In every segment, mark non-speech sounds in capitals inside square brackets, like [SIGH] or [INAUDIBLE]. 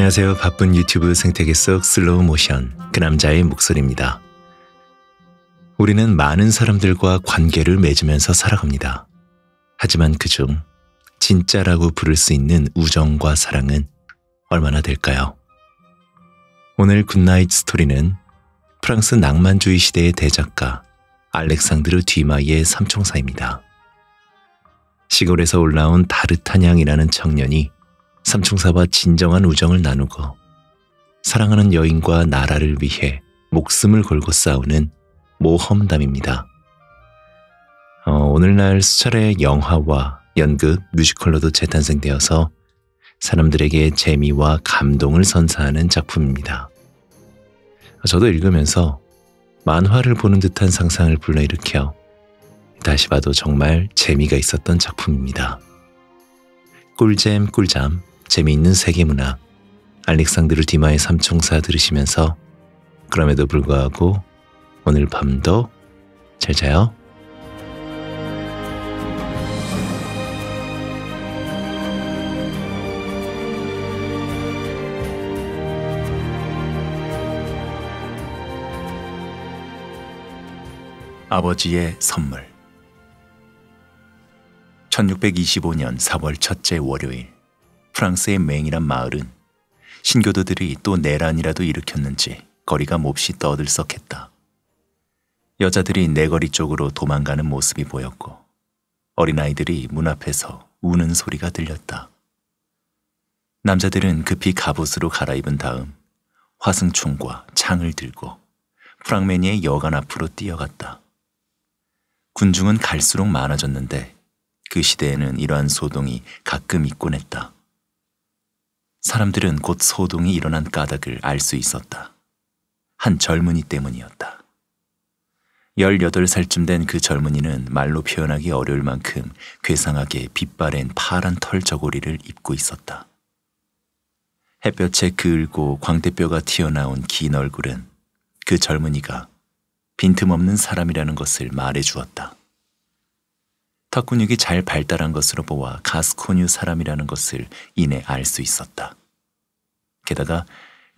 안녕하세요. 바쁜 유튜브 생태계 속 슬로우 모션 그 남자의 목소리입니다. 우리는 많은 사람들과 관계를 맺으면서 살아갑니다. 하지만 그 중 진짜라고 부를 수 있는 우정과 사랑은 얼마나 될까요? 오늘 굿나잇 스토리는 프랑스 낭만주의 시대의 대작가 알렉상드르 뒤마의 이 삼총사입니다. 시골에서 올라온 다르타냥이라는 청년이 삼총사와 진정한 우정을 나누고 사랑하는 여인과 나라를 위해 목숨을 걸고 싸우는 모험담입니다. 어, 오늘날 수차례 영화와 연극, 뮤지컬로도 재탄생되어서 사람들에게 재미와 감동을 선사하는 작품입니다. 저도 읽으면서 만화를 보는 듯한 상상을 불러일으켜 다시 봐도 정말 재미가 있었던 작품입니다. 꿀잼 꿀잠 재미있는 세계 문화 알렉상드르 디마의 삼총사 들으시면서 그럼에도 불구하고 오늘 밤도 잘 자요. 아버지의 선물 1625년 4월 첫째 월요일 프랑스의 맹이란 마을은 신교도들이 또 내란이라도 일으켰는지 거리가 몹시 떠들썩했다. 여자들이 내거리 쪽으로 도망가는 모습이 보였고 어린아이들이 문 앞에서 우는 소리가 들렸다. 남자들은 급히 갑옷으로 갈아입은 다음 화승총과 창을 들고 프랑메니의 여관 앞으로 뛰어갔다. 군중은 갈수록 많아졌는데 그 시대에는 이러한 소동이 가끔 있곤 했다. 사람들은 곧 소동이 일어난 까닭을 알 수 있었다. 한 젊은이 때문이었다. 18살쯤 된 그 젊은이는 말로 표현하기 어려울 만큼 괴상하게 빛바랜 파란 털 저고리를 입고 있었다. 햇볕에 그을고 광대뼈가 튀어나온 긴 얼굴은 그 젊은이가 빈틈없는 사람이라는 것을 말해 주었다. 턱 근육이 잘 발달한 것으로 보아 가스코뉴 사람이라는 것을 이내 알수 있었다. 게다가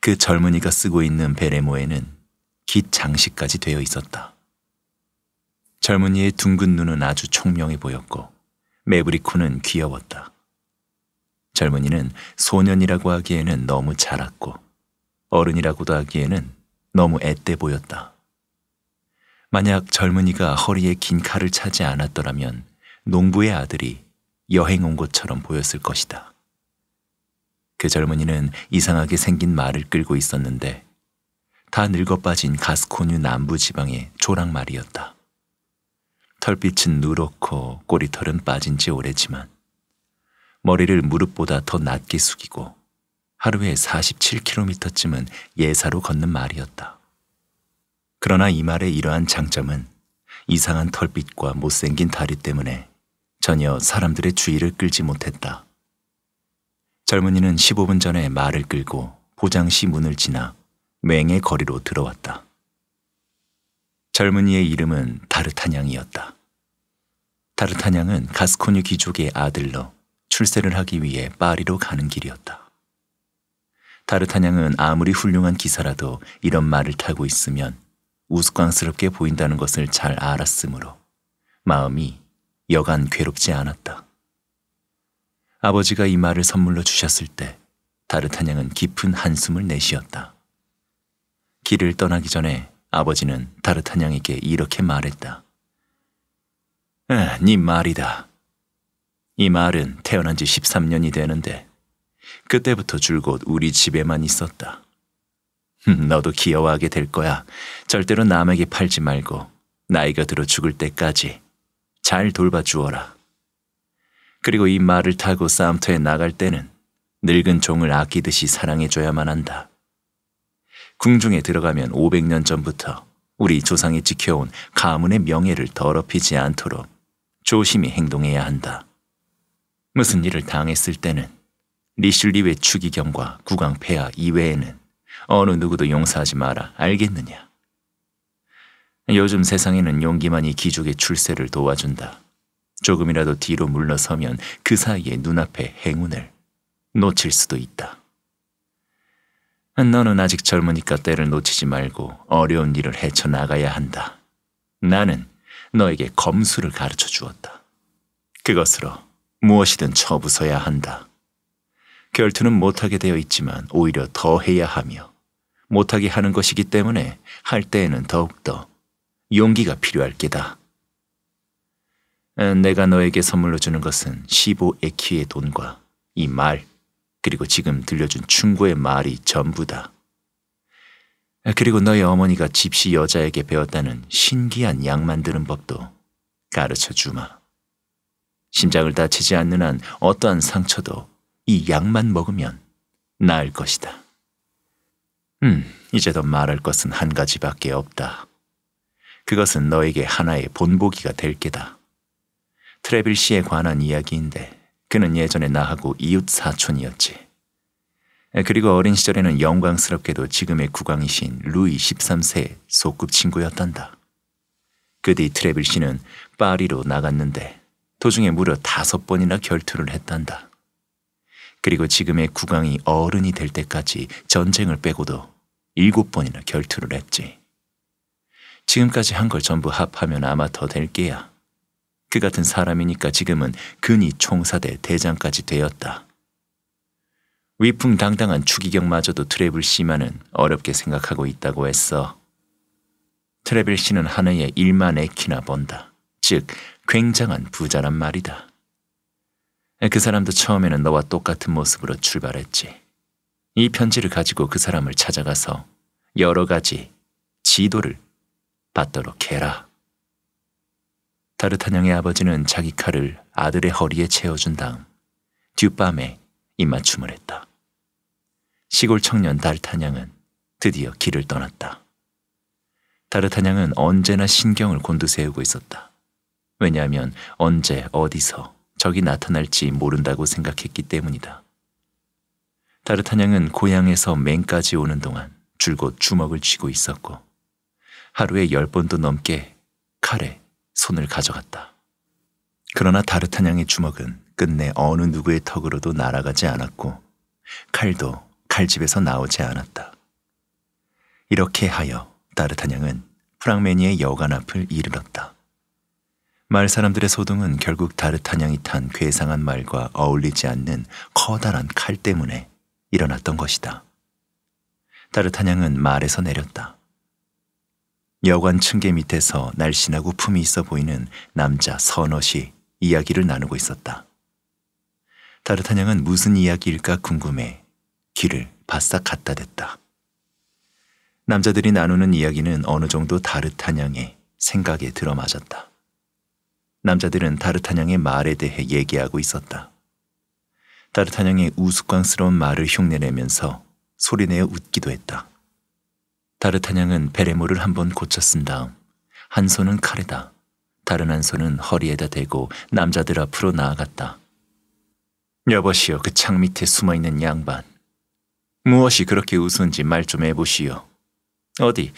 그 젊은이가 쓰고 있는 베레모에는 깃 장식까지 되어 있었다. 젊은이의 둥근 눈은 아주 총명해 보였고 메브리코는 귀여웠다. 젊은이는 소년이라고 하기에는 너무 자랐고 어른이라고도 하기에는 너무 앳돼 보였다. 만약 젊은이가 허리에 긴 칼을 차지 않았더라면 농부의 아들이 여행 온 것처럼 보였을 것이다. 그 젊은이는 이상하게 생긴 말을 끌고 있었는데 다 늙어빠진 가스코뉴 남부 지방의 조랑말이었다 털빛은 누렇고 꼬리털은 빠진 지 오래지만 머리를 무릎보다 더 낮게 숙이고 하루에 47km쯤은 예사로 걷는 말이었다. 그러나 이 말의 이러한 장점은 이상한 털빛과 못생긴 다리 때문에 전혀 사람들의 주의를 끌지 못했다. 젊은이는 15분 전에 말을 끌고 보장시 문을 지나 맹의 거리로 들어왔다. 젊은이의 이름은 다르타냥이었다. 다르타냥은 가스코뉴 귀족의 아들로 출세를 하기 위해 파리로 가는 길이었다. 다르타냥은 아무리 훌륭한 기사라도 이런 말을 타고 있으면 우스꽝스럽게 보인다는 것을 잘 알았으므로 마음이 여간 괴롭지 않았다. 아버지가 이 말을 선물로 주셨을 때 다르타냥은 깊은 한숨을 내쉬었다. 길을 떠나기 전에 아버지는 다르타냥에게 이렇게 말했다. 아, 네 말이다. 이 말은 태어난 지 13년이 되는데 그때부터 줄곧 우리 집에만 있었다. 너도 귀여워하게 될 거야. 절대로 남에게 팔지 말고 나이가 들어 죽을 때까지 잘 돌봐주어라. 그리고 이 말을 타고 싸움터에 나갈 때는 늙은 종을 아끼듯이 사랑해줘야만 한다. 궁중에 들어가면 500년 전부터 우리 조상이 지켜온 가문의 명예를 더럽히지 않도록 조심히 행동해야 한다. 무슨 일을 당했을 때는 리슐리의 추기경과 국왕폐하 이외에는 어느 누구도 용서하지 마라 알겠느냐. 요즘 세상에는 용기만이 기족의 출세를 도와준다. 조금이라도 뒤로 물러서면 그 사이에 눈앞에 행운을 놓칠 수도 있다. 너는 아직 젊으니까 때를 놓치지 말고 어려운 일을 헤쳐나가야 한다. 나는 너에게 검수를 가르쳐 주었다. 그것으로 무엇이든 처부서야 한다. 결투는 못하게 되어 있지만 오히려 더 해야 하며 못하게 하는 것이기 때문에 할 때에는 더욱더 용기가 필요할 게다. 내가 너에게 선물로 주는 것은 15에키의 돈과 이 말, 그리고 지금 들려준 충고의 말이 전부다. 그리고 너의 어머니가 집시 여자에게 배웠다는 신기한 약 만드는 법도 가르쳐 주마. 심장을 다치지 않는 한 어떠한 상처도 이 약만 먹으면 나을 것이다. 음, 이제 더 말할 것은 한 가지밖에 없다. 그것은 너에게 하나의 본보기가 될 게다. 트레빌 씨에 관한 이야기인데 그는 예전에 나하고 이웃 사촌이었지. 그리고 어린 시절에는 영광스럽게도 지금의 국왕이신 루이 13세 의 소꿉친구였단다. 그 뒤 트레빌 씨는 파리로 나갔는데 도중에 무려 다섯 번이나 결투를 했단다. 그리고 지금의 국왕이 어른이 될 때까지 전쟁을 빼고도 일곱 번이나 결투를 했지. 지금까지 한 걸 전부 합하면 아마 더 될 게야. 그 같은 사람이니까 지금은 근이 총사대 대장까지 되었다. 위풍당당한 추기경마저도 트래블 씨만은 어렵게 생각하고 있다고 했어. 트래블 씨는 한해에 1만 에키나 번다. 즉, 굉장한 부자란 말이다. 그 사람도 처음에는 너와 똑같은 모습으로 출발했지. 이 편지를 가지고 그 사람을 찾아가서 여러 가지 지도를 받도록 해라. 다르타냥의 아버지는 자기 칼을 아들의 허리에 채워준 다음 뒷밤에 입맞춤을 했다. 시골 청년 다르타냥은 드디어 길을 떠났다. 다르타냥은 언제나 신경을 곤두세우고 있었다. 왜냐하면 언제 어디서 적이 나타날지 모른다고 생각했기 때문이다. 다르타냥은 고향에서 맹까지 오는 동안 줄곧 주먹을 쥐고 있었고 하루에 열 번도 넘게 칼에 손을 가져갔다. 그러나 다르타냥의 주먹은 끝내 어느 누구의 턱으로도 날아가지 않았고 칼도 칼집에서 나오지 않았다. 이렇게 하여 다르타냥은 프랑메니의 여관 앞을 이르렀다. 마을 사람들의 소동은 결국 다르타냥이 탄 괴상한 말과 어울리지 않는 커다란 칼 때문에 일어났던 것이다. 다르타냥은 말에서 내렸다. 여관 층계 밑에서 날씬하고 품이 있어 보이는 남자 선옷이 이야기를 나누고 있었다. 다르타냥은 무슨 이야기일까 궁금해 귀를 바싹 갖다 댔다. 남자들이 나누는 이야기는 어느 정도 다르타냥의 생각에 들어맞았다. 남자들은 다르타냥의 말에 대해 얘기하고 있었다. 다르타냥의 우스꽝스러운 말을 흉내내면서 소리내어 웃기도 했다. 다르타냥은 베레모를 한번 고쳐 쓴 다음 한 손은 칼에다 다른 한 손은 허리에다 대고 남자들 앞으로 나아갔다. 여보시오 그 창 밑에 숨어있는 양반. 무엇이 그렇게 웃은지말 좀 해보시오. 어디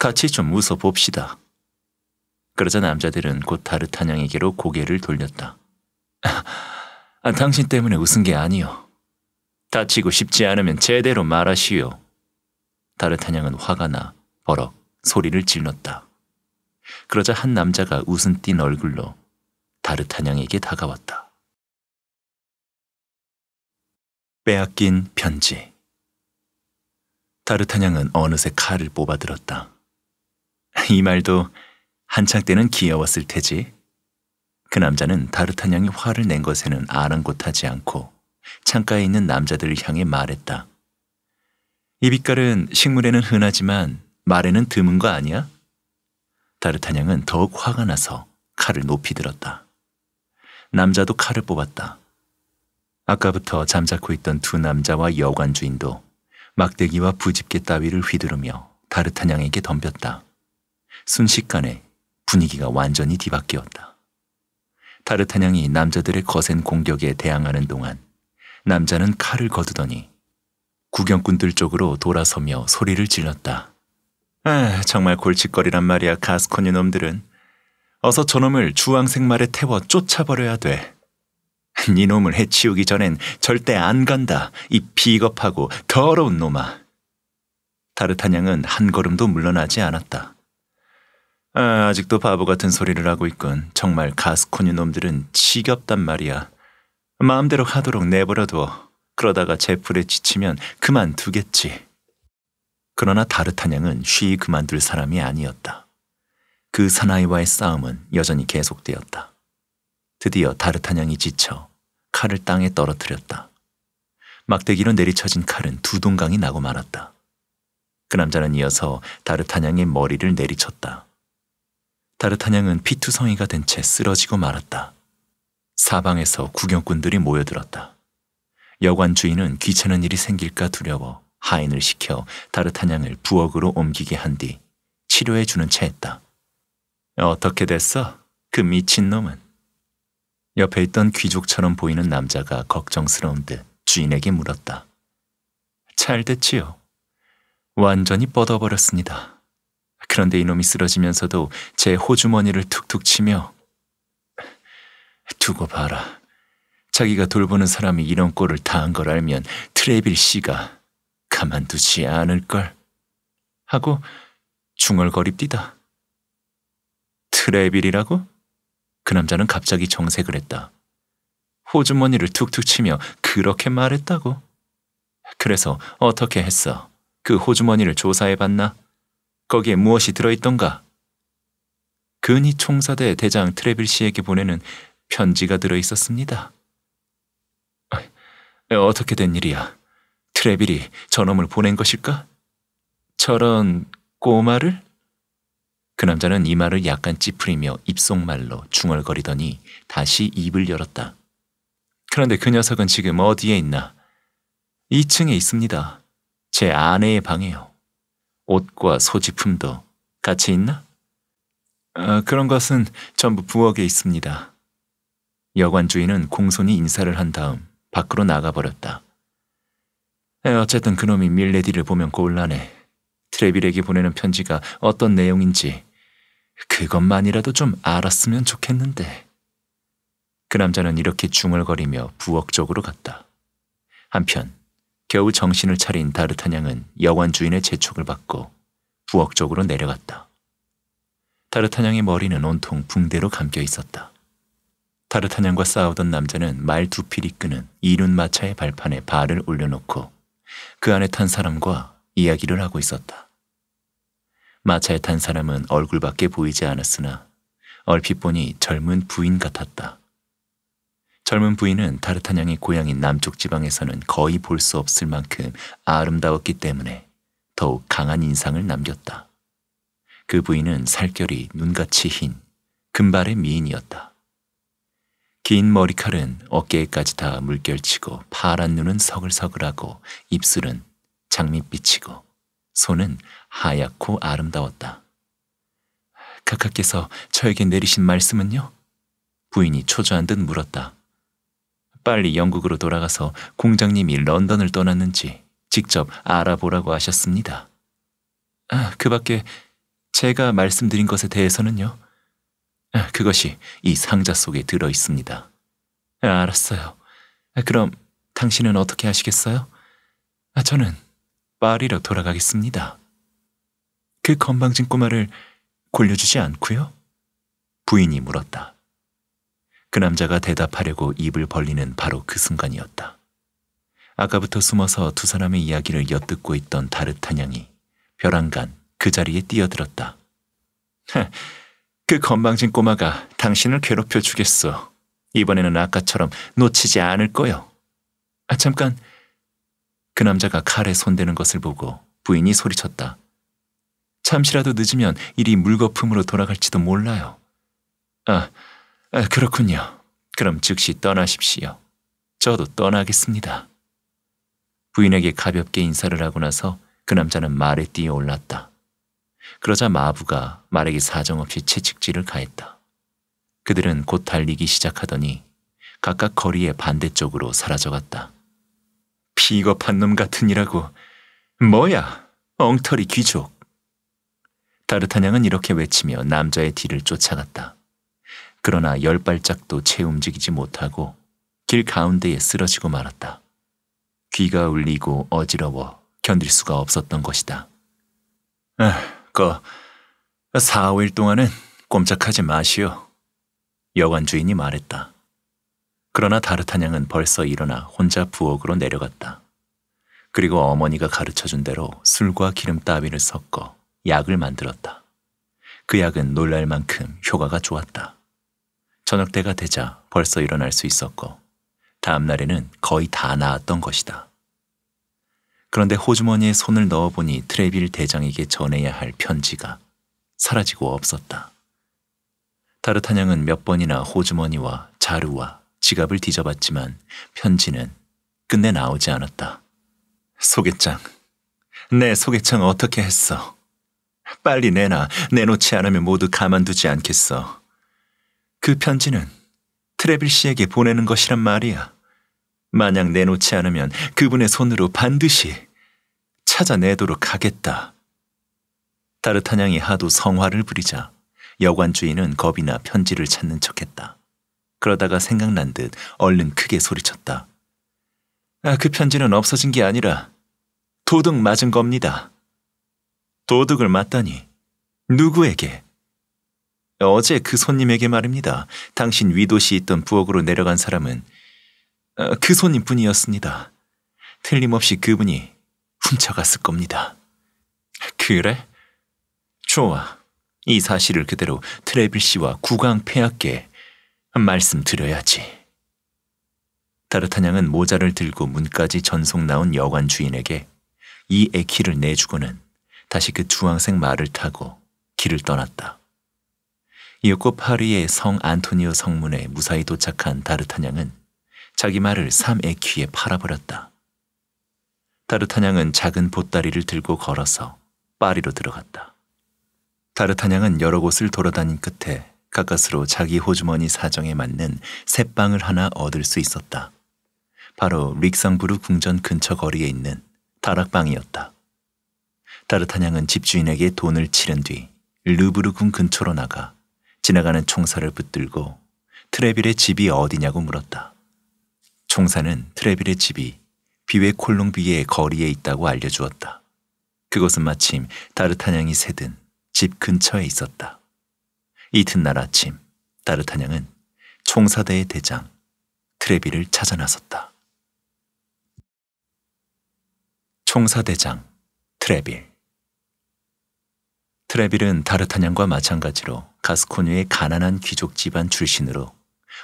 같이 좀 웃어봅시다. 그러자 남자들은 곧 다르타냥에게로 고개를 돌렸다. 아, 당신 때문에 웃은 게 아니오. 다치고 싶지 않으면 제대로 말하시오. 다르타냥은 화가 나 버럭 소리를 질렀다. 그러자 한 남자가 웃음 띤 얼굴로 다르타냥에게 다가왔다. 빼앗긴 편지 다르타냥은 어느새 칼을 뽑아들었다. 이 말도 한창 때는 귀여웠을 테지. 그 남자는 다르타냥이 화를 낸 것에는 아랑곳하지 않고 창가에 있는 남자들을 향해 말했다. 이 빛깔은 식물에는 흔하지만 말에는 드문 거 아니야? 다르타냥은 더욱 화가 나서 칼을 높이 들었다. 남자도 칼을 뽑았다. 아까부터 잠자코 있던 두 남자와 여관주인도 막대기와 부집게 따위를 휘두르며 다르타냥에게 덤볐다. 순식간에 분위기가 완전히 뒤바뀌었다. 다르타냥이 남자들의 거센 공격에 대항하는 동안 남자는 칼을 거두더니 구경꾼들 쪽으로 돌아서며 소리를 질렀다. 아, 정말 골칫거리란 말이야, 가스코니 놈들은. 어서 저놈을 주황색 말에 태워 쫓아버려야 돼. 니놈을 해치우기 전엔 절대 안 간다. 이 비겁하고 더러운 놈아. 다르타냥은한 걸음도 물러나지 않았다. 아, 아직도 바보 같은 소리를 하고 있군. 정말 가스코니 놈들은 지겹단 말이야. 마음대로 하도록 내버려둬. 그러다가 제풀에 지치면 그만두겠지. 그러나 다르타냥은 쉬이 그만둘 사람이 아니었다. 그 사나이와의 싸움은 여전히 계속되었다. 드디어 다르타냥이 지쳐 칼을 땅에 떨어뜨렸다. 막대기로 내리쳐진 칼은 두 동강이 나고 말았다. 그 남자는 이어서 다르타냥의 머리를 내리쳤다. 다르타냥은 피투성이가 된 채 쓰러지고 말았다. 사방에서 구경꾼들이 모여들었다. 여관 주인은 귀찮은 일이 생길까 두려워 하인을 시켜 다르타냥을 부엌으로 옮기게 한 뒤 치료해 주는 채 했다. 어떻게 됐어? 그 미친놈은. 옆에 있던 귀족처럼 보이는 남자가 걱정스러운 듯 주인에게 물었다. 잘 됐지요. 완전히 뻗어버렸습니다. 그런데 이놈이 쓰러지면서도 제 호주머니를 툭툭 치며 두고 봐라. 자기가 돌보는 사람이 이런 꼴을 당한 걸 알면 트레빌 씨가 가만두지 않을걸 하고 중얼거립디다. 트레빌이라고? 그 남자는 갑자기 정색을 했다. 호주머니를 툭툭 치며 그렇게 말했다고. 그래서 어떻게 했어? 그 호주머니를 조사해봤나? 거기에 무엇이 들어있던가? 근이 총사대 대장 트레빌 씨에게 보내는 편지가 들어있었습니다. 어떻게 된 일이야? 트레빌이 저놈을 보낸 것일까? 저런 꼬마를? 그 남자는 이 말을 약간 찌푸리며 입속말로 중얼거리더니 다시 입을 열었다. 그런데 그 녀석은 지금 어디에 있나? 2층에 있습니다. 제 아내의 방에요. 옷과 소지품도 같이 있나? 아, 그런 것은 전부 부엌에 있습니다. 여관 주인은 공손히 인사를 한 다음 밖으로 나가버렸다. 어쨌든 그놈이 밀레디를 보면 곤란해. 트레빌에게 보내는 편지가 어떤 내용인지 그것만이라도 좀 알았으면 좋겠는데. 그 남자는 이렇게 중얼거리며 부엌 쪽으로 갔다. 한편 겨우 정신을 차린 다르타냥은 여관 주인의 재촉을 받고 부엌 쪽으로 내려갔다. 다르타냥의 머리는 온통 붕대로 감겨 있었다. 타르타냥과 싸우던 남자는 말두 필이 끄는 이륜 마차의 발판에 발을 올려놓고 그 안에 탄 사람과 이야기를 하고 있었다. 마차에 탄 사람은 얼굴밖에 보이지 않았으나 얼핏 보니 젊은 부인 같았다. 젊은 부인은 타르타냥이 고향인 남쪽 지방에서는 거의 볼 수 없을 만큼 아름다웠기 때문에 더욱 강한 인상을 남겼다. 그 부인은 살결이 눈같이 흰 금발의 미인이었다. 긴 머리칼은 어깨에까지 다 물결치고 파란 눈은 서글서글하고 입술은 장밋빛이고 손은 하얗고 아름다웠다. 각하께서 저에게 내리신 말씀은요? 부인이 초조한 듯 물었다. 빨리 영국으로 돌아가서 공장님이 런던을 떠났는지 직접 알아보라고 하셨습니다. 아, 그 밖에 제가 말씀드린 것에 대해서는요? 그것이 이 상자 속에 들어 있습니다. 아, 알았어요. 아, 그럼 당신은 어떻게 하시겠어요? 아, 저는 파리로 돌아가겠습니다. 그 건방진 꼬마를 골려주지 않고요? 부인이 물었다. 그 남자가 대답하려고 입을 벌리는 바로 그 순간이었다. 아까부터 숨어서 두 사람의 이야기를 엿듣고 있던 다르타냥이 벼랑간 그 자리에 뛰어들었다. [LAUGHS] 그 건방진 꼬마가 당신을 괴롭혀 주겠어. 이번에는 아까처럼 놓치지 않을 거요. 아, 잠깐. 그 남자가 칼에 손대는 것을 보고 부인이 소리쳤다. 잠시라도 늦으면 일이 물거품으로 돌아갈지도 몰라요. 아, 아 그렇군요. 그럼 즉시 떠나십시오. 저도 떠나겠습니다. 부인에게 가볍게 인사를 하고 나서 그 남자는 말에 뛰어 올랐다. 그러자 마부가 말에게 사정없이 채찍질을 가했다. 그들은 곧 달리기 시작하더니 각각 거리의 반대쪽으로 사라져갔다. 비겁한 놈 같으니라고. 뭐야, 엉터리 귀족. 다르타냥은 이렇게 외치며 남자의 뒤를 쫓아갔다. 그러나 열 발짝도 채 움직이지 못하고 길 가운데에 쓰러지고 말았다. 귀가 울리고 어지러워 견딜 수가 없었던 것이다. 아, 거 4, 5일 동안은 꼼짝하지 마시오. 여관 주인이 말했다. 그러나 다르타냥은 벌써 일어나 혼자 부엌으로 내려갔다. 그리고 어머니가 가르쳐준 대로 술과 기름 따위를 섞어 약을 만들었다. 그 약은 놀랄 만큼 효과가 좋았다. 저녁 때가 되자 벌써 일어날 수 있었고 다음 날에는 거의 다 나았던 것이다. 그런데 호주머니에 손을 넣어보니 트레빌 대장에게 전해야 할 편지가 사라지고 없었다. 타르타냥은 몇 번이나 호주머니와 자루와 지갑을 뒤져봤지만 편지는 끝내 나오지 않았다. 소개장. 내소개창 어떻게 했어? 빨리 내놔. 내놓지 않으면 모두 가만두지 않겠어. 그 편지는 트레빌 씨에게 보내는 것이란 말이야. 만약 내놓지 않으면 그분의 손으로 반드시 찾아내도록 하겠다. 타르타냥이 하도 성화를 부리자 여관 주인은 겁이나 편지를 찾는 척했다. 그러다가 생각난 듯 얼른 크게 소리쳤다. 아, 그 편지는 없어진 게 아니라 도둑 맞은 겁니다. 도둑을 맞다니 누구에게? 어제 그 손님에게 말입니다. 당신 위도시 있던 부엌으로 내려간 사람은 어, 그 손님뿐이었습니다. 틀림없이 그분이 훔쳐갔을 겁니다. 그래? 좋아. 이 사실을 그대로 트레빌 씨와 구강 폐하께 말씀드려야지. 다르타냥은 모자를 들고 문까지 전송 나온 여관 주인에게 이 에키를 내주고는 다시 그 주황색 말을 타고 길을 떠났다. 이윽고 파리의 성 안토니오 성문에 무사히 도착한 다르타냥은 자기 말을 삼에키에 팔아버렸다. 다르타냥은 작은 보따리를 들고 걸어서 파리로 들어갔다. 다르타냥은 여러 곳을 돌아다닌 끝에 가까스로 자기 호주머니 사정에 맞는 새빵을 하나 얻을 수 있었다. 바로 릭상부르 궁전 근처 거리에 있는 다락방이었다. 다르타냥은 집주인에게 돈을 치른 뒤 르브르궁 근처로 나가 지나가는 총사를 붙들고 트레빌의 집이 어디냐고 물었다. 총사는 트레빌의 집이 비외콜롬비의 거리에 있다고 알려주었다. 그것은 마침 다르타냥이 새든 집 근처에 있었다. 이튿날 아침 다르타냥은 총사대의 대장 트레비를 찾아 나섰다. 총사대장 트레빌 트레빌은 다르타냥과 마찬가지로 가스코뉴의 가난한 귀족 집안 출신으로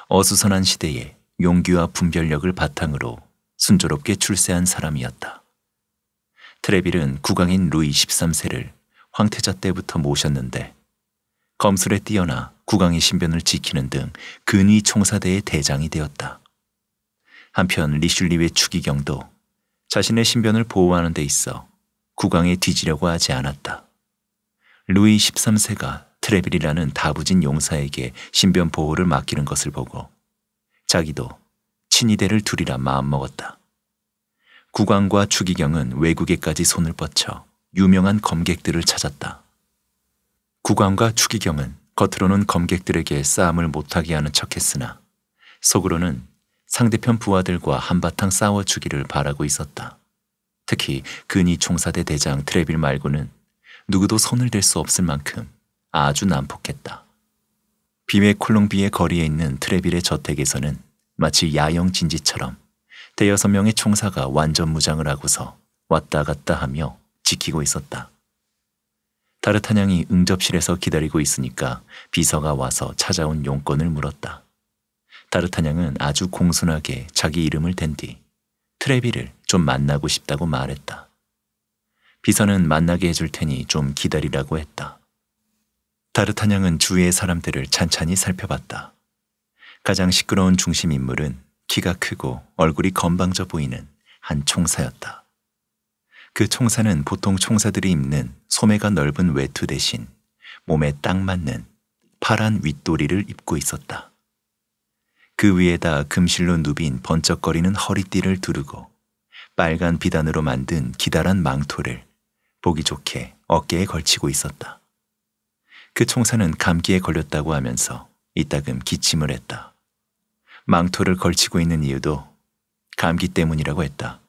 어수선한 시대에 용기와 분별력을 바탕으로 순조롭게 출세한 사람이었다. 트레빌은 국왕인 루이 13세를 황태자 때부터 모셨는데 검술에 뛰어나 국왕의 신변을 지키는 등 근위 총사대의 대장이 되었다. 한편 리슐리의 추기경도 자신의 신변을 보호하는 데 있어 국왕에 뒤지려고 하지 않았다. 루이 13세가 트레빌이라는 다부진 용사에게 신변 보호를 맡기는 것을 보고 자기도 신이대를 둘이라 마음먹었다. 국왕과 추기경은 외국에까지 손을 뻗쳐 유명한 검객들을 찾았다. 국왕과 추기경은 겉으로는 검객들에게 싸움을 못하게 하는 척했으나 속으로는 상대편 부하들과 한바탕 싸워 주기를 바라고 있었다. 특히 근이 총사대 대장 트레빌 말고는 누구도 손을 댈 수 없을 만큼 아주 난폭했다. 비메 콜롱비의 거리에 있는 트레빌의 저택에서는 마치 야영 진지처럼 대여섯 명의 총사가 완전 무장을 하고서 왔다 갔다 하며 지키고 있었다. 다르타냥이 응접실에서 기다리고 있으니까 비서가 와서 찾아온 용건을 물었다. 다르타냥은 아주 공손하게 자기 이름을 댄 뒤 트레비를 좀 만나고 싶다고 말했다. 비서는 만나게 해줄 테니 좀 기다리라고 했다. 다르타냥은 주위의 사람들을 찬찬히 살펴봤다. 가장 시끄러운 중심 인물은 키가 크고 얼굴이 건방져 보이는 한 총사였다. 그 총사는 보통 총사들이 입는 소매가 넓은 외투 대신 몸에 딱 맞는 파란 윗도리를 입고 있었다. 그 위에다 금실로 누빈 번쩍거리는 허리띠를 두르고 빨간 비단으로 만든 기다란 망토를 보기 좋게 어깨에 걸치고 있었다. 그 총사는 감기에 걸렸다고 하면서 이따금 기침을 했다. 망토를 걸치고 있는 이유도 감기 때문이라고 했다.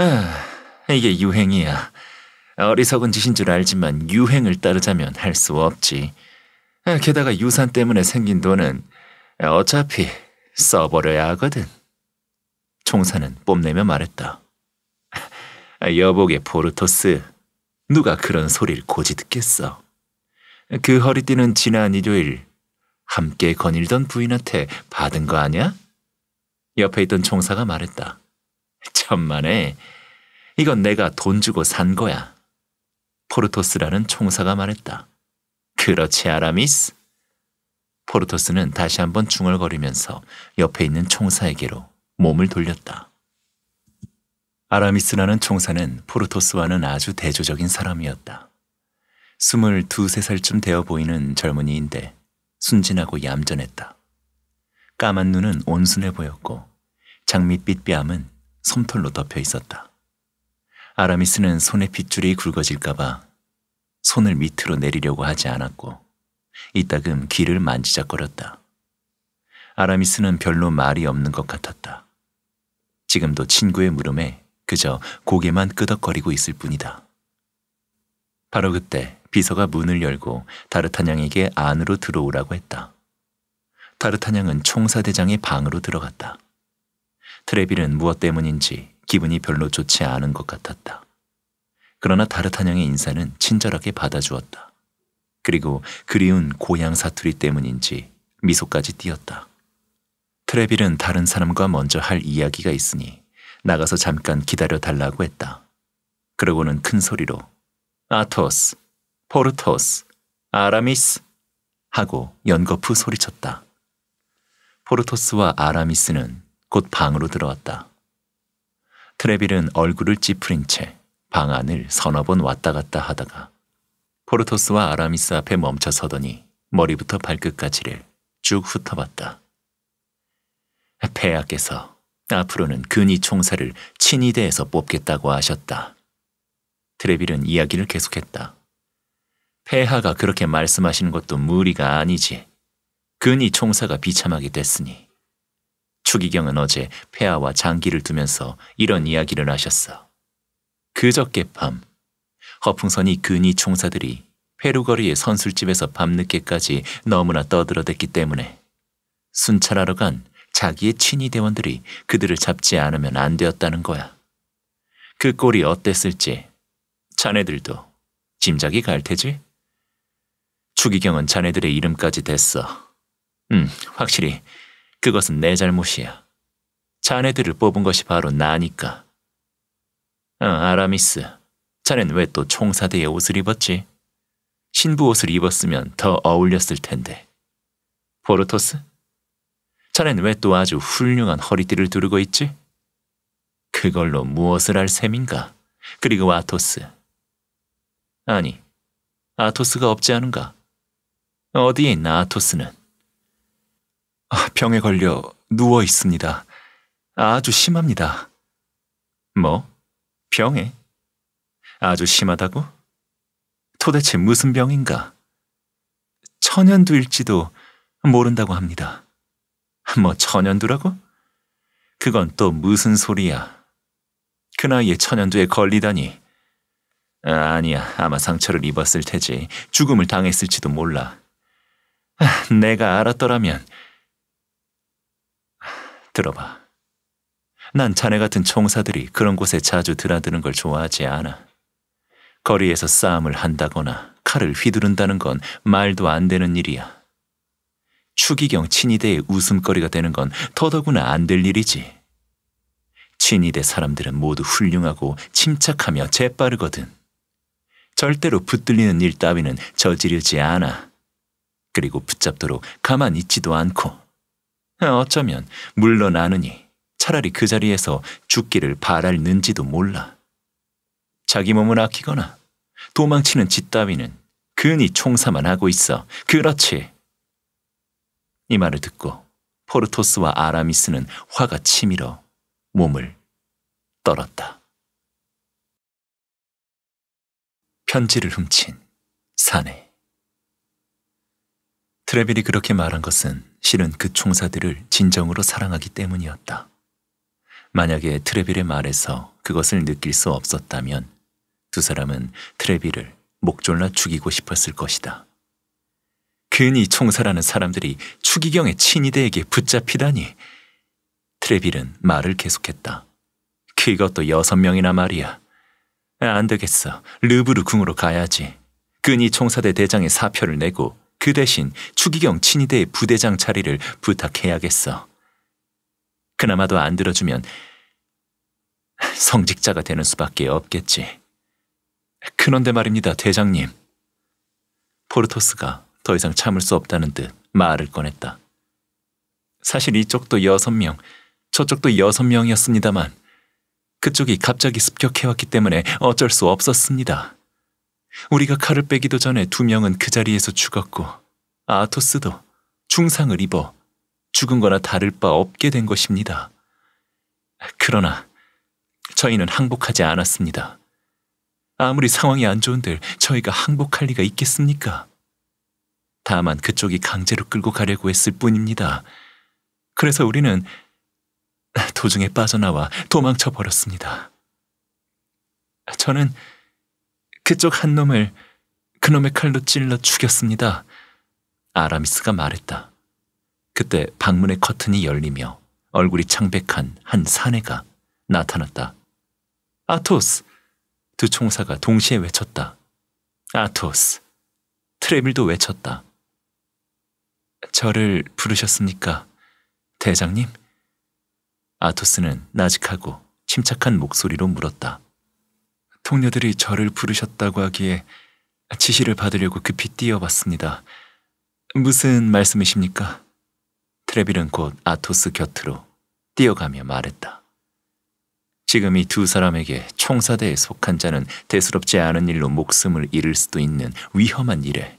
아, 이게 유행이야. 어리석은 짓인 줄 알지만 유행을 따르자면 할 수 없지. 아, 게다가 유산 때문에 생긴 돈은 어차피 써버려야 하거든. 총사는 뽐내며 말했다. 아, 여보게 포르토스, 누가 그런 소리를 고지 듣겠어. 그 허리띠는 지난 일요일 함께 거닐던 부인한테 받은 거 아냐? 옆에 있던 총사가 말했다. 천만에 이건 내가 돈 주고 산 거야. 포르토스라는 총사가 말했다. 그렇지 아라미스. 포르토스는 다시 한번 중얼거리면서 옆에 있는 총사에게로 몸을 돌렸다. 아라미스라는 총사는 포르토스와는 아주 대조적인 사람이었다. 스물두세 살쯤 되어 보이는 젊은이인데 순진하고 얌전했다. 까만 눈은 온순해 보였고 장밋빛 뺨은 솜털로 덮여 있었다. 아라미스는 손의 핏줄이 굵어질까봐 손을 밑으로 내리려고 하지 않았고 이따금 귀를 만지작거렸다. 아라미스는 별로 말이 없는 것 같았다. 지금도 친구의 물음에 그저 고개만 끄덕거리고 있을 뿐이다. 바로 그때 비서가 문을 열고 다르타냥에게 안으로 들어오라고 했다. 다르타냥은 총사대장의 방으로 들어갔다. 트레빌은 무엇 때문인지 기분이 별로 좋지 않은 것 같았다. 그러나 다르타냥의 인사는 친절하게 받아주었다. 그리고 그리운 고향 사투리 때문인지 미소까지 띄었다. 트레빌은 다른 사람과 먼저 할 이야기가 있으니 나가서 잠깐 기다려 달라고 했다. 그러고는 큰 소리로 아토스 포르토스, 아라미스 하고 연거푸 소리쳤다. 포르토스와 아라미스는 곧 방으로 들어왔다. 트레빌은 얼굴을 찌푸린 채 방 안을 서너 번 왔다 갔다 하다가 포르토스와 아라미스 앞에 멈춰 서더니 머리부터 발끝까지를 쭉 훑어봤다. 폐하께서 앞으로는 근위 총사를 친위대에서 뽑겠다고 하셨다. 트레빌은 이야기를 계속했다. 폐하가 그렇게 말씀하시는 것도 무리가 아니지. 근이 총사가 비참하게 됐으니. 추기경은 어제 폐하와 장기를 두면서 이런 이야기를 하셨어. 그저께 밤 허풍선이 근이 총사들이 페루거리의 선술집에서 밤늦게까지 너무나 떠들어댔기 때문에 순찰하러 간 자기의 친위 대원들이 그들을 잡지 않으면 안 되었다는 거야. 그 꼴이 어땠을지 자네들도 짐작이 갈 테지? 추기경은 자네들의 이름까지 됐어 음, 확실히 그것은 내 잘못이야. 자네들을 뽑은 것이 바로 나니까. 어, 아라미스, 자넨 왜 또 총사대의 옷을 입었지? 신부 옷을 입었으면 더 어울렸을 텐데. 보르토스? 자넨 왜 또 아주 훌륭한 허리띠를 두르고 있지? 그걸로 무엇을 할 셈인가? 그리고 아토스. 아니, 아토스가 없지 않은가? 어디에 있나 아토스는. 아, 병에 걸려 누워 있습니다. 아주 심합니다. 뭐? 병에? 아주 심하다고? 도대체 무슨 병인가? 천연두일지도 모른다고 합니다. 뭐 천연두라고? 그건 또 무슨 소리야. 그 나이에 천연두에 걸리다니. 아, 아니야, 아마 상처를 입었을 테지. 죽음을 당했을지도 몰라. [LAUGHS] 내가 알았더라면 들어봐. 난 자네 같은 총사들이 그런 곳에 자주 드나드는 걸 좋아하지 않아. 거리에서 싸움을 한다거나 칼을 휘두른다는 건 말도 안 되는 일이야. 추기경 친위대의 웃음거리가 되는 건 더더구나 안 될 일이지. 친위대 사람들은 모두 훌륭하고 침착하며 재빠르거든. 절대로 붙들리는 일 따위는 저지르지 않아. 그리고 붙잡도록 가만 있지도 않고 어, 어쩌면 물러나느니 차라리 그 자리에서 죽기를 바랄 는지도 몰라. 자기 몸을 아끼거나 도망치는 짓 따위는 근히 총사만 하고 있어. 그렇지. 이 말을 듣고 포르토스와 아라미스는 화가 치밀어 몸을 떨었다. 편지를 훔친 사내 트레빌이 그렇게 말한 것은 실은 그 총사들을 진정으로 사랑하기 때문이었다. 만약에 트레빌의 말에서 그것을 느낄 수 없었다면 두 사람은 트레빌을 목졸라 죽이고 싶었을 것이다. 괜히 총사라는 사람들이 추기경의 친위대에게 붙잡히다니. 트레빌은 말을 계속했다. 그것도 여섯 명이나 말이야. 안 되겠어. 르브르 궁으로 가야지. 근이 총사대 대장의 사표를 내고 그 대신 추기경 친위대의 부대장 자리를 부탁해야겠어. 그나마도 안 들어주면 성직자가 되는 수밖에 없겠지. 그런데 말입니다, 대장님. 포르토스가 더 이상 참을 수 없다는 듯 말을 꺼냈다. 사실 이쪽도 여섯 명, 저쪽도 여섯 명이었습니다만 그쪽이 갑자기 습격해왔기 때문에 어쩔 수 없었습니다. 우리가 칼을 빼기도 전에 두 명은 그 자리에서 죽었고 아토스도 중상을 입어 죽은 거나 다를 바 없게 된 것입니다. 그러나 저희는 항복하지 않았습니다. 아무리 상황이 안 좋은들 저희가 항복할 리가 있겠습니까? 다만 그쪽이 강제로 끌고 가려고 했을 뿐입니다. 그래서 우리는 도중에 빠져나와 도망쳐 버렸습니다. 저는 그쪽 한 놈을 그놈의 칼로 찔러 죽였습니다. 아라미스가 말했다. 그때 방문의 커튼이 열리며 얼굴이 창백한 한 사내가 나타났다. 아토스! 두 총사가 동시에 외쳤다. 아토스! 트레밀도 외쳤다. 저를 부르셨습니까? 대장님? 아토스는 나직하고 침착한 목소리로 물었다. 동료들이 저를 부르셨다고 하기에 지시를 받으려고 급히 뛰어봤습니다. 무슨 말씀이십니까? 트레빌은 곧 아토스 곁으로 뛰어가며 말했다. 지금 이 두 사람에게 총사대에 속한 자는 대수롭지 않은 일로 목숨을 잃을 수도 있는 위험한 일에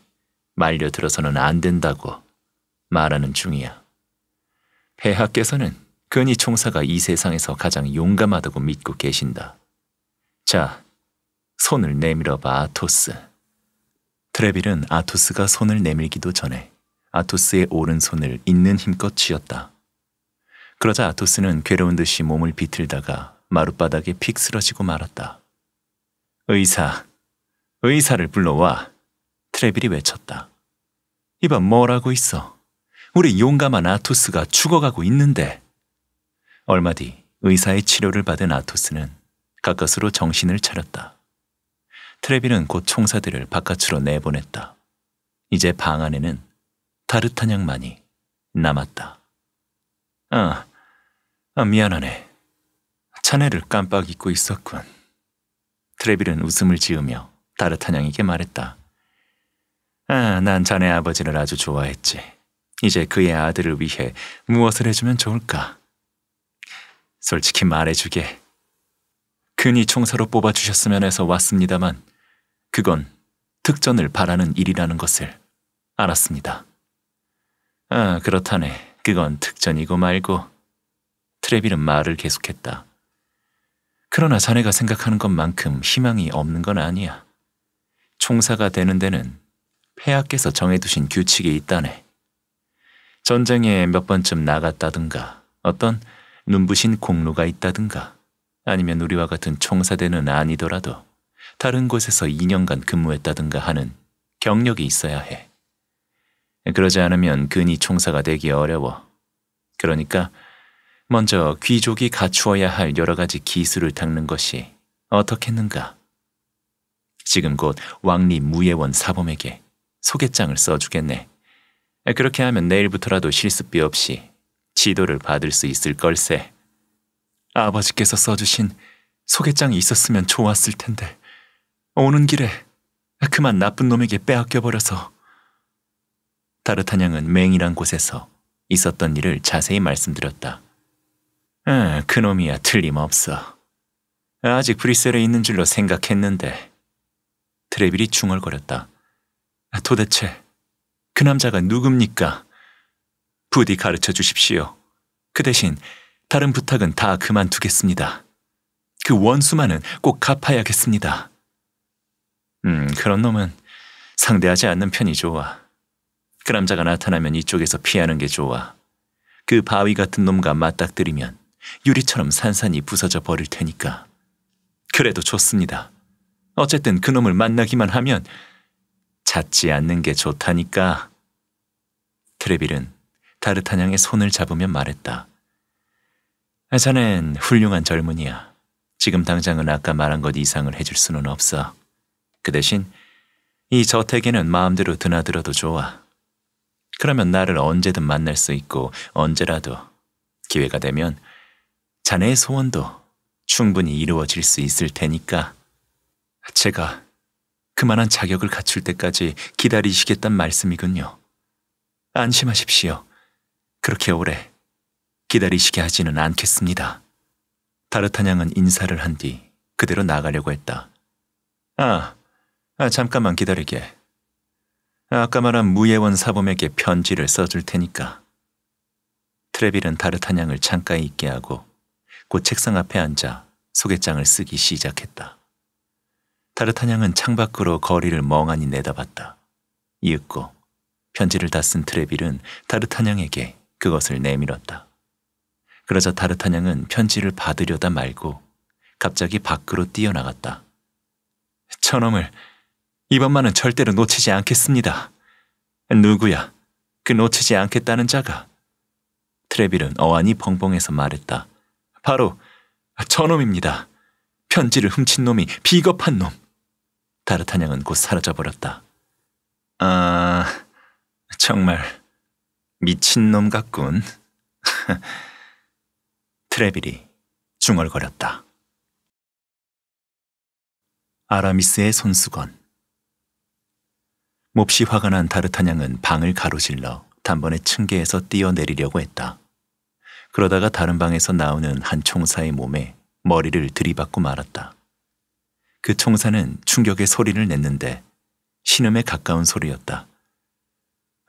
말려 들어서는 안 된다고 말하는 중이야. 폐하께서는 근이 총사가 이 세상에서 가장 용감하다고 믿고 계신다. 자, 손을 내밀어 봐, 아토스. 트레빌은 아토스가 손을 내밀기도 전에 아토스의 오른손을 있는 힘껏 쥐었다. 그러자 아토스는 괴로운 듯이 몸을 비틀다가 마룻바닥에 픽 쓰러지고 말았다. 의사, 의사를 불러와. 트레빌이 외쳤다. 이봐 뭘하고 있어. 우리 용감한 아토스가 죽어가고 있는데. 얼마 뒤 의사의 치료를 받은 아토스는 가까스로 정신을 차렸다. 트레비는 곧 총사들을 바깥으로 내보냈다. 이제 방 안에는 타르타냥만이 남았다. 아, 아 미안하네. 자네를 깜빡 잊고 있었군. 트레빌은 웃음을 지으며 타르타냥에게 말했다. 아, 난 자네 아버지를 아주 좋아했지. 이제 그의 아들을 위해 무엇을 해주면 좋을까? 솔직히 말해주게. 그이 총사로 뽑아주셨으면 해서 왔습니다만 그건 특전을 바라는 일이라는 것을 알았습니다. 아, 그렇다네. 그건 특전이고 말고. 트레비는 말을 계속했다. 그러나 자네가 생각하는 것만큼 희망이 없는 건 아니야. 총사가 되는 데는 폐하께서 정해두신 규칙이 있다네. 전쟁에 몇 번쯤 나갔다든가, 어떤 눈부신 공로가 있다든가, 아니면 우리와 같은 총사대는 아니더라도 다른 곳에서 2년간 근무했다든가 하는 경력이 있어야 해. 그러지 않으면 근이 총사가 되기 어려워. 그러니까 먼저 귀족이 갖추어야 할 여러 가지 기술을 닦는 것이 어떻겠는가. 지금 곧 왕립 무예원 사범에게 소개장을 써주겠네. 그렇게 하면 내일부터라도 실습비 없이 지도를 받을 수 있을 걸세. 아버지께서 써주신 소개장이 있었으면 좋았을 텐데. 오는 길에 그만 나쁜 놈에게 빼앗겨버려서 타르타냥은 맹이란 곳에서 있었던 일을 자세히 말씀드렸다. 그놈이야 틀림없어. 아직 브리셀에 있는 줄로 생각했는데 트레빌이 중얼거렸다. 도대체 그 남자가 누굽니까? 부디 가르쳐 주십시오. 그 대신 다른 부탁은 다 그만두겠습니다. 그 원수만은 꼭 갚아야겠습니다. 음, 그런 놈은 상대하지 않는 편이 좋아. 그 남자가 나타나면 이쪽에서 피하는 게 좋아. 그 바위 같은 놈과 맞닥뜨리면 유리처럼 산산이 부서져 버릴 테니까. 그래도 좋습니다. 어쨌든 그놈을 만나기만 하면 찾지 않는 게 좋다니까. 트레빌은 다르타냥의 손을 잡으면 말했다. 자넨 훌륭한 젊은이야. 지금 당장은 아까 말한 것 이상을 해줄 수는 없어. 그 대신 이 저택에는 마음대로 드나들어도 좋아. 그러면 나를 언제든 만날 수 있고 언제라도 기회가 되면 자네의 소원도 충분히 이루어질 수 있을 테니까 제가 그만한 자격을 갖출 때까지 기다리시겠단 말씀이군요. 안심하십시오. 그렇게 오래 기다리시게 하지는 않겠습니다. 다르타냥은 인사를 한 뒤 그대로 나가려고 했다. 아, 아, 잠깐만 기다리게. 아까 말한 무예원 사범에게 편지를 써줄 테니까. 트레빌은 다르타냥을 창가에 있게 하고 곧 책상 앞에 앉아 소개장을 쓰기 시작했다. 다르타냥은 창밖으로 거리를 멍하니 내다봤다. 이윽고 편지를 다 쓴 트레빌은 다르타냥에게 그것을 내밀었다. 그러자 다르타냥은 편지를 받으려다 말고 갑자기 밖으로 뛰어나갔다. 저놈을 이번만은 절대로 놓치지 않겠습니다. 누구야? 그 놓치지 않겠다는 자가. 트레빌은 어안이 벙벙해서 말했다. 바로 저놈입니다. 편지를 훔친 놈이 비겁한 놈. 다르타냥은 곧 사라져버렸다. 아, 정말 미친놈 같군. [LAUGHS] 트레빌이 중얼거렸다. 아라미스의 손수건 몹시 화가 난 다르타냥은 방을 가로질러 단번에 층계에서 뛰어내리려고 했다. 그러다가 다른 방에서 나오는 한 총사의 몸에 머리를 들이받고 말았다. 그 총사는 충격의 소리를 냈는데 신음에 가까운 소리였다.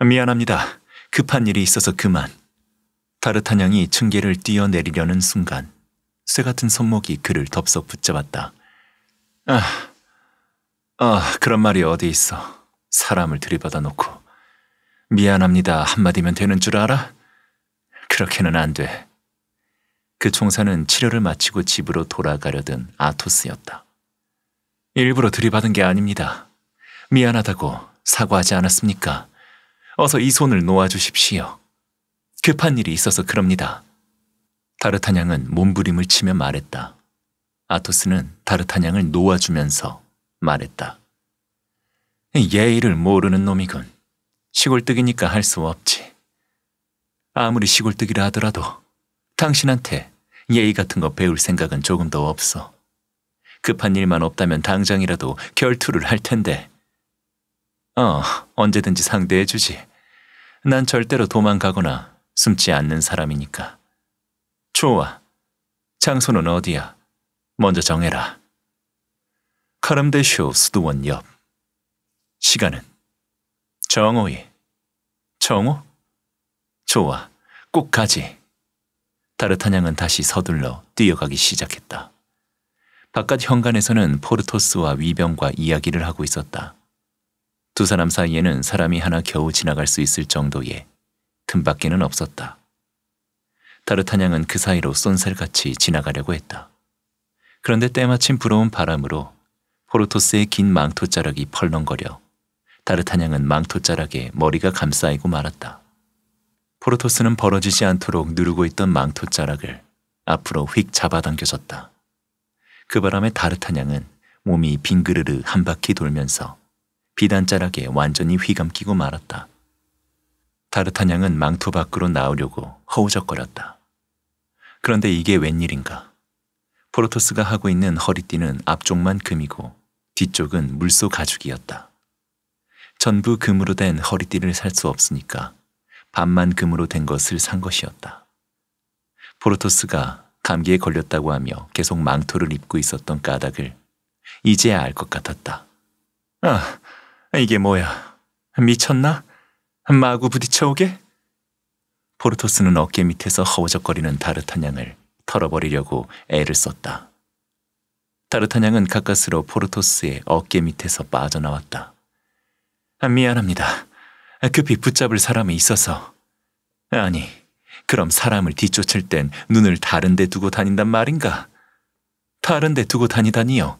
미안합니다. 급한 일이 있어서 그만. 다르타냥이 층계를 뛰어내리려는 순간 쇠 같은 손목이 그를 덥석 붙잡았다. 아, 아, 그런 말이 어디 있어. 사람을 들이받아 놓고 미안합니다 한마디면 되는 줄 알아? 그렇게는 안 돼. 그 총사는 치료를 마치고 집으로 돌아가려던 아토스였다. 일부러 들이받은 게 아닙니다. 미안하다고 사과하지 않았습니까? 어서 이 손을 놓아주십시오. 급한 일이 있어서 그럽니다. 다르타냥은 몸부림을 치며 말했다. 아토스는 다르타냥을 놓아주면서 말했다. 예의를 모르는 놈이군. 시골뜨기니까 할 수 없지. 아무리 시골뜨기라 하더라도 당신한테 예의 같은 거 배울 생각은 조금도 없어. 급한 일만 없다면 당장이라도 결투를 할 텐데. 어, 언제든지 상대해주지. 난 절대로 도망가거나 숨지 않는 사람이니까. 좋아. 장소는 어디야? 먼저 정해라. 카름데쇼 수도원 옆. 시간은 정오이. 정오? 좋아. 꼭 가지. 다르타냥은 다시 서둘러 뛰어가기 시작했다. 바깥 현관에서는 포르토스와 위병과 이야기를 하고 있었다. 두 사람 사이에는 사람이 하나 겨우 지나갈 수 있을 정도의 틈밖에는 없었다. 다르타냥은 그 사이로 쏜살같이 지나가려고 했다. 그런데 때마침 불어온 바람으로 포르토스의 긴 망토자락이 펄렁거려 다르타냥은 망토자락에 머리가 감싸이고 말았다. 포르토스는 벌어지지 않도록 누르고 있던 망토자락을 앞으로 휙 잡아당겨졌다. 그 바람에 다르타냥은 몸이 빙그르르 한 바퀴 돌면서 비단자락에 완전히 휘감기고 말았다. 다르타냥은 망토 밖으로 나오려고 허우적거렸다. 그런데 이게 웬일인가? 포르토스가 하고 있는 허리띠는 앞쪽만 금이고 뒤쪽은 물소 가죽이었다. 전부 금으로 된 허리띠를 살 수 없으니까 반만 금으로 된 것을 산 것이었다. 포르토스가 감기에 걸렸다고 하며 계속 망토를 입고 있었던 까닭을 이제야 알 것 같았다. 아, 이게 뭐야? 미쳤나? 마구 부딪혀오게? 포르토스는 어깨 밑에서 허우적거리는 다르타냥을 털어버리려고 애를 썼다. 다르타냥은 가까스로 포르토스의 어깨 밑에서 빠져나왔다. 아, 미안합니다. 급히 붙잡을 사람이 있어서. 아니, 그럼 사람을 뒤쫓을 땐 눈을 다른 데 두고 다닌단 말인가? 다른 데 두고 다니다니요.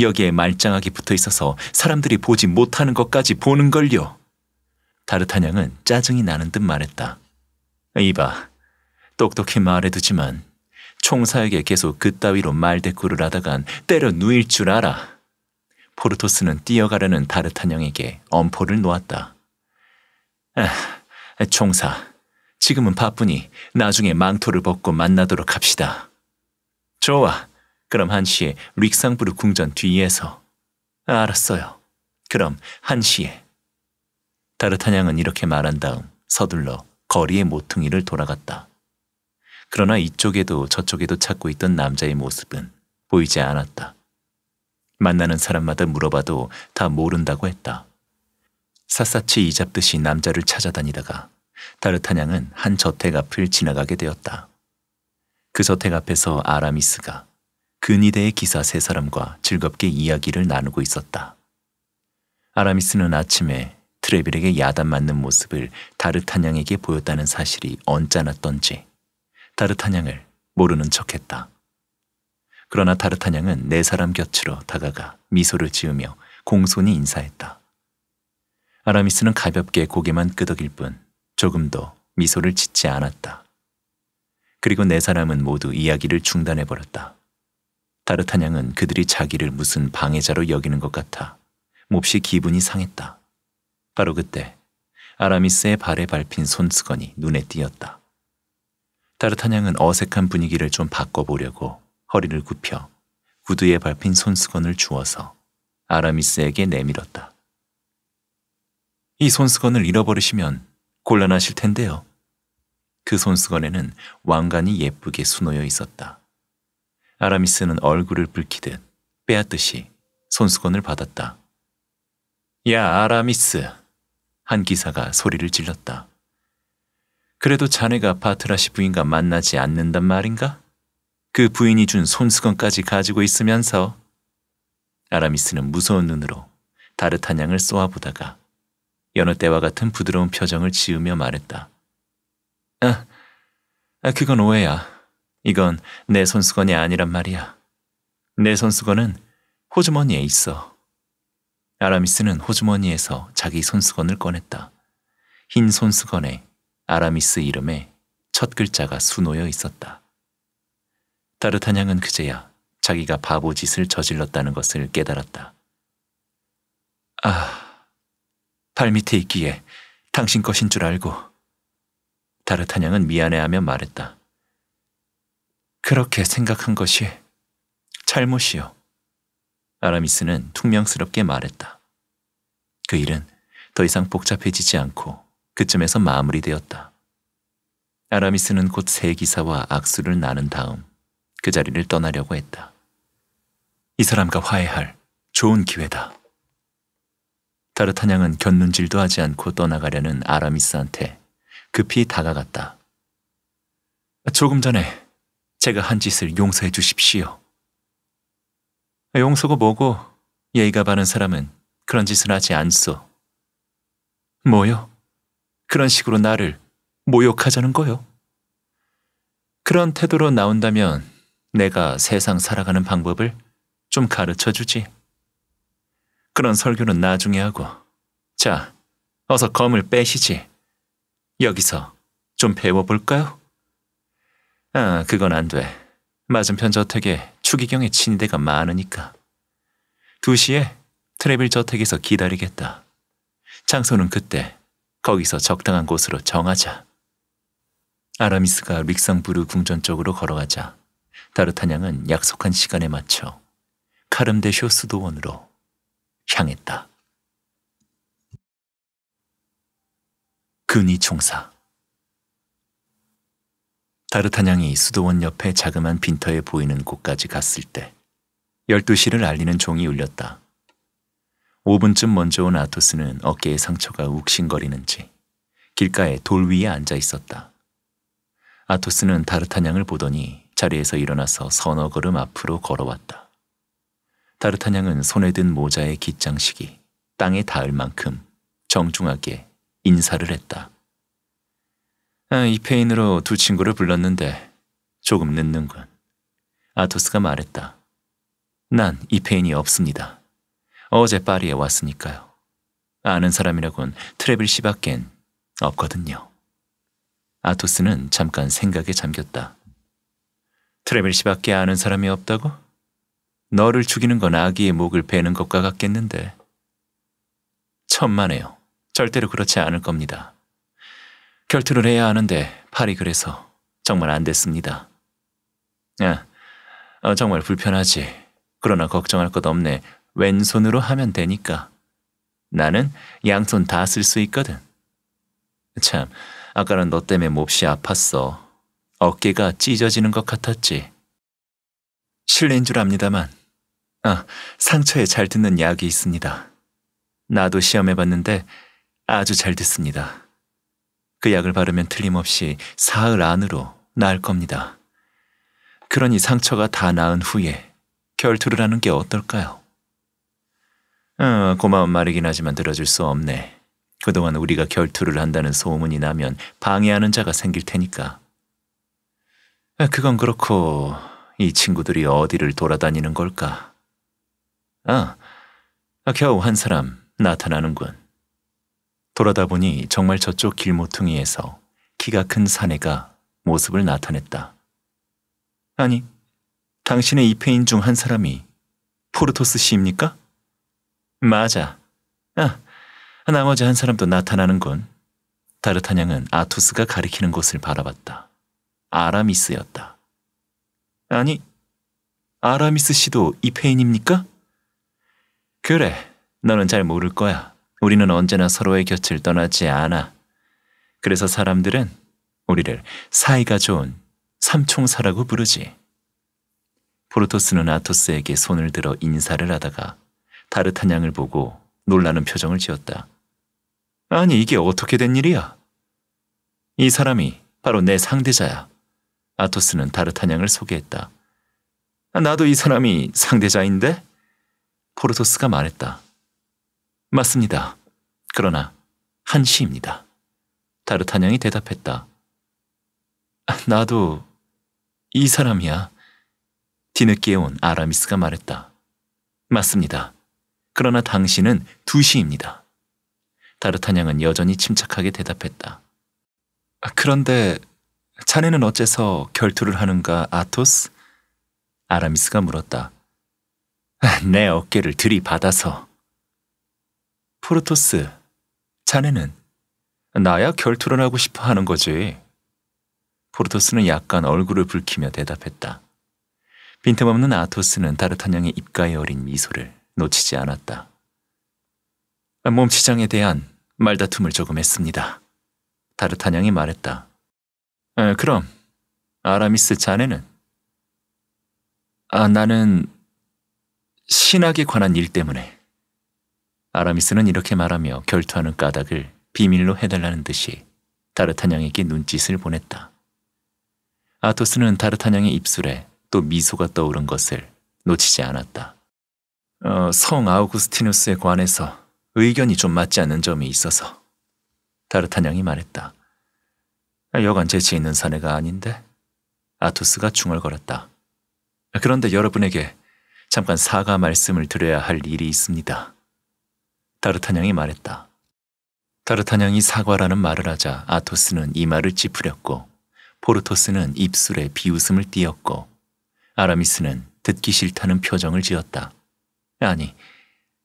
여기에 말짱하게 붙어 있어서 사람들이 보지 못하는 것까지 보는걸요. 다르타냥은 짜증이 나는 듯 말했다. 이봐, 똑똑히 말해두지만 총사에게 계속 그따위로 말대꾸를 하다간 때려 누일 줄 알아. 포르토스는 뛰어가려는 다르타냥에게 엄포를 놓았다. 아, 총사, 지금은 바쁘니 나중에 망토를 벗고 만나도록 합시다. 좋아. 그럼 한시에 릭상부르 궁전 뒤에서. 알았어요. 그럼 한시에. 다르타냥은 이렇게 말한 다음 서둘러 거리의 모퉁이를 돌아갔다. 그러나 이쪽에도 저쪽에도 찾고 있던 남자의 모습은 보이지 않았다. 만나는 사람마다 물어봐도 다 모른다고 했다. 샅샅이 이잡듯이 남자를 찾아다니다가 다르타냥은 한 저택 앞을 지나가게 되었다. 그 저택 앞에서 아라미스가 근위대의 기사 세 사람과 즐겁게 이야기를 나누고 있었다. 아라미스는 아침에 트레빌에게 야단 맞는 모습을 다르타냥에게 보였다는 사실이 언짢았던지 다르타냥을 모르는 척했다. 그러나 다르타냥은 네 사람 곁으로 다가가 미소를 지으며 공손히 인사했다. 아라미스는 가볍게 고개만 끄덕일 뿐 조금도 미소를 짓지 않았다. 그리고 네 사람은 모두 이야기를 중단해버렸다. 다르타냥은 그들이 자기를 무슨 방해자로 여기는 것 같아 몹시 기분이 상했다. 바로 그때 아라미스의 발에 밟힌 손수건이 눈에 띄었다. 다르타냥은 어색한 분위기를 좀 바꿔보려고 허리를 굽혀 구두에 밟힌 손수건을 주워서 아라미스에게 내밀었다. 이 손수건을 잃어버리시면 곤란하실 텐데요. 그 손수건에는 왕관이 예쁘게 수놓여 있었다. 아라미스는 얼굴을 붉히듯 빼앗듯이 손수건을 받았다. 야, 아라미스! 한 기사가 소리를 질렀다. 그래도 자네가 바트라시 부인과 만나지 않는단 말인가? 그 부인이 준 손수건까지 가지고 있으면서 아라미스는 무서운 눈으로 다르탄 양을 쏘아보다가 여느 때와 같은 부드러운 표정을 지으며 말했다. 아, 아 그건 오해야. 이건 내 손수건이 아니란 말이야. 내 손수건은 호주머니에 있어. 아라미스는 호주머니에서 자기 손수건을 꺼냈다. 흰 손수건에 아라미스 이름에첫 글자가 수놓여 있었다. 따르타냥은 그제야 자기가 바보 짓을 저질렀다는 것을 깨달았다. 아, 발밑에 있기에 당신 것인 줄 알고 다르타냥은 미안해하며 말했다. 그렇게 생각한 것이 잘못이요. 아라미스는 퉁명스럽게 말했다. 그 일은 더 이상 복잡해지지 않고 그쯤에서 마무리되었다. 아라미스는 곧 새 기사와 악수를 나눈 다음 그 자리를 떠나려고 했다. 이 사람과 화해할 좋은 기회다. 다르타냥은 견눈질도 하지 않고 떠나가려는 아라미스한테 급히 다가갔다. 조금 전에 제가 한 짓을 용서해 주십시오. 용서고 뭐고 예의가 바른 사람은 그런 짓을 하지 않소. 뭐요? 그런 식으로 나를 모욕하자는 거요? 그런 태도로 나온다면 내가 세상 살아가는 방법을 좀 가르쳐 주지. 그런 설교는 나중에 하고, 자, 어서 검을 빼시지. 여기서 좀 배워볼까요? 아, 그건 안 돼. 맞은편 저택에 추기경의 친대가 많으니까. 2시에 트레빌 저택에서 기다리겠다. 장소는 그때 거기서 적당한 곳으로 정하자. 아라미스가 릭상부르 궁전 쪽으로 걸어가자. 다르타냥은 약속한 시간에 맞춰 카름데쇼 수도원으로 향했다. 근위 총사 다르타냥이 수도원 옆에 자그만 빈터에 보이는 곳까지 갔을 때 12시를 알리는 종이 울렸다. 5분쯤 먼저 온 아토스는 어깨에 상처가 욱신거리는지 길가에 돌 위에 앉아 있었다. 아토스는 다르타냥을 보더니 자리에서 일어나서 서너 걸음 앞으로 걸어왔다. 다르타냥은 손에 든 모자의 깃장식이 땅에 닿을 만큼 정중하게 인사를 했다. 아, 이 페인으로 두 친구를 불렀는데 조금 늦는군. 아토스가 말했다. 난 이 페인이 없습니다. 어제 파리에 왔으니까요. 아는 사람이라곤 트레블 씨밖엔 없거든요. 아토스는 잠깐 생각에 잠겼다. 트레벨 씨밖에 아는 사람이 없다고? 너를 죽이는 건 아기의 목을 베는 것과 같겠는데. 천만에요. 절대로 그렇지 않을 겁니다. 결투를 해야 하는데 팔이 그래서 정말 안 됐습니다. 아, 어, 정말 불편하지. 그러나 걱정할 것 없네. 왼손으로 하면 되니까. 나는 양손 다 쓸 수 있거든. 참, 아까는 너 때문에 몹시 아팠어. 어깨가 찢어지는 것 같았지. 실례인 줄 압니다만, 아, 상처에 잘 듣는 약이 있습니다. 나도 시험해봤는데 아주 잘 듣습니다. 그 약을 바르면 틀림없이 사흘 안으로 나을 겁니다. 그러니 상처가 다 나은 후에 결투를 하는 게 어떨까요? 아, 고마운 말이긴 하지만 들어줄 수 없네. 그동안 우리가 결투를 한다는 소문이 나면 방해하는 자가 생길 테니까. 그건 그렇고 이 친구들이 어디를 돌아다니는 걸까? 아, 아, 겨우 한 사람 나타나는군. 돌아다 보니 정말 저쪽 길모퉁이에서 키가 큰 사내가 모습을 나타냈다. 아니, 당신의 입회인 중 한 사람이 포르토스 씨입니까? 맞아. 아, 나머지 한 사람도 나타나는군. 다르타냥은 아투스가 가리키는 곳을 바라봤다. 아라미스였다. 아니, 아라미스 씨도 이페인입니까? 그래, 너는 잘 모를 거야. 우리는 언제나 서로의 곁을 떠나지 않아. 그래서 사람들은 우리를 사이가 좋은 삼총사라고 부르지. 프로토스는 아토스에게 손을 들어 인사를 하다가 다르타냥을 보고 놀라는 표정을 지었다. 아니, 이게 어떻게 된 일이야? 이 사람이 바로 내 상대자야. 아토스는 다르타냥을 소개했다. 나도 이 사람이 상대자인데? 포르토스가 말했다. 맞습니다. 그러나 한시입니다. 다르타냥이 대답했다. 나도 이 사람이야. 뒤늦게 온 아라미스가 말했다. 맞습니다. 그러나 당신은 두시입니다. 다르타냥은 여전히 침착하게 대답했다. 그런데 자네는 어째서 결투를 하는가 아토스? 아라미스가 물었다. [LAUGHS] 내 어깨를 들이받아서. 프로토스 자네는? 나야 결투를 하고 싶어 하는 거지. 프로토스는 약간 얼굴을 붉히며 대답했다. 빈틈없는 아토스는 따뜻한 양의 입가에 어린 미소를 놓치지 않았다. 몸치장에 대한 말다툼을 조금 했습니다. 다르타양이 말했다. 에, 예, 그럼 아라미스 자네는? 아, 나는 신학에 관한 일 때문에. 아라미스는 이렇게 말하며 결투하는 까닭을 비밀로 해달라는 듯이 다르타냥에게 눈짓을 보냈다. 아토스는 다르타냥의 입술에 또 미소가 떠오른 것을 놓치지 않았다. 어, 성 아우구스티누스에 관해서 의견이 좀 맞지 않는 점이 있어서 다르타냥이 말했다. 여간 재치 있는 사내가 아닌데? 아투스가 중얼거렸다. 그런데 여러분에게 잠깐 사과 말씀을 드려야 할 일이 있습니다. 다르타냥이 말했다. 다르타냥이 사과라는 말을 하자 아토스는 이마를 찌푸렸고 포르토스는 입술에 비웃음을 띄었고 아라미스는 듣기 싫다는 표정을 지었다. 아니,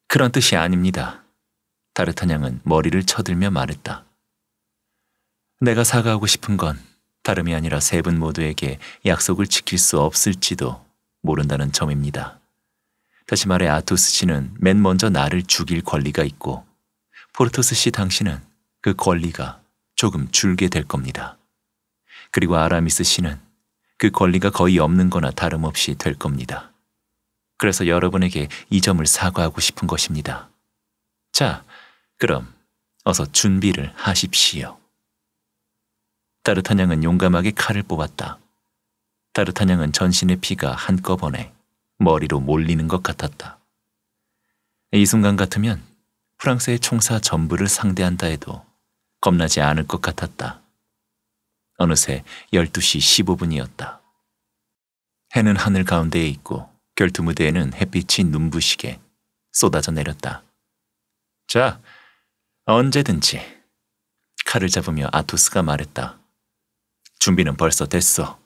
그런 뜻이 아닙니다. 다르타냥은 머리를 쳐들며 말했다. 내가 사과하고 싶은 건 다름이 아니라 세 분 모두에게 약속을 지킬 수 없을지도 모른다는 점입니다. 다시 말해 아토스 씨는 맨 먼저 나를 죽일 권리가 있고 포르토스 씨 당신은 그 권리가 조금 줄게 될 겁니다. 그리고 아라미스 씨는 그 권리가 거의 없는 거나 다름없이 될 겁니다. 그래서 여러분에게 이 점을 사과하고 싶은 것입니다. 자, 그럼 어서 준비를 하십시오. 따르타냥은 용감하게 칼을 뽑았다. 따르타냥은 전신의 피가 한꺼번에 머리로 몰리는 것 같았다. 이 순간 같으면 프랑스의 총사 전부를 상대한다 해도 겁나지 않을 것 같았다. 어느새 12시 15분이었다. 해는 하늘 가운데에 있고 결투 무대에는 햇빛이 눈부시게 쏟아져 내렸다. 자, 언제든지 칼을 잡으며 아토스가 말했다. 준비는 벌써 됐어.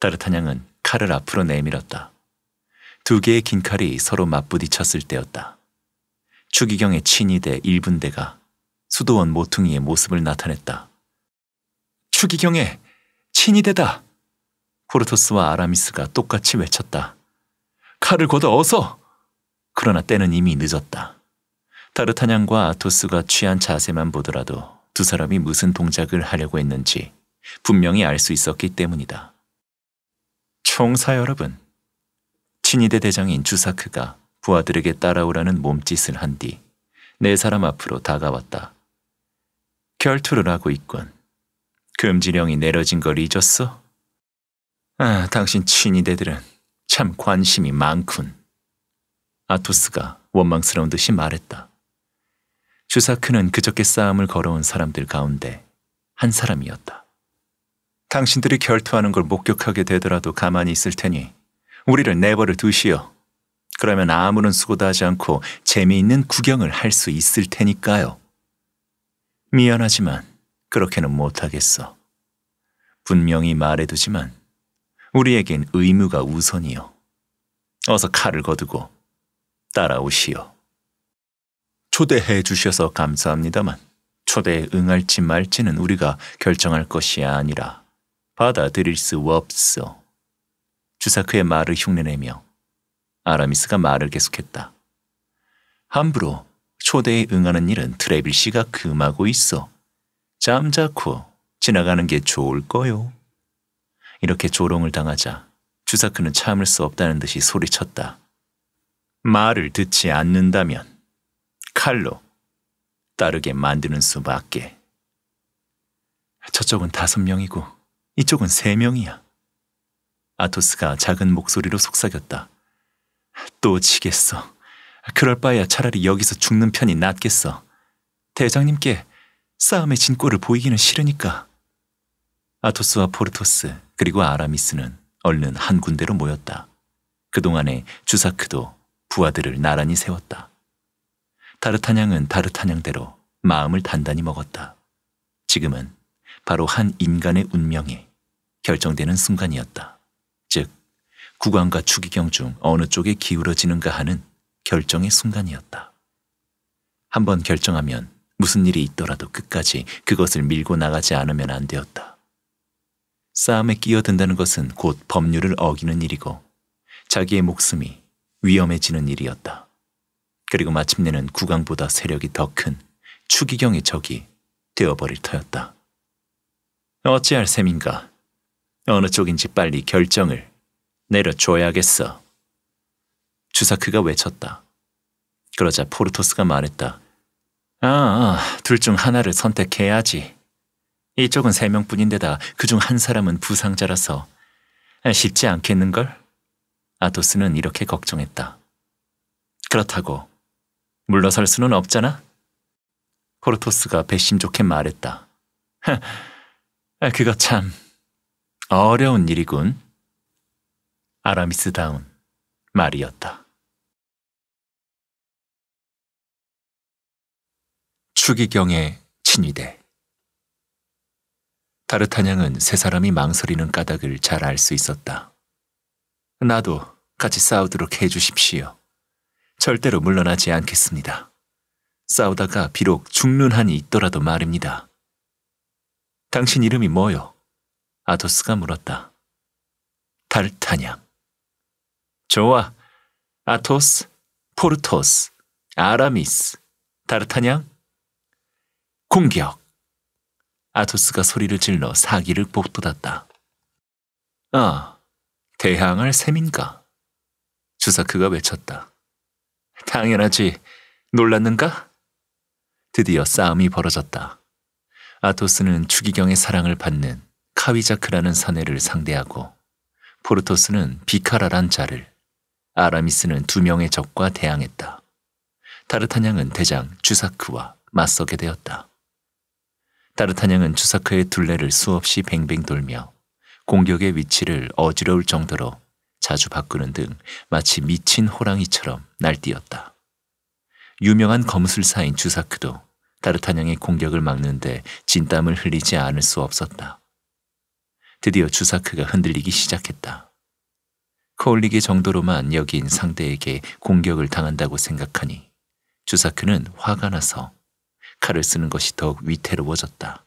따르타냥은 칼을 앞으로 내밀었다. 두 개의 긴 칼이 서로 맞부딪혔을 때였다. 추기경의 친위대 1분대가 수도원 모퉁이의 모습을 나타냈다. 추기경의 친위대다! 포르토스와 아라미스가 똑같이 외쳤다. 칼을 걷어 어서! 그러나 때는 이미 늦었다. 다르타냥과 아토스가 취한 자세만 보더라도 두 사람이 무슨 동작을 하려고 했는지 분명히 알 수 있었기 때문이다. 총사 여러분, 친위대 대장인 주사크가 부하들에게 따라오라는 몸짓을 한뒤네 사람 앞으로 다가왔다. 결투를 하고 있군. 금지령이 내려진 걸 잊었어? 아, 당신 친위대들은 참 관심이 많군. 아토스가 원망스러운 듯이 말했다. 주사크는 그저께 싸움을 걸어온 사람들 가운데 한 사람이었다. 당신들이 결투하는 걸 목격하게 되더라도 가만히 있을 테니 우리를 내버려 두시오. 그러면 아무런 수고도 하지 않고 재미있는 구경을 할 수 있을 테니까요. 미안하지만 그렇게는 못하겠어. 분명히 말해두지만 우리에겐 의무가 우선이요. 어서 칼을 거두고 따라오시오. 초대해 주셔서 감사합니다만 초대에 응할지 말지는 우리가 결정할 것이 아니라 받아들일 수 없어. 주사크의 말을 흉내내며 아라미스가 말을 계속했다. 함부로 초대에 응하는 일은 트레빌 씨가 금하고 있어. 잠자코 지나가는 게 좋을 거요. 이렇게 조롱을 당하자 주사크는 참을 수 없다는 듯이 소리쳤다. 말을 듣지 않는다면 칼로 따르게 만드는 수밖에. 저쪽은 다섯 명이고 이쪽은 세 명이야. 아토스가 작은 목소리로 속삭였다. 또 지겠어. 그럴 바에야 차라리 여기서 죽는 편이 낫겠어. 대장님께 싸움의 진골을 보이기는 싫으니까. 아토스와 포르토스 그리고 아라미스는 얼른 한 군데로 모였다. 그동안에 주사크도 부하들을 나란히 세웠다. 다르타냥은 다르타냥대로 마음을 단단히 먹었다. 지금은 바로 한 인간의 운명이 결정되는 순간이었다. 즉, 국왕과 추기경 중 어느 쪽에 기울어지는가 하는 결정의 순간이었다. 한 번 결정하면 무슨 일이 있더라도 끝까지 그것을 밀고 나가지 않으면 안 되었다. 싸움에 끼어든다는 것은 곧 법률을 어기는 일이고 자기의 목숨이 위험해지는 일이었다. 그리고 마침내는 국왕보다 세력이 더 큰 추기경의 적이 되어버릴 터였다. 어찌할 셈인가. 어느 쪽인지 빨리 결정을 내려줘야겠어. 주사크가 외쳤다. 그러자 포르토스가 말했다. 아, 아둘 중 하나를 선택해야지. 이쪽은 세 명뿐인데다 그 중 한 사람은 부상자라서 쉽지 않겠는걸? 아토스는 이렇게 걱정했다. 그렇다고 물러설 수는 없잖아? 포르토스가 배심 좋게 말했다. 흥! [LAUGHS] 아, 그거 참 어려운 일이군. 아라미스다운 말이었다. 추기경의 친위대 다르타냥은 세 사람이 망설이는 까닭을 잘 알 수 있었다. 나도 같이 싸우도록 해주십시오. 절대로 물러나지 않겠습니다. 싸우다가 비록 죽는 한이 있더라도 말입니다. 당신 이름이 뭐요? 아토스가 물었다. 달타냥. 좋아. 아토스, 포르토스, 아라미스, 달타냥 공격. 아토스가 소리를 질러 사기를 복돋았다. 아, 대항할 셈인가? 주사크가 외쳤다. 당연하지. 놀랐는가? 드디어 싸움이 벌어졌다. 아토스는 추기경의 사랑을 받는 카위자크라는 사내를 상대하고 포르토스는 비카라란 자를 아라미스는 두 명의 적과 대항했다. 다르타냥은 대장 주사크와 맞서게 되었다. 다르타냥은 주사크의 둘레를 수없이 뱅뱅 돌며 공격의 위치를 어지러울 정도로 자주 바꾸는 등 마치 미친 호랑이처럼 날뛰었다. 유명한 검술사인 주사크도 다르타냥의 공격을 막는데 진땀을 흘리지 않을 수 없었다. 드디어 주사크가 흔들리기 시작했다. 코올리기 정도로만 여긴 상대에게 공격을 당한다고 생각하니 주사크는 화가 나서 칼을 쓰는 것이 더욱 위태로워졌다.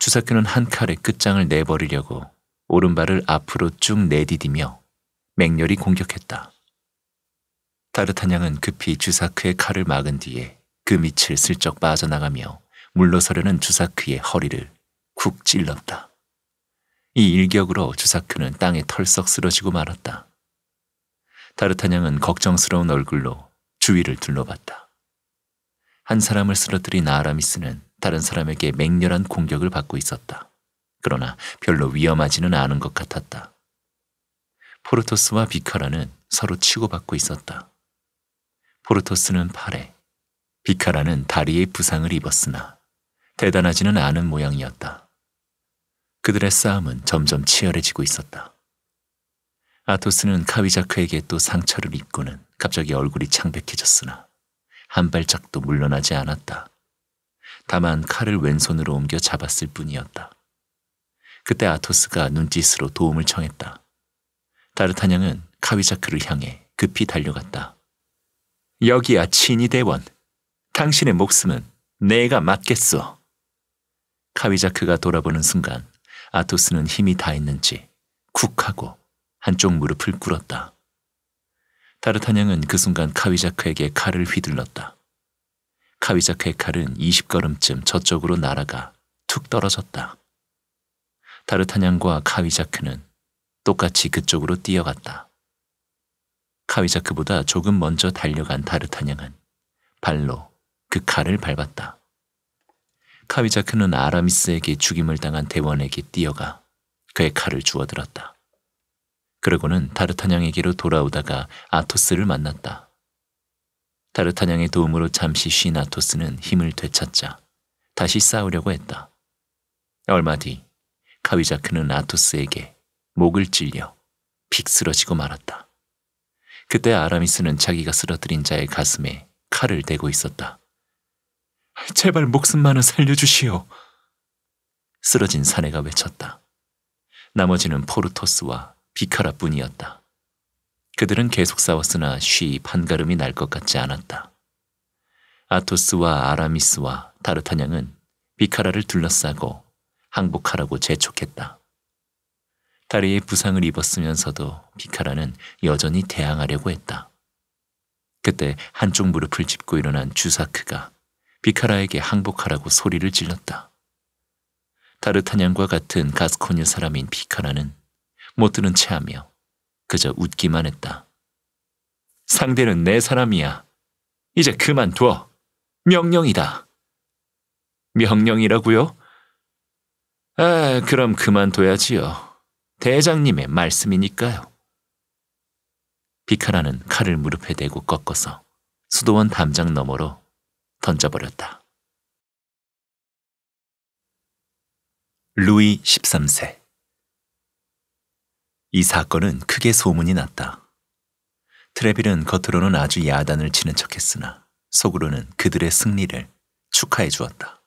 주사크는 한 칼의 끝장을 내버리려고 오른발을 앞으로 쭉 내디디며 맹렬히 공격했다. 다르타냥은 급히 주사크의 칼을 막은 뒤에 그 밑을 슬쩍 빠져나가며 물러서려는 주사크의 허리를 쿡 찔렀다. 이 일격으로 주사크는 땅에 털썩 쓰러지고 말았다. 타르타냥은 걱정스러운 얼굴로 주위를 둘러봤다. 한 사람을 쓰러뜨린 아라미스는 다른 사람에게 맹렬한 공격을 받고 있었다. 그러나 별로 위험하지는 않은 것 같았다. 포르토스와 비카라는 서로 치고받고 있었다. 포르토스는 팔에, 비카라는 다리에 부상을 입었으나 대단하지는 않은 모양이었다. 그들의 싸움은 점점 치열해지고 있었다. 아토스는 카위자크에게 또 상처를 입고는 갑자기 얼굴이 창백해졌으나 한 발짝도 물러나지 않았다. 다만 칼을 왼손으로 옮겨 잡았을 뿐이었다. 그때 아토스가 눈짓으로 도움을 청했다. 다르타냥은 카위자크를 향해 급히 달려갔다. 여기야 친이 대원. 당신의 목숨은 내가 맞겠소 카위자크가 돌아보는 순간 아토스는 힘이 다 있는지 쿡하고 한쪽 무릎을 꿇었다. 다르타냥은그 순간 카위자크에게 칼을 휘둘렀다. 카위자크의 칼은 20걸음쯤 저쪽으로 날아가 툭 떨어졌다. 다르타냥과 카위자크는 똑같이 그쪽으로 뛰어갔다. 카위자크보다 조금 먼저 달려간 다르타냥은 발로 그 칼을 밟았다. 카위자크는 아라미스에게 죽임을 당한 대원에게 뛰어가 그의 칼을 주워들었다. 그러고는 다르타냥에게로 돌아오다가 아토스를 만났다. 다르타냥의 도움으로 잠시 쉰 아토스는 힘을 되찾자 다시 싸우려고 했다. 얼마 뒤카위자크는 아토스에게 목을 찔려 픽 쓰러지고 말았다. 그때 아라미스는 자기가 쓰러뜨린 자의 가슴에 칼을 대고 있었다. 제발 목숨만은 살려주시오. 쓰러진 사내가 외쳤다. 나머지는 포르토스와 비카라뿐이었다. 그들은 계속 싸웠으나 쉬 판가름이 날 것 같지 않았다. 아토스와 아라미스와 다르타냥은 비카라를 둘러싸고 항복하라고 재촉했다. 다리에 부상을 입었으면서도 비카라는 여전히 대항하려고 했다. 그때 한쪽 무릎을 짚고 일어난 주사크가 비카라에게 항복하라고 소리를 질렀다. 다르타냥과 같은 가스코뉴 사람인 비카라는 못 들은 체하며 그저 웃기만 했다. 상대는 내 사람이야. 이제 그만둬. 명령이다. 명령이라고요? 아, 그럼 그만둬야지요. 대장님의 말씀이니까요. 비카라는 칼을 무릎에 대고 꺾어서 수도원 담장 너머로 던져버렸다. 루이 13세 이 사건은 크게 소문이 났다. 트레빌은 겉으로는 아주 야단을 치는 척했으나 속으로는 그들의 승리를 축하해 주었다.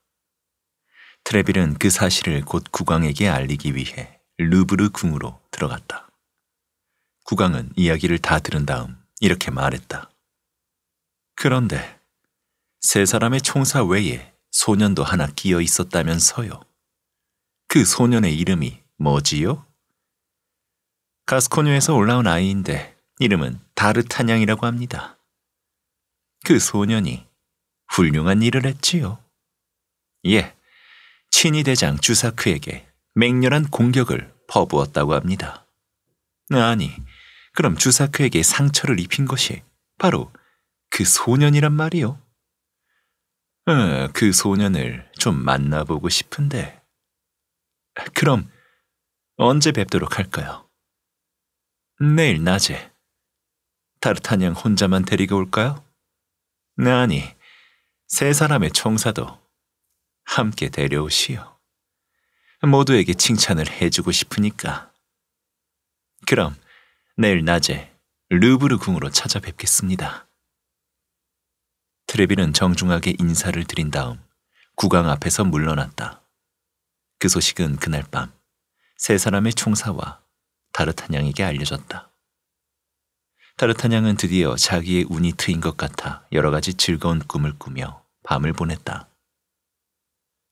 트레빌은 그 사실을 곧 국왕에게 알리기 위해 루브르 궁으로 들어갔다. 국왕은 이야기를 다 들은 다음 이렇게 말했다. 그런데 세 사람의 총사 외에 소년도 하나 끼어 있었다면서요. 그 소년의 이름이 뭐지요? 가스코뉴에서 올라온 아이인데 이름은 다르타냥이라고 합니다. 그 소년이 훌륭한 일을 했지요. 예, 친위 대장 주사크에게 맹렬한 공격을 퍼부었다고 합니다. 아니, 그럼 주사크에게 상처를 입힌 것이 바로 그 소년이란 말이요. 어, 그 소년을 좀 만나보고 싶은데. 그럼 언제 뵙도록 할까요? 내일 낮에. 타르타냥 혼자만 데리고 올까요? 네, 아니, 세 사람의 총사도 함께 데려오시오. 모두에게 칭찬을 해주고 싶으니까. 그럼 내일 낮에 루브르 궁으로 찾아뵙겠습니다. 트레비는 정중하게 인사를 드린 다음 국왕 앞에서 물러났다. 그 소식은 그날 밤 세 사람의 총사와 다르타냥에게 알려졌다. 다르타냥은 드디어 자기의 운이 트인 것 같아 여러 가지 즐거운 꿈을 꾸며 밤을 보냈다.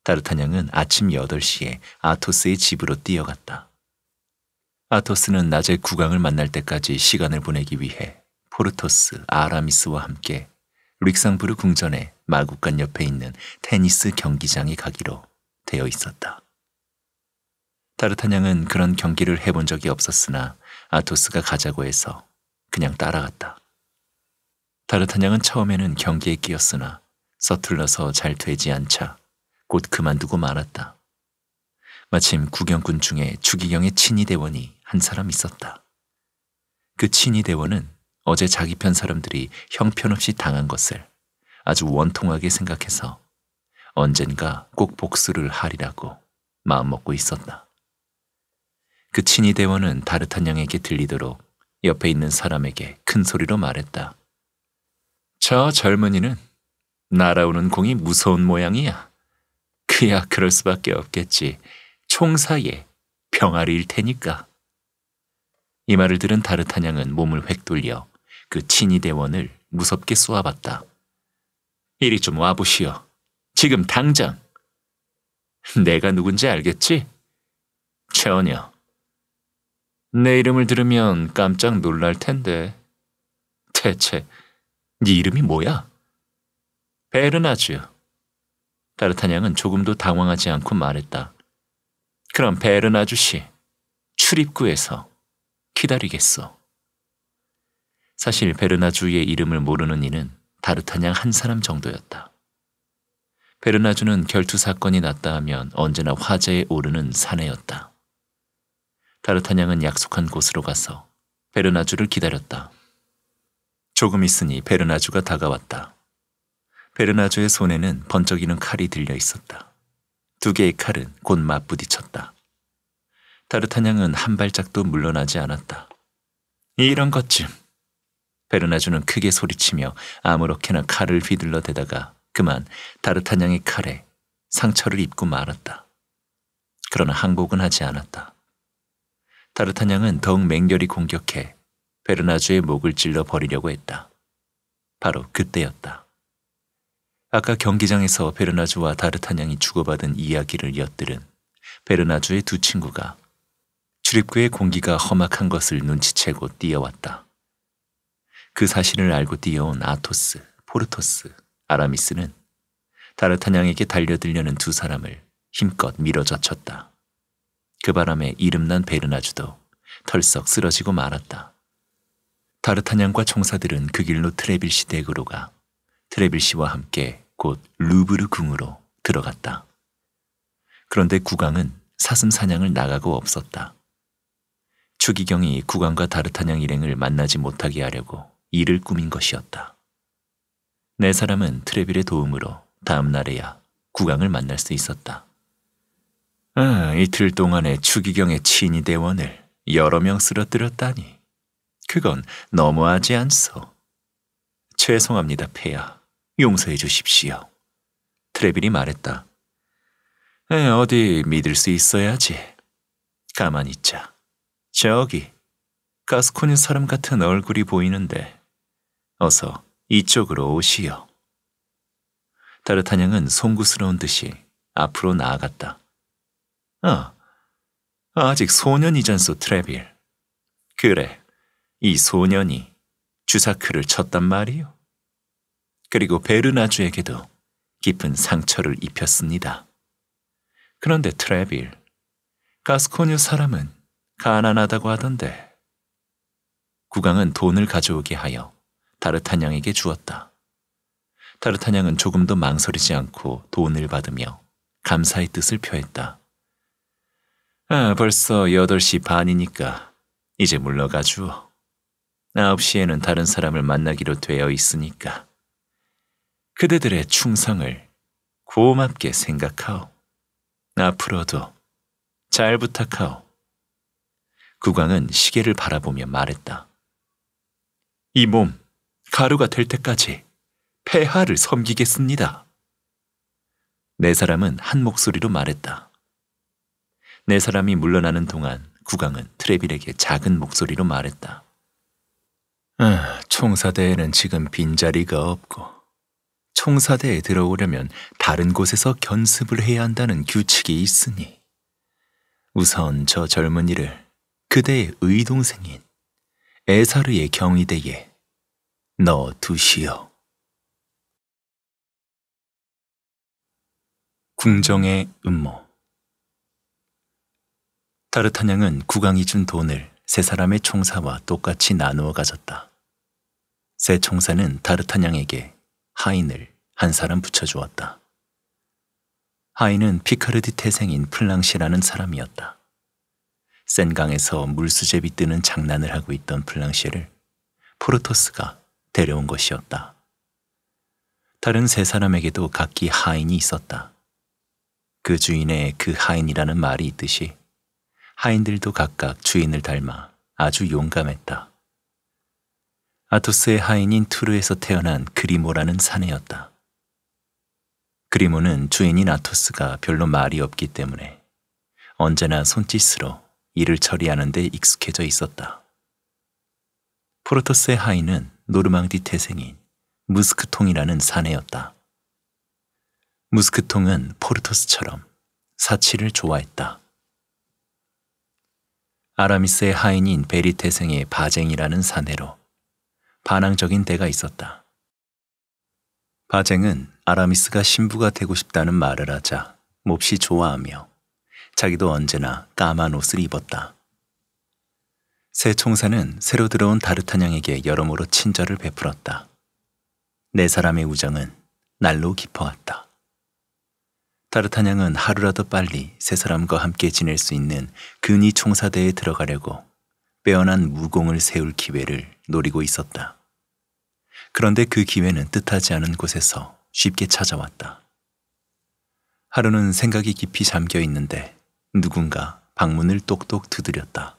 다르타냥은 아침 8시에 아토스의 집으로 뛰어갔다. 아토스는 낮에 국왕을 만날 때까지 시간을 보내기 위해 포르토스, 아라미스와 함께 릭상부르 궁전의 마구간 옆에 있는 테니스 경기장에 가기로 되어 있었다. 타르타냥은 그런 경기를 해본 적이 없었으나 아토스가 가자고 해서 그냥 따라갔다. 타르타냥은 처음에는 경기에 끼었으나 서툴러서 잘 되지 않자 곧 그만두고 말았다. 마침 구경꾼 중에 추기경의 친위대원이 한 사람 있었다. 그 친위대원은 어제 자기 편 사람들이 형편없이 당한 것을 아주 원통하게 생각해서 언젠가 꼭 복수를 하리라고 마음먹고 있었다. 그 친이 대원은 다르탄 양에게 들리도록 옆에 있는 사람에게 큰 소리로 말했다. 저 젊은이는 날아오는 공이 무서운 모양이야. 그야 그럴 수밖에 없겠지. 총사에 병아리일 테니까. 이 말을 들은 다르탄 양은 몸을 획 돌려 그 친이 대원을 무섭게 쏘아봤다. 이리 좀 와보시오. 지금 당장. 내가 누군지 알겠지? 전혀. 내 이름을 들으면 깜짝 놀랄 텐데. 대체 네 이름이 뭐야? 베르나즈. 따뜻한 양은 조금도 당황하지 않고 말했다. 그럼 베르나주 씨, 출입구에서 기다리겠소. 사실 베르나주의 이름을 모르는 이는 다르타냥 한 사람 정도였다. 베르나주는 결투 사건이 났다 하면 언제나 화제에 오르는 사내였다. 다르타냥은 약속한 곳으로 가서 베르나주를 기다렸다. 조금 있으니 베르나주가 다가왔다. 베르나주의 손에는 번쩍이는 칼이 들려 있었다. 두 개의 칼은 곧 맞부딪혔다. 다르타냥은 한 발짝도 물러나지 않았다. 이런 것쯤 베르나주는 크게 소리치며 아무렇게나 칼을 휘둘러 대다가 그만 다르타냥의 칼에 상처를 입고 말았다. 그러나 항복은 하지 않았다. 다르타냥은 더욱 맹렬히 공격해 베르나주의 목을 찔러 버리려고 했다. 바로 그때였다. 아까 경기장에서 베르나주와 다르타냥이 주고받은 이야기를 엿들은 베르나주의 두 친구가 출입구의 공기가 험악한 것을 눈치채고 뛰어왔다. 그 사실을 알고 뛰어온 아토스, 포르토스, 아라미스는 다르타냥에게 달려들려는 두 사람을 힘껏 밀어젖혔다. 그 바람에 이름난 베르나주도 털썩 쓰러지고 말았다. 다르타냥과 총사들은 그 길로 트레빌 시 댁으로 가 트레빌 시와 함께 곧 루브르 궁으로 들어갔다. 그런데 국왕은 사슴 사냥을 나가고 없었다. 추기경이 국왕과 다르타냥 일행을 만나지 못하게 하려고 이를 꾸민 것이었다. 내 사람은 트레빌의 도움으로 다음 날에야 국왕을 만날 수 있었다. 아, 이틀 동안의 추기경의 친위 대원을 여러 명 쓰러뜨렸다니. 그건 너무하지 않소. 죄송합니다, 폐야. 용서해 주십시오. 트레빌이 말했다. 에, 어디 믿을 수 있어야지. 가만히 있자. 저기, 가스콘닌 사람 같은 얼굴이 보이는데 어서 이쪽으로 오시여. 다르타냥은 송구스러운 듯이 앞으로 나아갔다. 아, 아직 소년이잖소 트레빌. 그래, 이 소년이 주사크를 쳤단 말이오 그리고 베르나주에게도 깊은 상처를 입혔습니다. 그런데 트레빌, 가스코뉴 사람은 가난하다고 하던데. 국왕은 돈을 가져오게 하여 다르타냥에게 주었다. 다르타냥은 조금도 망설이지 않고 돈을 받으며 감사의 뜻을 표했다. 아, 벌써 8시 반이니까 이제 물러가주어. 9시에는 다른 사람을 만나기로 되어 있으니까. 그대들의 충성을 고맙게 생각하오. 앞으로도 잘 부탁하오. 국왕은 시계를 바라보며 말했다. 이 몸, 가루가 될 때까지 폐하를 섬기겠습니다. 네 사람은 한 목소리로 말했다. 네 사람이 물러나는 동안 국왕은 트레빌에게 작은 목소리로 말했다. 아, 총사대에는 지금 빈자리가 없고 총사대에 들어오려면 다른 곳에서 견습을 해야 한다는 규칙이 있으니 우선 저 젊은이를 그대의 의동생인 에사르의 경위대에 넣어 두시오. 궁정의 음모 타르타냥은 국왕이 준 돈을 세 사람의 총사와 똑같이 나누어 가졌다. 세 총사는 타르타냥에게 하인을 한 사람 붙여주었다. 하인은 피카르디 태생인 플랑시라는 사람이었다. 센강에서 물수제비 뜨는 장난을 하고 있던 플랑시를 포르토스가 데려온 것이었다. 다른 세 사람에게도 각기 하인이 있었다. 그 주인의 그 하인이라는 말이 있듯이 하인들도 각각 주인을 닮아 아주 용감했다. 아토스의 하인인 투르에서 태어난 그리모라는 사내였다. 그리모는 주인인 아토스가 별로 말이 없기 때문에 언제나 손짓으로 일을 처리하는 데 익숙해져 있었다. 프로토스의 하인은 노르망디 태생인 무스크통이라는 사내였다. 무스크통은 포르토스처럼 사치를 좋아했다. 아라미스의 하인인 베리 태생의 바쟁이라는 사내로 반항적인 데가 있었다. 바쟁은 아라미스가 신부가 되고 싶다는 말을 하자 몹시 좋아하며 자기도 언제나 까만 옷을 입었다. 새 총사는 새로 들어온 다르타냥에게 여러모로 친절을 베풀었다. 네 사람의 우정은 날로 깊어왔다. 다르타냥은 하루라도 빨리 세 사람과 함께 지낼 수 있는 근위 총사대에 들어가려고 빼어난 무공을 세울 기회를 노리고 있었다. 그런데 그 기회는 뜻하지 않은 곳에서 쉽게 찾아왔다. 하루는 생각이 깊이 잠겨 있는데 누군가 방문을 똑똑 두드렸다.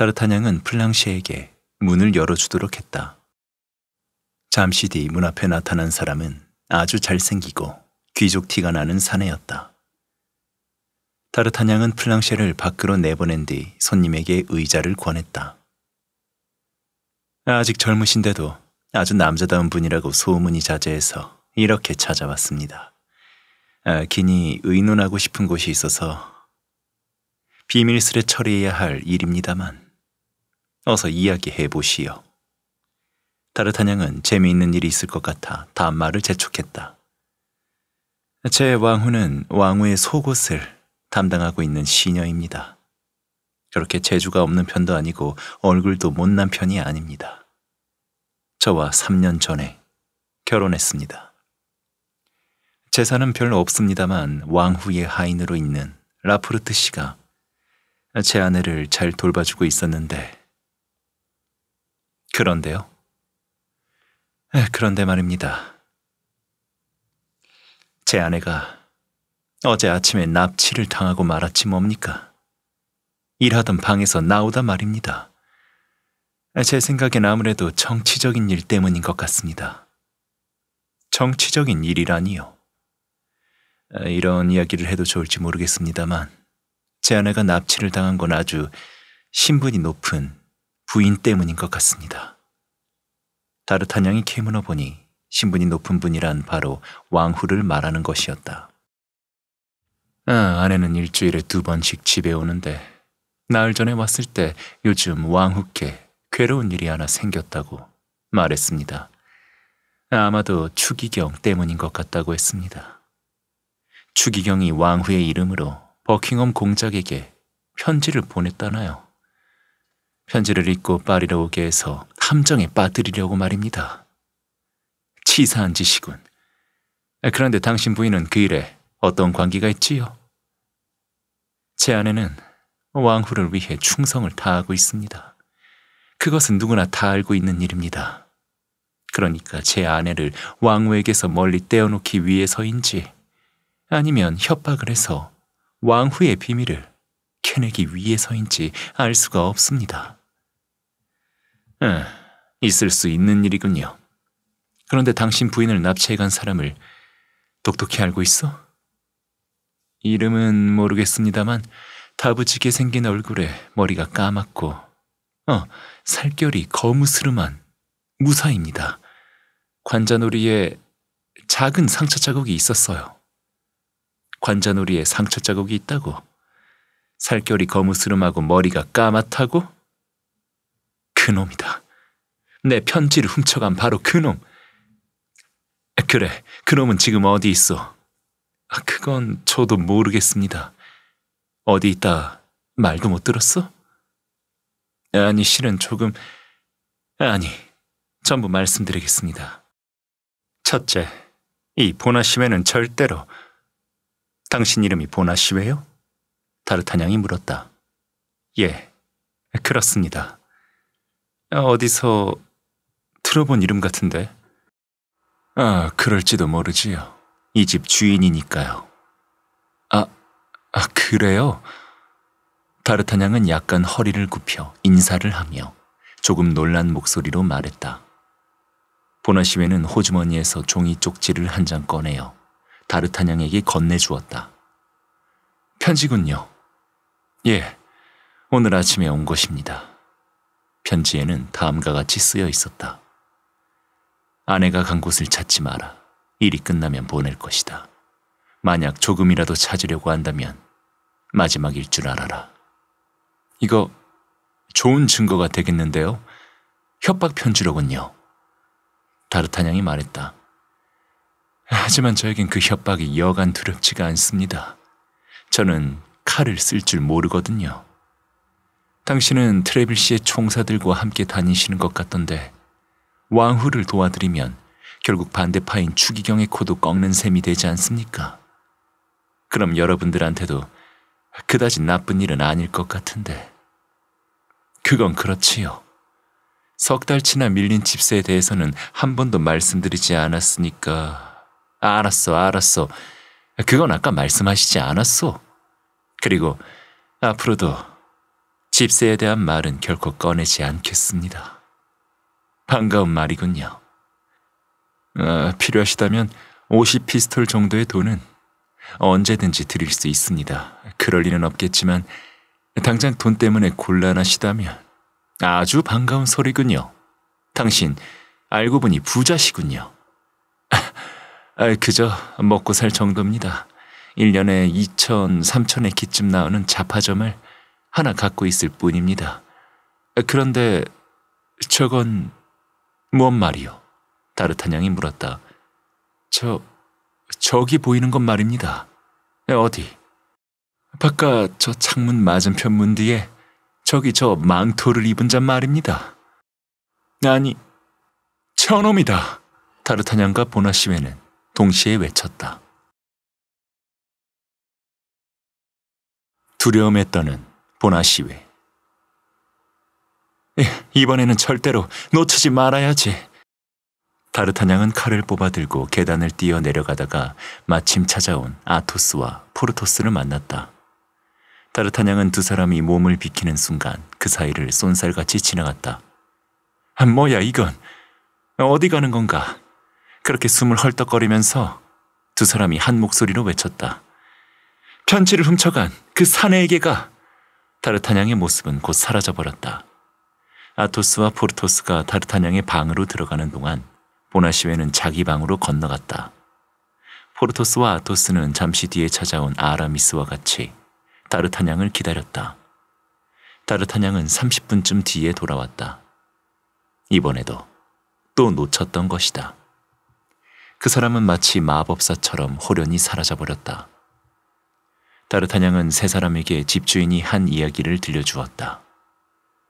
타르타냥은 플랑시에게 문을 열어주도록 했다. 잠시 뒤 문 앞에 나타난 사람은 아주 잘생기고 귀족 티가 나는 사내였다. 타르타냥은 플랑셰를 밖으로 내보낸 뒤 손님에게 의자를 권했다. 아직 젊으신데도 아주 남자다운 분이라고 소문이 자제해서 이렇게 찾아왔습니다. 아, 기니 의논하고 싶은 곳이 있어서 비밀스레 처리해야 할 일입니다만. 어서 이야기해 보시오. 다르타냥은 재미있는 일이 있을 것 같아 다음 말을 재촉했다. 제 왕후는 왕후의 속옷을 담당하고 있는 시녀입니다. 그렇게 재주가 없는 편도 아니고 얼굴도 못난 편이 아닙니다. 저와 3년 전에 결혼했습니다. 재산은 별로 없습니다만 왕후의 하인으로 있는 라프르트 씨가 제 아내를 잘 돌봐주고 있었는데 그런데요? 그런데 말입니다. 제 아내가 어제 아침에 납치를 당하고 말았지 뭡니까? 일하던 방에서 나오다 말입니다. 제 생각엔 아무래도 정치적인 일 때문인 것 같습니다. 정치적인 일이라니요. 이런 이야기를 해도 좋을지 모르겠습니다만, 제 아내가 납치를 당한 건 아주 신분이 높은 부인 때문인 것 같습니다. 다르타냥이 캐물어 보니 신분이 높은 분이란 바로 왕후를 말하는 것이었다. 아, 아내는 일주일에 두 번씩 집에 오는데 나흘 전에 왔을 때 요즘 왕후께 괴로운 일이 하나 생겼다고 말했습니다. 아마도 추기경 때문인 것 같다고 했습니다. 추기경이 왕후의 이름으로 버킹엄 공작에게 편지를 보냈다나요. 편지를 읽고 파리로 오게 해서 함정에 빠뜨리려고 말입니다. 치사한 짓이군. 그런데 당신 부인은 그 일에 어떤 관계가 있지요? 제 아내는 왕후를 위해 충성을 다하고 있습니다. 그것은 누구나 다 알고 있는 일입니다. 그러니까 제 아내를 왕후에게서 멀리 떼어놓기 위해서인지 아니면 협박을 해서 왕후의 비밀을 캐내기 위해서인지 알 수가 없습니다. 아, 있을 수 있는 일이군요. 그런데 당신 부인을 납치해 간 사람을 똑똑히 알고 있어? 이름은 모르겠습니다만 다부지게 생긴 얼굴에 머리가 까맣고 어, 살결이 거무스름한 무사입니다. 관자놀이에 작은 상처 자국이 있었어요. 관자놀이에 상처 자국이 있다고. 살결이 거무스름하고 머리가 까맣다고? 그놈이다. 내 편지를 훔쳐간 바로 그놈. 그래, 그놈은 지금 어디 있어? 아, 그건 저도 모르겠습니다. 어디 있다 말도 못 들었어? 아니, 실은 조금... 아니, 전부 말씀드리겠습니다. 첫째, 이 보나시웨는 절대로... 당신 이름이 보나시웨요? 다르타냥이 물었다. 예, 그렇습니다. 어디서 들어본 이름 같은데. 아, 그럴지도 모르지요. 이 집 주인이니까요. 아, 아, 그래요? 다르타냥은 약간 허리를 굽혀 인사를 하며 조금 놀란 목소리로 말했다. 보나시웨는 호주머니에서 종이 쪽지를 한 장 꺼내어 다르타냥에게 건네주었다. 편지군요. 예, 오늘 아침에 온 것입니다. 편지에는 다음과 같이 쓰여 있었다. 아내가 간 곳을 찾지 마라. 일이 끝나면 보낼 것이다. 만약 조금이라도 찾으려고 한다면 마지막일 줄 알아라. 이거 좋은 증거가 되겠는데요. 협박 편지로군요. 다르타냥이 말했다. 하지만 저에겐 그 협박이 여간 두렵지가 않습니다. 저는 칼을 쓸 줄 모르거든요. 당신은 트레빌 씨의 총사들과 함께 다니시는 것 같던데 왕후를 도와드리면 결국 반대파인 추기경의 코도 꺾는 셈이 되지 않습니까? 그럼 여러분들한테도 그다지 나쁜 일은 아닐 것 같은데. 그건 그렇지요. 석 달치나 밀린 집세에 대해서는 한 번도 말씀드리지 않았으니까. 알았어, 알았어. 그건 아까 말씀하시지 않았어. 그리고 앞으로도 집세에 대한 말은 결코 꺼내지 않겠습니다. 반가운 말이군요. 아, 필요하시다면 50피스톨 정도의 돈은 언제든지 드릴 수 있습니다. 그럴 리는 없겠지만 당장 돈 때문에 곤란하시다면 아주 반가운 소리군요. 당신 알고 보니 부자시군요. 아, 그저 먹고 살 정도입니다. 1년에 2천, 3천의 기쯤 나오는 자파점을 하나 갖고 있을 뿐입니다. 그런데 저건 뭔 말이요? 다르타냥이 물었다. 저, 저기 보이는 건 말입니다. 어디? 바깥 저 창문 맞은편 문 뒤에 저기 저 망토를 입은 잔 말입니다. 아니, 저놈이다. 다르타냥과 보나시웨는 동시에 외쳤다. 두려움에 떠는 보나 시위. 예, 이번에는 절대로 놓치지 말아야지. 다르타냥은 칼을 뽑아들고 계단을 뛰어 내려가다가 마침 찾아온 아토스와 포르토스를 만났다. 다르타냥은두 사람이 몸을 비키는 순간 그 사이를 쏜살같이 지나갔다. 아, 뭐야 이건? 어디 가는 건가? 그렇게 숨을 헐떡거리면서 두 사람이 한 목소리로 외쳤다. 편지를 훔쳐간 그 사내에게 가! 다르타냥의 모습은 곧 사라져버렸다. 아토스와 포르토스가 다르타냥의 방으로 들어가는 동안 보나시웨는 자기 방으로 건너갔다. 포르토스와 아토스는 잠시 뒤에 찾아온 아라미스와 같이 다르타냥을 기다렸다. 다르타냥은 30분쯤 뒤에 돌아왔다. 이번에도 또 놓쳤던 것이다. 그 사람은 마치 마법사처럼 호련히 사라져버렸다. 다르타냥은세 사람에게 집주인이 한 이야기를 들려주었다.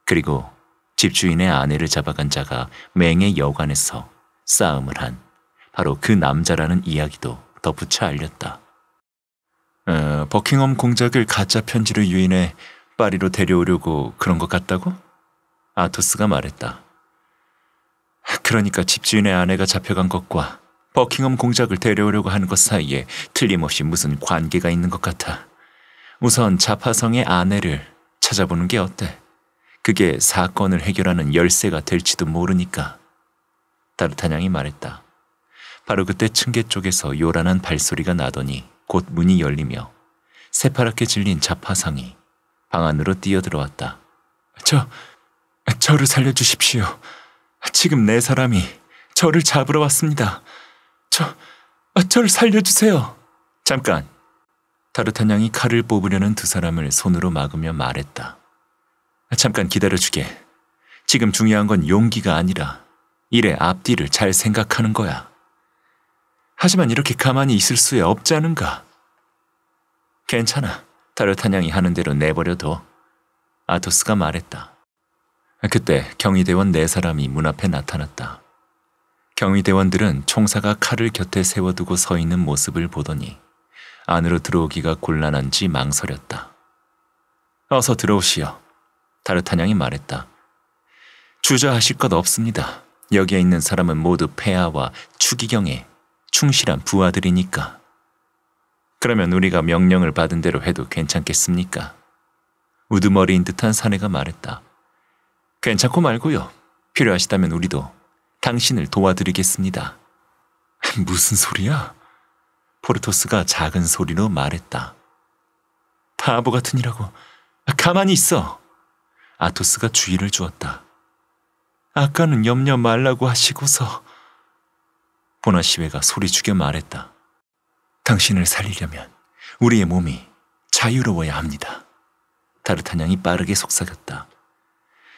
그리고 집주인의 아내를 잡아간 자가 맹의 여관에서 싸움을 한 바로 그 남자라는 이야기도 덧붙여 알렸다. 어, 버킹엄 공작을 가짜 편지로 유인해 파리로 데려오려고 그런 것 같다고? 아토스가 말했다. 그러니까 집주인의 아내가 잡혀간 것과 버킹엄 공작을 데려오려고 하는 것 사이에 틀림없이 무슨 관계가 있는 것 같아. 우선 자파성의 아내를 찾아보는 게 어때? 그게 사건을 해결하는 열쇠가 될지도 모르니까. 따르타냥이 말했다. 바로 그때 층계 쪽에서 요란한 발소리가 나더니 곧 문이 열리며 새파랗게 질린 자파상이 방 안으로 뛰어들어왔다. 저, 저를 살려주십시오. 지금 내 사람이 저를 잡으러 왔습니다. 저, 저를 살려주세요. 잠깐, 다르타냥이 칼을 뽑으려는 두 사람을 손으로 막으며 말했다. 잠깐 기다려주게. 지금 중요한 건 용기가 아니라 일의 앞뒤를 잘 생각하는 거야. 하지만 이렇게 가만히 있을 수야 없지않은가 괜찮아. 다르타냥이 하는 대로 내버려둬. 아토스가 말했다. 그때 경위대원 네 사람이 문 앞에 나타났다. 경위대원들은 총사가 칼을 곁에 세워두고 서 있는 모습을 보더니 안으로 들어오기가 곤란한지 망설였다. 어서 들어오시오. 다르타냥이 말했다. 주저하실 것 없습니다. 여기에 있는 사람은 모두 폐하와 추기경에 충실한 부하들이니까. 그러면 우리가 명령을 받은 대로 해도 괜찮겠습니까? 우두머리인 듯한 사내가 말했다. 괜찮고 말고요. 필요하시다면 우리도 당신을 도와드리겠습니다. [LAUGHS] 무슨 소리야? 포르토스가 작은 소리로 말했다. 바보 같으니라고. 가만히 있어. 아토스가 주의를 주었다. 아까는 염려 말라고 하시고서 보나시웨가 소리 죽여 말했다. 당신을 살리려면 우리의 몸이 자유로워야 합니다. 다르타냥이 빠르게 속삭였다.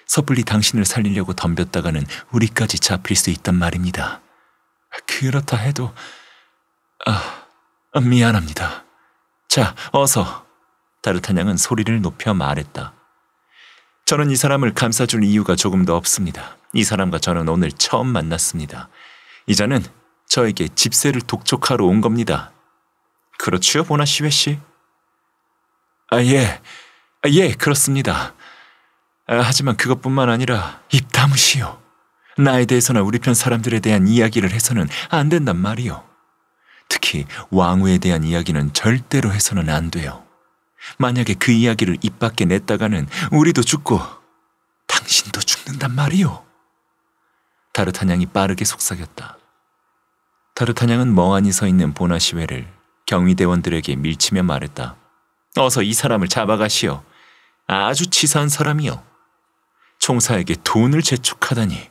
섣불리 당신을 살리려고 덤볐다가는 우리까지 잡힐 수 있단 말입니다. 그렇다 해도 아 미안합니다. 자, 어서. 다르타냥은 소리를 높여 말했다. 저는 이 사람을 감싸줄 이유가 조금도 없습니다. 이 사람과 저는 오늘 처음 만났습니다. 이자는 저에게 집세를 독촉하러 온 겁니다. 그렇지요, 보나 시웨 씨? 아, 예. 아, 예, 그렇습니다. 아, 하지만 그것뿐만 아니라 입 다무시오. 나에 대해서나 우리 편 사람들에 대한 이야기를 해서는 안 된단 말이오. 특히 왕후에 대한 이야기는 절대로 해서는 안 돼요. 만약에 그 이야기를 입 밖에 냈다가는 우리도 죽고 당신도 죽는단 말이오 다르타냥이 빠르게 속삭였다. 다르타냥은 멍하니 서 있는 보나시웨를 경위대원들에게 밀치며 말했다. 어서 이 사람을 잡아가시오. 아주 치사한 사람이오 총사에게 돈을 재촉하다니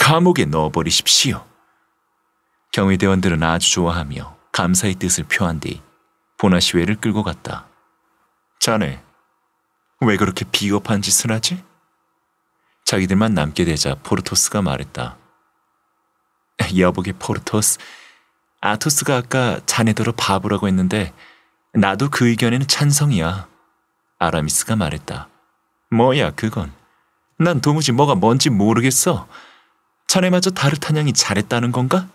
감옥에 넣어버리십시오. 경위대원들은 아주 좋아하며 감사의 뜻을 표한 뒤 보나시외를 끌고 갔다. 자네, 왜 그렇게 비겁한 짓을 하지? 자기들만 남게 되자 포르토스가 말했다. [LAUGHS] 여보게 포르토스, 아토스가 아까 자네더러 바보라고 했는데 나도 그 의견에는 찬성이야. 아라미스가 말했다. 뭐야 그건. 난 도무지 뭐가 뭔지 모르겠어. 자네마저 다르타냥이 잘했다는 건가?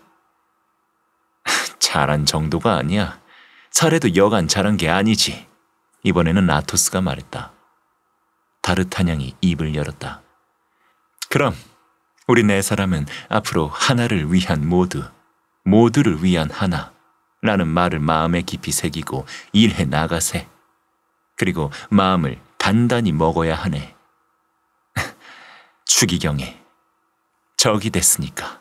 [LAUGHS] 잘한 정도가 아니야. 사례도 여간 잘한 게 아니지. 이번에는 아토스가 말했다. 다르타냥이 입을 열었다. 그럼 우리 네 사람은 앞으로 하나를 위한 모두, 모두를 위한 하나라는 말을 마음에 깊이 새기고 일해 나가세. 그리고 마음을 단단히 먹어야 하네. 추기경에 [LAUGHS] 적이 됐으니까.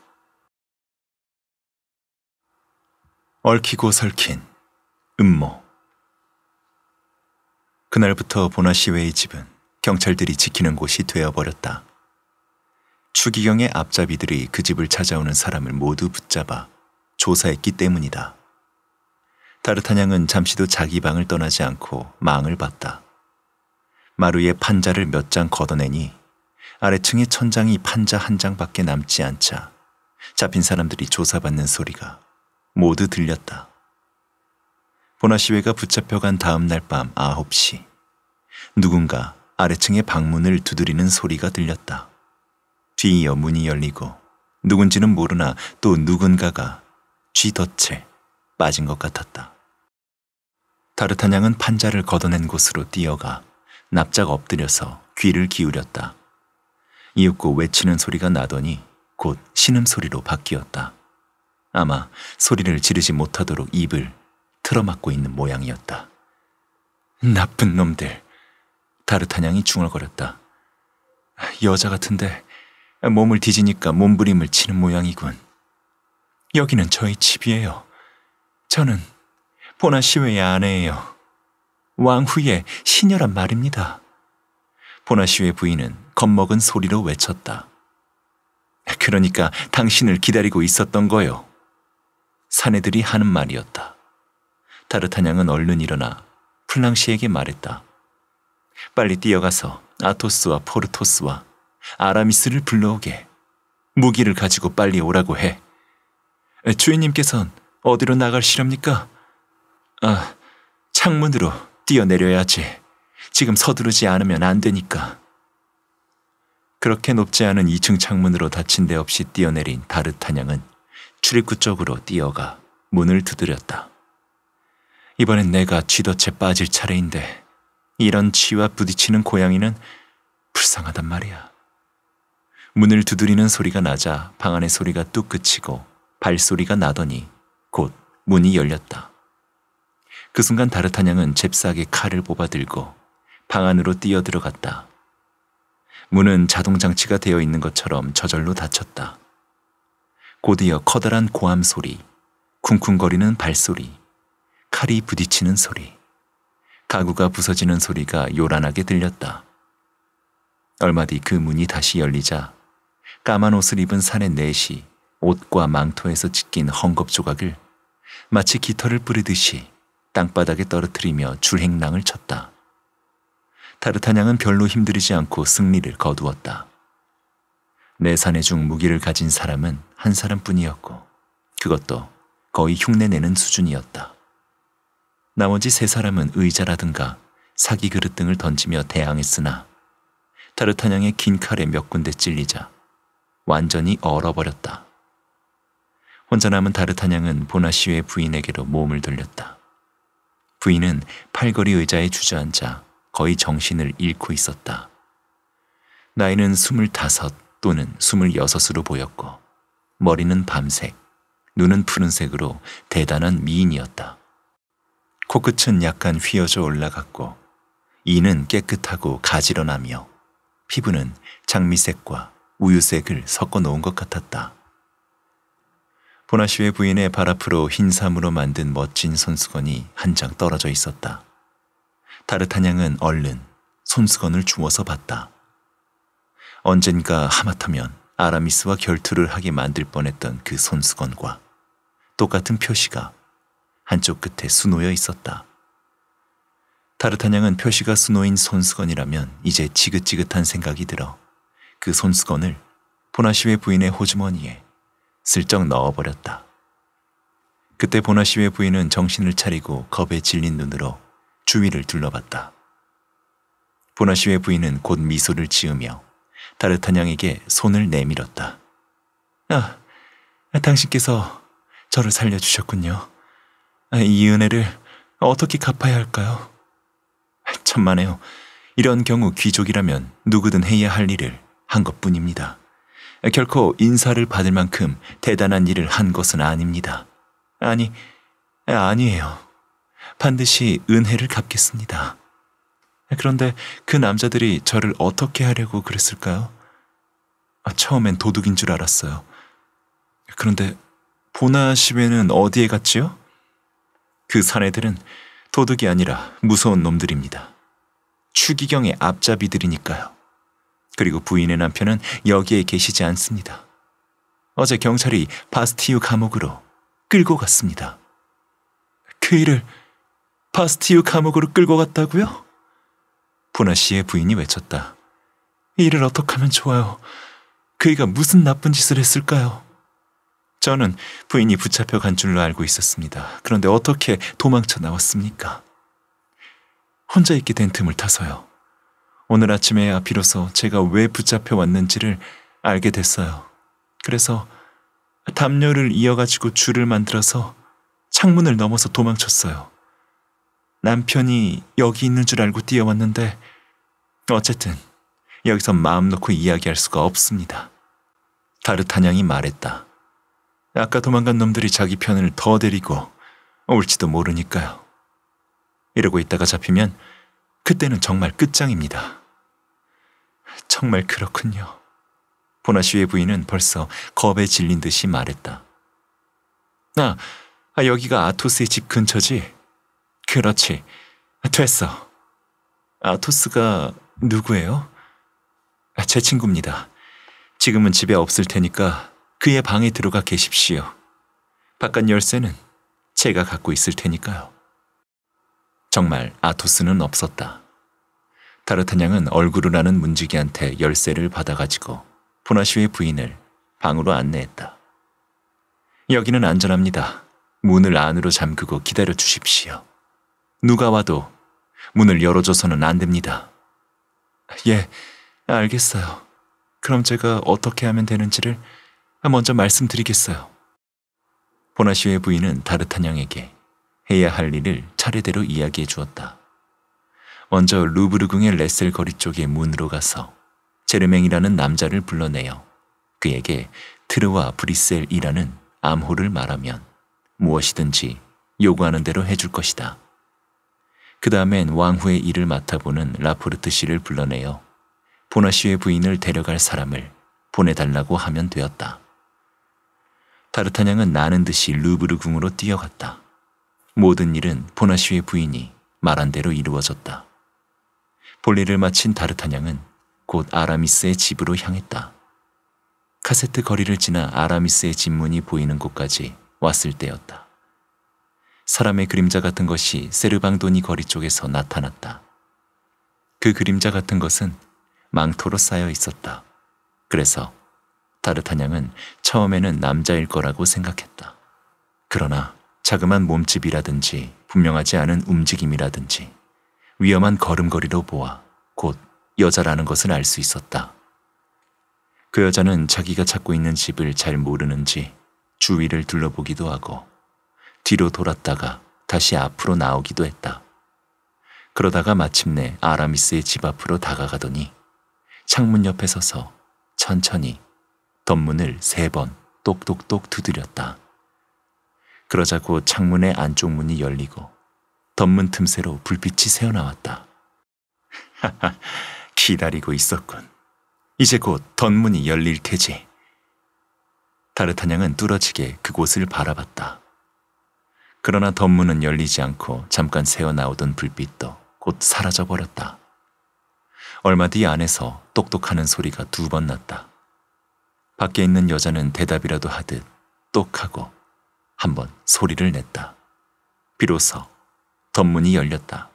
얽히고 설킨 음모. 그날부터 보나시웨이 집은 경찰들이 지키는 곳이 되어버렸다. 추기경의 앞잡이들이 그 집을 찾아오는 사람을 모두 붙잡아 조사했기 때문이다. 다르타냥은 잠시도 자기 방을 떠나지 않고 망을 봤다. 마루에 판자를 몇 장 걷어내니 아래층의 천장이 판자 한 장밖에 남지 않자 잡힌 사람들이 조사받는 소리가 모두 들렸다. 보나시회가 붙잡혀간 다음 날 밤 9시 누군가 아래층의 방문을 두드리는 소리가 들렸다. 뒤이어 문이 열리고 누군지는 모르나 또 누군가가 쥐덫에 빠진 것 같았다. 다르타냥은 판자를 걷어낸 곳으로 뛰어가 납작 엎드려서 귀를 기울였다. 이윽고 외치는 소리가 나더니 곧 신음소리로 바뀌었다. 아마 소리를 지르지 못하도록 입을 틀어막고 있는 모양이었다. 나쁜 놈들. 다르타냥이 중얼거렸다. 여자 같은데 몸을 뒤지니까 몸부림을 치는 모양이군. 여기는 저희 집이에요. 저는 보나 시외의 아내예요. 왕후의 시녀란 말입니다. 보나 시외 부인은 겁먹은 소리로 외쳤다. 그러니까 당신을 기다리고 있었던 거요. 사내들이 하는 말이었다. 다르타냥은 얼른 일어나 플랑시에게 말했다. 빨리 뛰어가서 아토스와 포르토스와 아라미스를 불러오게. 무기를 가지고 빨리 오라고 해. 주인님께선 어디로 나갈시렵니까? 아, 창문으로 뛰어내려야지. 지금 서두르지 않으면 안 되니까. 그렇게 높지 않은 2층 창문으로 다친 데 없이 뛰어내린 다르타냥은 출입구 쪽으로 뛰어가 문을 두드렸다. 이번엔 내가 쥐덫에 빠질 차례인데 이런 치와 부딪히는 고양이는 불쌍하단 말이야. 문을 두드리는 소리가 나자 방 안의 소리가 뚝 그치고 발소리가 나더니 곧 문이 열렸다. 그 순간 다르탄 양은 잽싸게 칼을 뽑아들고 방 안으로 뛰어들어갔다. 문은 자동장치가 되어 있는 것처럼 저절로 닫혔다. 곧이어 커다란 고함 소리, 쿵쿵거리는 발소리, 칼이 부딪히는 소리, 가구가 부서지는 소리가 요란하게 들렸다. 얼마 뒤 그 문이 다시 열리자 까만 옷을 입은 산의 넷이 옷과 망토에서 찢긴 헝겊 조각을 마치 깃털을 뿌리듯이 땅바닥에 떨어뜨리며 줄행랑을 쳤다. 타르타냥은 별로 힘들이지 않고 승리를 거두었다. 내산에중 무기를 가진 사람은 한 사람뿐이었고 그것도 거의 흉내내는 수준이었다. 나머지 세 사람은 의자라든가 사기 그릇 등을 던지며 대항했으나 타르타냥의 긴 칼에 몇 군데 찔리자 완전히 얼어버렸다. 혼자 남은 다르타냥은 보나시의 부인에게로 몸을 돌렸다. 부인은 팔걸이 의자에 주저앉아 거의 정신을 잃고 있었다. 나이는 스물다섯, 또는 26으로 보였고 머리는 밤색, 눈은 푸른색으로 대단한 미인이었다. 코끝은 약간 휘어져 올라갔고 이는 깨끗하고 가지런하며 피부는 장미색과 우유색을 섞어 놓은 것 같았다. 보나시의 부인의 발 앞으로 흰삼으로 만든 멋진 손수건이 한 장 떨어져 있었다. 다르타냥은 얼른 손수건을 주워서 봤다. 언젠가 하마터면 아라미스와 결투를 하게 만들 뻔했던 그 손수건과 똑같은 표시가 한쪽 끝에 수놓여 있었다. 타르타냥은 표시가 수놓인 손수건이라면 이제 지긋지긋한 생각이 들어 그 손수건을 보나시외 부인의 호주머니에 슬쩍 넣어버렸다. 그때 보나시외 부인은 정신을 차리고 겁에 질린 눈으로 주위를 둘러봤다. 보나시외 부인은 곧 미소를 지으며 다르타냥에게 손을 내밀었다. 아, 당신께서 저를 살려주셨군요. 이 은혜를 어떻게 갚아야 할까요? 천만에요. 이런 경우 귀족이라면 누구든 해야 할 일을 한 것뿐입니다. 결코 인사를 받을 만큼 대단한 일을 한 것은 아닙니다. 아니, 아니에요. 반드시 은혜를 갚겠습니다. 그런데 그 남자들이 저를 어떻게 하려고 그랬을까요? 아, 처음엔 도둑인 줄 알았어요. 그런데 보나 시외는 어디에 갔지요? 그 사내들은 도둑이 아니라 무서운 놈들입니다. 추기경의 앞잡이들이니까요. 그리고 부인의 남편은 여기에 계시지 않습니다. 어제 경찰이 바스티유 감옥으로 끌고 갔습니다. 그 일을 바스티유 감옥으로 끌고 갔다고요? 분나 씨의 부인이 외쳤다. 이를 어떻게 하면 좋아요? 그이가 무슨 나쁜 짓을 했을까요? 저는 부인이 붙잡혀 간 줄로 알고 있었습니다. 그런데 어떻게 도망쳐 나왔습니까? 혼자 있게 된 틈을 타서요. 오늘 아침에야 아, 비로소 제가 왜 붙잡혀 왔는지를 알게 됐어요. 그래서 담요를 이어가지고 줄을 만들어서 창문을 넘어서 도망쳤어요. 남편이 여기 있는 줄 알고 뛰어왔는데 어쨌든 여기서 마음 놓고 이야기할 수가 없습니다. 다르타냥이 말했다. 아까 도망간 놈들이 자기 편을 더 데리고 올지도 모르니까요. 이러고 있다가 잡히면 그때는 정말 끝장입니다. 정말 그렇군요. 보나 씨의 부인은 벌써 겁에 질린 듯이 말했다. 아, 아 여기가 아토스의 집 근처지? 그렇지. 됐어. 아토스가 누구예요? 아, 제 친구입니다. 지금은 집에 없을 테니까 그의 방에 들어가 계십시오. 바깥 열쇠는 제가 갖고 있을 테니까요. 정말 아토스는 없었다. 다르타냥은얼굴을라는 문지기한테 열쇠를 받아가지고 보나시의 부인을 방으로 안내했다. 여기는 안전합니다. 문을 안으로 잠그고 기다려 주십시오. 누가 와도 문을 열어줘서는 안 됩니다. 예, 알겠어요. 그럼 제가 어떻게 하면 되는지를 먼저 말씀드리겠어요. 보나 씨의 부인은 다르탄 양에게 해야 할 일을 차례대로 이야기해 주었다. 먼저 루브르궁의 레셀 거리 쪽의 문으로 가서 제르맹이라는 남자를 불러내어 그에게 트르와 브리셀이라는 암호를 말하면 무엇이든지 요구하는 대로 해줄 것이다. 그 다음엔 왕후의 일을 맡아보는 라포르트 씨를 불러내어 보나 씨의 부인을 데려갈 사람을 보내달라고 하면 되었다. 타르타냥은 나는 듯이 루브르 궁으로 뛰어갔다. 모든 일은 보나 씨의 부인이 말한 대로 이루어졌다. 볼일을 마친 다르타냥은 곧 아라미스의 집으로 향했다. 카세트 거리를 지나 아라미스의 집문이 보이는 곳까지 왔을 때였다. 사람의 그림자 같은 것이 세르방도니 거리 쪽에서 나타났다. 그 그림자 같은 것은 망토로 쌓여 있었다. 그래서 다르타냥은 처음에는 남자일 거라고 생각했다. 그러나 자그만 몸집이라든지 분명하지 않은 움직임이라든지 위험한 걸음걸이로 보아 곧 여자라는 것을 알 수 있었다. 그 여자는 자기가 찾고 있는 집을 잘 모르는지 주위를 둘러보기도 하고 뒤로 돌았다가 다시 앞으로 나오기도 했다. 그러다가 마침내 아라미스의 집 앞으로 다가가더니 창문 옆에 서서 천천히 덧문을 세 번 똑똑똑 두드렸다. 그러자 곧 창문의 안쪽 문이 열리고 덧문 틈새로 불빛이 새어나왔다. 하하, [LAUGHS] 기다리고 있었군. 이제 곧 덧문이 열릴 테지. 다르타냥은 뚫어지게 그곳을 바라봤다. 그러나 덤문은 열리지 않고 잠깐 새어 나오던 불빛도 곧 사라져 버렸다. 얼마 뒤 안에서 똑똑하는 소리가 두 번 났다. 밖에 있는 여자는 대답이라도 하듯 똑하고 한 번 소리를 냈다. 비로소 덤문이 열렸다.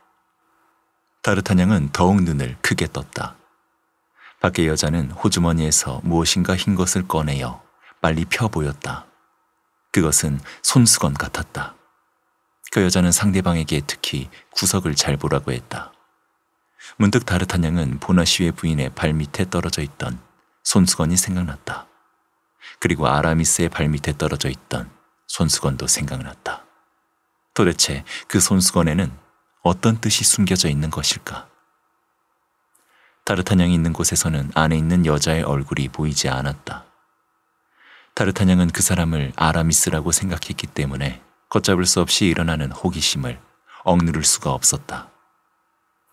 다르타냥은 더욱 눈을 크게 떴다. 밖에 여자는 호주머니에서 무엇인가 흰 것을 꺼내어 빨리 펴 보였다. 그것은 손수건 같았다. 그 여자는 상대방에게 특히 구석을 잘 보라고 했다. 문득 다르타냥은 보나 시의 부인의 발밑에 떨어져 있던 손수건이 생각났다. 그리고 아라미스의 발밑에 떨어져 있던 손수건도 생각났다. 도대체 그 손수건에는 어떤 뜻이 숨겨져 있는 것일까? 다르타냥이 있는 곳에서는 안에 있는 여자의 얼굴이 보이지 않았다. 다르타냥은그 사람을 아라미스라고 생각했기 때문에 걷잡을 수 없이 일어나는 호기심을 억누를 수가 없었다.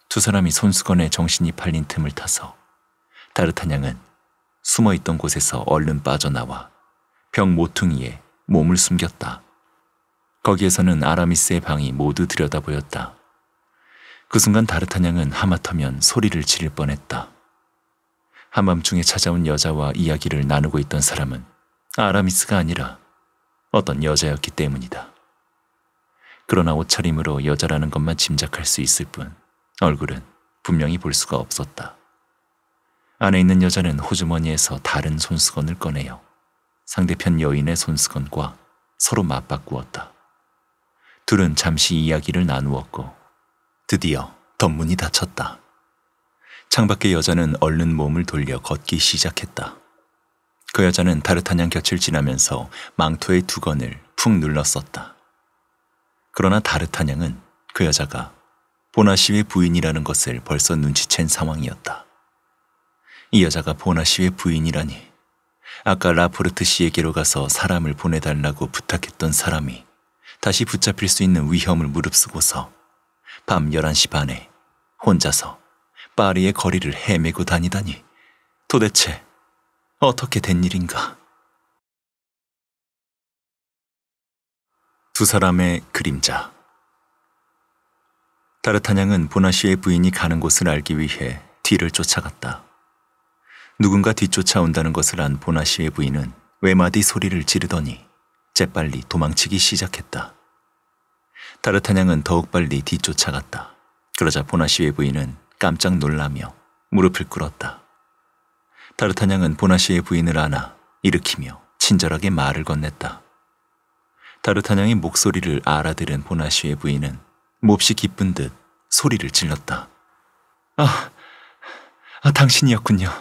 두 사람이 손수건에 정신이 팔린 틈을 타서 다르타냥은 숨어 있던 곳에서 얼른 빠져나와 병 모퉁이에 몸을 숨겼다. 거기에서는 아라미스의 방이 모두 들여다 보였다. 그 순간 다르타냥은 하마터면 소리를 지를 뻔했다. 한밤중에 찾아온 여자와 이야기를 나누고 있던 사람은 아라미스가 아니라 어떤 여자였기 때문이다. 그러나 옷차림으로 여자라는 것만 짐작할 수 있을 뿐 얼굴은 분명히 볼 수가 없었다. 안에 있는 여자는 호주머니에서 다른 손수건을 꺼내어 상대편 여인의 손수건과 서로 맞바꾸었다. 둘은 잠시 이야기를 나누었고 드디어 덧문이 닫혔다. 창밖의 여자는 얼른 몸을 돌려 걷기 시작했다. 그 여자는 다르타냥 곁을 지나면서 망토의 두건을 푹 눌렀었다. 그러나 다르타냥은 그 여자가 보나시의 부인이라는 것을 벌써 눈치챈 상황이었다. 이 여자가 보나시의 부인이라니 아까 라포르트 씨에게로 가서 사람을 보내달라고 부탁했던 사람이 다시 붙잡힐 수 있는 위험을 무릅쓰고서 밤 11시 반에 혼자서 파리의 거리를 헤매고 다니다니 도대체 어떻게 된 일인가? 두 사람의 그림자. 타르타냥은 보나 시의 부인이 가는 곳을 알기 위해 뒤를 쫓아갔다. 누군가 뒤쫓아온다는 것을 안 보나 시의 부인은 외마디 소리를 지르더니 재빨리 도망치기 시작했다. 타르타냥은 더욱 빨리 뒤쫓아갔다. 그러자 보나 시의 부인은 깜짝 놀라며 무릎을 꿇었다. 타르타냥은 보나 시의 부인을 안아 일으키며 친절하게 말을 건넸다. 다르타냥의 목소리를 알아들은 보나시의 부인은 몹시 기쁜 듯 소리를 질렀다. 아, 아 당신이었군요.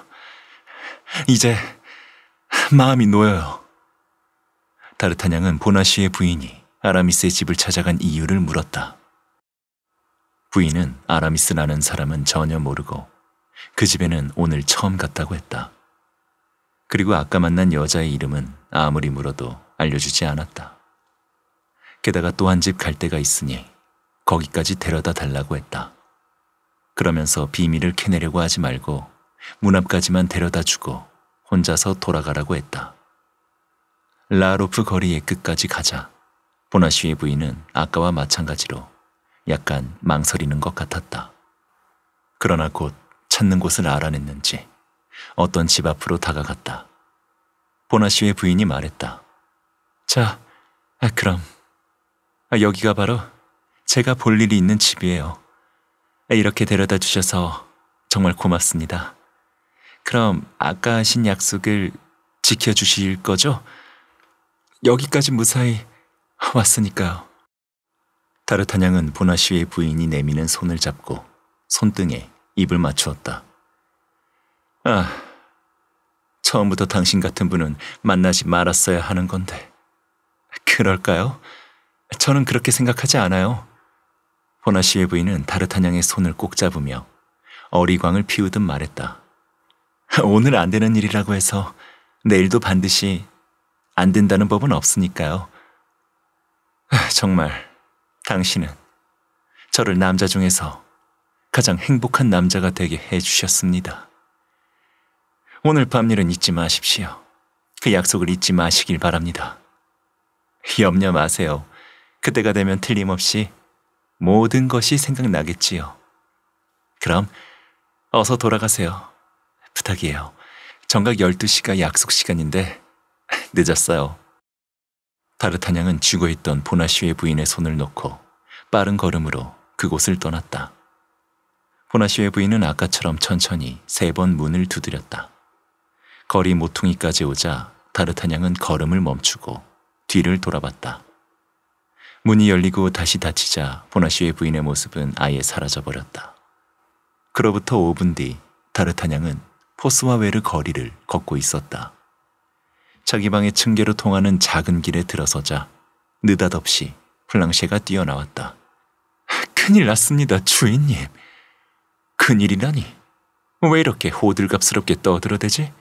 이제 마음이 놓여요. 다르타냥은 보나시의 부인이 아라미스의 집을 찾아간 이유를 물었다. 부인은 아라미스라는 사람은 전혀 모르고 그 집에는 오늘 처음 갔다고 했다. 그리고 아까 만난 여자의 이름은 아무리 물어도 알려주지 않았다. 게다가 또 한 집 갈 데가 있으니 거기까지 데려다 달라고 했다. 그러면서 비밀을 캐내려고 하지 말고 문 앞까지만 데려다 주고 혼자서 돌아가라고 했다. 라로프 거리의 끝까지 가자. 보나쉬의 부인은 아까와 마찬가지로 약간 망설이는 것 같았다. 그러나 곧 찾는 곳을 알아냈는지 어떤 집 앞으로 다가갔다. 보나쉬의 부인이 말했다. 자, 아, 그럼 아, 여기가 바로 제가 볼 일이 있는 집이에요. 이렇게 데려다 주셔서 정말 고맙습니다. 그럼 아까 하신 약속을 지켜주실 거죠? 여기까지 무사히 왔으니까요. 다르타냥은 보나 씨의 부인이 내미는 손을 잡고 손등에 입을 맞추었다. 아, 처음부터 당신 같은 분은 만나지 말았어야 하는 건데. 그럴까요? 저는 그렇게 생각하지 않아요. 보나 씨의 부인은 다르타냥의 손을 꼭 잡으며 어리광을 피우듯 말했다. [LAUGHS] 오늘 안 되는 일이라고 해서 내일도 반드시 안 된다는 법은 없으니까요. [SIGHS] 정말 당신은 저를 남자 중에서 가장 행복한 남자가 되게 해주셨습니다. 오늘 밤 일은 잊지 마십시오. 그 약속을 잊지 마시길 바랍니다. 염려 마세요. 그때가 되면 틀림없이 모든 것이 생각나겠지요. 그럼 어서 돌아가세요. 부탁이에요. 정각 12시가 약속 시간인데 늦었어요. 다르타냥은 죽어있던 보나시의 부인의 손을 놓고 빠른 걸음으로 그곳을 떠났다. 보나시의 부인은 아까처럼 천천히 세 번 문을 두드렸다. 거리 모퉁이까지 오자 다르타냥은 걸음을 멈추고 뒤를 돌아봤다. 문이 열리고 다시 닫히자 보나 씨의 부인의 모습은 아예 사라져버렸다. 그로부터 5분 뒤 다르타냥은 포스와웨르 거리를 걷고 있었다. 자기 방의 층계로 통하는 작은 길에 들어서자 느닷없이 플랑셰가 뛰어나왔다. 큰일 났습니다, 주인님. 큰일이라니. 왜 이렇게 호들갑스럽게 떠들어대지?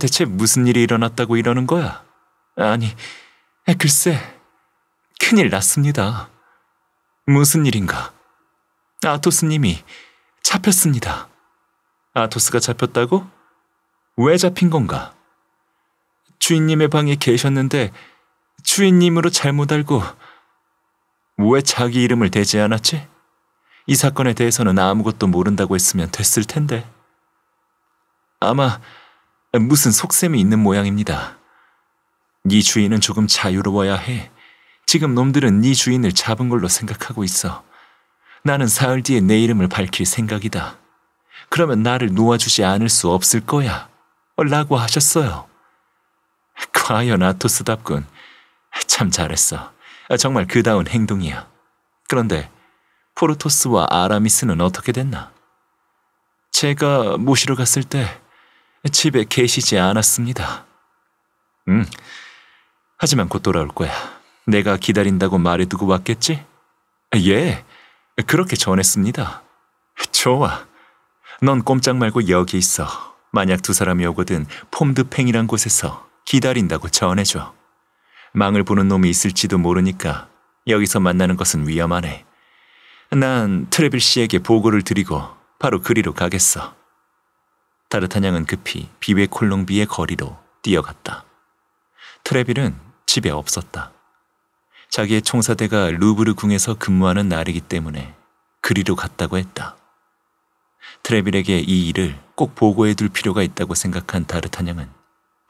대체 무슨 일이 일어났다고 이러는 거야? 아니, 글쎄... 큰일 났습니다. 무슨 일인가? 아토스님이 잡혔습니다. 아토스가 잡혔다고? 왜 잡힌 건가? 주인님의 방에 계셨는데 주인님으로 잘못 알고 왜 자기 이름을 대지 않았지? 이 사건에 대해서는 아무것도 모른다고 했으면 됐을 텐데. 아마 무슨 속셈이 있는 모양입니다. 네 주인은 조금 자유로워야 해. 지금 놈들은 네 주인을 잡은 걸로 생각하고 있어. 나는 사흘 뒤에 내 이름을 밝힐 생각이다. 그러면 나를 놓아주지 않을 수 없을 거야. 어, 라고 하셨어요. 과연 아토스답군. 참 잘했어. 아, 정말 그다운 행동이야. 그런데 포르토스와 아라미스는 어떻게 됐나? 제가 모시러 갔을 때 집에 계시지 않았습니다. 응. 음, 하지만 곧 돌아올 거야. 내가 기다린다고 말해두고 왔겠지? 예, 그렇게 전했습니다. 좋아. 넌 꼼짝 말고 여기 있어. 만약 두 사람이 오거든 폼드팽이란 곳에서 기다린다고 전해줘. 망을 보는 놈이 있을지도 모르니까 여기서 만나는 것은 위험하네. 난 트레빌 씨에게 보고를 드리고 바로 그리로 가겠어. 다르타냥은 급히 비베 콜롱비의 거리로 뛰어갔다. 트레빌은 집에 없었다. 자기의 총사대가 루브르 궁에서 근무하는 날이기 때문에 그리로 갔다고 했다. 트레빌에게 이 일을 꼭 보고해 둘 필요가 있다고 생각한 다르타냥은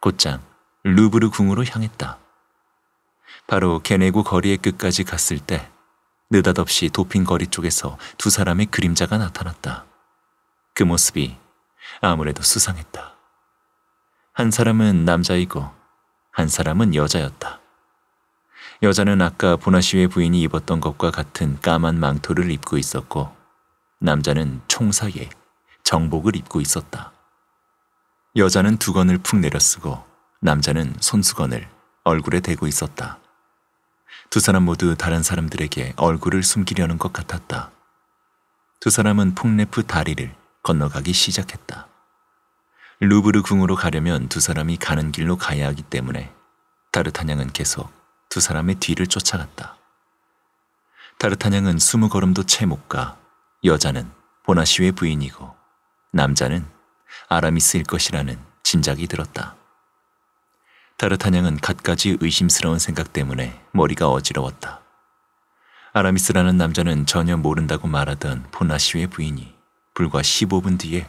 곧장 루브르 궁으로 향했다. 바로 게네고 거리의 끝까지 갔을 때 느닷없이 도핑 거리 쪽에서 두 사람의 그림자가 나타났다. 그 모습이 아무래도 수상했다. 한 사람은 남자이고 한 사람은 여자였다. 여자는 아까 보나 씨의 부인이 입었던 것과 같은 까만 망토를 입고 있었고 남자는 총사에 정복을 입고 있었다. 여자는 두건을 푹 내려쓰고 남자는 손수건을 얼굴에 대고 있었다. 두 사람 모두 다른 사람들에게 얼굴을 숨기려는 것 같았다. 두 사람은 폭네프 다리를 건너가기 시작했다. 루브르 궁으로 가려면 두 사람이 가는 길로 가야 하기 때문에 다르타냥은 계속 두 사람의 뒤를 쫓아갔다. 타르타냥은 스무 걸음도 채 못 가 여자는 보나시의 부인이고 남자는 아라미스일 것이라는 짐작이 들었다. 타르타냥은 갖가지 의심스러운 생각 때문에 머리가 어지러웠다. 아라미스라는 남자는 전혀 모른다고 말하던 보나시의 부인이 불과 15분 뒤에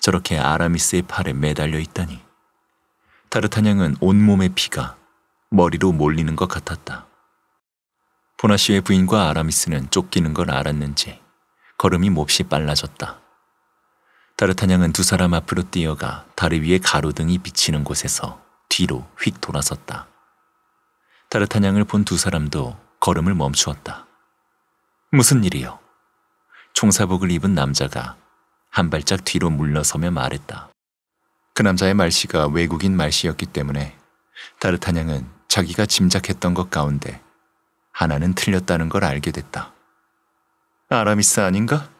저렇게 아라미스의 팔에 매달려 있다니. 타르타냥은 온몸의 피가 머리로 몰리는 것 같았다. 보나 씨의 부인과 아라미스는 쫓기는 걸 알았는지 걸음이 몹시 빨라졌다. 다르타냥은 두 사람 앞으로 뛰어가 다리 위에 가로등이 비치는 곳에서 뒤로 휙 돌아섰다. 다르타냥을 본 두 사람도 걸음을 멈추었다. 무슨 일이요? 총사복을 입은 남자가 한 발짝 뒤로 물러서며 말했다. 그 남자의 말씨가 외국인 말씨였기 때문에 다르타냥은 자기가 짐작했던 것 가운데 하나는 틀렸다는 걸 알게 됐다. 아라미스 아닌가?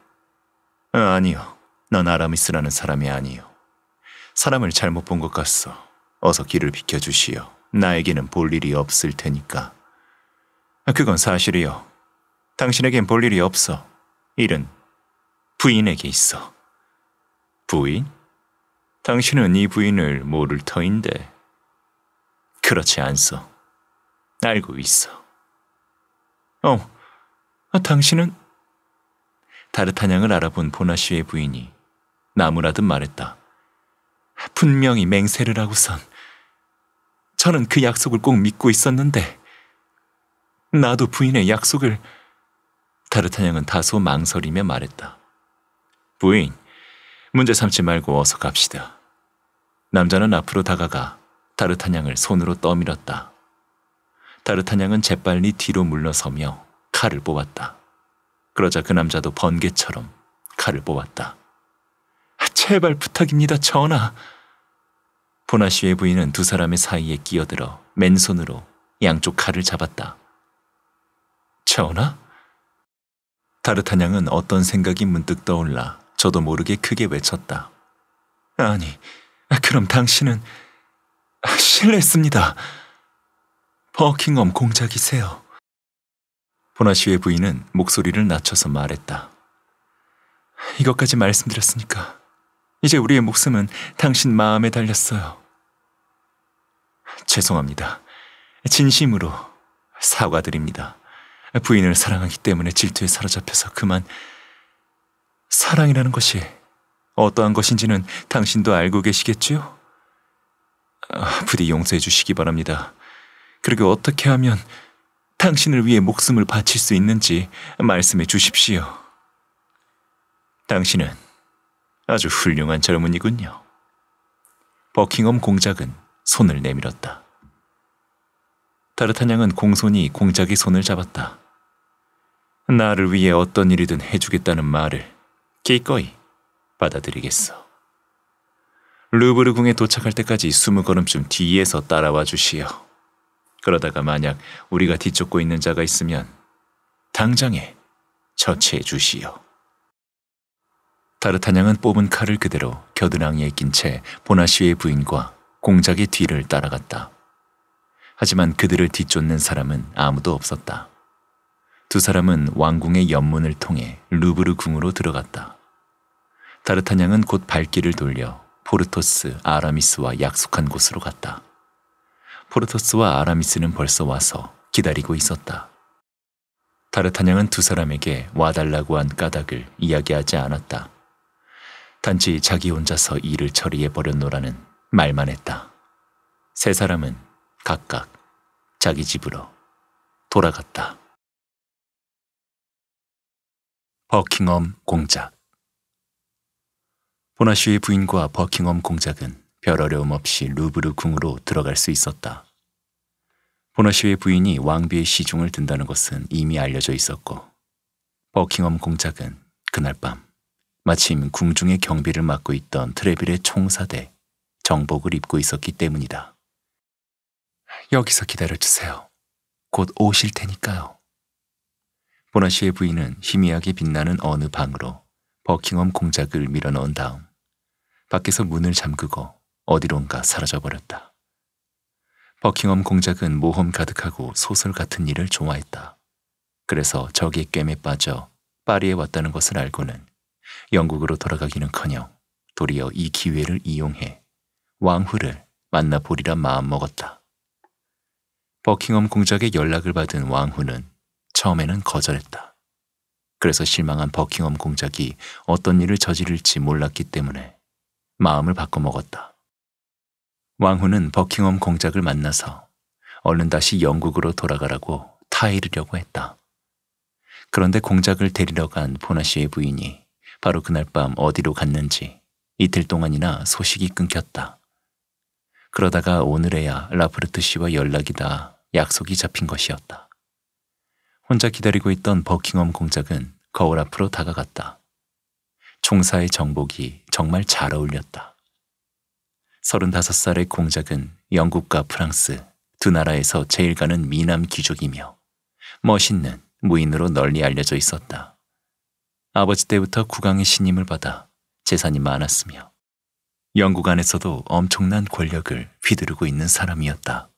아, 아니요. 넌 아라미스라는 사람이 아니요. 사람을 잘못 본 것 같소. 어서 길을 비켜주시오. 나에게는 볼 일이 없을 테니까. 아, 그건 사실이요. 당신에겐 볼 일이 없어. 일은 부인에게 있어. 부인? 당신은 이 부인을 모를 터인데. 그렇지 않소. 알고 있어. 어, 아, 당신은? 다르타냥을 알아본 보나시의 부인이 나무라듯 말했다. 분명히 맹세를 하고선 저는 그 약속을 꼭 믿고 있었는데 나도 부인의 약속을 다르타냥은 다소 망설이며 말했다. 부인, 문제 삼지 말고 어서 갑시다. 남자는 앞으로 다가가 다르타냥을 손으로 떠밀었다. 다르타냥은 재빨리 뒤로 물러서며 칼을 뽑았다. 그러자 그 남자도 번개처럼 칼을 뽑았다. 아, 제발 부탁입니다, 전하. 보나시의 부인은 두 사람의 사이에 끼어들어 맨손으로 양쪽 칼을 잡았다. 전하? 다르타냥은 어떤 생각이 문득 떠올라 저도 모르게 크게 외쳤다. 아니, 그럼 당신은 실례했습니다. 버킹엄 공작이세요. 보나 씨의 부인은 목소리를 낮춰서 말했다. 이것까지 말씀드렸으니까 이제 우리의 목숨은 당신 마음에 달렸어요. 죄송합니다. 진심으로 사과드립니다. 부인을 사랑하기 때문에 질투에 사로잡혀서 그만 사랑이라는 것이 어떠한 것인지는 당신도 알고 계시겠지요? 부디 용서해 주시기 바랍니다. 그리고 어떻게 하면 당신을 위해 목숨을 바칠 수 있는지 말씀해 주십시오. 당신은 아주 훌륭한 젊은이군요. 버킹엄 공작은 손을 내밀었다. 타르타냥은 공손히 공작의 손을 잡았다. 나를 위해 어떤 일이든 해주겠다는 말을 기꺼이 받아들이겠어. 루브르궁에 도착할 때까지 스무 걸음쯤 뒤에서 따라와 주시어. 그러다가 만약 우리가 뒤쫓고 있는 자가 있으면 당장에 처치해 주시오. 다르타냥은 뽑은 칼을 그대로 겨드랑이에 낀 채 보나시의 부인과 공작의 뒤를 따라갔다. 하지만 그들을 뒤쫓는 사람은 아무도 없었다. 두 사람은 왕궁의 연문을 통해 루브르 궁으로 들어갔다. 다르타냥은곧 발길을 돌려 포르토스, 아라미스와 약속한 곳으로 갔다. 포르토스와 아라미스는 벌써 와서 기다리고 있었다. 다르타냥은 두 사람에게 와달라고 한 까닭을 이야기하지 않았다. 단지 자기 혼자서 일을 처리해버렸노라는 말만 했다. 세 사람은 각각 자기 집으로 돌아갔다. 버킹엄 공작 호나슈의 부인과 버킹엄 공작은 별 어려움 없이 루브르 궁으로 들어갈 수 있었다. 호나슈의 부인이 왕비의 시중을 든다는 것은 이미 알려져 있었고 버킹엄 공작은 그날 밤 마침 궁중의 경비를 맡고 있던 트레빌의 총사대 정복을 입고 있었기 때문이다. 여기서 기다려주세요. 곧 오실 테니까요. 보나시의 부인은 희미하게 빛나는 어느 방으로 버킹엄 공작을 밀어넣은 다음 밖에서 문을 잠그고 어디론가 사라져버렸다. 버킹엄 공작은 모험 가득하고 소설 같은 일을 좋아했다. 그래서 적의 꿰매 빠져 파리에 왔다는 것을 알고는 영국으로 돌아가기는커녕 도리어 이 기회를 이용해 왕후를 만나보리라 마음먹었다. 버킹엄 공작의 연락을 받은 왕후는 처음에는 거절했다. 그래서 실망한 버킹엄 공작이 어떤 일을 저지를지 몰랐기 때문에 마음을 바꿔먹었다. 왕후는 버킹엄 공작을 만나서 얼른 다시 영국으로 돌아가라고 타이르려고 했다. 그런데 공작을 데리러 간 보나 씨의 부인이 바로 그날 밤 어디로 갔는지 이틀 동안이나 소식이 끊겼다. 그러다가 오늘에야 라프르트 씨와 연락이 다 약속이 잡힌 것이었다. 혼자 기다리고 있던 버킹엄 공작은 거울 앞으로 다가갔다. 총사의 정복이 정말 잘 어울렸다. 35살의 공작은 영국과 프랑스 두 나라에서 제일 가는 미남 귀족이며 멋있는 무인으로 널리 알려져 있었다. 아버지 때부터 국왕의 신임을 받아 재산이 많았으며 영국 안에서도 엄청난 권력을 휘두르고 있는 사람이었다.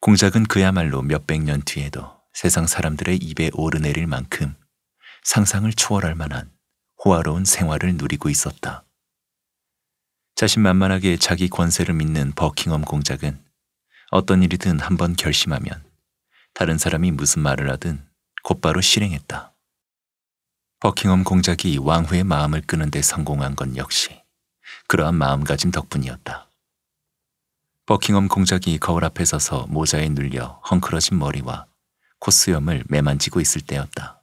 공작은 그야말로 몇백 년 뒤에도 세상 사람들의 입에 오르내릴 만큼 상상을 초월할 만한 호화로운 생활을 누리고 있었다. 자신만만하게 자기 권세를 믿는 버킹엄 공작은 어떤 일이든 한 번 결심하면 다른 사람이 무슨 말을 하든 곧바로 실행했다. 버킹엄 공작이 왕후의 마음을 끄는 데 성공한 건 역시 그러한 마음가짐 덕분이었다. 버킹엄 공작이 거울 앞에 서서 모자에 눌려 헝클어진 머리와 콧수염을 매만지고 있을 때였다.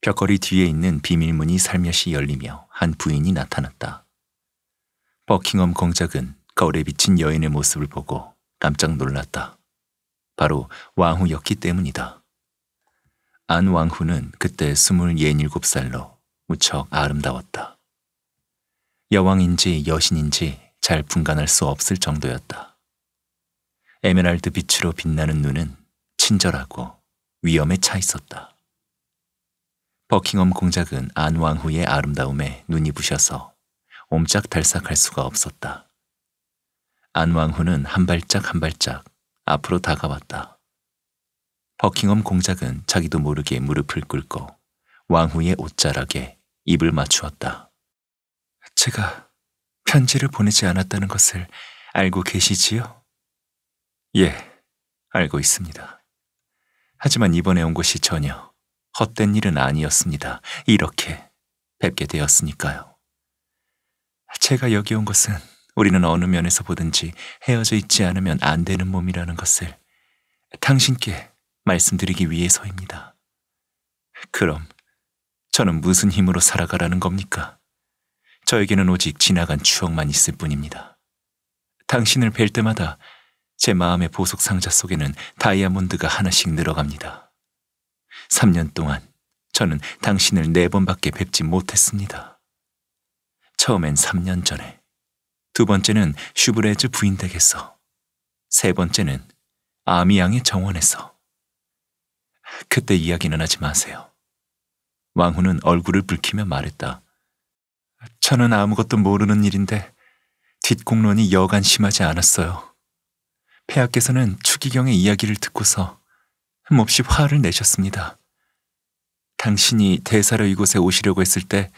벽걸이 뒤에 있는 비밀문이 살며시 열리며 한 부인이 나타났다. 버킹엄 공작은 거울에 비친 여인의 모습을 보고 깜짝 놀랐다. 바로 왕후였기 때문이다. 안 왕후는 그때 27살로 무척 아름다웠다. 여왕인지 여신인지 잘 분간할 수 없을 정도였다. 에메랄드 빛으로 빛나는 눈은 친절하고 위험에 차 있었다. 버킹엄 공작은 안왕후의 아름다움에 눈이 부셔서 옴짝달싹할 수가 없었다. 안왕후는 한 발짝 한 발짝 앞으로 다가왔다. 버킹엄 공작은 자기도 모르게 무릎을 꿇고 왕후의 옷자락에 입을 맞추었다. 제가 편지를 보내지 않았다는 것을 알고 계시지요? 예, 알고 있습니다. 하지만 이번에 온것이 전혀 헛된 일은 아니었습니다. 이렇게 뵙게 되었으니까요. 제가 여기 온 것은 우리는 어느 면에서 보든지 헤어져 있지 않으면 안 되는 몸이라는 것을 당신께 말씀드리기 위해서입니다. 그럼 저는 무슨 힘으로 살아가라는 겁니까? 저에게는 오직 지나간 추억만 있을 뿐입니다. 당신을 뵐 때마다 제 마음의 보석 상자 속에는 다이아몬드가 하나씩 늘어갑니다. 3년 동안 저는 당신을 네 번밖에 뵙지 못했습니다. 처음엔 3년 전에, 두 번째는 슈브레즈 부인 댁에서, 세 번째는 아미양의 정원에서. 그때 이야기는 하지 마세요. 왕후는 얼굴을 붉히며 말했다. 저는 아무것도 모르는 일인데 뒷공론이 여간 심하지 않았어요. 폐하께서는 추기경의 이야기를 듣고서 흠없이 화를 내셨습니다. 당신이 대사로 이곳에 오시려고 했을 때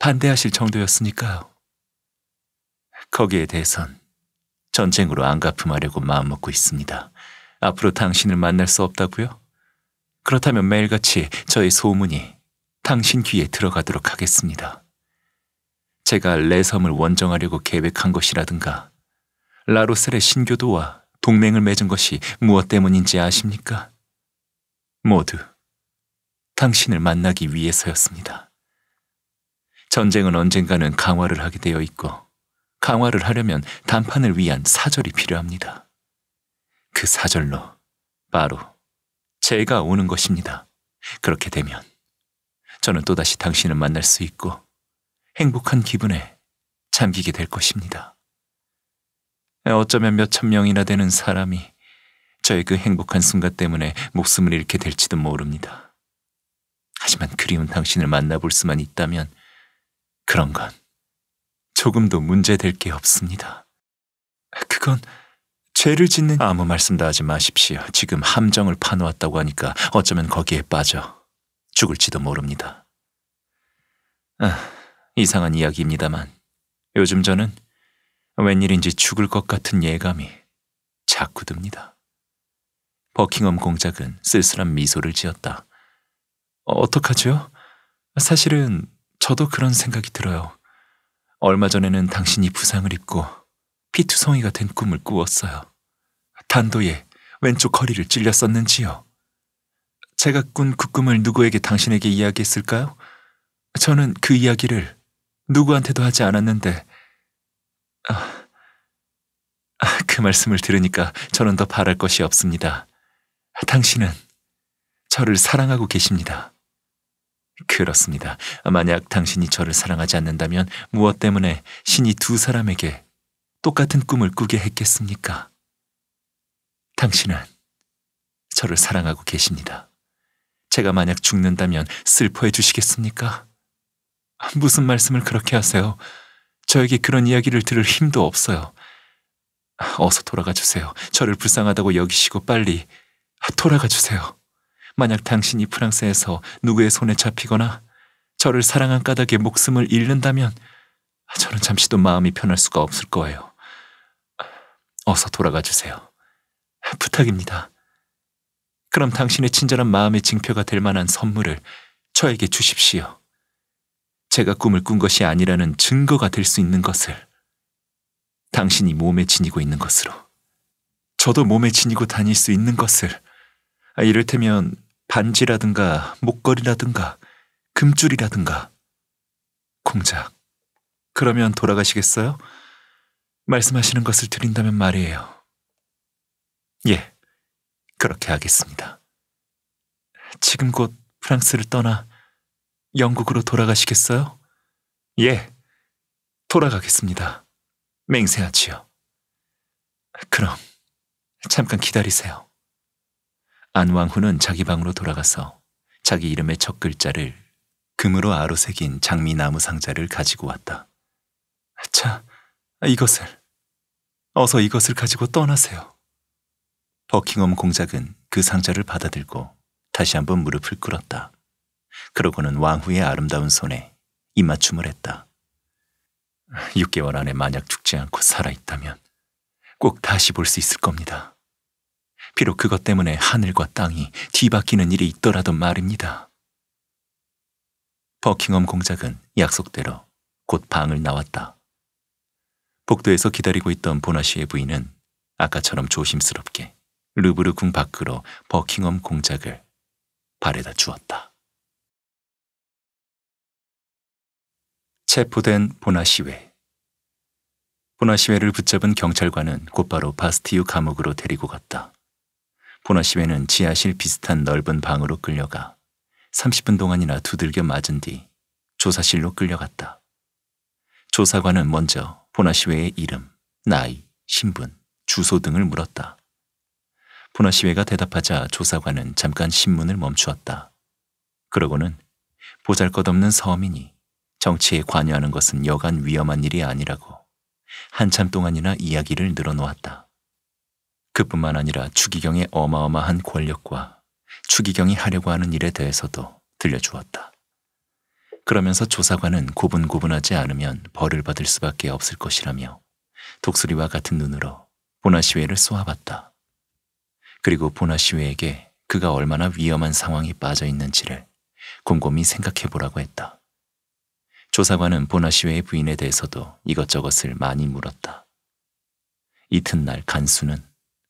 반대하실 정도였으니까요. 거기에 대해선 전쟁으로 안 갚음하려고 마음먹고 있습니다. 앞으로 당신을 만날 수 없다고요? 그렇다면 매일같이 저의 소문이 당신 귀에 들어가도록 하겠습니다. 제가 레섬을 원정하려고 계획한 것이라든가 라로셀의 신교도와 동맹을 맺은 것이 무엇 때문인지 아십니까? 모두 당신을 만나기 위해서였습니다. 전쟁은 언젠가는 강화를 하게 되어 있고, 강화를 하려면 단판을 위한 사절이 필요합니다. 그 사절로 바로 제가 오는 것입니다. 그렇게 되면 저는 또다시 당신을 만날 수 있고 행복한 기분에 잠기게 될 것입니다. 어쩌면 몇 천 명이나 되는 사람이 저의 그 행복한 순간 때문에 목숨을 잃게 될지도 모릅니다. 하지만 그리운 당신을 만나볼 수만 있다면 그런 건 조금도 문제될 게 없습니다. 그건 죄를 짓는 아무 말씀도 하지 마십시오. 지금 함정을 파놓았다고 하니까 어쩌면 거기에 빠져 죽을지도 모릅니다. 아, 이상한 이야기입니다만 요즘 저는 웬일인지 죽을 것 같은 예감이 자꾸 듭니다. 버킹엄 공작은 쓸쓸한 미소를 지었다. 어, 어떡하죠? 사실은 저도 그런 생각이 들어요. 얼마 전에는 당신이 부상을 입고 피투성이 가된 꿈을 꾸었어요. 단도에 왼쪽 허리를 찔렸었는지요. 제가 꾼 그 꿈을 누구에게 당신에게 이야기했을까요? 저는 그 이야기를 누구한테도 하지 않았는데 아, 아 그 말씀을 들으니까 저는 더 바랄 것이 없습니다. 아, 당신은 저를 사랑하고 계십니다. 그렇습니다. 만약 당신이 저를 사랑하지 않는다면 무엇 때문에 신이 두 사람에게 똑같은 꿈을 꾸게 했겠습니까? 당신은 저를 사랑하고 계십니다. 제가 만약 죽는다면 슬퍼해 주시겠습니까? 무슨 말씀을 그렇게 하세요? 저에게 그런 이야기를 들을 힘도 없어요. 어서 돌아가 주세요. 저를 불쌍하다고 여기시고 빨리 돌아가 주세요. 만약 당신이 프랑스에서 누구의 손에 잡히거나 저를 사랑한 까닭에 목숨을 잃는다면 저는 잠시도 마음이 편할 수가 없을 거예요. 어서 돌아가 주세요. 부탁입니다. 그럼 당신의 친절한 마음의 징표가 될 만한 선물을 저에게 주십시오. 제가 꿈을 꾼 것이 아니라는 증거가 될 수 있는 것을 당신이 몸에 지니고 있는 것으로 저도 몸에 지니고 다닐 수 있는 것을 아, 이를테면 반지라든가 목걸이라든가 금줄이라든가 공작. 그러면 돌아가시겠어요? 말씀하시는 것을 드린다면 말이에요. 예, 그렇게 하겠습니다. 지금 곧 프랑스를 떠나 영국으로 돌아가시겠어요? 예, 돌아가겠습니다. 맹세하지요. 그럼 잠깐 기다리세요. 안왕후는 자기 방으로 돌아가서 자기 이름의 첫 글자를 금으로 아로 새긴 장미나무 상자를 가지고 왔다. 자, 이것을. 어서 이것을 가지고 떠나세요. 버킹엄 공작은 그 상자를 받아들고 다시 한번 무릎을 꿇었다. 그러고는 왕후의 아름다운 손에 입맞춤을 했다. 6개월 안에 만약 죽지 않고 살아있다면 꼭 다시 볼 수 있을 겁니다. 비록 그것 때문에 하늘과 땅이 뒤바뀌는 일이 있더라도 말입니다. 버킹엄 공작은 약속대로 곧 방을 나왔다. 복도에서 기다리고 있던 보나시의 부인은 아까처럼 조심스럽게 르브르 궁 밖으로 버킹엄 공작을 발에다 주었다. 체포된 보나시외 보나시외를 붙잡은 경찰관은 곧바로 바스티유 감옥으로 데리고 갔다. 보나시웨는 지하실 비슷한 넓은 방으로 끌려가 30분 동안이나 두들겨 맞은 뒤 조사실로 끌려갔다. 조사관은 먼저 보나시웨의 이름, 나이, 신분, 주소 등을 물었다. 보나시웨가 대답하자 조사관은 잠깐 신문을 멈추었다. 그러고는 보잘것없는 서민이 정치에 관여하는 것은 여간 위험한 일이 아니라고 한참 동안이나 이야기를 늘어놓았다. 그뿐만 아니라 추기경의 어마어마한 권력과 추기경이 하려고 하는 일에 대해서도 들려주었다. 그러면서 조사관은 고분고분하지 않으면 벌을 받을 수밖에 없을 것이라며 독수리와 같은 눈으로 보나시외를 쏘아봤다. 그리고 보나시외에게 그가 얼마나 위험한 상황에 빠져 있는지를 곰곰이 생각해보라고 했다. 조사관은 보나시웨의 부인에 대해서도 이것저것을 많이 물었다. 이튿날 간수는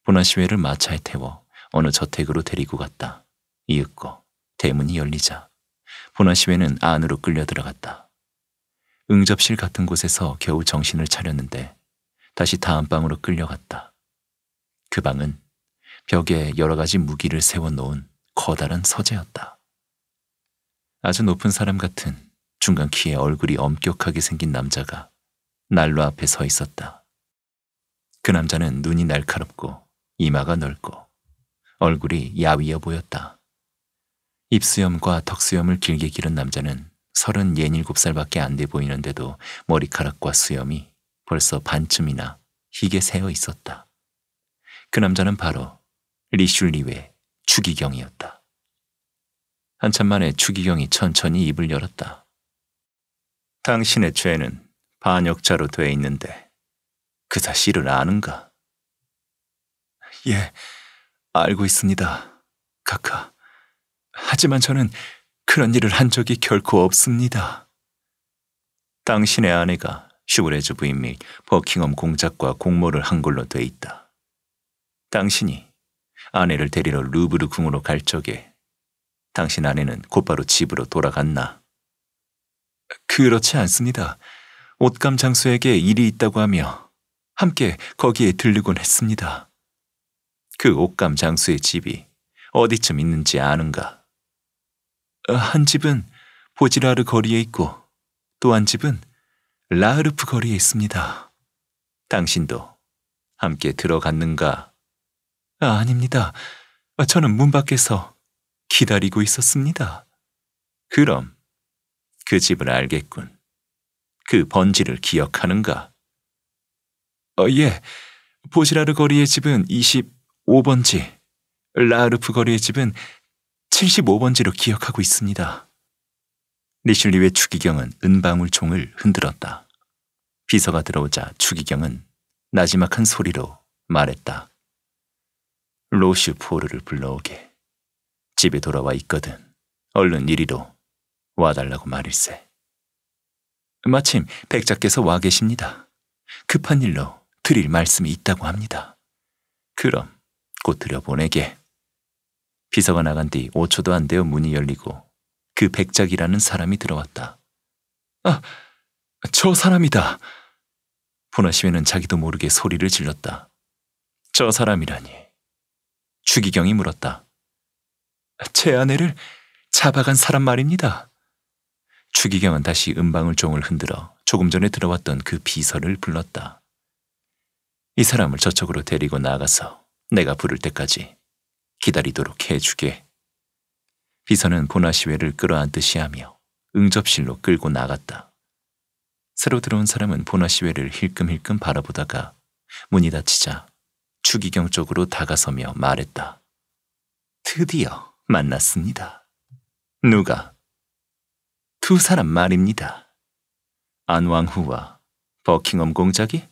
보나시회를 마차에 태워 어느 저택으로 데리고 갔다. 이윽고 대문이 열리자 보나시회는 안으로 끌려 들어갔다. 응접실 같은 곳에서 겨우 정신을 차렸는데 다시 다음 방으로 끌려갔다. 그 방은 벽에 여러 가지 무기를 세워놓은 커다란 서재였다. 아주 높은 사람 같은 중간 키에 얼굴이 엄격하게 생긴 남자가 난로 앞에 서 있었다. 그 남자는 눈이 날카롭고 이마가 넓고 얼굴이 야위어 보였다. 입수염과 턱수염을 길게 기른 남자는 서른 예닐곱 살밖에 안 돼 보이는데도 머리카락과 수염이 벌써 반쯤이나 희게 새어 있었다. 그 남자는 바로 리슐리웨 추기경이었다. 한참 만에 추기경이 천천히 입을 열었다. 당신의 죄는 반역자로 돼 있는데 그 사실을 아는가? 예, 알고 있습니다. 카카. 하지만 저는 그런 일을 한 적이 결코 없습니다. 당신의 아내가 슈브레즈 부인 및 버킹엄 공작과 공모를 한 걸로 돼 있다. 당신이 아내를 데리러 루브르 궁으로 갈 적에 당신 아내는 곧바로 집으로 돌아갔나? 그렇지 않습니다. 옷감 장수에게 일이 있다고 하며 함께 거기에 들르곤 했습니다. 그 옷감 장수의 집이 어디쯤 있는지 아는가? 어, 한 집은 보지라르 거리에 있고 또 한 집은 라흐르프 거리에 있습니다. 당신도 함께 들어갔는가? 아, 아닙니다. 아, 저는 문 밖에서 기다리고 있었습니다. 그럼 그 집을 알겠군. 그 번지를 기억하는가? 어, 예, 보지라르 거리의 집은 20... 5번지, 라르프 거리의 집은 75번지로 기억하고 있습니다. 리슐리의 추기경은 은방울 총을 흔들었다. 비서가 들어오자 추기경은 나지막한 소리로 말했다. 로슈 포르를 불러오게. 집에 돌아와 있거든. 얼른 이리로 와달라고 말일세. 마침 백작께서 와 계십니다. 급한 일로 드릴 말씀이 있다고 합니다. 그럼 꼬트려 보내게. 비서가 나간 뒤 5초도 안 되어 문이 열리고 그 백작이라는 사람이 들어왔다. 아, 저 사람이다. 보나시면은 자기도 모르게 소리를 질렀다. 저 사람이라니. 추기경이 물었다. 제 아내를 잡아간 사람 말입니다. 추기경은 다시 은방울종을 흔들어 조금 전에 들어왔던 그 비서를 불렀다. 이 사람을 저쪽으로 데리고 나가서 내가 부를 때까지 기다리도록 해주게. 비서는 보나시외를 끌어안듯이 하며 응접실로 끌고 나갔다. 새로 들어온 사람은 보나시외를 힐끔힐끔 바라보다가 문이 닫히자 추기경 쪽으로 다가서며 말했다. 드디어 만났습니다. 누가? 두 사람 말입니다. 안왕후와 버킹엄 공작이?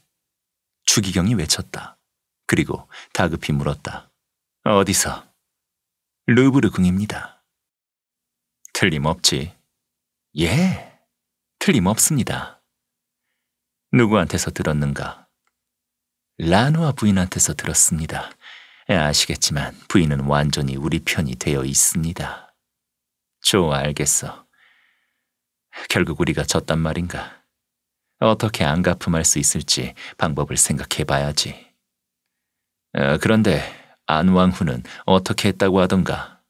추기경이 외쳤다. 그리고 다급히 물었다. 어디서? 루브르 궁입니다. 틀림없지. 예, 틀림없습니다. 누구한테서 들었는가? 라누아 부인한테서 들었습니다. 예, 아시겠지만 부인은 완전히 우리 편이 되어 있습니다. 좋아, 알겠어. 결국 우리가 졌단 말인가? 어떻게 안 갚음할 수 있을지 방법을 생각해 봐야지. 그런데 안왕후는 어떻게 했다고 하던가.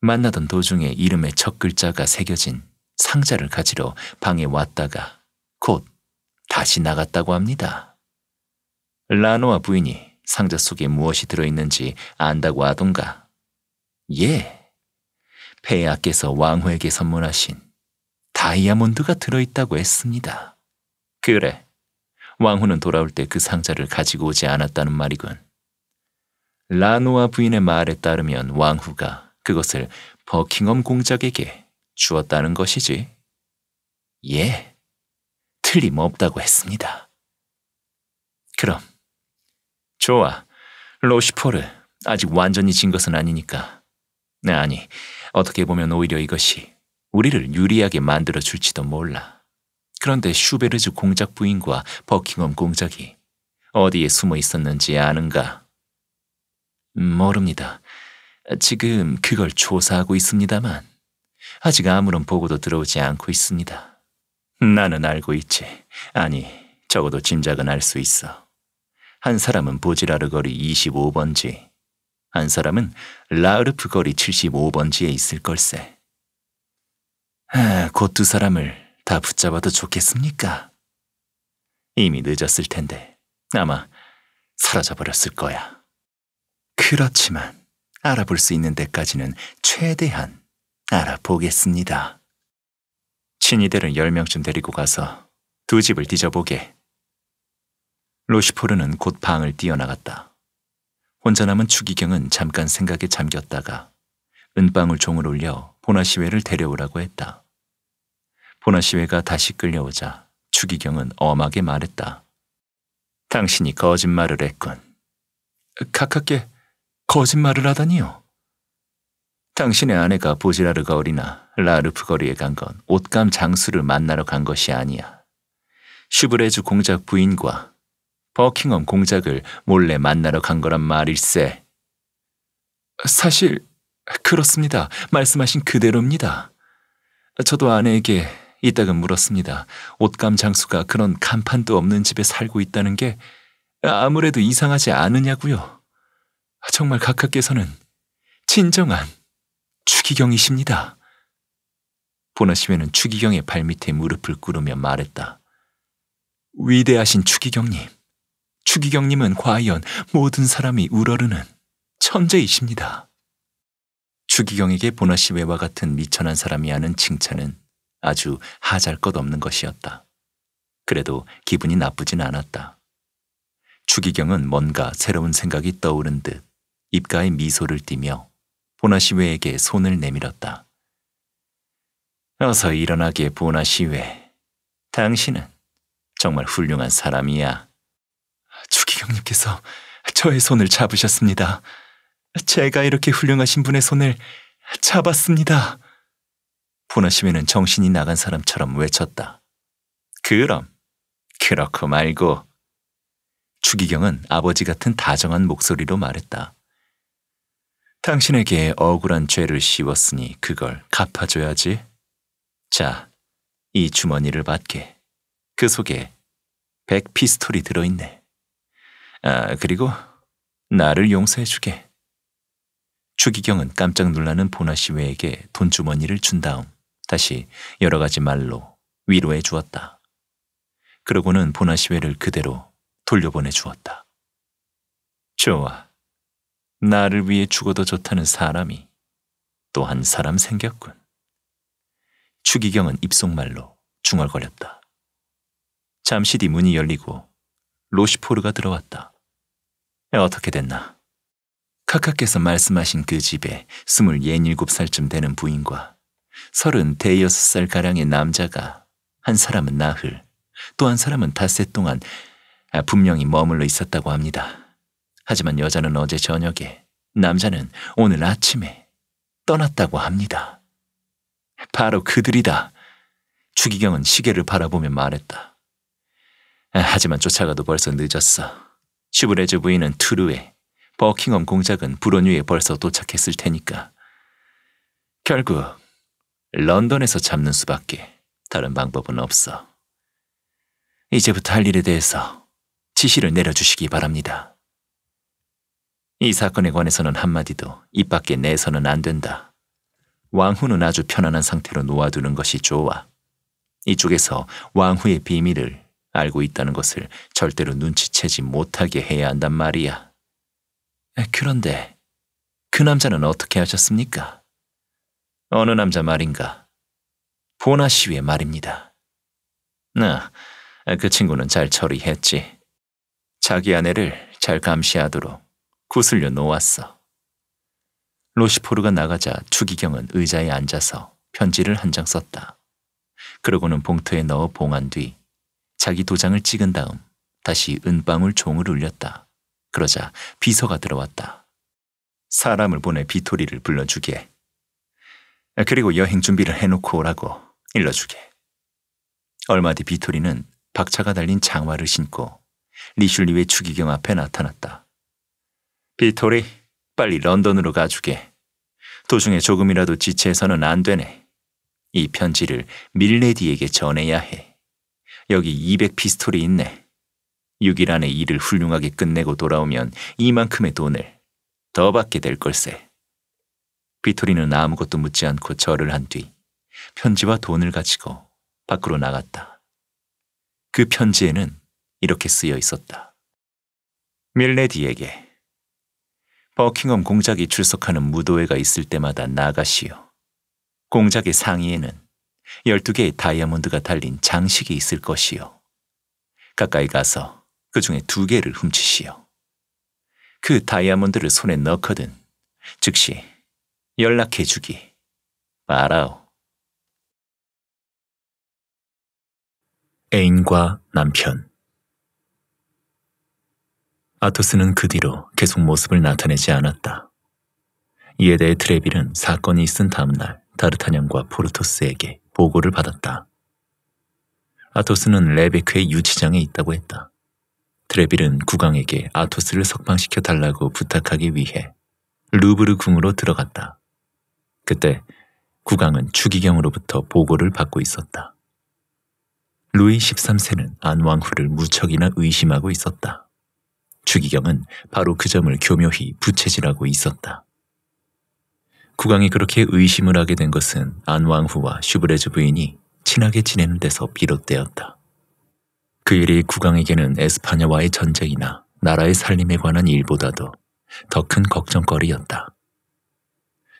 만나던 도중에 이름의 첫 글자가 새겨진 상자를 가지러 방에 왔다가 곧 다시 나갔다고 합니다. 라노아 부인이 상자 속에 무엇이 들어있는지 안다고 하던가. 예. 폐하께서 왕후에게 선물하신 다이아몬드가 들어있다고 했습니다. 그래. 왕후는 돌아올 때 그 상자를 가지고 오지 않았다는 말이군. 라노아 부인의 말에 따르면 왕후가 그것을 버킹엄 공작에게 주었다는 것이지. 예, 틀림없다고 했습니다. 그럼, 좋아. 로시포르, 아직 완전히 진 것은 아니니까. 아니, 어떻게 보면 오히려 이것이 우리를 유리하게 만들어줄지도 몰라. 그런데 슈베르즈 공작 부인과 버킹엄 공작이 어디에 숨어 있었는지 아는가? 모릅니다. 지금 그걸 조사하고 있습니다만 아직 아무런 보고도 들어오지 않고 있습니다. 나는 알고 있지. 아니, 적어도 짐작은 알 수 있어. 한 사람은 보지라르 거리 25번지, 한 사람은 라르프 거리 75번지에 있을 걸세. 곧 두 사람을 다 붙잡아도 좋겠습니까? 이미 늦었을 텐데 아마 사라져버렸을 거야. 그렇지만 알아볼 수 있는 데까지는 최대한 알아보겠습니다. 친이들은 10명쯤 데리고 가서 두 집을 뒤져보게. 로시포르는 곧 방을 뛰어나갔다. 혼자 남은 추기경은 잠깐 생각에 잠겼다가 은방울 종을 올려 보나시회를 데려오라고 했다. 호나시회가 다시 끌려오자 추기경은 엄하게 말했다. 당신이 거짓말을 했군. 가깝게 거짓말을 하다니요. 당신의 아내가 보지라르 거리나 라르프 거리에 간 건 옷감 장수를 만나러 간 것이 아니야. 슈브레즈 공작 부인과 버킹엄 공작을 몰래 만나러 간 거란 말일세. 사실 그렇습니다. 말씀하신 그대로입니다. 저도 아내에게 이따금 물었습니다. 옷감 장수가 그런 간판도 없는 집에 살고 있다는 게 아무래도 이상하지 않으냐고요. 정말 각하께서는 진정한 추기경이십니다. 보나시면은 추기경의 발밑에 무릎을 꿇으며 말했다. 위대하신 추기경님, 추기경님은 과연 모든 사람이 우러르는 천재이십니다. 추기경에게 보나시 외와 같은 미천한 사람이 하는 칭찬은 아주 하잘것없는 것이었다. 그래도 기분이 나쁘진 않았다. 추기경은 뭔가 새로운 생각이 떠오른 듯 입가에 미소를 띠며 보나시외에게 손을 내밀었다. 어서 일어나게 보나시외. 당신은 정말 훌륭한 사람이야. 추기경님께서 저의 손을 잡으셨습니다. 제가 이렇게 훌륭하신 분의 손을 잡았습니다. 푸나시민은 정신이 나간 사람처럼 외쳤다. 그럼, 그렇고 말고. 추기경은 아버지 같은 다정한 목소리로 말했다. 당신에게 억울한 죄를 씌웠으니 그걸 갚아줘야지. 자, 이 주머니를 받게. 그 속에 백 피스톨이 들어있네. 아, 그리고 나를 용서해주게. 추기경은 깜짝 놀라는 보나 씨외에게 돈주머니를 준 다음 다시 여러 가지 말로 위로해 주었다. 그러고는 보나시회를 그대로 돌려보내 주었다. 좋아. 나를 위해 죽어도 좋다는 사람이 또 한 사람 생겼군. 추기경은 입속말로 중얼거렸다. 잠시 뒤 문이 열리고 로시포르가 들어왔다. 어떻게 됐나? 카카께서 말씀하신 그 집에 스물예닐곱 살쯤 되는 부인과 서른 대여섯 살가량의 남자가 한 사람은 나흘, 또 한 사람은 닷새 동안 아, 분명히 머물러 있었다고 합니다. 하지만 여자는 어제 저녁에, 남자는 오늘 아침에 떠났다고 합니다. 바로 그들이다. 추기경은 시계를 바라보며 말했다. 아, 하지만 쫓아가도 벌써 늦었어. 슈브레즈 부인은 투르에, 버킹엄 공작은 불온 위에 벌써 도착했을 테니까. 결국 런던에서 잡는 수밖에 다른 방법은 없어. 이제부터 할 일에 대해서 지시를 내려주시기 바랍니다. 이 사건에 관해서는 한마디도 입 밖에 내서는 안 된다. 왕후는 아주 편안한 상태로 놓아두는 것이 좋아. 이쪽에서 왕후의 비밀을 알고 있다는 것을 절대로 눈치채지 못하게 해야 한단 말이야. 그런데 그 남자는 어떻게 하셨습니까? 어느 남자 말인가. 보나 씨의 말입니다. 나, 아, 그 친구는 잘 처리했지. 자기 아내를 잘 감시하도록 구슬려 놓았어. 로시포르가 나가자 추기경은 의자에 앉아서 편지를 한 장 썼다. 그러고는 봉투에 넣어 봉한 뒤 자기 도장을 찍은 다음 다시 은방울 종을 울렸다. 그러자 비서가 들어왔다. 사람을 보내 비토리를 불러주게 아, 그리고 여행 준비를 해놓고 오라고 일러주게. 얼마 뒤 비토리는 박차가 달린 장화를 신고 리슐리의 추기경 앞에 나타났다. 비토리, 빨리 런던으로 가주게. 도중에 조금이라도 지체해서는 안 되네. 이 편지를 밀레디에게 전해야 해. 여기 200 피스톨이 있네. 6일 안에 일을 훌륭하게 끝내고 돌아오면 이만큼의 돈을 더 받게 될 걸세. 비토리는 아무것도 묻지 않고 절을 한 뒤 편지와 돈을 가지고 밖으로 나갔다. 그 편지에는 이렇게 쓰여 있었다. 밀레디에게 버킹엄 공작이 출석하는 무도회가 있을 때마다 나가시오. 공작의 상의에는 12개의 다이아몬드가 달린 장식이 있을 것이요. 가까이 가서 그 중에 두 개를 훔치시오. 그 다이아몬드를 손에 넣거든 즉시 연락해주기. 말아오. 애인과 남편 아토스는 그 뒤로 계속 모습을 나타내지 않았다. 이에 대해 트레빌은 사건이 있은 다음날 다르타냥과 포르토스에게 보고를 받았다. 아토스는 레베크의 유치장에 있다고 했다. 트레빌은 국왕에게 아토스를 석방시켜 달라고 부탁하기 위해 루브르 궁으로 들어갔다. 그때 국왕은 추기경으로부터 보고를 받고 있었다. 루이 13세는 안왕후를 무척이나 의심하고 있었다. 추기경은 바로 그 점을 교묘히 부채질하고 있었다. 국왕이 그렇게 의심을 하게 된 것은 안왕후와 슈브레즈 부인이 친하게 지내는 데서 비롯되었다. 그 일이 국왕에게는 에스파냐와의 전쟁이나 나라의 살림에 관한 일보다도 더 큰 걱정거리였다.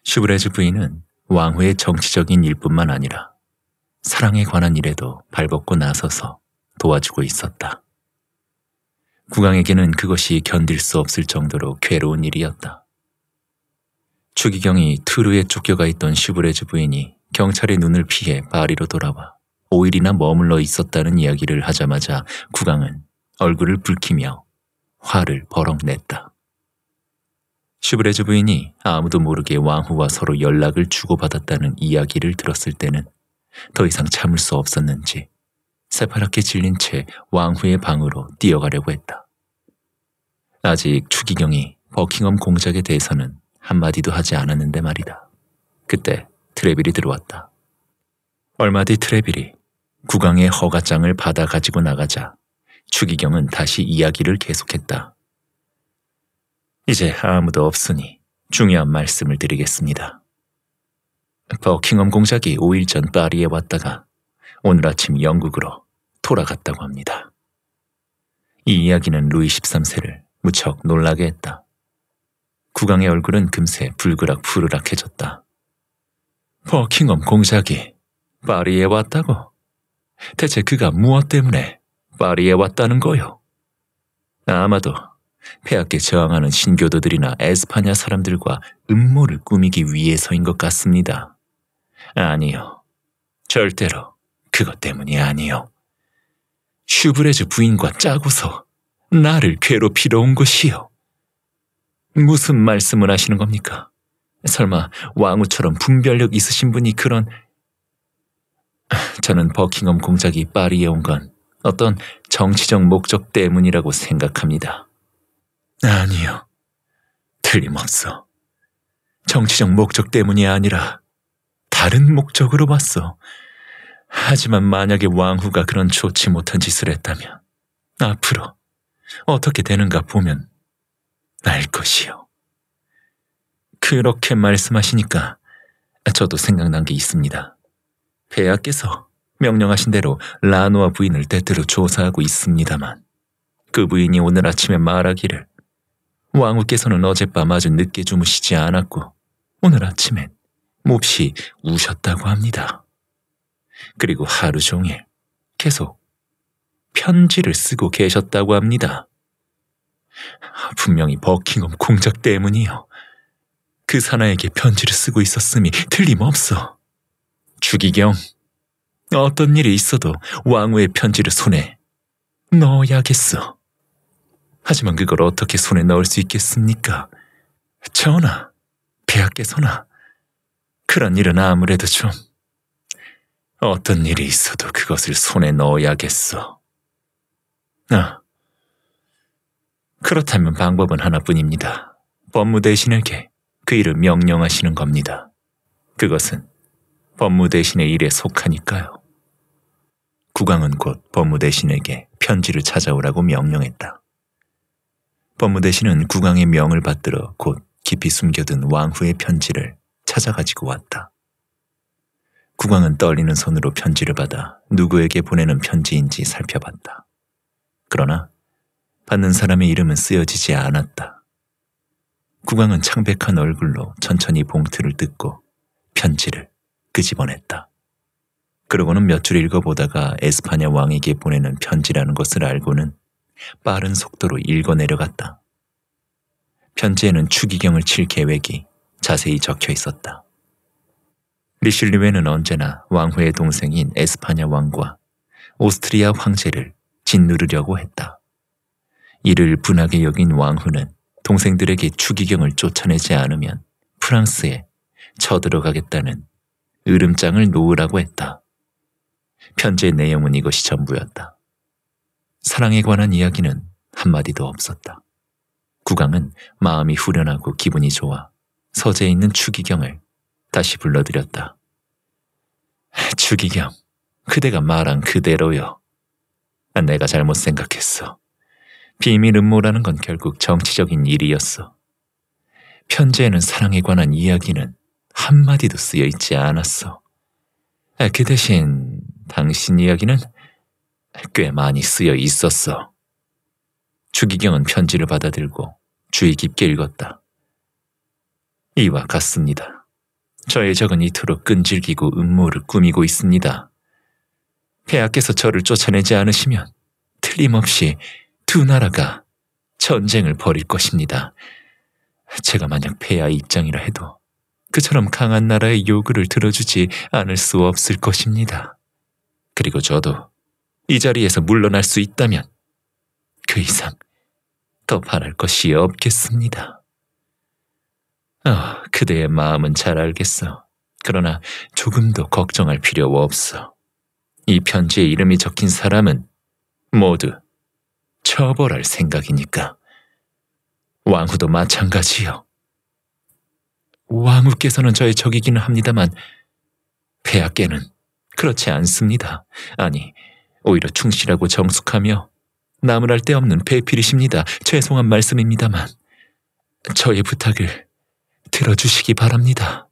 슈브레즈 부인은 왕후의 정치적인 일뿐만 아니라 사랑에 관한 일에도 발벗고 나서서 도와주고 있었다. 국왕에게는 그것이 견딜 수 없을 정도로 괴로운 일이었다. 추기경이 트루에 쫓겨가 있던 슈브레즈 부인이 경찰의 눈을 피해 파리로 돌아와 5일이나 머물러 있었다는 이야기를 하자마자 국왕은 얼굴을 붉히며 화를 버럭 냈다. 슈브레즈 부인이 아무도 모르게 왕후와 서로 연락을 주고받았다는 이야기를 들었을 때는 더 이상 참을 수 없었는지 새파랗게 질린 채 왕후의 방으로 뛰어가려고 했다. 아직 추기경이 버킹엄 공작에 대해서는 한마디도 하지 않았는데 말이다. 그때 트레빌이 들어왔다. 얼마 뒤 트레빌이 국왕의 허가장을 받아 가지고 나가자 추기경은 다시 이야기를 계속했다. 이제 아무도 없으니 중요한 말씀을 드리겠습니다. 버킹엄 공작이 5일 전 파리에 왔다가 오늘 아침 영국으로 돌아갔다고 합니다. 이 이야기는 루이 13세를 무척 놀라게 했다. 국왕의 얼굴은 금세 불그락 부르락해졌다. 버킹엄 공작이 파리에 왔다고? 대체 그가 무엇 때문에 파리에 왔다는 거요? 아마도 폐하께 저항하는 신교도들이나 에스파냐 사람들과 음모를 꾸미기 위해서인 것 같습니다. 아니요. 절대로 그것 때문이 아니요. 슈브레즈 부인과 짜고서 나를 괴롭히러 온 것이요. 무슨 말씀을 하시는 겁니까? 설마 왕후처럼 분별력 있으신 분이 그런... 저는 버킹엄 공작이 파리에 온 건 어떤 정치적 목적 때문이라고 생각합니다. 아니요. 틀림없어. 정치적 목적 때문이 아니라 다른 목적으로 봤어. 하지만 만약에 왕후가 그런 좋지 못한 짓을 했다면 앞으로 어떻게 되는가 보면 날 것이요. 그렇게 말씀하시니까 저도 생각난 게 있습니다. 배하께서 명령하신 대로 라노아 부인을 대대로 조사하고 있습니다만 그 부인이 오늘 아침에 말하기를 왕후께서는 어젯밤 아주 늦게 주무시지 않았고 오늘 아침엔 몹시 우셨다고 합니다. 그리고 하루 종일 계속 편지를 쓰고 계셨다고 합니다. 분명히 버킹엄 공작 때문이요. 그 사나에게 편지를 쓰고 있었음이 틀림없어. 주기경, 어떤 일이 있어도 왕후의 편지를 손에 넣어야겠어. 하지만 그걸 어떻게 손에 넣을 수 있겠습니까? 전하, 폐하께서나 그런 일은 아무래도 좀 어떤 일이 있어도 그것을 손에 넣어야겠어. 아, 그렇다면 방법은 하나뿐입니다. 법무대신에게 그 일을 명령하시는 겁니다. 그것은 법무대신의 일에 속하니까요. 국왕은 곧 법무대신에게 편지를 찾아오라고 명령했다. 법무대신은 국왕의 명을 받들어 곧 깊이 숨겨둔 왕후의 편지를 찾아가지고 왔다. 국왕은 떨리는 손으로 편지를 받아 누구에게 보내는 편지인지 살펴봤다. 그러나 받는 사람의 이름은 쓰여지지 않았다. 국왕은 창백한 얼굴로 천천히 봉투를 뜯고 편지를 끄집어냈다. 그러고는 몇 줄 읽어보다가 에스파냐 왕에게 보내는 편지라는 것을 알고는 빠른 속도로 읽어 내려갔다. 편지에는 추기경을 칠 계획이 자세히 적혀 있었다. 리슐리웨는 언제나 왕후의 동생인 에스파냐 왕과 오스트리아 황제를 짓누르려고 했다. 이를 분하게 여긴 왕후는 동생들에게 추기경을 쫓아내지 않으면 프랑스에 쳐들어가겠다는 으름장을 놓으라고 했다. 편지의 내용은 이것이 전부였다. 사랑에 관한 이야기는 한마디도 없었다. 국왕은 마음이 후련하고 기분이 좋아 서재에 있는 추기경을 다시 불러들였다. 추기경, 그대가 말한 그대로요. 내가 잘못 생각했어. 비밀 음모라는 건 결국 정치적인 일이었어. 편지에는 사랑에 관한 이야기는 한마디도 쓰여 있지 않았어. 그 대신 당신 이야기는 꽤 많이 쓰여 있었어. 주기경은 편지를 받아들고 주의 깊게 읽었다. 이와 같습니다. 저의 적은 이토록 끈질기고 음모를 꾸미고 있습니다. 폐하께서 저를 쫓아내지 않으시면 틀림없이 두 나라가 전쟁을 벌일 것입니다. 제가 만약 폐하 의 입장이라 해도 그처럼 강한 나라의 요구를 들어주지 않을 수 없을 것입니다. 그리고 저도 이 자리에서 물러날 수 있다면 그 이상 더 바랄 것이 없겠습니다. 아, 그대의 마음은 잘 알겠어. 그러나 조금도 걱정할 필요 없어. 이 편지에 이름이 적힌 사람은 모두 처벌할 생각이니까. 왕후도 마찬가지요. 왕후께서는 저의 적이기는 합니다만 폐하께는 그렇지 않습니다. 아니, 오히려 충실하고 정숙하며 남을 할 데 없는 배필이십니다. 죄송한 말씀입니다만 저의 부탁을 들어주시기 바랍니다.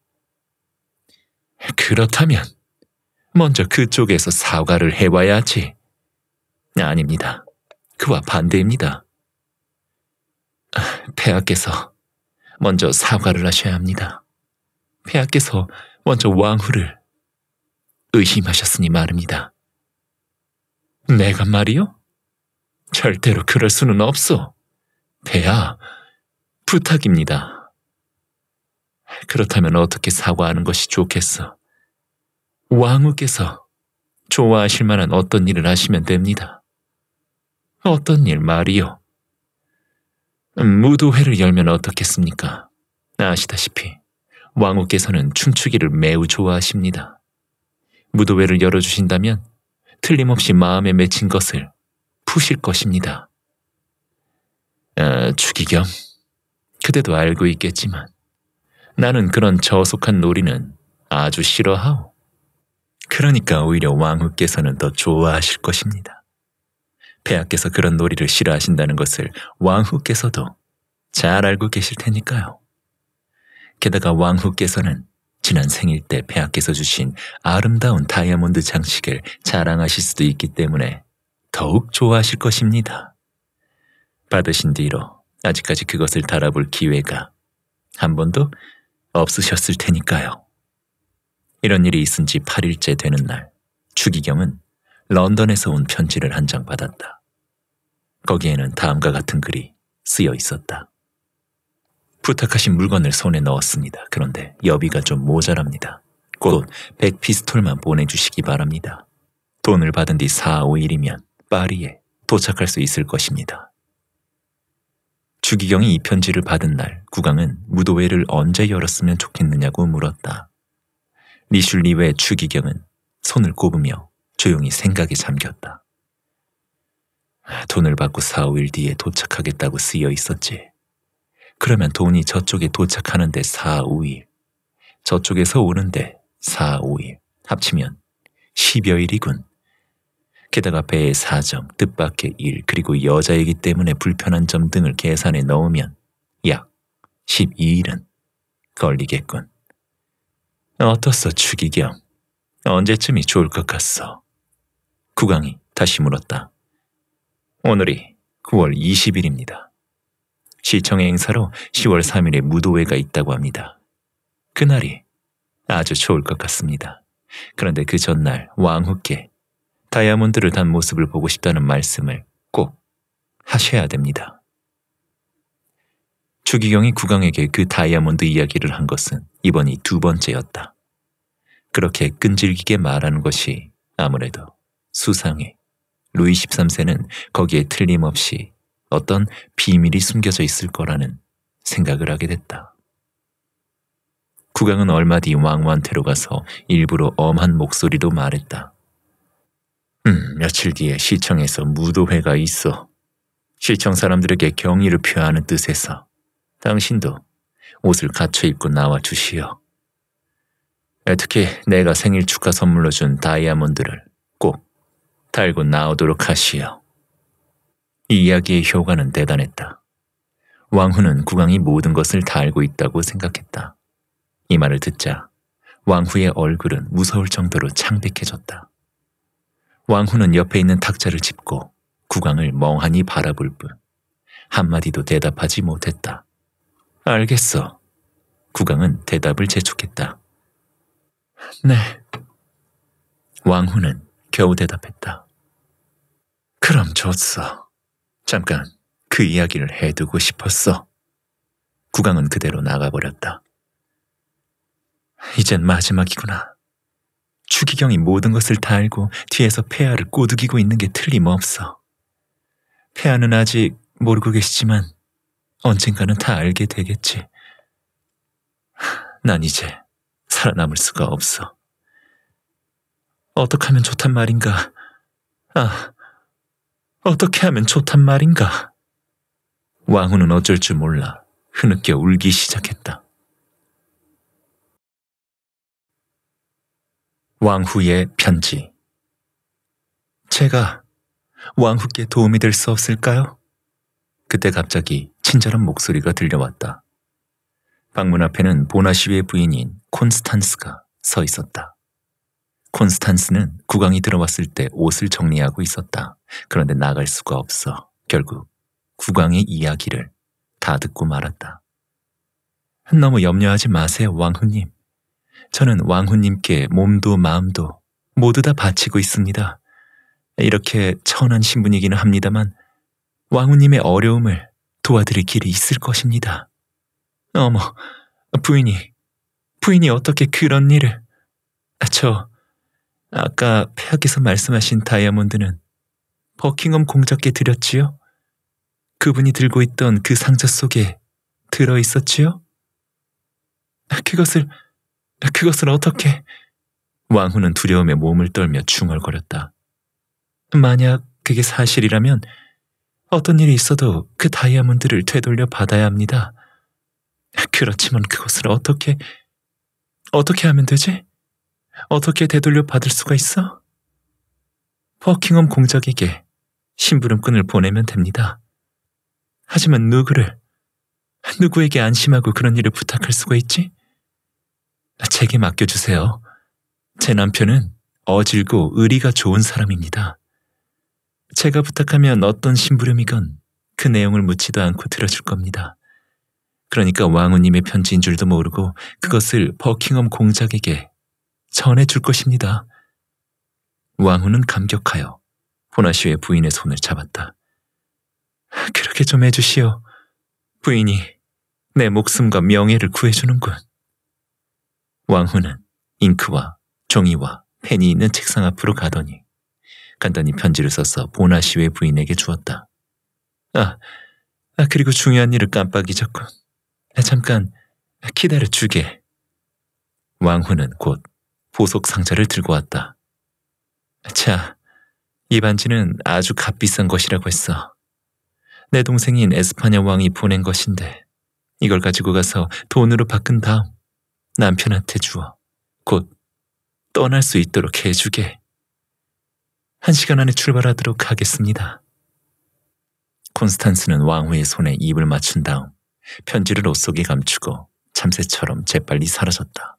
그렇다면 먼저 그쪽에서 사과를 해와야지. 아닙니다. 그와 반대입니다. 폐하께서 먼저 사과를 하셔야 합니다. 폐하께서 먼저 왕후를 의심하셨으니 말입니다. 내가 말이요? 절대로 그럴 수는 없어. 대야 부탁입니다. 그렇다면 어떻게 사과하는 것이 좋겠어? 왕후께서 좋아하실 만한 어떤 일을 하시면 됩니다. 어떤 일 말이요? 음, 무도회를 열면 어떻겠습니까? 아시다시피 왕후께서는 춤추기를 매우 좋아하십니다. 무도회를 열어주신다면 틀림없이 마음에 맺힌 것을 푸실 것입니다. 아, 주기겸, 그대도 알고 있겠지만 나는 그런 저속한 놀이는 아주 싫어하오. 그러니까 오히려 왕후께서는 더 좋아하실 것입니다. 폐하께서 그런 놀이를 싫어하신다는 것을 왕후께서도 잘 알고 계실 테니까요. 게다가 왕후께서는 지난 생일 때 폐하께서 주신 아름다운 다이아몬드 장식을 자랑하실 수도 있기 때문에 더욱 좋아하실 것입니다. 받으신 뒤로 아직까지 그것을 달아볼 기회가 한 번도 없으셨을 테니까요. 이런 일이 있은 지 8일째 되는 날, 추기경은 런던에서 온 편지를 한 장 받았다. 거기에는 다음과 같은 글이 쓰여 있었다. 부탁하신 물건을 손에 넣었습니다. 그런데 여비가 좀 모자랍니다. 곧 100피스톨만 보내주시기 바랍니다. 돈을 받은 뒤 4, 5일이면 파리에 도착할 수 있을 것입니다. 주기경이 이 편지를 받은 날국왕은 무도회를 언제 열었으면 좋겠느냐고 물었다. 리슐리외 주기경은 손을 꼽으며 조용히 생각에 잠겼다. 돈을 받고 4, 5일 뒤에 도착하겠다고 쓰여 있었지. 그러면 돈이 저쪽에 도착하는데 4, 5일, 저쪽에서 오는데 4, 5일 합치면 10여일이군. 게다가 배의 사정, 뜻밖의 일, 그리고 여자이기 때문에 불편한 점 등을 계산해 넣으면 약 12일은 걸리겠군. 어떻소 추기경? 언제쯤이 좋을 것 같소? 구강이 다시 물었다. 오늘이 9월 20일입니다. 시청의 행사로 10월 3일에 무도회가 있다고 합니다. 그날이 아주 좋을 것 같습니다. 그런데 그 전날 왕후께 다이아몬드를 단 모습을 보고 싶다는 말씀을 꼭 하셔야 됩니다. 추기경이 국왕에게 그 다이아몬드 이야기를 한 것은 이번이 두 번째였다. 그렇게 끈질기게 말하는 것이 아무래도 수상해. 루이 13세는 거기에 틀림없이 어떤 비밀이 숨겨져 있을 거라는 생각을 하게 됐다. 국왕은 얼마 뒤 왕후한테로 가서 일부러 엄한 목소리도 말했다. 음, 며칠 뒤에 시청에서 무도회가 있어. 시청 사람들에게 경의를 표하는 뜻에서 당신도 옷을 갖춰 입고 나와 주시오. 특히 내가 생일 축하 선물로 준 다이아몬드를 꼭 달고 나오도록 하시오. 이 이야기의 효과는 대단했다. 왕후는 국왕이 모든 것을 다 알고 있다고 생각했다. 이 말을 듣자 왕후의 얼굴은 무서울 정도로 창백해졌다. 왕후는 옆에 있는 탁자를 짚고 국왕을 멍하니 바라볼 뿐 한마디도 대답하지 못했다. 알겠어. 국왕은 대답을 재촉했다. 네. 왕후는 겨우 대답했다. 그럼 좋소. 잠깐 그 이야기를 해두고 싶었어. 구강은 그대로 나가버렸다. 이젠 마지막이구나. 추기경이 모든 것을 다 알고 뒤에서 폐하를 꼬드기고 있는 게 틀림없어. 폐하는 아직 모르고 계시지만 언젠가는 다 알게 되겠지. 난 이제 살아남을 수가 없어. 어떻게 하면 좋단 말인가. 아, 어떻게 하면 좋단 말인가? 왕후는 어쩔 줄 몰라 흐느껴 울기 시작했다. 왕후의 편지 제가 왕후께 도움이 될 수 없을까요? 그때 갑자기 친절한 목소리가 들려왔다. 방문 앞에는 보나시의 부인인 콘스탄스가 서 있었다. 콘스탄스는 국왕이 들어왔을 때 옷을 정리하고 있었다. 그런데 나갈 수가 없어 결국 국왕의 이야기를 다 듣고 말았다. 너무 염려하지 마세요, 왕후님. 저는 왕후님께 몸도 마음도 모두 다 바치고 있습니다. 이렇게 천한 신분이기는 합니다만 왕후님의 어려움을 도와드릴 길이 있을 것입니다. 어머, 부인이, 부인이 어떻게 그런 일을... 아, 저, 아까 폐하께서 말씀하신 다이아몬드는 버킹엄 공작께 드렸지요? 그분이 들고 있던 그 상자 속에 들어 있었지요? 그것을, 그것을 어떻게... 왕후는 두려움에 몸을 떨며 중얼거렸다. 만약 그게 사실이라면 어떤 일이 있어도 그 다이아몬드를 되돌려 받아야 합니다. 그렇지만 그것을 어떻게, 어떻게 하면 되지? 어떻게 되돌려 받을 수가 있어? 버킹엄 공작에게 심부름꾼을 보내면 됩니다. 하지만 누구를, 누구에게 안심하고 그런 일을 부탁할 수가 있지? 제게 맡겨주세요. 제 남편은 어질고 의리가 좋은 사람입니다. 제가 부탁하면 어떤 심부름이건 그 내용을 묻지도 않고 들어줄 겁니다. 그러니까 왕후님의 편지인 줄도 모르고 그것을 버킹엄 공작에게 전해줄 것입니다. 왕후는 감격하여 호나시의 부인의 손을 잡았다. 그렇게 좀 해주시오. 부인이 내 목숨과 명예를 구해주는군. 왕후는 잉크와 종이와 펜이 있는 책상 앞으로 가더니 간단히 편지를 써서 보나시의 부인에게 주었다. 아, 아 그리고 중요한 일을 깜빡 잊었군. 아, 잠깐 기다려 주게. 왕후는 곧 보석 상자를 들고 왔다. 자, 아, 이 반지는 아주 값비싼 것이라고 했어. 내 동생인 에스파냐 왕이 보낸 것인데 이걸 가지고 가서 돈으로 바꾼 다음 남편한테 주어 곧 떠날 수 있도록 해주게. 한 시간 안에 출발하도록 하겠습니다. 콘스탄스는 왕후의 손에 입을 맞춘 다음 편지를 옷 속에 감추고 참새처럼 재빨리 사라졌다.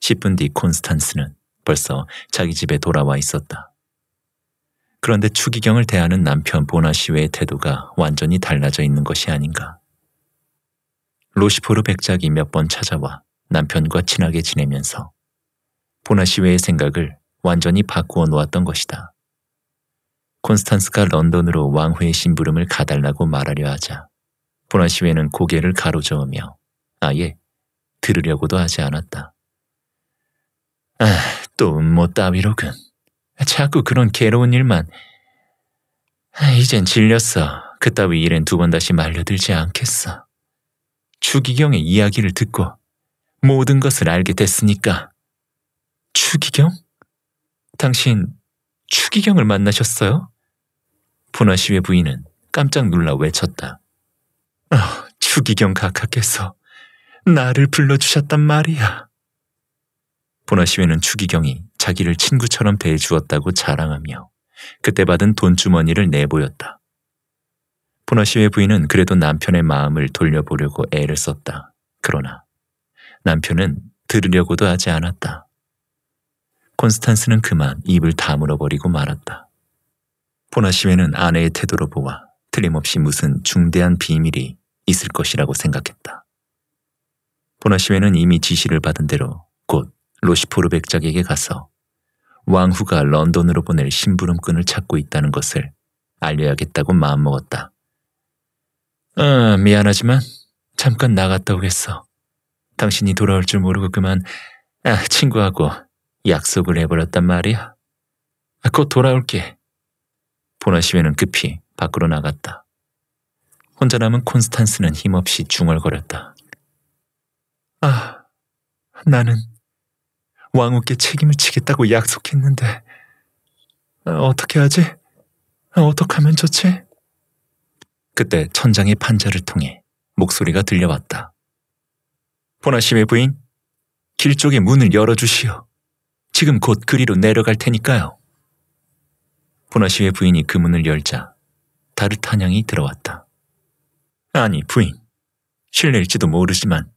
10분 뒤 콘스탄스는 벌써 자기 집에 돌아와 있었다. 그런데 추기경을 대하는 남편 보나 시외의 태도가 완전히 달라져 있는 것이 아닌가. 로시포르 백작이 몇 번 찾아와 남편과 친하게 지내면서 보나 시외의 생각을 완전히 바꾸어 놓았던 것이다. 콘스탄스가 런던으로 왕후의 심부름을 가달라고 말하려 하자 보나 시외는 고개를 가로저으며 아예 들으려고도 하지 않았다. 아, 또뭐 따위로군. 자꾸 그런 괴로운 일만. 아, 이젠 질렸어. 그따위 일엔 두 번 다시 말려들지 않겠어. 추기경의 이야기를 듣고 모든 것을 알게 됐으니까. 추기경? 당신 추기경을 만나셨어요? 분화 시의 부인은 깜짝 놀라 외쳤다. 아, 추기경 각하께서 나를 불러주셨단 말이야. 보나 시외은 추기경이 자기를 친구처럼 대해주었다고 자랑하며 그때 받은 돈주머니를 내보였다. 보나 시의 부인은 그래도 남편의 마음을 돌려보려고 애를 썼다. 그러나 남편은 들으려고도 하지 않았다. 콘스탄스는 그만 입을 다물어 버리고 말았다. 보나시웨는 아내의 태도로 보아 틀림없이 무슨 중대한 비밀이 있을 것이라고 생각했다. 보나시웨는 이미 지시를 받은 대로 로시포르 백작에게 가서 왕후가 런던으로 보낼 심부름꾼을 찾고 있다는 것을 알려야겠다고 마음먹었다. 아, 미안하지만 잠깐 나갔다 오겠어. 당신이 돌아올 줄 모르고 그만 아, 친구하고 약속을 해버렸단 말이야. 아, 곧 돌아올게. 보나시웨는 급히 밖으로 나갔다. 혼자 남은 콘스탄스는 힘없이 중얼거렸다. 아, 나는... 왕후께 책임을 지겠다고 약속했는데 아, 어떻게 하지? 아, 어떻게 하면 좋지? 그때 천장의 판자를 통해 목소리가 들려왔다. 보나심의 부인, 길쪽에 문을 열어주시오. 지금 곧 그리로 내려갈 테니까요. 보나심의 부인이 그 문을 열자 다르타냥이 들어왔다. 아니, 부인. 실례일지도 모르지만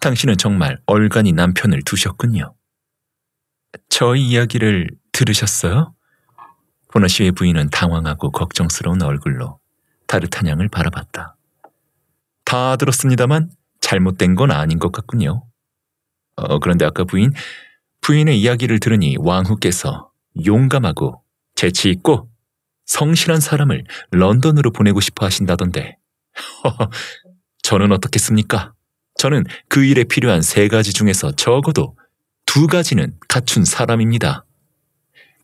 당신은 정말 얼간이 남편을 두셨군요. 저의 이야기를 들으셨어요? 보너 씨의 부인은 당황하고 걱정스러운 얼굴로 타르타냥을 바라봤다. 다 들었습니다만 잘못된 건 아닌 것 같군요. 어, 그런데 아까 부인, 부인의 이야기를 들으니 왕후께서 용감하고 재치 있고 성실한 사람을 런던으로 보내고 싶어 하신다던데. 허허, [LAUGHS] 저는 어떻겠습니까? 저는 그 일에 필요한 세 가지 중에서 적어도 두 가지는 갖춘 사람입니다.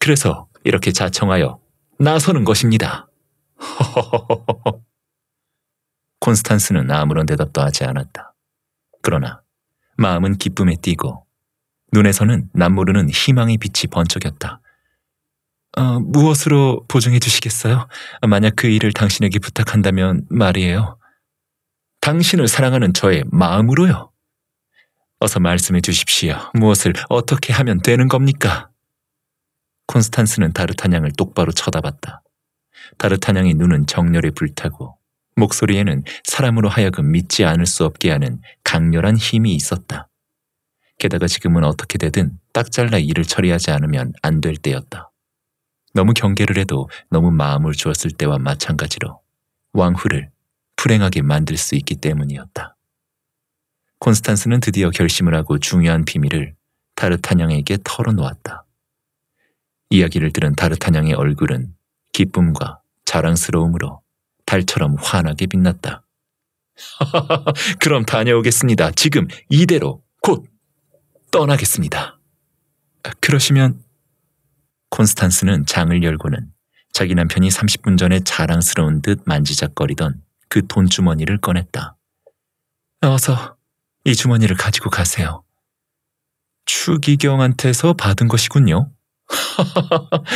그래서 이렇게 자청하여 나서는 것입니다. [LAUGHS] 콘스탄스는 아무런 대답도 하지 않았다. 그러나 마음은 기쁨에 뛰고 눈에서는 남모르는 희망의 빛이 번쩍였다. 어, 무엇으로 보증해 주시겠어요? 만약 그 일을 당신에게 부탁한다면 말이에요. 당신을 사랑하는 저의 마음으로요. 어서 말씀해 주십시오. 무엇을 어떻게 하면 되는 겁니까? 콘스탄스는 다르타냥을 똑바로 쳐다봤다. 다르타냥의 눈은 정열에 불타고 목소리에는 사람으로 하여금 믿지 않을 수 없게 하는 강렬한 힘이 있었다. 게다가 지금은 어떻게 되든 딱 잘라 일을 처리하지 않으면 안 될 때였다. 너무 경계를 해도 너무 마음을 주었을 때와 마찬가지로 왕후를 불행하게 만들 수 있기 때문이었다. 콘스탄스는 드디어 결심을 하고 중요한 비밀을 다르타냥에게 털어놓았다. 이야기를 들은 다르타냥의 얼굴은 기쁨과 자랑스러움으로 달처럼 환하게 빛났다. [LAUGHS] 그럼 다녀오겠습니다. 지금 이대로 곧 떠나겠습니다. 그러시면 콘스탄스는 장을 열고는 자기 남편이 30분 전에 자랑스러운 듯 만지작거리던 그 돈주머니를 꺼냈다. 어서 이 주머니를 가지고 가세요. 추기경한테서 받은 것이군요. [LAUGHS]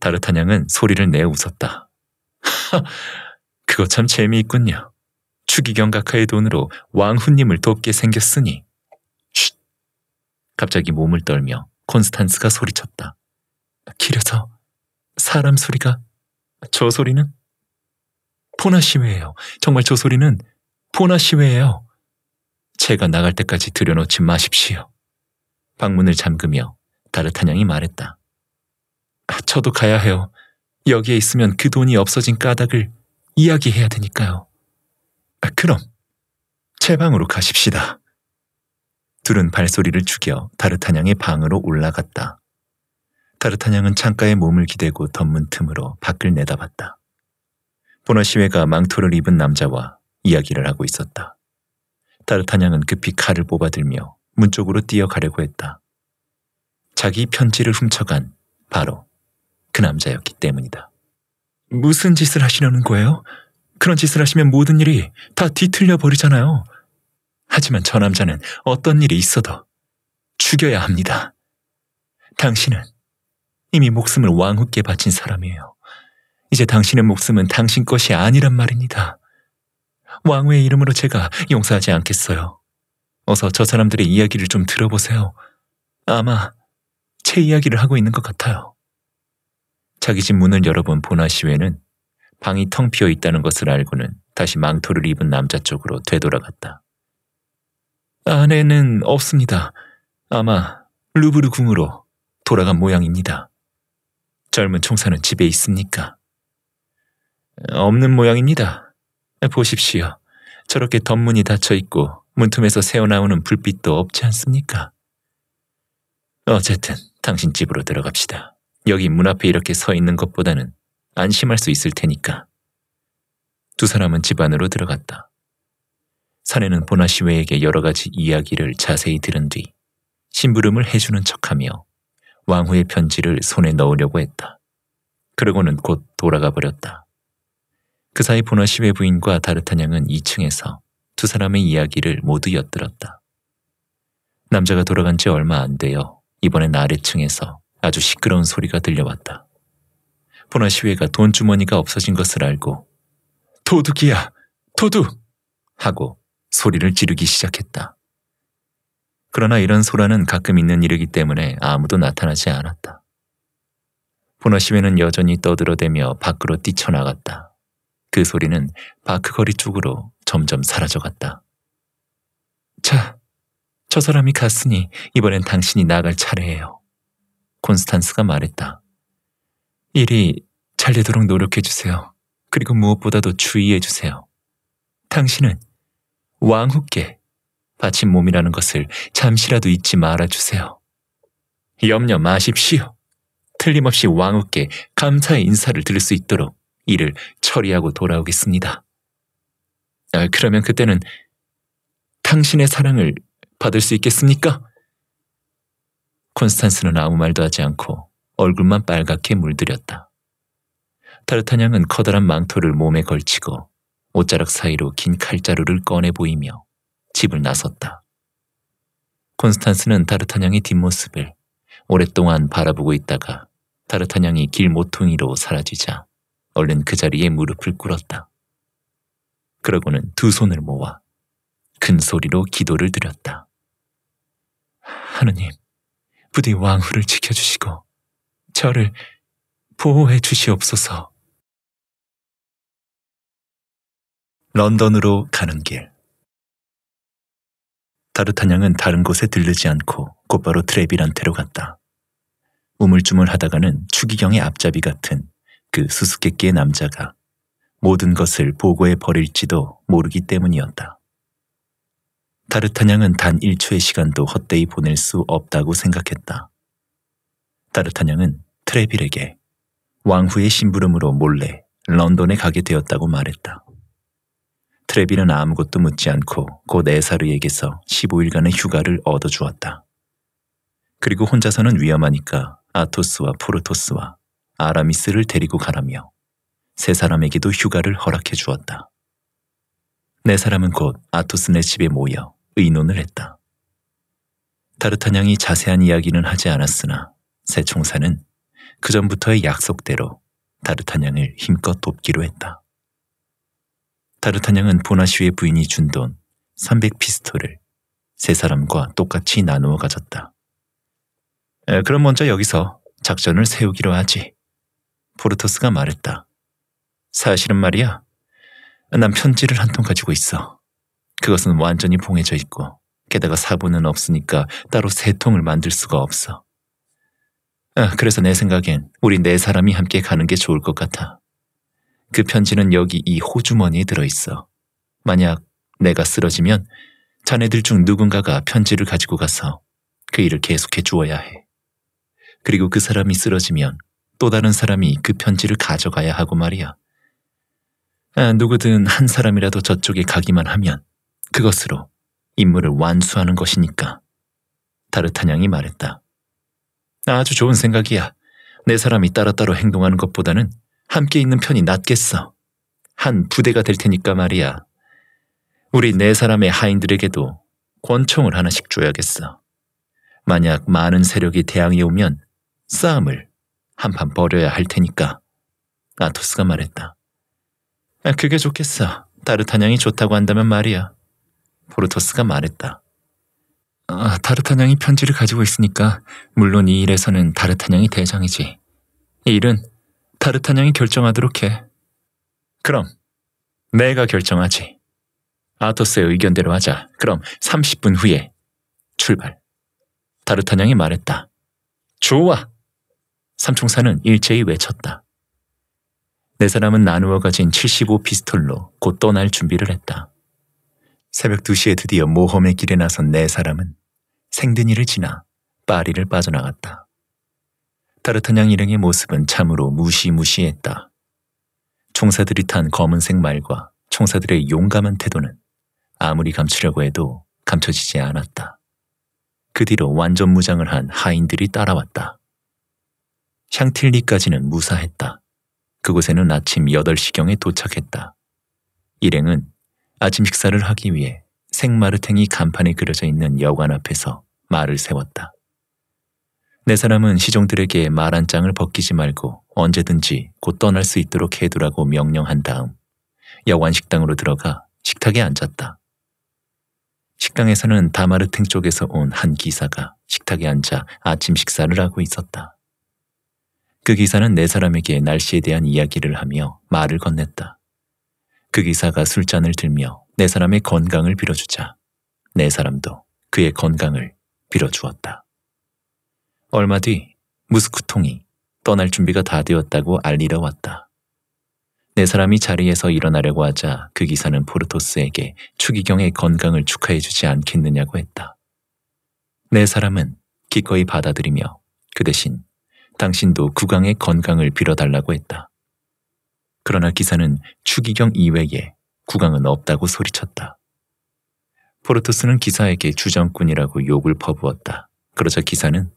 다르타냥은 소리를 내 웃었다. [LAUGHS] 그거 참 재미있군요. 추기경 각하의 돈으로 왕후님을 돕게 생겼으니. 쉿! 갑자기 몸을 떨며 콘스탄스가 소리쳤다. 길에서 사람 소리가 저 소리는 포나시웨예요 정말 저 소리는 포나시웨예요 제가 나갈 때까지 들여놓지 마십시오. 방문을 잠그며 다르타냥이 말했다. 아, 저도 가야 해요. 여기에 있으면 그 돈이 없어진 까닭을 이야기해야 되니까요. 아, 그럼 제 방으로 가십시다. 둘은 발소리를 죽여 다르타냥의 방으로 올라갔다. 다르타냥은 창가에 몸을 기대고 덮문 틈으로 밖을 내다봤다. 보너시웨가 망토를 입은 남자와 이야기를 하고 있었다. 따르타냐은 급히 칼을 뽑아들며 문 쪽으로 뛰어가려고 했다. 자기 편지를 훔쳐간 바로 그 남자였기 때문이다. 무슨 짓을 하시려는 거예요? 그런 짓을 하시면 모든 일이 다 뒤틀려 버리잖아요. 하지만 저 남자는 어떤 일이 있어도 죽여야 합니다. 당신은 이미 목숨을 왕후께 바친 사람이에요. 이제 당신의 목숨은 당신 것이 아니란 말입니다. 왕후의 이름으로 제가 용서하지 않겠어요. 어서 저 사람들의 이야기를 좀 들어보세요. 아마 제 이야기를 하고 있는 것 같아요. 자기 집 문을 열어본 보나 씨외는 방이 텅 비어 있다는 것을 알고는 다시 망토를 입은 남자 쪽으로 되돌아갔다. 아내는 없습니다. 아마 루브르 궁으로 돌아간 모양입니다. 젊은 총사는 집에 있습니까? 없는 모양입니다. 보십시오. 저렇게 덧문이 닫혀 있고 문틈에서 새어나오는 불빛도 없지 않습니까? 어쨌든 당신 집으로 들어갑시다. 여기 문 앞에 이렇게 서 있는 것보다는 안심할 수 있을 테니까. 두 사람은 집 안으로 들어갔다. 사내는 보나 시외에게 여러 가지 이야기를 자세히 들은 뒤 심부름을 해주는 척하며 왕후의 편지를 손에 넣으려고 했다. 그러고는 곧 돌아가 버렸다. 그 사이 보나 시의 부인과 다르타냥은 2층에서 두 사람의 이야기를 모두 엿들었다. 남자가 돌아간 지 얼마 안 되어 이번엔 아래층에서 아주 시끄러운 소리가 들려왔다. 보나 시외가 돈주머니가 없어진 것을 알고 도둑이야! 도둑! 하고 소리를 지르기 시작했다. 그러나 이런 소란은 가끔 있는 일이기 때문에 아무도 나타나지 않았다. 보나 시외는 여전히 떠들어대며 밖으로 뛰쳐나갔다. 그 소리는 바크거리 쪽으로 점점 사라져갔다. 자, 저 사람이 갔으니 이번엔 당신이 나갈 차례예요. 콘스탄스가 말했다. 일이 잘 되도록 노력해주세요. 그리고 무엇보다도 주의해주세요. 당신은 왕후께 바친 몸이라는 것을 잠시라도 잊지 말아주세요. 염려 마십시오. 틀림없이 왕후께 감사의 인사를 들을 수 있도록 일을 처리하고 돌아오겠습니다. 아, 그러면 그때는 당신의 사랑을 받을 수 있겠습니까? 콘스탄스는 아무 말도 하지 않고 얼굴만 빨갛게 물들였다. 타르타냥은 커다란 망토를 몸에 걸치고 옷자락 사이로 긴 칼자루를 꺼내 보이며 집을 나섰다. 콘스탄스는 타르타냥의 뒷모습을 오랫동안 바라보고 있다가 타르타냥이 길 모퉁이로 사라지자 얼른 그 자리에 무릎을 꿇었다. 그러고는 두 손을 모아 큰 소리로 기도를 드렸다. 하느님, 부디 왕후를 지켜주시고 저를 보호해 주시옵소서. 런던으로 가는 길. 다르타냥은 다른 곳에 들르지 않고 곧바로 트레비란테로 갔다. 우물쭈물하다가는 추기경의 앞잡이 같은 그 수수께끼의 남자가 모든 것을 보고해 버릴지도 모르기 때문이었다. 다르타냥은단 1초의 시간도 헛되이 보낼 수 없다고 생각했다. 다르타냥은 트레빌에게 왕후의 심부름으로 몰래 런던에 가게 되었다고 말했다. 트레빌은 아무것도 묻지 않고 곧 에사르에게서 15일간의 휴가를 얻어주었다. 그리고 혼자서는 위험하니까 아토스와 포르토스와 아라미스를 데리고 가라며 세 사람에게도 휴가를 허락해 주었다. 네 사람은 곧 아토스네 집에 모여 의논을 했다. 다르타냥이 자세한 이야기는 하지 않았으나 새 총사는 그 전부터의 약속대로 다르타냥을 힘껏 돕기로 했다. 다르타냥은보나슈의 부인이 준 돈 300피스토를 세 사람과 똑같이 나누어 가졌다. 그럼 먼저 여기서 작전을 세우기로 하지. 포르토스가 말했다. 사실은 말이야. 난 편지를 한 통 가지고 있어. 그것은 완전히 봉해져 있고 게다가 사본은 없으니까 따로 세 통을 만들 수가 없어. 아, 그래서 내 생각엔 우리 네 사람이 함께 가는 게 좋을 것 같아. 그 편지는 여기 이 호주머니에 들어있어. 만약 내가 쓰러지면 자네들 중 누군가가 편지를 가지고 가서 그 일을 계속해 주어야 해. 그리고 그 사람이 쓰러지면 또 다른 사람이 그 편지를 가져가야 하고 말이야. 아, 누구든 한 사람이라도 저쪽에 가기만 하면 그것으로 임무를 완수하는 것이니까. 다르타냥이 말했다. 아주 좋은 생각이야. 내 사람이 따로따로 행동하는 것보다는 함께 있는 편이 낫겠어. 한 부대가 될 테니까 말이야. 우리 네 사람의 하인들에게도 권총을 하나씩 줘야겠어. 만약 많은 세력이 대항해 오면 싸움을 한판 버려야 할 테니까. 아토스가 말했다. 아, 그게 좋겠어. 타르타냥이 좋다고 한다면 말이야. 포르토스가 말했다. 아, 타르타냥이 편지를 가지고 있으니까 물론 이 일에서는 타르타냥이 대장이지. 이 일은 타르타냥이 결정하도록 해. 그럼 내가 결정하지. 아토스의 의견대로 하자. 그럼 30분 후에 출발. 타르타냥이 말했다. 좋아. 삼총사는 일제히 외쳤다. 네 사람은 나누어 가진 75 피스톨로 곧 떠날 준비를 했다. 새벽 2시에 드디어 모험의 길에 나선 네 사람은 생드니를 지나 파리를 빠져나갔다. 다르타냥 일행의 모습은 참으로 무시무시했다. 총사들이 탄 검은색 말과 총사들의 용감한 태도는 아무리 감추려고 해도 감춰지지 않았다. 그 뒤로 완전 무장을 한 하인들이 따라왔다. 샹틸리까지는 무사했다. 그곳에는 아침 8시경에 도착했다. 일행은 아침 식사를 하기 위해 생마르탱이 간판에 그려져 있는 여관 앞에서 말을 세웠다. 내 사람은 시종들에게 말 한 장을 벗기지 말고 언제든지 곧 떠날 수 있도록 해두라고 명령한 다음 여관 식당으로 들어가 식탁에 앉았다. 식당에서는 다마르탱 쪽에서 온 한 기사가 식탁에 앉아 아침 식사를 하고 있었다. 그 기사는 네 사람에게 날씨에 대한 이야기를 하며 말을 건넸다. 그 기사가 술잔을 들며 네 사람의 건강을 빌어주자 네 사람도 그의 건강을 빌어주었다. 얼마 뒤무스쿠통이 떠날 준비가 다 되었다고 알리러 왔다. 네 사람이 자리에서 일어나려고 하자 그 기사는 포르토스에게 추기경의 건강을 축하해주지 않겠느냐고 했다. 네 사람은 기꺼이 받아들이며 그 대신 당신도 국왕의 건강을 빌어달라고 했다. 그러나 기사는 추기경 이외에 국왕은 없다고 소리쳤다. 포르토스는 기사에게 주정꾼이라고 욕을 퍼부었다. 그러자 기사는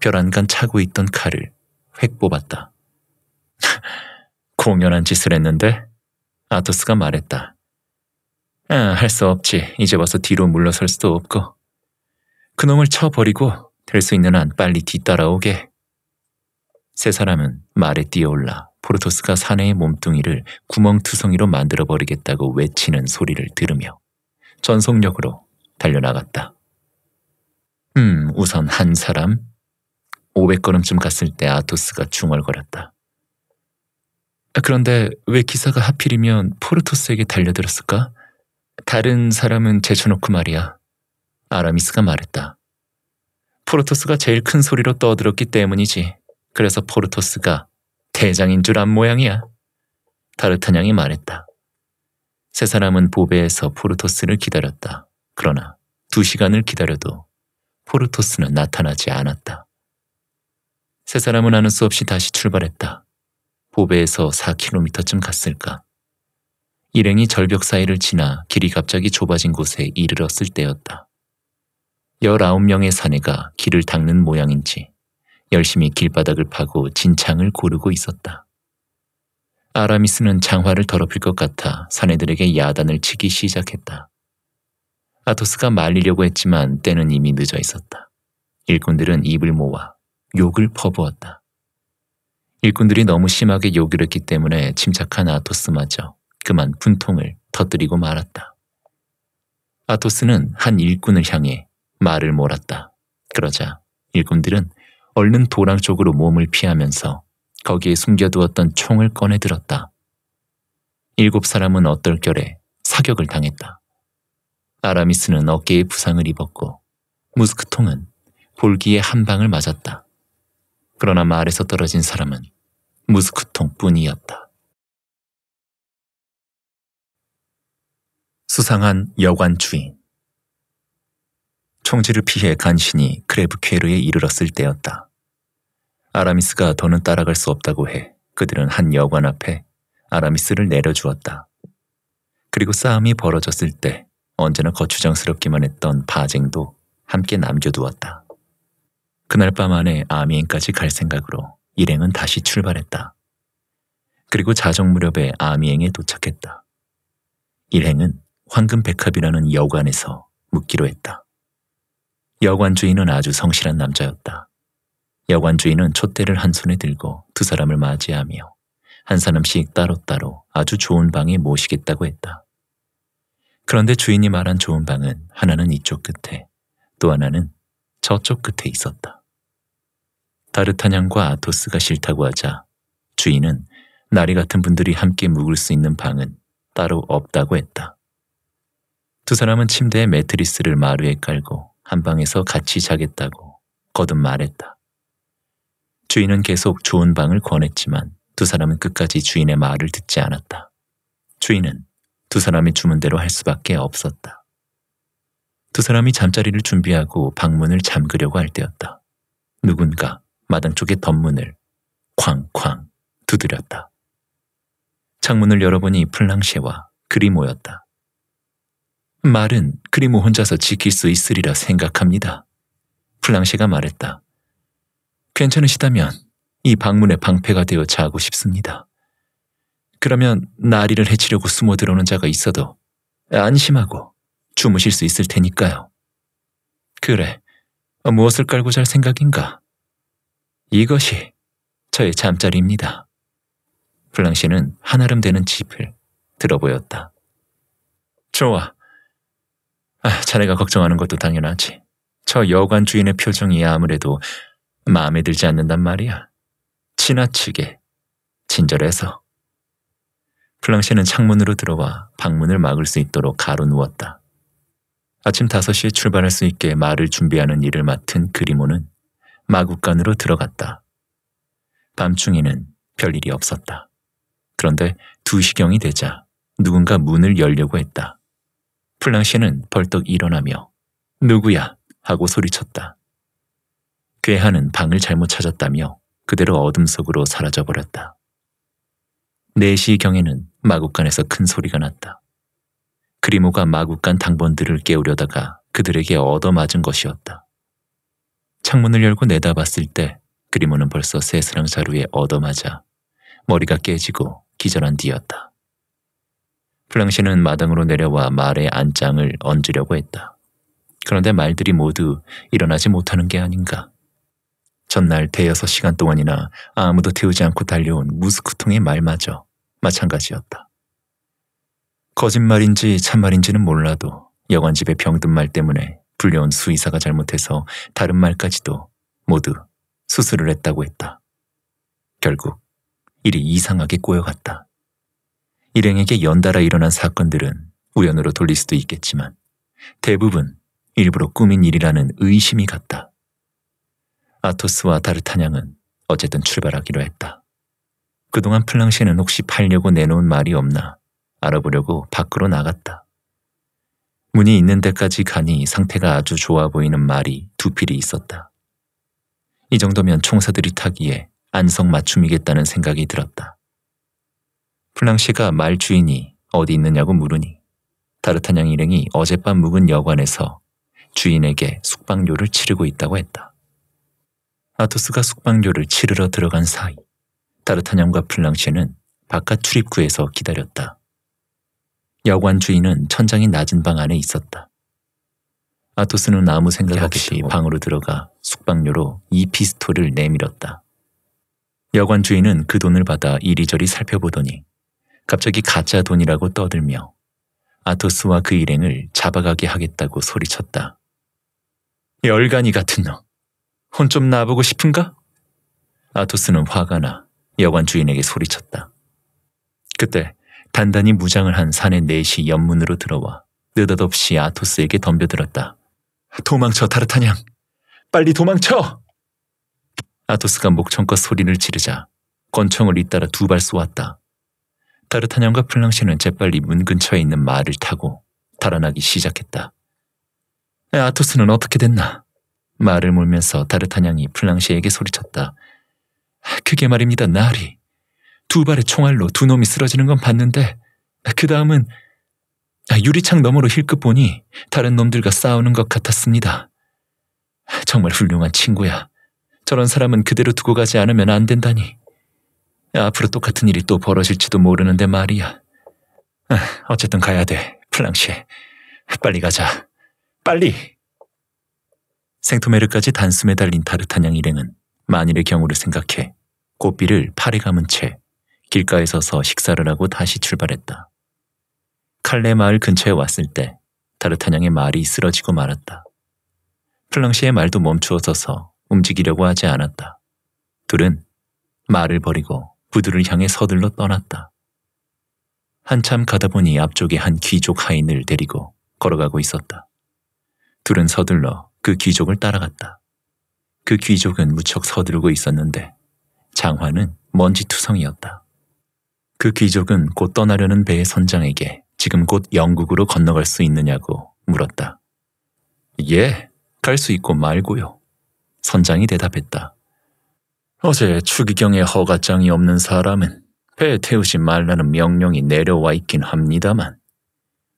별안간 차고 있던 칼을 획 뽑았다. [LAUGHS] 공연한 짓을 했는데 아토스가 말했다. 아, 할수 없지. 이제 와서 뒤로 물러설 수도 없고. 그놈을 쳐버리고 될 수 있는 한 빨리 뒤따라오게. 세 사람은 말에 뛰어올라 포르토스가 사내의 몸뚱이를 구멍투성이로 만들어버리겠다고 외치는 소리를 들으며 전속력으로 달려나갔다. 음, 우선 한 사람? 500걸음쯤 갔을 때 아토스가 중얼거렸다. 그런데 왜 기사가 하필이면 포르토스에게 달려들었을까? 다른 사람은 제쳐놓고 말이야. 아라미스가 말했다. 포르토스가 제일 큰 소리로 떠들었기 때문이지. 그래서 포르토스가 대장인 줄 안 모양이야. 다르타냥이 말했다. 세 사람은 보배에서 포르토스를 기다렸다. 그러나 두 시간을 기다려도 포르토스는 나타나지 않았다. 세 사람은 아는 수 없이 다시 출발했다. 보배에서 4km쯤 갔을까. 일행이 절벽 사이를 지나 길이 갑자기 좁아진 곳에 이르렀을 때였다. 19명의 사내가 길을 닦는 모양인지 열심히 길바닥을 파고 진창을 고르고 있었다. 아라미스는 장화를 더럽힐 것 같아 사내들에게 야단을 치기 시작했다. 아토스가 말리려고 했지만 때는 이미 늦어 있었다. 일꾼들은 입을 모아 욕을 퍼부었다. 일꾼들이 너무 심하게 욕을 했기 때문에 침착한 아토스마저 그만 분통을 터뜨리고 말았다. 아토스는 한 일꾼을 향해 말을 몰았다. 그러자 일꾼들은 얼른 도랑 쪽으로 몸을 피하면서 거기에 숨겨두었던 총을 꺼내들었다. 일곱 사람은 어떨결에 사격을 당했다. 아라미스는 어깨에 부상을 입었고 무스크통은 볼기에 한 방을 맞았다. 그러나 말에서 떨어진 사람은 무스크통뿐이었다. 수상한 여관 주인 총질을 피해 간신히 크레브케르에 이르렀을 때였다. 아라미스가 더는 따라갈 수 없다고 해 그들은 한 여관 앞에 아라미스를 내려주었다. 그리고 싸움이 벌어졌을 때 언제나 거추장스럽기만 했던 바쟁도 함께 남겨두었다. 그날 밤 안에 아미엔까지 갈 생각으로 일행은 다시 출발했다. 그리고 자정 무렵에 아미행에 도착했다. 일행은 황금백합이라는 여관에서 묵기로 했다. 여관 주인은 아주 성실한 남자였다. 여관 주인은 촛대를 한 손에 들고 두 사람을 맞이하며 한 사람씩 따로따로 아주 좋은 방에 모시겠다고 했다. 그런데 주인이 말한 좋은 방은 하나는 이쪽 끝에 또 하나는 저쪽 끝에 있었다. 다르탄 향과 아토스가 싫다고 하자 주인은 나리 같은 분들이 함께 묵을 수 있는 방은 따로 없다고 했다. 두 사람은 침대에 매트리스를 마루에 깔고 한 방에서 같이 자겠다고 거듭 말했다. 주인은 계속 좋은 방을 권했지만 두 사람은 끝까지 주인의 말을 듣지 않았다. 주인은 두 사람이 주문대로 할 수밖에 없었다. 두 사람이 잠자리를 준비하고 방문을 잠그려고 할 때였다. 누군가 마당 쪽의 덧문을 쾅쾅 두드렸다. 창문을 열어보니 플랑셰와 그리 모였다. 말은 그리모 혼자서 지킬 수 있으리라 생각합니다. 플랑시가 말했다. 괜찮으시다면 이 방문의 방패가 되어 자고 싶습니다. 그러면 나리를 해치려고 숨어 들어오는 자가 있어도 안심하고 주무실 수 있을 테니까요. 그래, 무엇을 깔고 잘 생각인가? 이것이 저의 잠자리입니다. 플랑시는 한아름 되는 집을 들어보였다. 좋아, 아, 자네가 걱정하는 것도 당연하지. 저 여관 주인의 표정이 아무래도 마음에 들지 않는단 말이야. 지나치게 친절해서. 플랑시는 창문으로 들어와 방문을 막을 수 있도록 가로누웠다. 아침 5시에 출발할 수 있게 말을 준비하는 일을 맡은 그리모는 마구간으로 들어갔다. 밤중에는 별일이 없었다. 그런데 2시경이 되자 누군가 문을 열려고 했다. 플랑시는 벌떡 일어나며 누구야 하고 소리쳤다. 괴한은 방을 잘못 찾았다며 그대로 어둠 속으로 사라져버렸다. 4시경에는 마국간에서 큰 소리가 났다. 그리모가 마국간 당번들을 깨우려다가 그들에게 얻어맞은 것이었다. 창문을 열고 내다봤을 때 그리모는 벌써 새스랑 자루에 얻어맞아 머리가 깨지고 기절한 뒤였다. 플랑시는 마당으로 내려와 말의 안장을 얹으려고 했다. 그런데 말들이 모두 일어나지 못하는 게 아닌가. 전날 대여섯 시간 동안이나 아무도 태우지 않고 달려온 무스크통의 말마저 마찬가지였다. 거짓말인지 참말인지는 몰라도 여관집의 병든 말 때문에 불려온 수의사가 잘못해서 다른 말까지도 모두 수술을 했다고 했다. 결국 일이 이상하게 꼬여갔다. 일행에게 연달아 일어난 사건들은 우연으로 돌릴 수도 있겠지만 대부분 일부러 꾸민 일이라는 의심이 갔다. 아토스와 다르타냥은 어쨌든 출발하기로 했다. 그동안 플랑시는 혹시 팔려고 내놓은 말이 없나 알아보려고 밖으로 나갔다. 문이 있는 데까지 가니 상태가 아주 좋아 보이는 말이 두 필이 있었다. 이 정도면 총사들이 타기에 안성 맞춤이겠다는 생각이 들었다. 플랑시가 말 주인이 어디 있느냐고 물으니 다르타냥 일행이 어젯밤 묵은 여관에서 주인에게 숙박료를 치르고 있다고 했다. 아토스가 숙박료를 치르러 들어간 사이 다르타냥과 플랑시는 바깥 출입구에서 기다렸다. 여관 주인은 천장이 낮은 방 안에 있었다. 아토스는 아무 생각 없이 뭐. 방으로 들어가 숙박료로 이피스토를 내밀었다. 여관 주인은 그 돈을 받아 이리저리 살펴보더니 갑자기 가짜 돈이라고 떠들며 아토스와 그 일행을 잡아가게 하겠다고 소리쳤다. 열간이 같은 너. 혼 좀 나보고 싶은가? 아토스는 화가 나 여관 주인에게 소리쳤다. 그때 단단히 무장을 한 산의 넷이 연문으로 들어와 느닷없이 아토스에게 덤벼들었다. 도망쳐 타르타냥! 빨리 도망쳐! 아토스가 목청껏 소리를 지르자 권총을 잇따라 두 발 쏘았다. 타르타냥과 플랑시는 재빨리 문 근처에 있는 말을 타고 달아나기 시작했다. 아토스는 어떻게 됐나? 말을 몰면서 다르타냥이 플랑시에게 소리쳤다. 그게 말입니다, 나리. 두 발의 총알로 두 놈이 쓰러지는 건 봤는데 그 다음은 아, 유리창 너머로 힐끗 보니 다른 놈들과 싸우는 것 같았습니다. 정말 훌륭한 친구야. 저런 사람은 그대로 두고 가지 않으면 안 된다니. 앞으로 똑같은 일이 또 벌어질지도 모르는데 말이야. 아, 어쨌든 가야 돼, 플랑시. 빨리 가자. 빨리! 생토메르까지 단숨에 달린 타르타냥 일행은 만일의 경우를 생각해 꽃비를 팔에 감은 채 길가에 서서 식사를 하고 다시 출발했다. 칼레 마을 근처에 왔을 때 타르타냥의 말이 쓰러지고 말았다. 플랑시의 말도 멈추어 서서 움직이려고 하지 않았다. 둘은 말을 버리고 부두를 향해 서둘러 떠났다. 한참 가다 보니 앞쪽에 한 귀족 하인을 데리고 걸어가고 있었다. 둘은 서둘러 그 귀족을 따라갔다. 그 귀족은 무척 서두르고 있었는데 장화는 먼지투성이었다. 그 귀족은 곧 떠나려는 배의 선장에게 지금 곧 영국으로 건너갈 수 있느냐고 물었다. 예, 갈 수 있고 말고요. 선장이 대답했다. 어제 추기경의 허가장이 없는 사람은 배에 태우지 말라는 명령이 내려와 있긴 합니다만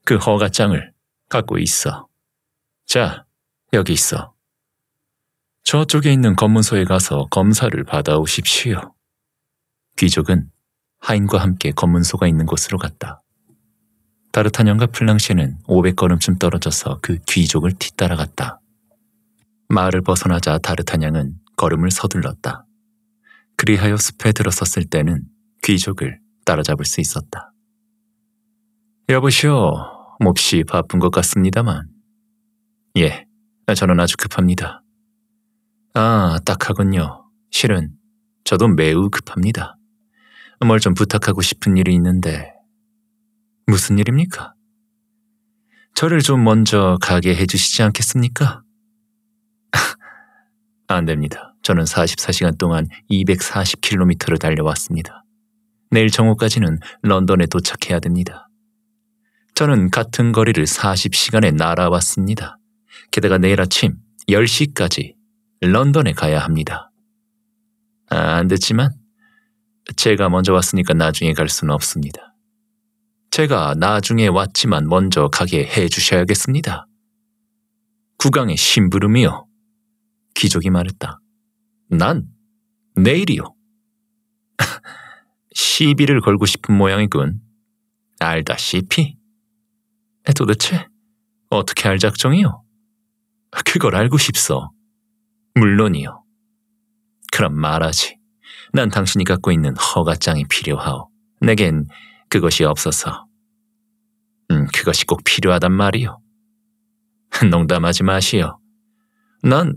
그 허가장을 갖고 있어. 자, 여기 있어. 저쪽에 있는 검문소에 가서 검사를 받아오십시오. 귀족은 하인과 함께 검문소가 있는 곳으로 갔다. 다르타냥과 플랑시는 500걸음쯤 떨어져서 그 귀족을 뒤따라갔다. 마을을 벗어나자 다르타냥은 걸음을 서둘렀다. 그리하여 숲에 들어섰을 때는 귀족을 따라잡을 수 있었다. 여보시오, 몹시 바쁜 것 같습니다만. 예, 저는 아주 급합니다. 아, 딱하군요. 실은 저도 매우 급합니다. 뭘 좀 부탁하고 싶은 일이 있는데 무슨 일입니까? 저를 좀 먼저 가게 해주시지 않겠습니까? [LAUGHS] 아, 안 됩니다. 저는 44시간 동안 240km를 달려왔습니다. 내일 정오까지는 런던에 도착해야 됩니다. 저는 같은 거리를 40시간에 날아왔습니다. 게다가 내일 아침 10시까지 런던에 가야 합니다. 아, 안 됐지만 제가 먼저 왔으니까 나중에 갈 수는 없습니다. 제가 나중에 왔지만 먼저 가게 해주셔야겠습니다. 구강의 심부름이요. 기족이 말했다. 난 내일이요. [LAUGHS] 시비를 걸고 싶은 모양이군. 알다시피. 도대체 어떻게 알 작정이요? 그걸 알고 싶소. 물론이요. 그럼 말하지. 난 당신이 갖고 있는 허가장이 필요하오. 내겐 그것이 없어서. 음, 그것이 꼭 필요하단 말이요. [LAUGHS] 농담하지 마시오. 난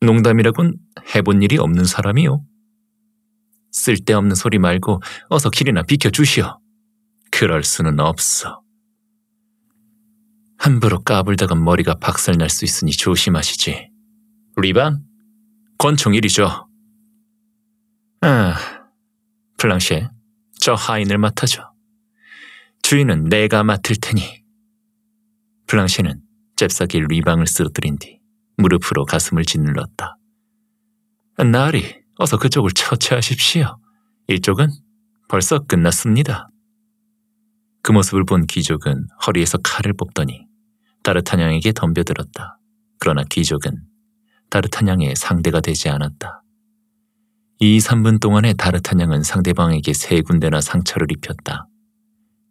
농담이라곤 해본 일이 없는 사람이요. 쓸데없는 소리 말고 어서 길이나 비켜주시오. 그럴 수는 없어. 함부로 까불다간 머리가 박살날 수 있으니 조심하시지. 리방, 권총일이죠. 아, 플랑시저 하인을 맡아줘. 주인은 내가 맡을 테니. 플랑시는 잽싸게 리방을 쓰러뜨린 뒤 무릎으로 가슴을 짓눌렀다. 나으리, 어서 그쪽을 처치하십시오. 이쪽은 벌써 끝났습니다. 그 모습을 본 귀족은 허리에서 칼을 뽑더니 다르타냥에게 덤벼들었다. 그러나 귀족은 다르타냥의 상대가 되지 않았다. 2, 3분 동안에 다르타냥은 상대방에게 세 군데나 상처를 입혔다.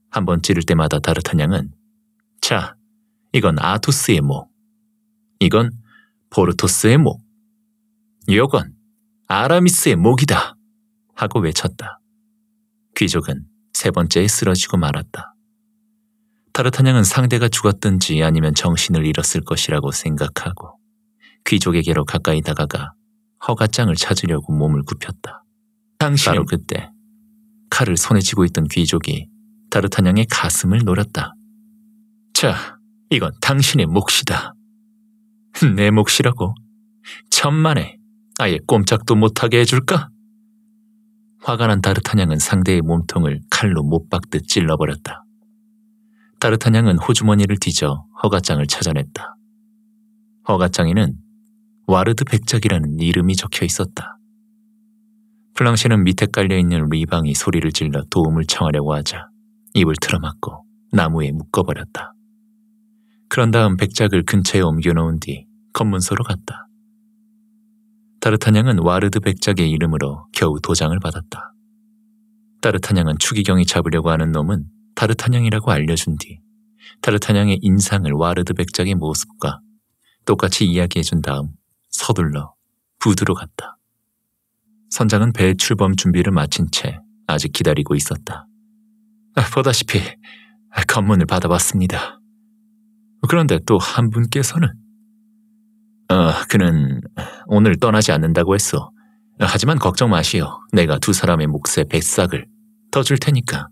한 번 찌를 때마다 다르타냥은 자, 이건 아투스의 목, 이건 포르토스의 목. 이건 아라미스의 목이다. 하고 외쳤다. 귀족은 세 번째에 쓰러지고 말았다. 타르타냥은 상대가 죽었든지 아니면 정신을 잃었을 것이라고 생각하고 귀족에게로 가까이 다가가 허가장을 찾으려고 몸을 굽혔다. 당신 바로 그때 칼을 손에 쥐고 있던 귀족이 타르타냥의 가슴을 노렸다. 자, 이건 당신의 몫이다. 내 몫이라고 천만에 아예 꼼짝도 못하게 해줄까? 화가 난 다르타냥은 상대의 몸통을 칼로 못 박듯 찔러버렸다. 다르타냥은 호주머니를 뒤져 허가장을 찾아냈다. 허가장에는 와르드 백작이라는 이름이 적혀 있었다. 플랑시는 그 밑에 깔려있는 리방이 소리를 질러 도움을 청하려고 하자 입을 틀어막고 나무에 묶어버렸다. 그런 다음 백작을 근처에 옮겨놓은 뒤 검문소로 갔다. 따르타냥은 와르드 백작의 이름으로 겨우 도장을 받았다. 따르타냥은 추기경이 잡으려고 하는 놈은 다르타냥이라고 알려준 뒤다르타냥의 인상을 와르드 백작의 모습과 똑같이 이야기해준 다음 서둘러 부두로 갔다. 선장은 배 출범 준비를 마친 채 아직 기다리고 있었다. 아, 보다시피 검문을 받아봤습니다. 그런데 또 한 분께서는 아, 그는 오늘 떠나지 않는다고 했어. 하지만 걱정 마시오. 내가 두 사람의 몫에 뱃삭을 더줄 테니까.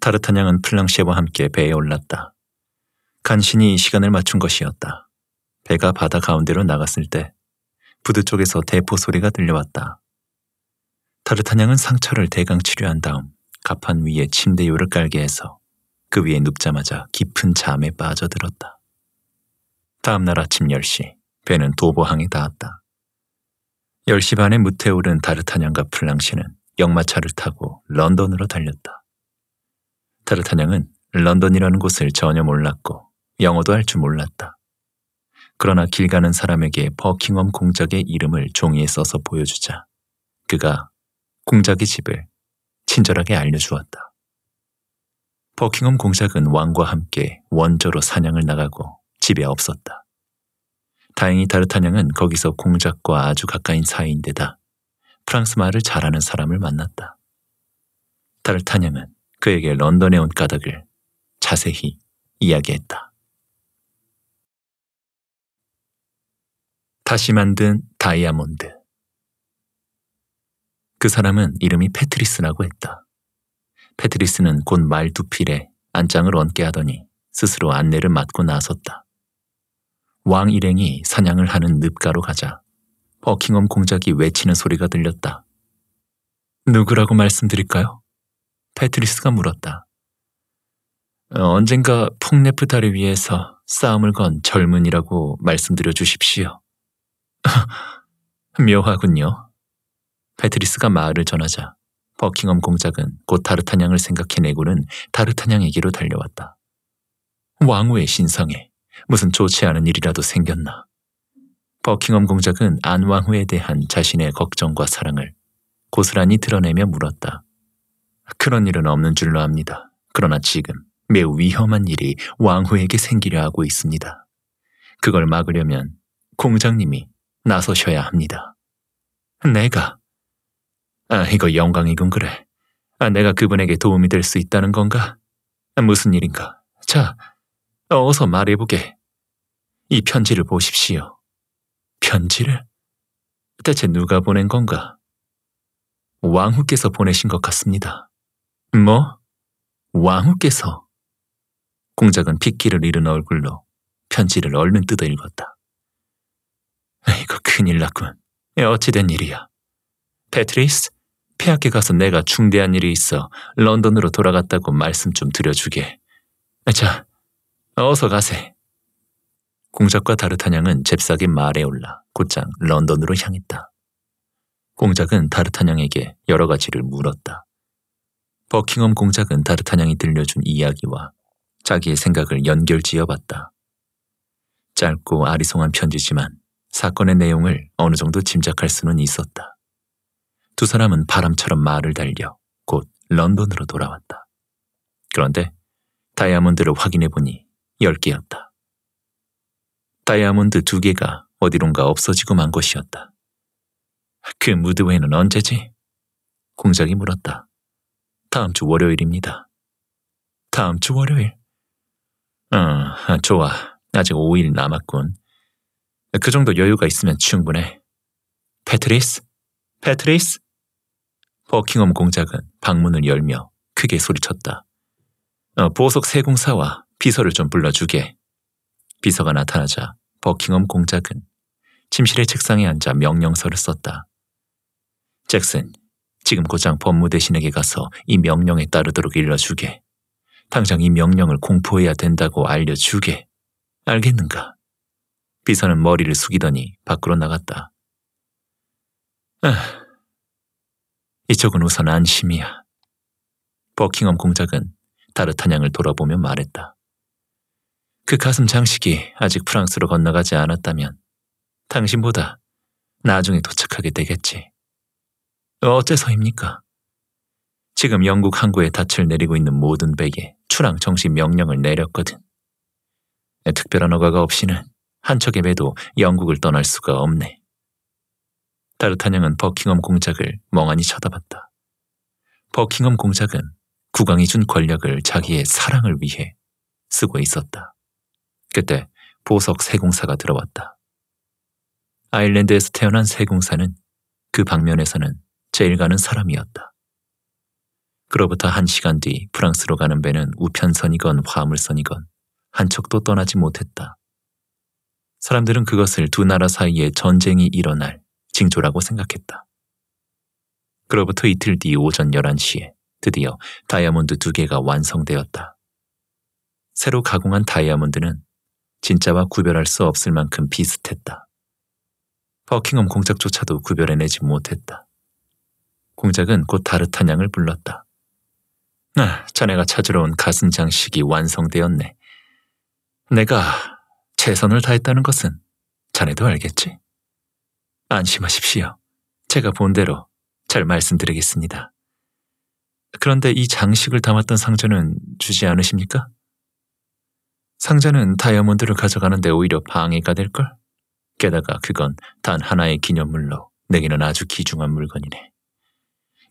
타르타냥은 플랑시와 함께 배에 올랐다. 간신히 시간을 맞춘 것이었다. 배가 바다 가운데로 나갔을 때 부두 쪽에서 대포 소리가 들려왔다. 타르타냥은 상처를 대강 치료한 다음 갑판 위에 침대 요를 깔게 해서 그 위에 눕자마자 깊은 잠에 빠져들었다. 다음날 아침 10시 배는 도보항에 닿았다. 10시 반에 무태오른 다르타냥과 플랑시는 역마차를 타고 런던으로 달렸다. 다르타냥은 런던이라는 곳을 전혀 몰랐고 영어도 할 줄 몰랐다. 그러나 길 가는 사람에게 버킹엄 공작의 이름을 종이에 써서 보여주자 그가 공작의 집을 친절하게 알려주었다. 버킹엄 공작은 왕과 함께 원조로 사냥을 나가고 집에 없었다. 다행히 다르타냥은 거기서 공작과 아주 가까인 사이인데다 프랑스 말을 잘하는 사람을 만났다. 다르타냥은 그에게 런던에 온 까닭을 자세히 이야기했다. 다시 만든 다이아몬드 그 사람은 이름이 패트리스라고 했다. 페트리스는 곧 말두필에 안장을 얹게 하더니 스스로 안내를 맡고 나섰다. 왕 일행이 사냥을 하는 늪가로 가자 버킹엄 공작이 외치는 소리가 들렸다. 누구라고 말씀드릴까요? 패트리스가 물었다. 어, 언젠가 풍네프다리 위해서 싸움을 건 젊은이라고 말씀드려 주십시오. [LAUGHS] 묘하군요. 패트리스가 말을 전하자 버킹엄 공작은 곧 다르타냥을 생각해내고는 다르타냥에게로 달려왔다. 왕후의 신성에 무슨 좋지 않은 일이라도 생겼나. 버킹엄 공작은 안왕후에 대한 자신의 걱정과 사랑을 고스란히 드러내며 물었다. 그런 일은 없는 줄로 압니다. 그러나 지금 매우 위험한 일이 왕후에게 생기려 하고 있습니다. 그걸 막으려면 공장님이 나서셔야 합니다. 내가 아, 이거 영광이군 그래. 아, 내가 그분에게 도움이 될 수 있다는 건가? 아, 무슨 일인가? 자, 어서 말해보게. 이 편지를 보십시오. 편지를? 대체 누가 보낸 건가? 왕후께서 보내신 것 같습니다. 뭐? 왕후께서? 공작은 핏기를 잃은 얼굴로 편지를 얼른 뜯어 읽었다. 이거 큰일 났군. 예, 어찌된 일이야. 패트리스? 폐하께 가서 내가 중대한 일이 있어 런던으로 돌아갔다고 말씀 좀 드려주게. 아, 자, 어서 가세. 공작과 다르타냥은 잽싸게 말에 올라 곧장 런던으로 향했다. 공작은 다르타냥에게 여러 가지를 물었다. 버킹엄 공작은 다르타냥이 들려준 이야기와 자기의 생각을 연결지어 봤다. 짧고 아리송한 편지지만 사건의 내용을 어느 정도 짐작할 수는 있었다. 두 사람은 바람처럼 말을 달려 곧 런던으로 돌아왔다. 그런데 다이아몬드를 확인해 보니 10개였다. 다이아몬드 두개가 어디론가 없어지고 만 것이었다. 그 무드웨이는 언제지? 공작이 물었다. 다음 주 월요일입니다. 다음 주 월요일? 응, 어, 아, 좋아. 아직 5일 남았군. 그 정도 여유가 있으면 충분해. 패트리스? 패트리스? 버킹엄 공작은 방문을 열며 크게 소리쳤다. 어, 보석 세공사와 비서를 좀 불러주게. 비서가 나타나자 버킹엄 공작은 침실의 책상에 앉아 명령서를 썼다. 잭슨, 지금 고장 법무대신에게 가서 이 명령에 따르도록 일러주게. 당장 이 명령을 공포해야 된다고 알려주게. 알겠는가? 비서는 머리를 숙이더니 밖으로 나갔다. 아, 이쪽은 우선 안심이야. 버킹엄 공작은 다르타냥을 돌아보며 말했다. 그 가슴 장식이 아직 프랑스로 건너가지 않았다면 당신보다 나중에 도착하게 되겠지. 어, 어째서입니까? 지금 영국 항구에 닻을 내리고 있는 모든 배에 출항 정식 명령을 내렸거든. 특별한 허가가 없이는 한 척의 배도 영국을 떠날 수가 없네. 다르타냥은 버킹엄 공작을 멍하니 쳐다봤다. 버킹엄 공작은 국왕이 준 권력을 자기의 사랑을 위해 쓰고 있었다. 그때 보석 세공사가 들어왔다. 아일랜드에서 태어난 세공사는 그 방면에서는 제일 가는 사람이었다. 그로부터 한 시간 뒤 프랑스로 가는 배는 우편선이건 화물선이건 한척도 떠나지 못했다. 사람들은 그것을 두 나라 사이에 전쟁이 일어날 징조라고 생각했다. 그로부터 이틀 뒤 오전 11시에 드디어 다이아몬드 두 개가 완성되었다. 새로 가공한 다이아몬드는 진짜와 구별할 수 없을 만큼 비슷했다. 버킹엄 공작조차도 구별해내지 못했다. 공작은 곧다르타양을 불렀다. 아, 자네가 찾으러 온 가슴 장식이 완성되었네. 내가 최선을 다했다는 것은 자네도 알겠지? 안심하십시오. 제가 본 대로 잘 말씀드리겠습니다. 그런데 이 장식을 담았던 상자는 주지 않으십니까? 상자는 다이아몬드를 가져가는데 오히려 방해가 될걸? 게다가 그건 단 하나의 기념물로 내게는 아주 귀중한 물건이네.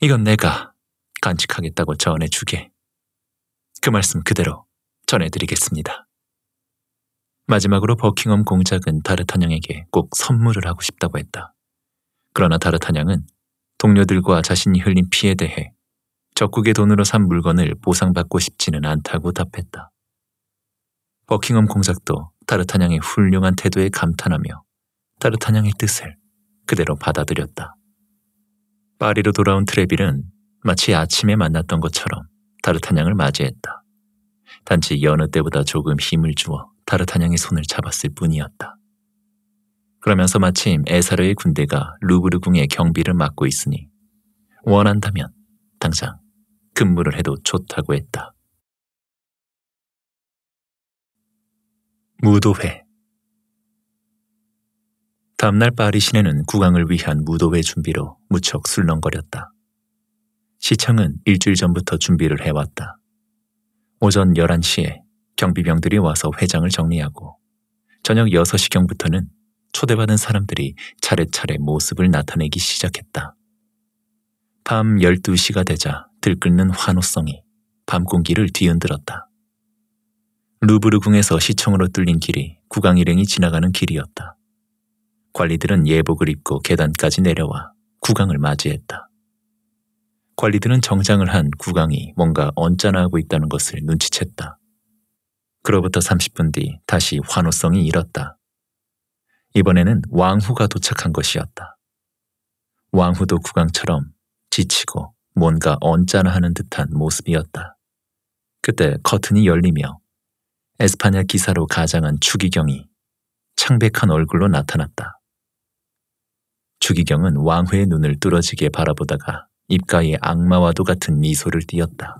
이건 내가 간직하겠다고 전해주게. 그 말씀 그대로 전해드리겠습니다. 마지막으로 버킹엄 공작은 다르타냥에게꼭 선물을 하고 싶다고 했다. 그러나 다르타냥은 동료들과 자신이 흘린 피에 대해 적국의 돈으로 산 물건을 보상받고 싶지는 않다고 답했다. 버킹엄 공작도 다르타냥의 훌륭한 태도에 감탄하며 다르타냥의 뜻을 그대로 받아들였다. 파리로 돌아온 트레빌은 마치 아침에 만났던 것처럼 다르타냥을 맞이했다. 단지 여느 때보다 조금 힘을 주어 다르타냥의 손을 잡았을 뿐이었다. 그러면서 마침 에사르의 군대가 루브르궁의 경비를 맡고 있으니 원한다면 당장 근무를 해도 좋다고 했다. 무도회 다음날 파리 시내는 국왕을 위한 무도회 준비로 무척 술렁거렸다. 시청은 일주일 전부터 준비를 해왔다. 오전 11시에 경비병들이 와서 회장을 정리하고 저녁 6시경부터는 초대받은 사람들이 차례차례 모습을 나타내기 시작했다. 밤 12시가 되자 들끓는 환호성이 밤 공기를 뒤흔들었다. 루브르궁에서 시청으로 뚫린 길이 구강 일행이 지나가는 길이었다. 관리들은 예복을 입고 계단까지 내려와 구강을 맞이했다. 관리들은 정장을 한 구강이 뭔가 언짢아하고 있다는 것을 눈치챘다. 그로부터 30분 뒤 다시 환호성이 일었다. 이번에는 왕후가 도착한 것이었다. 왕후도 국왕처럼 지치고 뭔가 언짢아하는 듯한 모습이었다. 그때 커튼이 열리며 에스파냐 기사로 가장한 추기경이 창백한 얼굴로 나타났다. 추기경은 왕후의 눈을 뚫어지게 바라보다가 입가에 악마와도 같은 미소를 띄었다.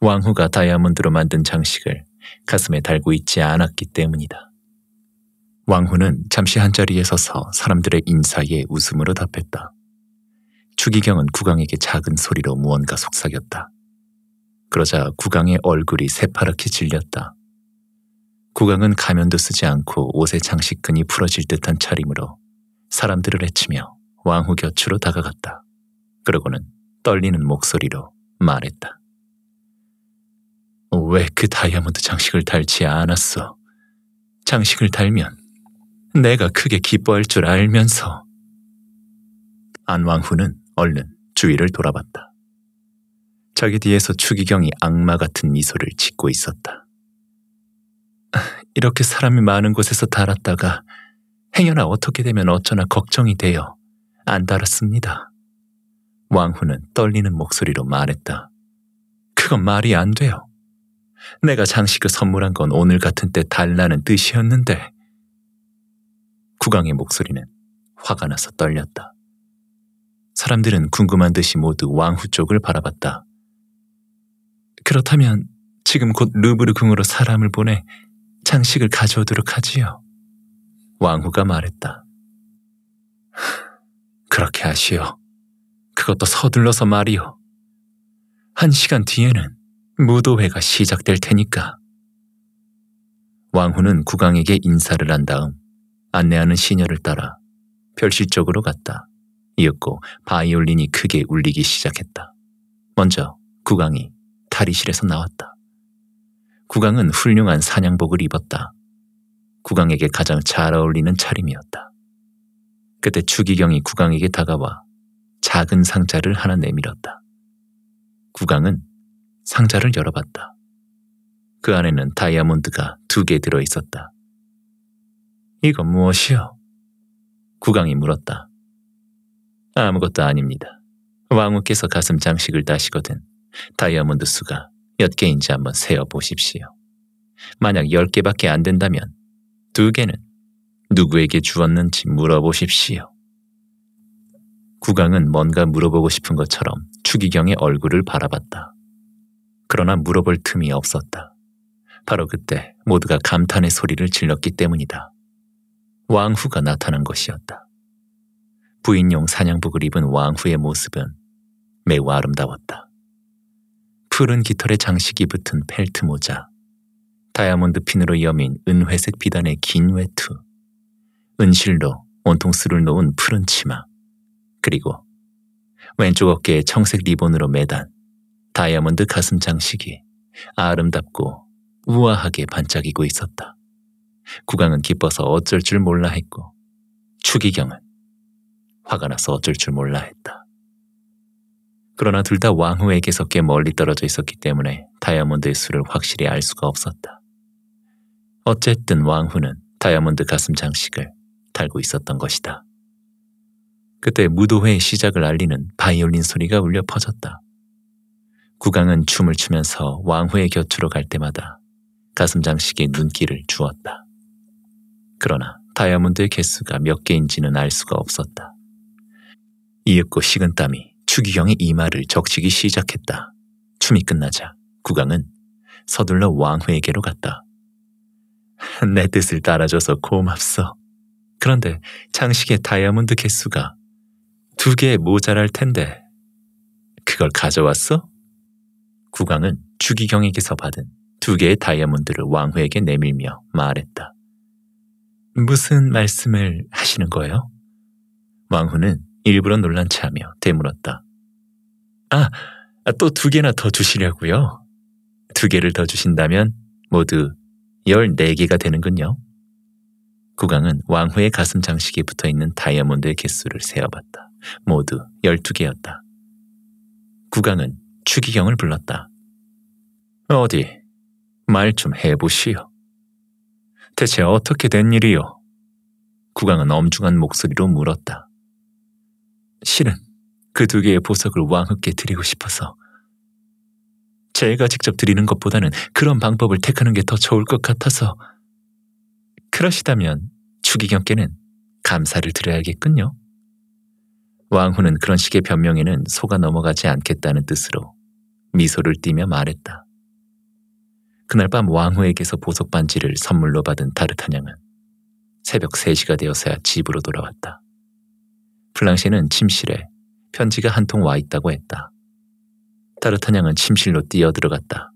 왕후가 다이아몬드로 만든 장식을 가슴에 달고 있지 않았기 때문이다. 왕후는 잠시 한자리에 서서 사람들의 인사에 웃음으로 답했다. 추기경은 구강에게 작은 소리로 무언가 속삭였다. 그러자 구강의 얼굴이 새파랗게 질렸다. 구강은 가면도 쓰지 않고 옷의 장식끈이 풀어질 듯한 차림으로 사람들을 해치며 왕후 곁으로 다가갔다. 그러고는 떨리는 목소리로 말했다. 어, 왜그 다이아몬드 장식을 달지 않았어? 장식을 달면 내가 크게 기뻐할 줄 알면서 안왕후는 얼른 주위를 돌아봤다. 자기 뒤에서 추기경이 악마 같은 미소를 짓고 있었다. [LAUGHS] 이렇게 사람이 많은 곳에서 달았다가 행여나 어떻게 되면 어쩌나 걱정이 되어 안 달았습니다. 왕후는 떨리는 목소리로 말했다. 그건 말이 안 돼요. 내가 장식을 선물한 건 오늘 같은 때 달라는 뜻이었는데. 구강의 목소리는 화가 나서 떨렸다. 사람들은 궁금한 듯이 모두 왕후 쪽을 바라봤다. 그렇다면 지금 곧 르브르궁으로 사람을 보내 장식을 가져오도록 하지요. 왕후가 말했다. [LAUGHS] 그렇게 하시오. 그것도 서둘러서 말이오. 한 시간 뒤에는 무도회가 시작될 테니까. 왕후는 국왕에게 인사를 한 다음 안내하는 시녀를 따라 별실 쪽으로 갔다. 이윽고 바이올린이 크게 울리기 시작했다. 먼저 국왕이 탈의실에서 나왔다. 국왕은 훌륭한 사냥복을 입었다. 국왕에게 가장 잘 어울리는 차림이었다. 그때 추기경이 국왕에게 다가와 작은 상자를 하나 내밀었다. 국왕은 상자를 열어봤다. 그 안에는 다이아몬드가 두 개 들어있었다. 이건 무엇이요? 구강이 물었다. 아무것도 아닙니다. 왕후께서 가슴 장식을 따시거든 다이아몬드 수가 몇 개인지 한번 세어보십시오. 만약 10개밖에 안 된다면 두 개는 누구에게 주었는지 물어보십시오. 구강은 뭔가 물어보고 싶은 것처럼 추기경의 얼굴을 바라봤다. 그러나 물어볼 틈이 없었다. 바로 그때 모두가 감탄의 소리를 질렀기 때문이다. 왕후가 나타난 것이었다. 부인용 사냥복을 입은 왕후의 모습은 매우 아름다웠다. 푸른 깃털의 장식이 붙은 펠트 모자, 다이아몬드 핀으로 여민 은회색 비단의 긴 외투, 은실로 온통 술을 놓은 푸른 치마, 그리고 왼쪽 어깨에 청색 리본으로 매단 다이아몬드 가슴 장식이 아름답고 우아하게 반짝이고 있었다. 국왕은 기뻐서 어쩔 줄 몰라 했고 추기경은 화가 나서 어쩔 줄 몰라 했다. 그러나 둘 다 왕후에게서 꽤 멀리 떨어져 있었기 때문에 다이아몬드의 수를 확실히 알 수가 없었다. 어쨌든 왕후는 다이아몬드 가슴 장식을 달고 있었던 것이다. 그때 무도회의 시작을 알리는 바이올린 소리가 울려 퍼졌다. 구강은 춤을 추면서 왕후의 곁으로 갈 때마다 가슴 장식에 눈길을 주었다. 그러나 다이아몬드의 개수가 몇 개인지는 알 수가 없었다. 이윽고 식은 땀이 추기경의 이마를 적시기 시작했다. 춤이 끝나자 구강은 서둘러 왕후에게로 갔다. [LAUGHS] 내 뜻을 따라줘서 고맙소. 그런데 장식의 다이아몬드 개수가 두 개 모자랄 텐데 그걸 가져왔어? 국왕은 주기경에게서 받은 두 개의 다이아몬드를 왕후에게 내밀며 말했다. 무슨 말씀을 하시는 거예요? 왕후는 일부러 놀란 체하며 되물었다. 아, 또 두 개나 더 주시려고요? 두 개를 더 주신다면 모두 14개가 되는군요. 국왕은 왕후의 가슴 장식에 붙어 있는 다이아몬드의 개수를 세어봤다. 모두 12개였다. 국왕은 추기경을 불렀다. 어디, 말 좀 해보시오. 대체 어떻게 된 일이오? 국왕은 엄중한 목소리로 물었다. 실은 그 두 개의 보석을 왕흑께 드리고 싶어서 제가 직접 드리는 것보다는 그런 방법을 택하는 게 더 좋을 것 같아서 그러시다면 추기경께는 감사를 드려야겠군요. 왕후는 그런 식의 변명에는 속아 넘어가지 않겠다는 뜻으로 미소를 띠며 말했다. 그날 밤 왕후에게서 보석 반지를 선물로 받은 타르타냥은 새벽 3시가 되어서야 집으로 돌아왔다. 플랑시는 침실에 편지가 한 통 와 있다고 했다. 타르타냥은 침실로 뛰어들어갔다.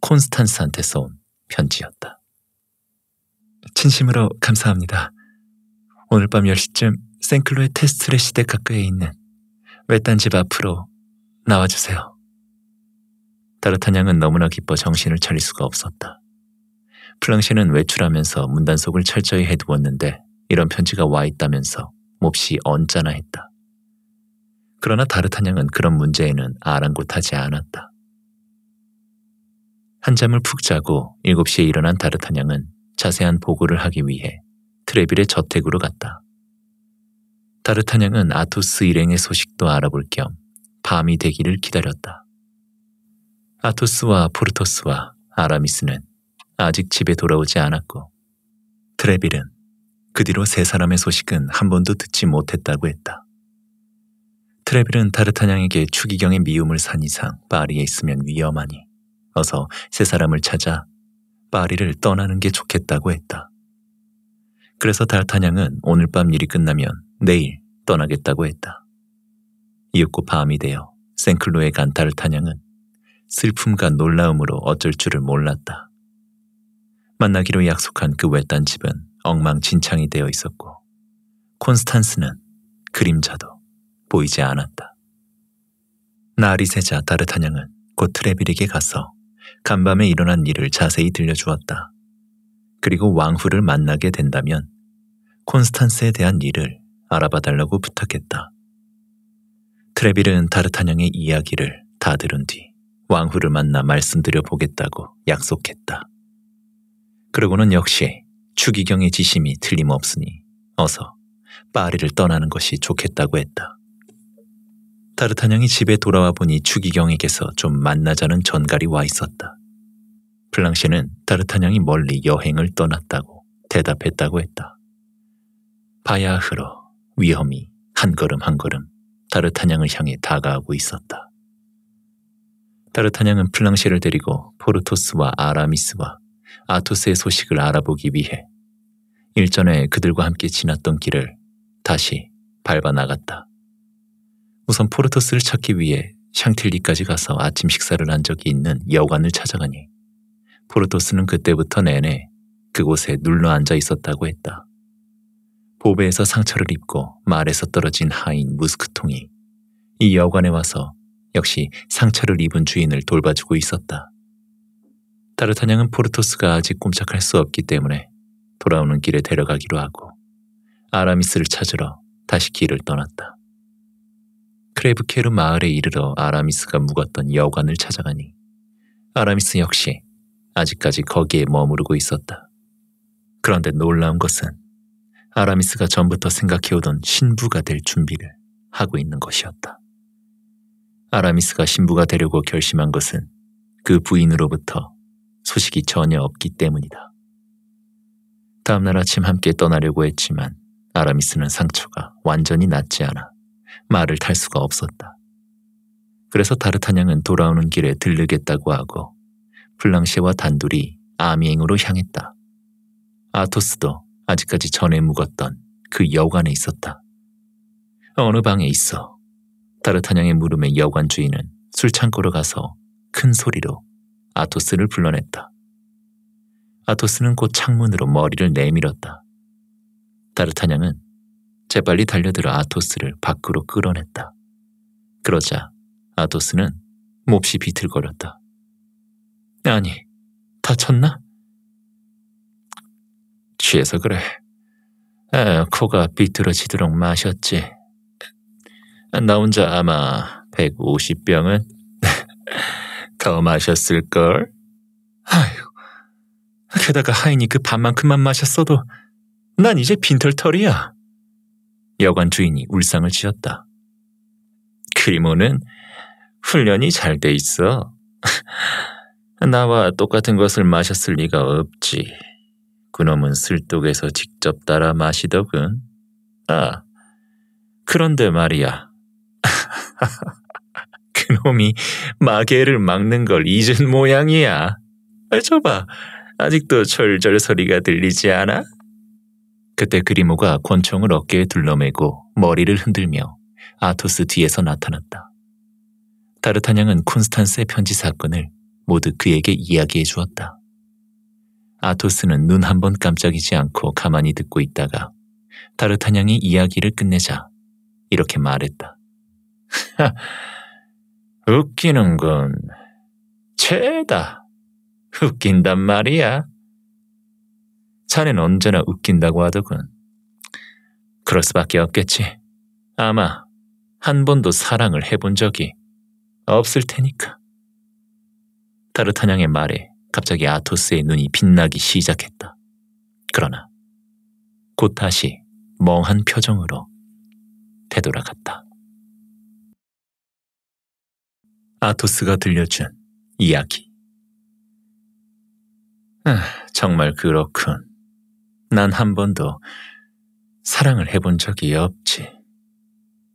콘스탄스한테서 온 편지였다. 진심으로 감사합니다. 오늘 밤 10시쯤 생클로의 테스트레 시대 가까이에 있는 외딴 집 앞으로 나와주세요. 다르타냥은 너무나 기뻐 정신을 차릴 수가 없었다. 플랑시는 외출하면서 문단속을 철저히 해두었는데 이런 편지가 와 있다면서 몹시 언짢아 했다. 그러나 다르타냥은 그런 문제에는 아랑곳하지 않았다. 한잠을 푹 자고 7시에 일어난 다르타냥은 자세한 보고를 하기 위해 트레빌의 저택으로 갔다. 다르타 냥은 아토스 일행의 소식도 알아볼 겸 밤이 되기를 기다렸다. 아토스와 포르토스와 아라미스는 아직 집에 돌아오지 않았고 트레빌은 그 뒤로 세 사람의 소식은 한 번도 듣지 못했다고 했다. 트레빌은 다르타냥에게 추기경의 미움을 산 이상 파리에 있으면 위험하니 어서 세 사람을 찾아 파리를 떠나는 게 좋겠다고 했다. 그래서 달타냥은 오늘 밤 일이 끝나면 내일 떠나겠다고 했다. 이윽고 밤이 되어 생클로의 간타를 탄양은 슬픔과 놀라움으로 어쩔 줄을 몰랐다. 만나기로 약속한 그 외딴 집은 엉망진창이 되어 있었고 콘스탄스는 그림자도 보이지 않았다. 날이 새자 다르타냥은 곧 트레빌에게 가서 간밤에 일어난 일을 자세히 들려주었다. 그리고 왕후를 만나게 된다면 콘스탄스에 대한 일을 알아봐 달라고 부탁했다. 트레빌은 다르타냥의 이야기를 다 들은 뒤 왕후를 만나 말씀드려 보겠다고 약속했다. 그러고는 역시 추기경의 지심이 틀림없으니 어서 파리를 떠나는 것이 좋겠다고 했다. 다르타냥이 집에 돌아와 보니 추기경에게서 좀 만나자는 전갈이 와 있었다. 플랑시는 다르타냥이 멀리 여행을 떠났다고 대답했다고 했다. 바야흐로 위험이 한 걸음 한 걸음 다르타냥을 향해 다가오고 있었다. 다르타냥은 플랑시를 데리고 포르토스와 아라미스와 아토스의 소식을 알아보기 위해 일전에 그들과 함께 지났던 길을 다시 밟아 나갔다. 우선 포르토스를 찾기 위해 샹틸리까지 가서 아침 식사를 한 적이 있는 여관을 찾아가니 포르토스는 그때부터 내내 그곳에 눌러 앉아 있었다고 했다. 보배에서 상처를 입고 말에서 떨어진 하인 무스크통이 이 여관에 와서 역시 상처를 입은 주인을 돌봐주고 있었다. 다르타냥은 포르토스가 아직 꼼짝할 수 없기 때문에 돌아오는 길에 데려가기로 하고 아라미스를 찾으러 다시 길을 떠났다. 크레브케르 마을에 이르러 아라미스가 묵었던 여관을 찾아가니 아라미스 역시 아직까지 거기에 머무르고 있었다. 그런데 놀라운 것은 아라미스가 전부터 생각해오던 신부가 될 준비를 하고 있는 것이었다. 아라미스가 신부가 되려고 결심한 것은 그 부인으로부터 소식이 전혀 없기 때문이다. 다음날 아침 함께 떠나려고 했지만 아라미스는 상처가 완전히 낫지 않아 말을 탈 수가 없었다. 그래서 다르타냥은 돌아오는 길에 들르겠다고 하고 플랑시와 단둘이 아미행으로 향했다. 아토스도 아직까지 전에 묵었던 그 여관에 있었다. 어느 방에 있어. 다르타냥의 물음에 여관 주인은 술창고로 가서 큰 소리로 아토스를 불러냈다. 아토스는 곧 창문으로 머리를 내밀었다. 다르타냥은 재빨리 달려들어 아토스를 밖으로 끌어냈다. 그러자 아토스는 몹시 비틀거렸다. 아니, 다쳤나? 취해서 그래. 아, 코가 비뚤어지도록 마셨지. 나 혼자 아마 150병은 [LAUGHS] 더 마셨을걸? 아휴, 게다가 하인이 그 반만큼만 마셨어도 난 이제 빈털털이야. 여관 주인이 울상을 지었다. 그리모는 훈련이 잘 돼 있어. [LAUGHS] 나와 똑같은 것을 마셨을 리가 없지. 그놈은 슬독에서 직접 따라 마시더군. 아, 그런데 말이야. [LAUGHS] 그놈이 마개를 막는 걸 잊은 모양이야. 아, 저봐, 아직도 절절소리가 들리지 않아? 그때 그리모가 권총을 어깨에 둘러매고 머리를 흔들며 아토스 뒤에서 나타났다. 다르타냥은 콘스탄스의 편지 사건을 모두 그에게 이야기해 주었다. 아토스는 눈 한 번 깜짝이지 않고 가만히 듣고 있다가 다르타냥이 이야기를 끝내자 이렇게 말했다. [LAUGHS] 웃기는군. 죄다. 웃긴단 말이야. 자넨 언제나 웃긴다고 하더군. 그럴 수밖에 없겠지. 아마 한 번도 사랑을 해본 적이 없을 테니까. 타르타냥의 말에 갑자기 아토스의 눈이 빛나기 시작했다. 그러나 곧 다시 멍한 표정으로 되돌아갔다. 아토스가 들려준 이야기. 아, 정말 그렇군. 난 한 번도 사랑을 해본 적이 없지.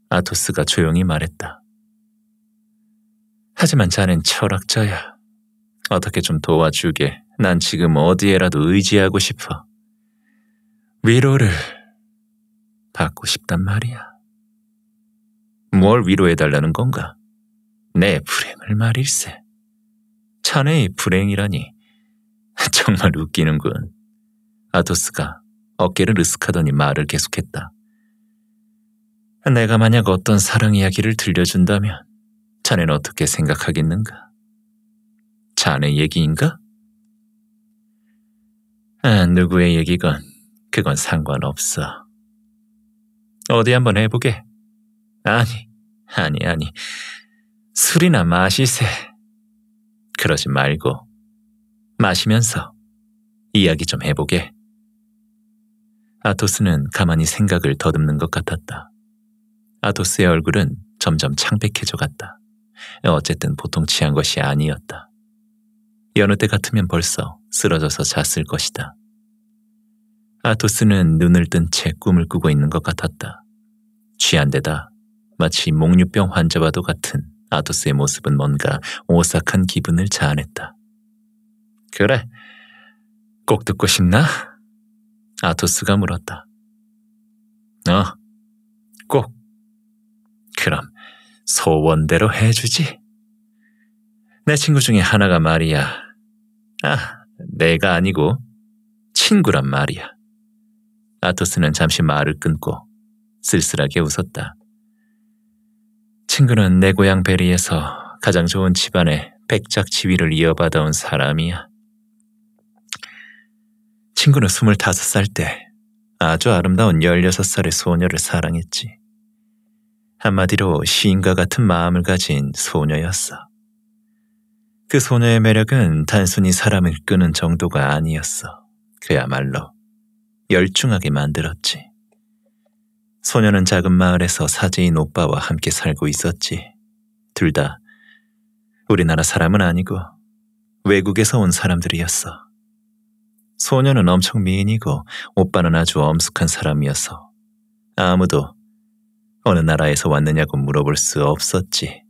아토스가 조용히 말했다. 하지만 자넨 철학자야. 어떻게 좀 도와주게. 난 지금 어디에라도 의지하고 싶어. 위로를 받고 싶단 말이야. 뭘 위로해달라는 건가? 내 불행을 말일세. 자네의 불행이라니. [LAUGHS] 정말 웃기는군. 아토스가 어깨를 으쓱하더니 말을 계속했다. 내가 만약 어떤 사랑 이야기를 들려준다면 자네는 어떻게 생각하겠는가? 자네 얘기인가? 아, 누구의 얘기건 그건 상관없어. 어디 한번 해보게. 아니, 아니, 아니. 술이나 마시세. 그러지 말고 마시면서 이야기 좀 해보게. 아토스는 가만히 생각을 더듬는 것 같았다. 아토스의 얼굴은 점점 창백해져 갔다. 어쨌든 보통 취한 것이 아니었다. 여느 때 같으면 벌써 쓰러져서 잤을 것이다. 아토스는 눈을 뜬 채 꿈을 꾸고 있는 것 같았다. 취한 데다 마치 목류병 환자와도 같은 아토스의 모습은 뭔가 오싹한 기분을 자아냈다. 그래, 꼭 듣고 싶나? 아토스가 물었다. 어, 꼭. 그럼 소원대로 해주지. 내 친구 중에 하나가 말이야. 아, 내가 아니고 친구란 말이야. 아토스는 잠시 말을 끊고 쓸쓸하게 웃었다. 친구는 내 고향 베리에서 가장 좋은 집안의 백작 지위를 이어받아온 사람이야. 친구는 25살 때 아주 아름다운 16살의 소녀를 사랑했지. 한마디로 시인과 같은 마음을 가진 소녀였어. 그 소녀의 매력은 단순히 사람을 끄는 정도가 아니었어. 그야말로 열중하게 만들었지. 소녀는 작은 마을에서 사제인 오빠와 함께 살고 있었지. 둘 다 우리나라 사람은 아니고 외국에서 온 사람들이었어. 소녀는 엄청 미인이고 오빠는 아주 엄숙한 사람이어서 아무도 어느 나라에서 왔느냐고 물어볼 수 없었지.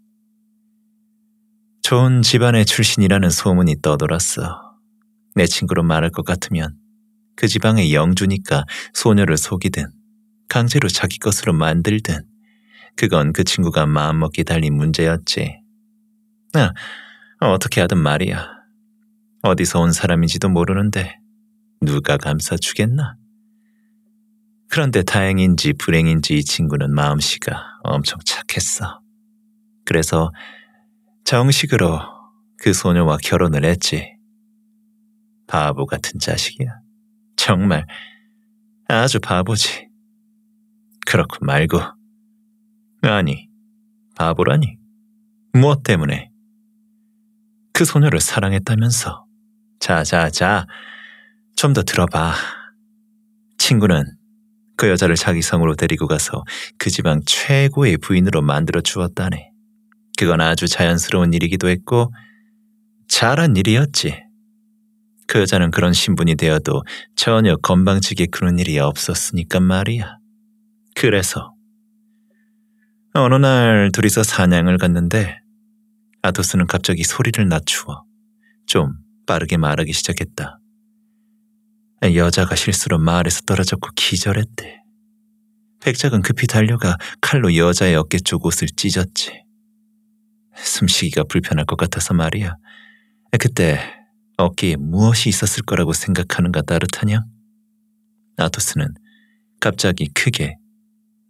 좋은 집안의 출신이라는 소문이 떠돌았어. 내 친구로 말할 것 같으면 그 지방의 영주니까 소녀를 속이든 강제로 자기 것으로 만들든 그건 그 친구가 마음먹기 달린 문제였지. 아, 어떻게 하든 말이야. 어디서 온 사람인지도 모르는데 누가 감싸주겠나? 그런데 다행인지 불행인지 이 친구는 마음씨가 엄청 착했어. 그래서 정식으로 그 소녀와 결혼을 했지. 바보 같은 자식이야. 정말 아주 바보지. 그렇고 말고. 아니, 바보라니. 무엇 때문에? 그 소녀를 사랑했다면서. 자자자, 좀 더 들어봐. 친구는 그 여자를 자기 성으로 데리고 가서 그 지방 최고의 부인으로 만들어 주었다네. 그건 아주 자연스러운 일이기도 했고 잘한 일이었지. 그 여자는 그런 신분이 되어도 전혀 건방지게 그런 일이 없었으니까 말이야. 그래서 어느 날 둘이서 사냥을 갔는데 아토스는 갑자기 소리를 낮추어 좀 빠르게 말하기 시작했다. 여자가 실수로 말에서 떨어졌고 기절했대. 백작은 급히 달려가 칼로 여자의 어깨 쪽 옷을 찢었지. 숨쉬기가 불편할 것 같아서 말이야. 그때 어깨에 무엇이 있었을 거라고 생각하는가 따르타냐 아토스는 갑자기 크게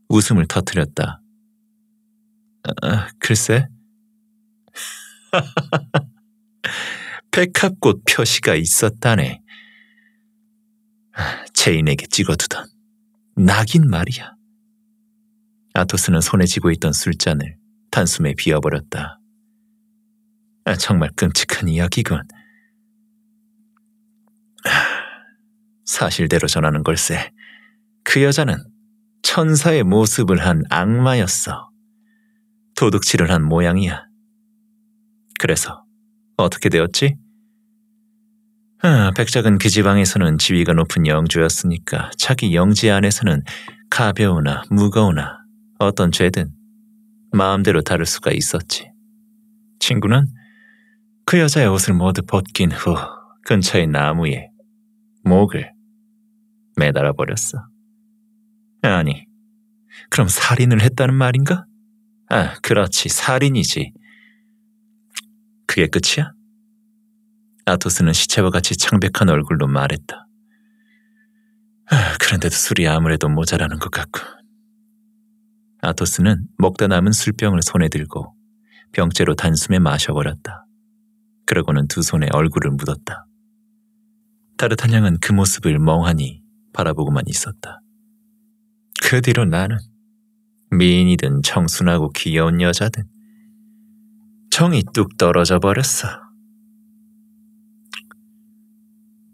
웃음을 터뜨렸다. 아, 아 글쎄. [LAUGHS] 백합꽃 표시가 있었다네. 제인에게 찍어두던 낙인 말이야. 아토스는 손에 쥐고 있던 술잔을 단숨에 비어버렸다. 아, 정말 끔찍한 이야기군. 사실대로 전하는 걸세. 그 여자는 천사의 모습을 한 악마였어. 도둑질을 한 모양이야. 그래서 어떻게 되었지? 아, 백작은 그 지방에서는 지위가 높은 영주였으니까 자기 영지 안에서는 가벼우나 무거우나 어떤 죄든 마음대로 다룰 수가 있었지. 친구는 그 여자의 옷을 모두 벗긴 후 근처의 나무에 목을 매달아 버렸어. 아니, 그럼 살인을 했다는 말인가? 아, 그렇지, 살인이지. 그게 끝이야? 아토스는 시체와 같이 창백한 얼굴로 말했다. 아, 그런데도 술이 아무래도 모자라는 것 같고. 아토스는 먹다 남은 술병을 손에 들고 병째로 단숨에 마셔버렸다. 그러고는 두 손에 얼굴을 묻었다. 따뜻한 양은그 모습을 멍하니 바라보고만 있었다. 그 뒤로 나는 미인이든 청순하고 귀여운 여자든 정이 뚝 떨어져 버렸어.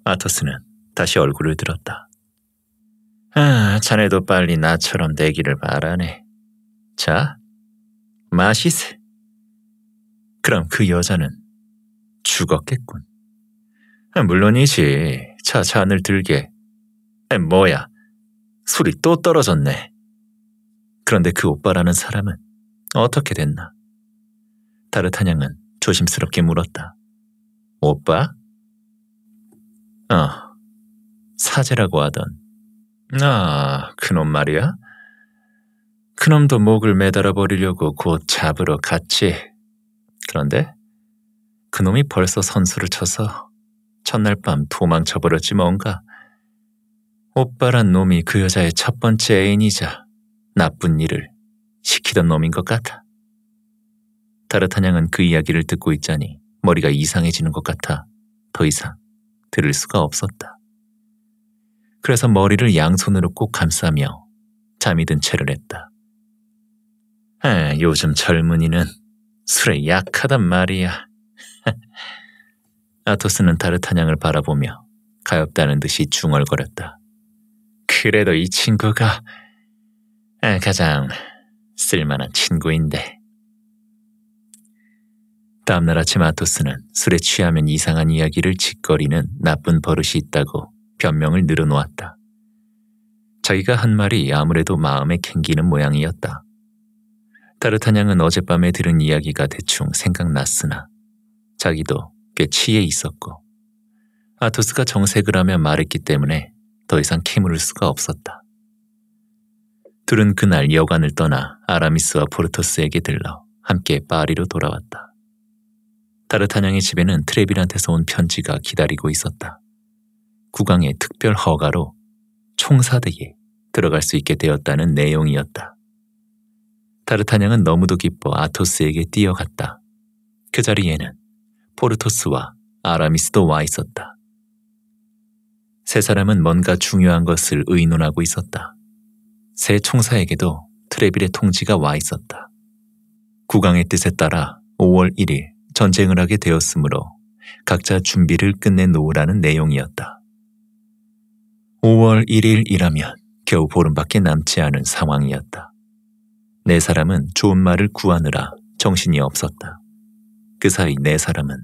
아토스는 다시 얼굴을 들었다. 아, 자네도 빨리 나처럼 되기를 바라네. 자, 마시세. 그럼 그 여자는 죽었겠군. 물론이지. 차 잔을 들게. 뭐야, 술이 또 떨어졌네. 그런데 그 오빠라는 사람은 어떻게 됐나? 다르타냥은 조심스럽게 물었다. 오빠? 어, 사제라고 하던. 아, 그놈 말이야? 그놈도 목을 매달아 버리려고 곧 잡으러 갔지. 그런데 그놈이 벌써 선수를 쳐서 첫날 밤 도망쳐 버렸지 뭔가. 오빠란 놈이 그 여자의 첫 번째 애인이자 나쁜 일을 시키던 놈인 것 같아. 다르타냥은그 이야기를 듣고 있자니 머리가 이상해지는 것 같아 더 이상 들을 수가 없었다. 그래서 머리를 양손으로 꼭 감싸며 잠이 든 채를 했다. 아, 요즘 젊은이는 술에 약하단 말이야. [LAUGHS] 아토스는 다르타냥을 바라보며 가엾다는 듯이 중얼거렸다. 그래도 이 친구가 아, 가장 쓸만한 친구인데. 다음날 아침 아토스는 술에 취하면 이상한 이야기를 짓거리는 나쁜 버릇이 있다고 변명을 늘어놓았다. 자기가 한 말이 아무래도 마음에 캥기는 모양이었다. 다르타냥은 어젯밤에 들은 이야기가 대충 생각났으나 자기도 꽤 취해 있었고 아토스가 정색을 하며 말했기 때문에 더 이상 캐물을 수가 없었다. 둘은 그날 여관을 떠나 아라미스와 포르토스에게 들러 함께 파리로 돌아왔다. 다르타냥의 집에는 트레빌한테서 온 편지가 기다리고 있었다. 국왕의 특별 허가로 총사대에 들어갈 수 있게 되었다는 내용이었다. 다르타냥은 너무도 기뻐 아토스에게 뛰어갔다. 그 자리에는 포르토스와 아라미스도 와 있었다. 세 사람은 뭔가 중요한 것을 의논하고 있었다. 세 총사에게도 트레빌의 통지가 와 있었다. 국왕의 뜻에 따라 5월 1일 전쟁을 하게 되었으므로 각자 준비를 끝내놓으라는 내용이었다. 5월 1일이라면 겨우 보름밖에 남지 않은 상황이었다. 네 사람은 좋은 말을 구하느라 정신이 없었다. 그 사이 네 사람은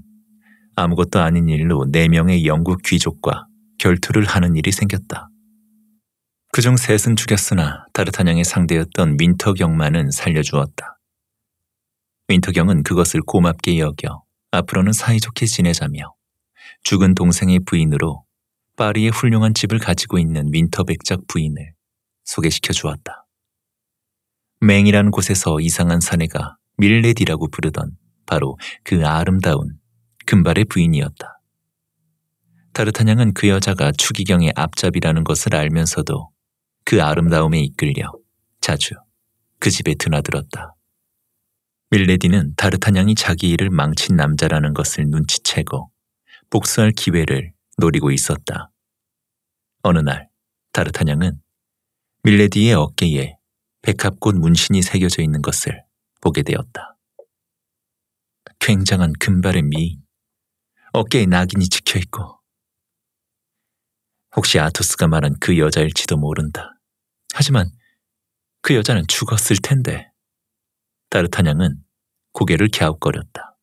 아무것도 아닌 일로 네 명의 영국 귀족과 결투를 하는 일이 생겼다. 그중 셋은 죽였으나 다르타냥의 상대였던 윈터경만은 살려주었다. 윈터경은 그것을 고맙게 여겨 앞으로는 사이좋게 지내자며 죽은 동생의 부인으로 파리의 훌륭한 집을 가지고 있는 윈터 백작 부인을 소개시켜 주었다. 맹이란 곳에서 이상한 사내가 밀레디라고 부르던 바로 그 아름다운 금발의 부인이었다. 타르타냥은 그 여자가 추기경의 앞잡이라는 것을 알면서도 그 아름다움에 이끌려 자주 그 집에 드나들었다. 밀레디는 타르타냥이 자기 일을 망친 남자라는 것을 눈치채고 복수할 기회를 노리고 있었다. 어느 날 타르타냥은 밀레디의 어깨에 백합꽃 문신이 새겨져 있는 것을 보게 되었다. 굉장한 금발의 미인, 어깨에 낙인이 찍혀있고 혹시 아토스가 말한 그 여자일지도 모른다. 하지만 그 여자는 죽었을 텐데 다르타냥은 고개를 갸웃거렸다.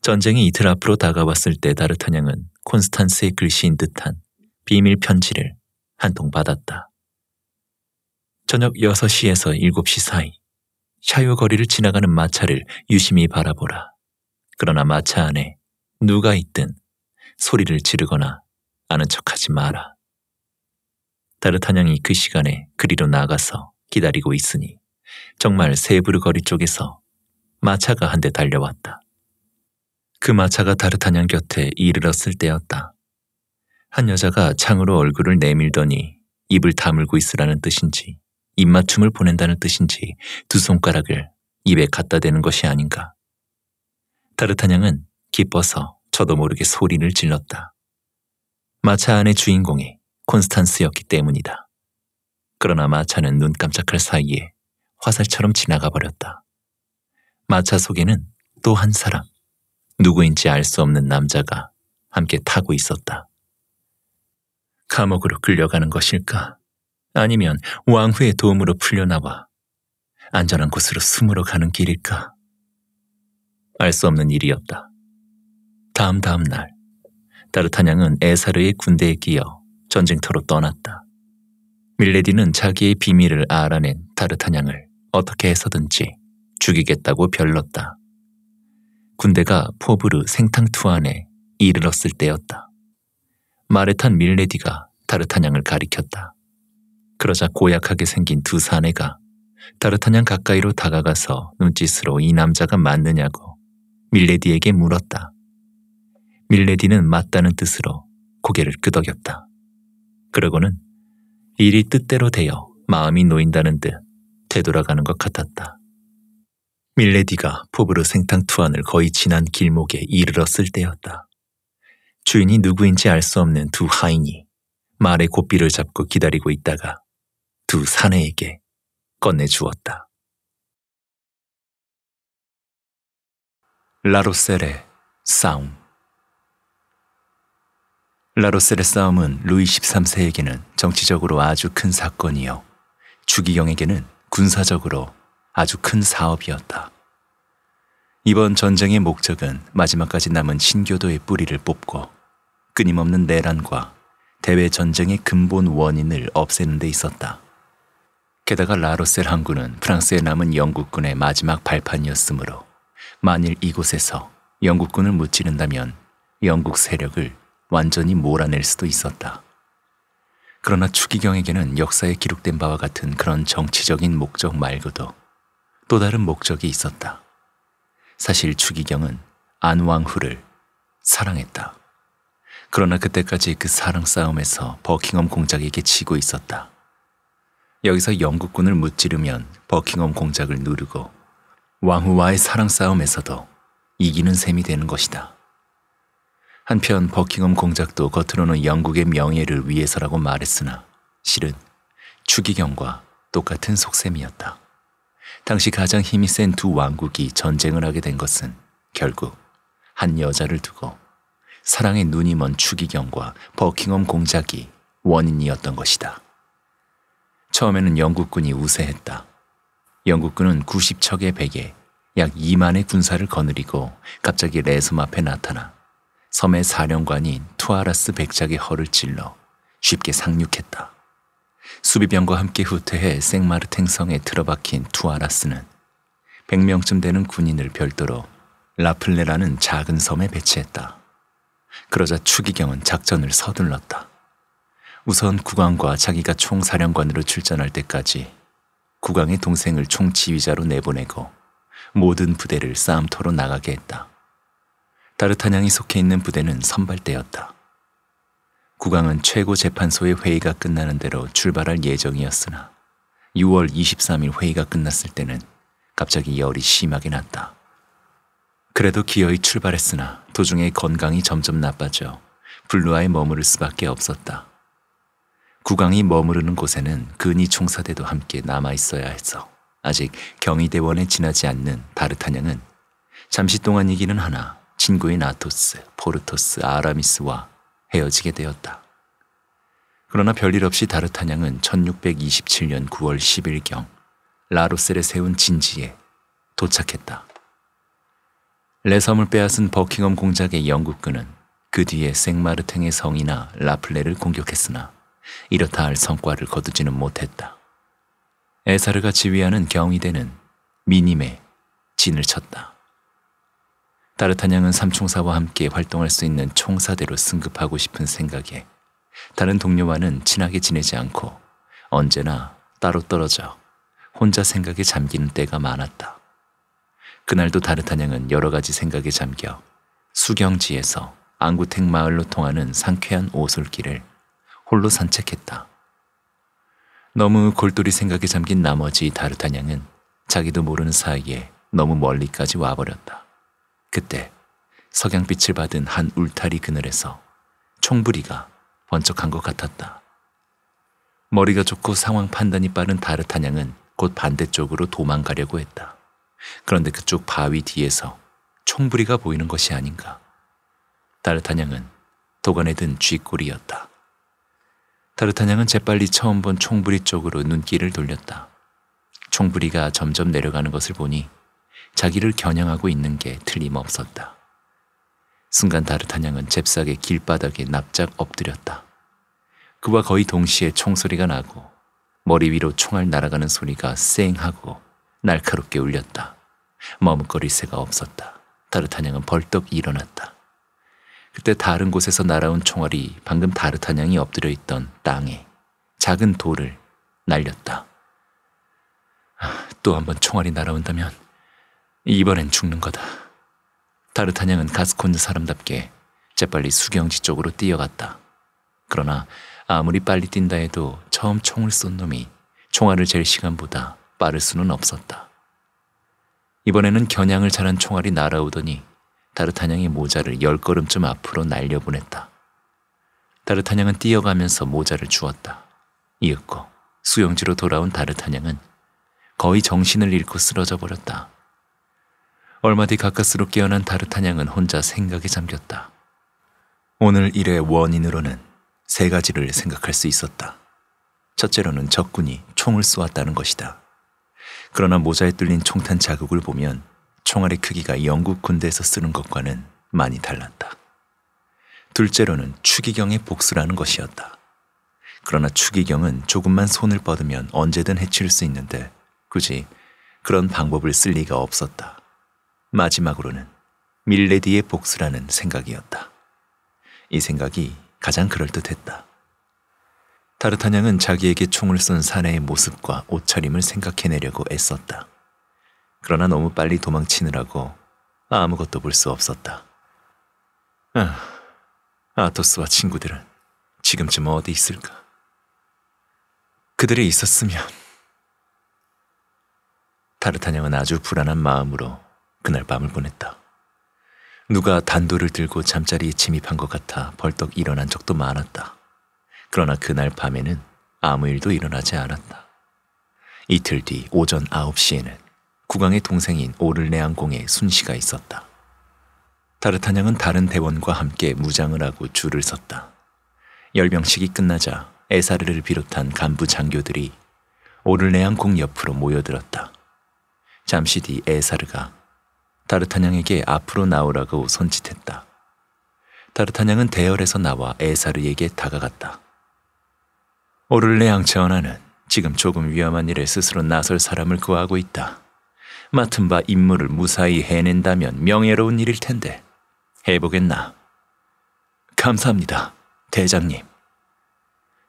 전쟁이 이틀 앞으로 다가왔을 때 다르타냥은 콘스탄스의 글씨인 듯한 비밀 편지를 한 통 받았다. 저녁 6시에서 7시 사이 샤유 거리를 지나가는 마차를 유심히 바라보라. 그러나 마차 안에 누가 있든 소리를 지르거나 아는 척하지 마라. 다르탄 형이 그 시간에 그리로 나가서 기다리고 있으니 정말 세부르 거리 쪽에서 마차가 한 대 달려왔다. 그 마차가 다르탄 형 곁에 이르렀을 때였다. 한 여자가 창으로 얼굴을 내밀더니 입을 다물고 있으라는 뜻인지 입맞춤을 보낸다는 뜻인지 두 손가락을 입에 갖다 대는 것이 아닌가. 타르타냥은 기뻐서 저도 모르게 소리를 질렀다. 마차 안의 주인공이 콘스탄스였기 때문이다. 그러나 마차는 눈 깜짝할 사이에 화살처럼 지나가 버렸다. 마차 속에는 또 한 사람, 누구인지 알 수 없는 남자가 함께 타고 있었다. 감옥으로 끌려가는 것일까? 아니면 왕후의 도움으로 풀려나와 안전한 곳으로 숨으러 가는 길일까? 알 수 없는 일이었다. 다음 다음 날 따르탄 양은 에사르의 군대에 끼어 전쟁터로 떠났다. 밀레디는 자기의 비밀을 알아낸 다르탄 양을 어떻게 해서든지 죽이겠다고 별렀다. 군대가 포브르 생탕투 안에 이르렀을 때였다. 마에탄 밀레디가 다르탄 양을 가리켰다. 그러자 고약하게 생긴 두 사내가 다뜻한양 가까이로 다가가서 눈짓으로 이 남자가 맞느냐고 밀레디에게 물었다. 밀레디는 맞다는 뜻으로 고개를 끄덕였다. 그러고는 일이 뜻대로 되어 마음이 놓인다는 듯 되돌아가는 것 같았다. 밀레디가 포브르 생탕 투안을 거의 지난 길목에 이르렀을 때였다. 주인이 누구인지 알 수 없는 두 하인이 말의 고삐를 잡고 기다리고 있다가 두 사내에게 건네주었다. 라로셀의 싸움 라로셀의 싸움은 루이 13세에게는 정치적으로 아주 큰 사건이요. 주기경에게는 군사적으로 아주 큰 사업이었다. 이번 전쟁의 목적은 마지막까지 남은 신교도의 뿌리를 뽑고 끊임없는 내란과 대외 전쟁의 근본 원인을 없애는 데 있었다. 게다가 라로셀 항구는 프랑스에 남은 영국군의 마지막 발판이었으므로 만일 이곳에서 영국군을 무찌른다면 영국 세력을 완전히 몰아낼 수도 있었다. 그러나 추기경에게는 역사에 기록된 바와 같은 그런 정치적인 목적 말고도 또 다른 목적이 있었다. 사실 추기경은 안왕후를 사랑했다. 그러나 그때까지 그 사랑 싸움에서 버킹엄 공작에게 지고 있었다. 여기서 영국군을 무찌르면 버킹엄 공작을 누르고 왕후와의 사랑 싸움에서도 이기는 셈이 되는 것이다. 한편 버킹엄 공작도 겉으로는 영국의 명예를 위해서라고 말했으나 실은 추기경과 똑같은 속셈이었다. 당시 가장 힘이 센 두 왕국이 전쟁을 하게 된 것은 결국 한 여자를 두고 사랑의 눈이 먼 추기경과 버킹엄 공작이 원인이었던 것이다. 처음에는 영국군이 우세했다. 영국군은 90척의 백에 약 2만의 군사를 거느리고 갑자기 레섬 앞에 나타나 섬의 사령관인 투아라스 백작의 허를 찔러 쉽게 상륙했다. 수비병과 함께 후퇴해 생마르탱성에 틀어박힌 투아라스는 100명쯤 되는 군인을 별도로 라플레라는 작은 섬에 배치했다. 그러자 추기경은 작전을 서둘렀다. 우선 국왕과 자기가 총사령관으로 출전할 때까지 국왕의 동생을 총지휘자로 내보내고 모든 부대를 싸움터로 나가게 했다. 다르타냥이 속해 있는 부대는 선발대였다. 국왕은 최고 재판소의 회의가 끝나는 대로 출발할 예정이었으나 6월 23일 회의가 끝났을 때는 갑자기 열이 심하게 났다. 그래도 기어이 출발했으나 도중에 건강이 점점 나빠져 블루아에 머무를 수밖에 없었다. 구강이 머무르는 곳에는 근이 총사대도 함께 남아 있어야 했어. 아직 경희대원에 지나지 않는 다르타냥은 잠시 동안이기는 하나 친구인 아토스, 포르토스, 아라미스와 헤어지게 되었다. 그러나 별일 없이 다르타냥은 1627년 9월 10일경 라로셀에 세운 진지에 도착했다. 레섬을 빼앗은 버킹엄 공작의 영국군은 그 뒤에 생마르탱의 성이나 라플레를 공격했으나 이렇다 할 성과를 거두지는 못했다. 에사르가 지휘하는 경위대는 미님의 진을 쳤다. 다르타냥은 삼총사와 함께 활동할 수 있는 총사대로 승급하고 싶은 생각에 다른 동료와는 친하게 지내지 않고 언제나 따로 떨어져 혼자 생각에 잠기는 때가 많았다. 그날도 다르타냥은 여러 가지 생각에 잠겨 수경지에서 안구택 마을로 통하는 상쾌한 오솔길을 홀로 산책했다. 너무 골똘히 생각에 잠긴 나머지 다르타냥은 자기도 모르는 사이에 너무 멀리까지 와버렸다. 그때 석양빛을 받은 한 울타리 그늘에서 총부리가 번쩍한 것 같았다. 머리가 좋고 상황 판단이 빠른 다르타냥은 곧 반대쪽으로 도망가려고 했다. 그런데 그쪽 바위 뒤에서 총부리가 보이는 것이 아닌가. 다르타냥은 도관에 든 쥐꼬리였다. 다르타냥은 재빨리 처음 본 총부리 쪽으로 눈길을 돌렸다. 총부리가 점점 내려가는 것을 보니 자기를 겨냥하고 있는 게 틀림없었다. 순간 다르타냥은 잽싸게 길바닥에 납작 엎드렸다. 그와 거의 동시에 총소리가 나고 머리 위로 총알 날아가는 소리가 쌩하고 날카롭게 울렸다. 머뭇거릴 새가 없었다. 다르타냥은 벌떡 일어났다. 그때 다른 곳에서 날아온 총알이 방금 다르타냥이 엎드려 있던 땅에 작은 돌을 날렸다. 또 한 번 총알이 날아온다면 이번엔 죽는 거다. 다르타냥은 가스콘 사람답게 재빨리 수경지 쪽으로 뛰어갔다. 그러나 아무리 빨리 뛴다 해도 처음 총을 쏜 놈이 총알을 잴 시간보다 빠를 수는 없었다. 이번에는 겨냥을 자란 총알이 날아오더니 다르타냥이 모자를 열 걸음쯤 앞으로 날려보냈다. 다르타냥은 뛰어가면서 모자를 주었다. 이윽고 수영지로 돌아온 다르타냥은 거의 정신을 잃고 쓰러져 버렸다. 얼마 뒤 가까스로 깨어난 다르타냥은 혼자 생각에 잠겼다. 오늘 일의 원인으로는 세 가지를 생각할 수 있었다. 첫째로는 적군이 총을 쏘았다는 것이다. 그러나 모자에 뚫린 총탄 자국을 보면 총알의 크기가 영국 군대에서 쓰는 것과는 많이 달랐다. 둘째로는 추기경의 복수라는 것이었다. 그러나 추기경은 조금만 손을 뻗으면 언제든 해칠 수 있는데 굳이 그런 방법을 쓸 리가 없었다. 마지막으로는 밀레디의 복수라는 생각이었다. 이 생각이 가장 그럴듯했다. 타르타냥은 자기에게 총을 쏜 사내의 모습과 옷차림을 생각해내려고 애썼다. 그러나 너무 빨리 도망치느라고 아무것도 볼 수 없었다. 아, 아토스와 친구들은 지금쯤 어디 있을까? 그들이 있었으면. 타르타냥은 아주 불안한 마음으로 그날 밤을 보냈다. 누가 단도를 들고 잠자리에 침입한 것 같아 벌떡 일어난 적도 많았다. 그러나 그날 밤에는 아무 일도 일어나지 않았다. 이틀 뒤 오전 9시에는 국왕의 동생인 오를레앙공의 순시가 있었다. 다르타냥은 다른 대원과 함께 무장을 하고 줄을 섰다. 열병식이 끝나자 에사르를 비롯한 간부 장교들이 오를레앙공 옆으로 모여들었다. 잠시 뒤 에사르가 다르타냥에게 앞으로 나오라고 손짓했다. 다르타냥은 대열에서 나와 에사르에게 다가갔다. 오를레앙 전하는 지금 조금 위험한 일에 스스로 나설 사람을 구하고 있다. 맡은 바 임무를 무사히 해낸다면 명예로운 일일 텐데 해보겠나. 감사합니다, 대장님.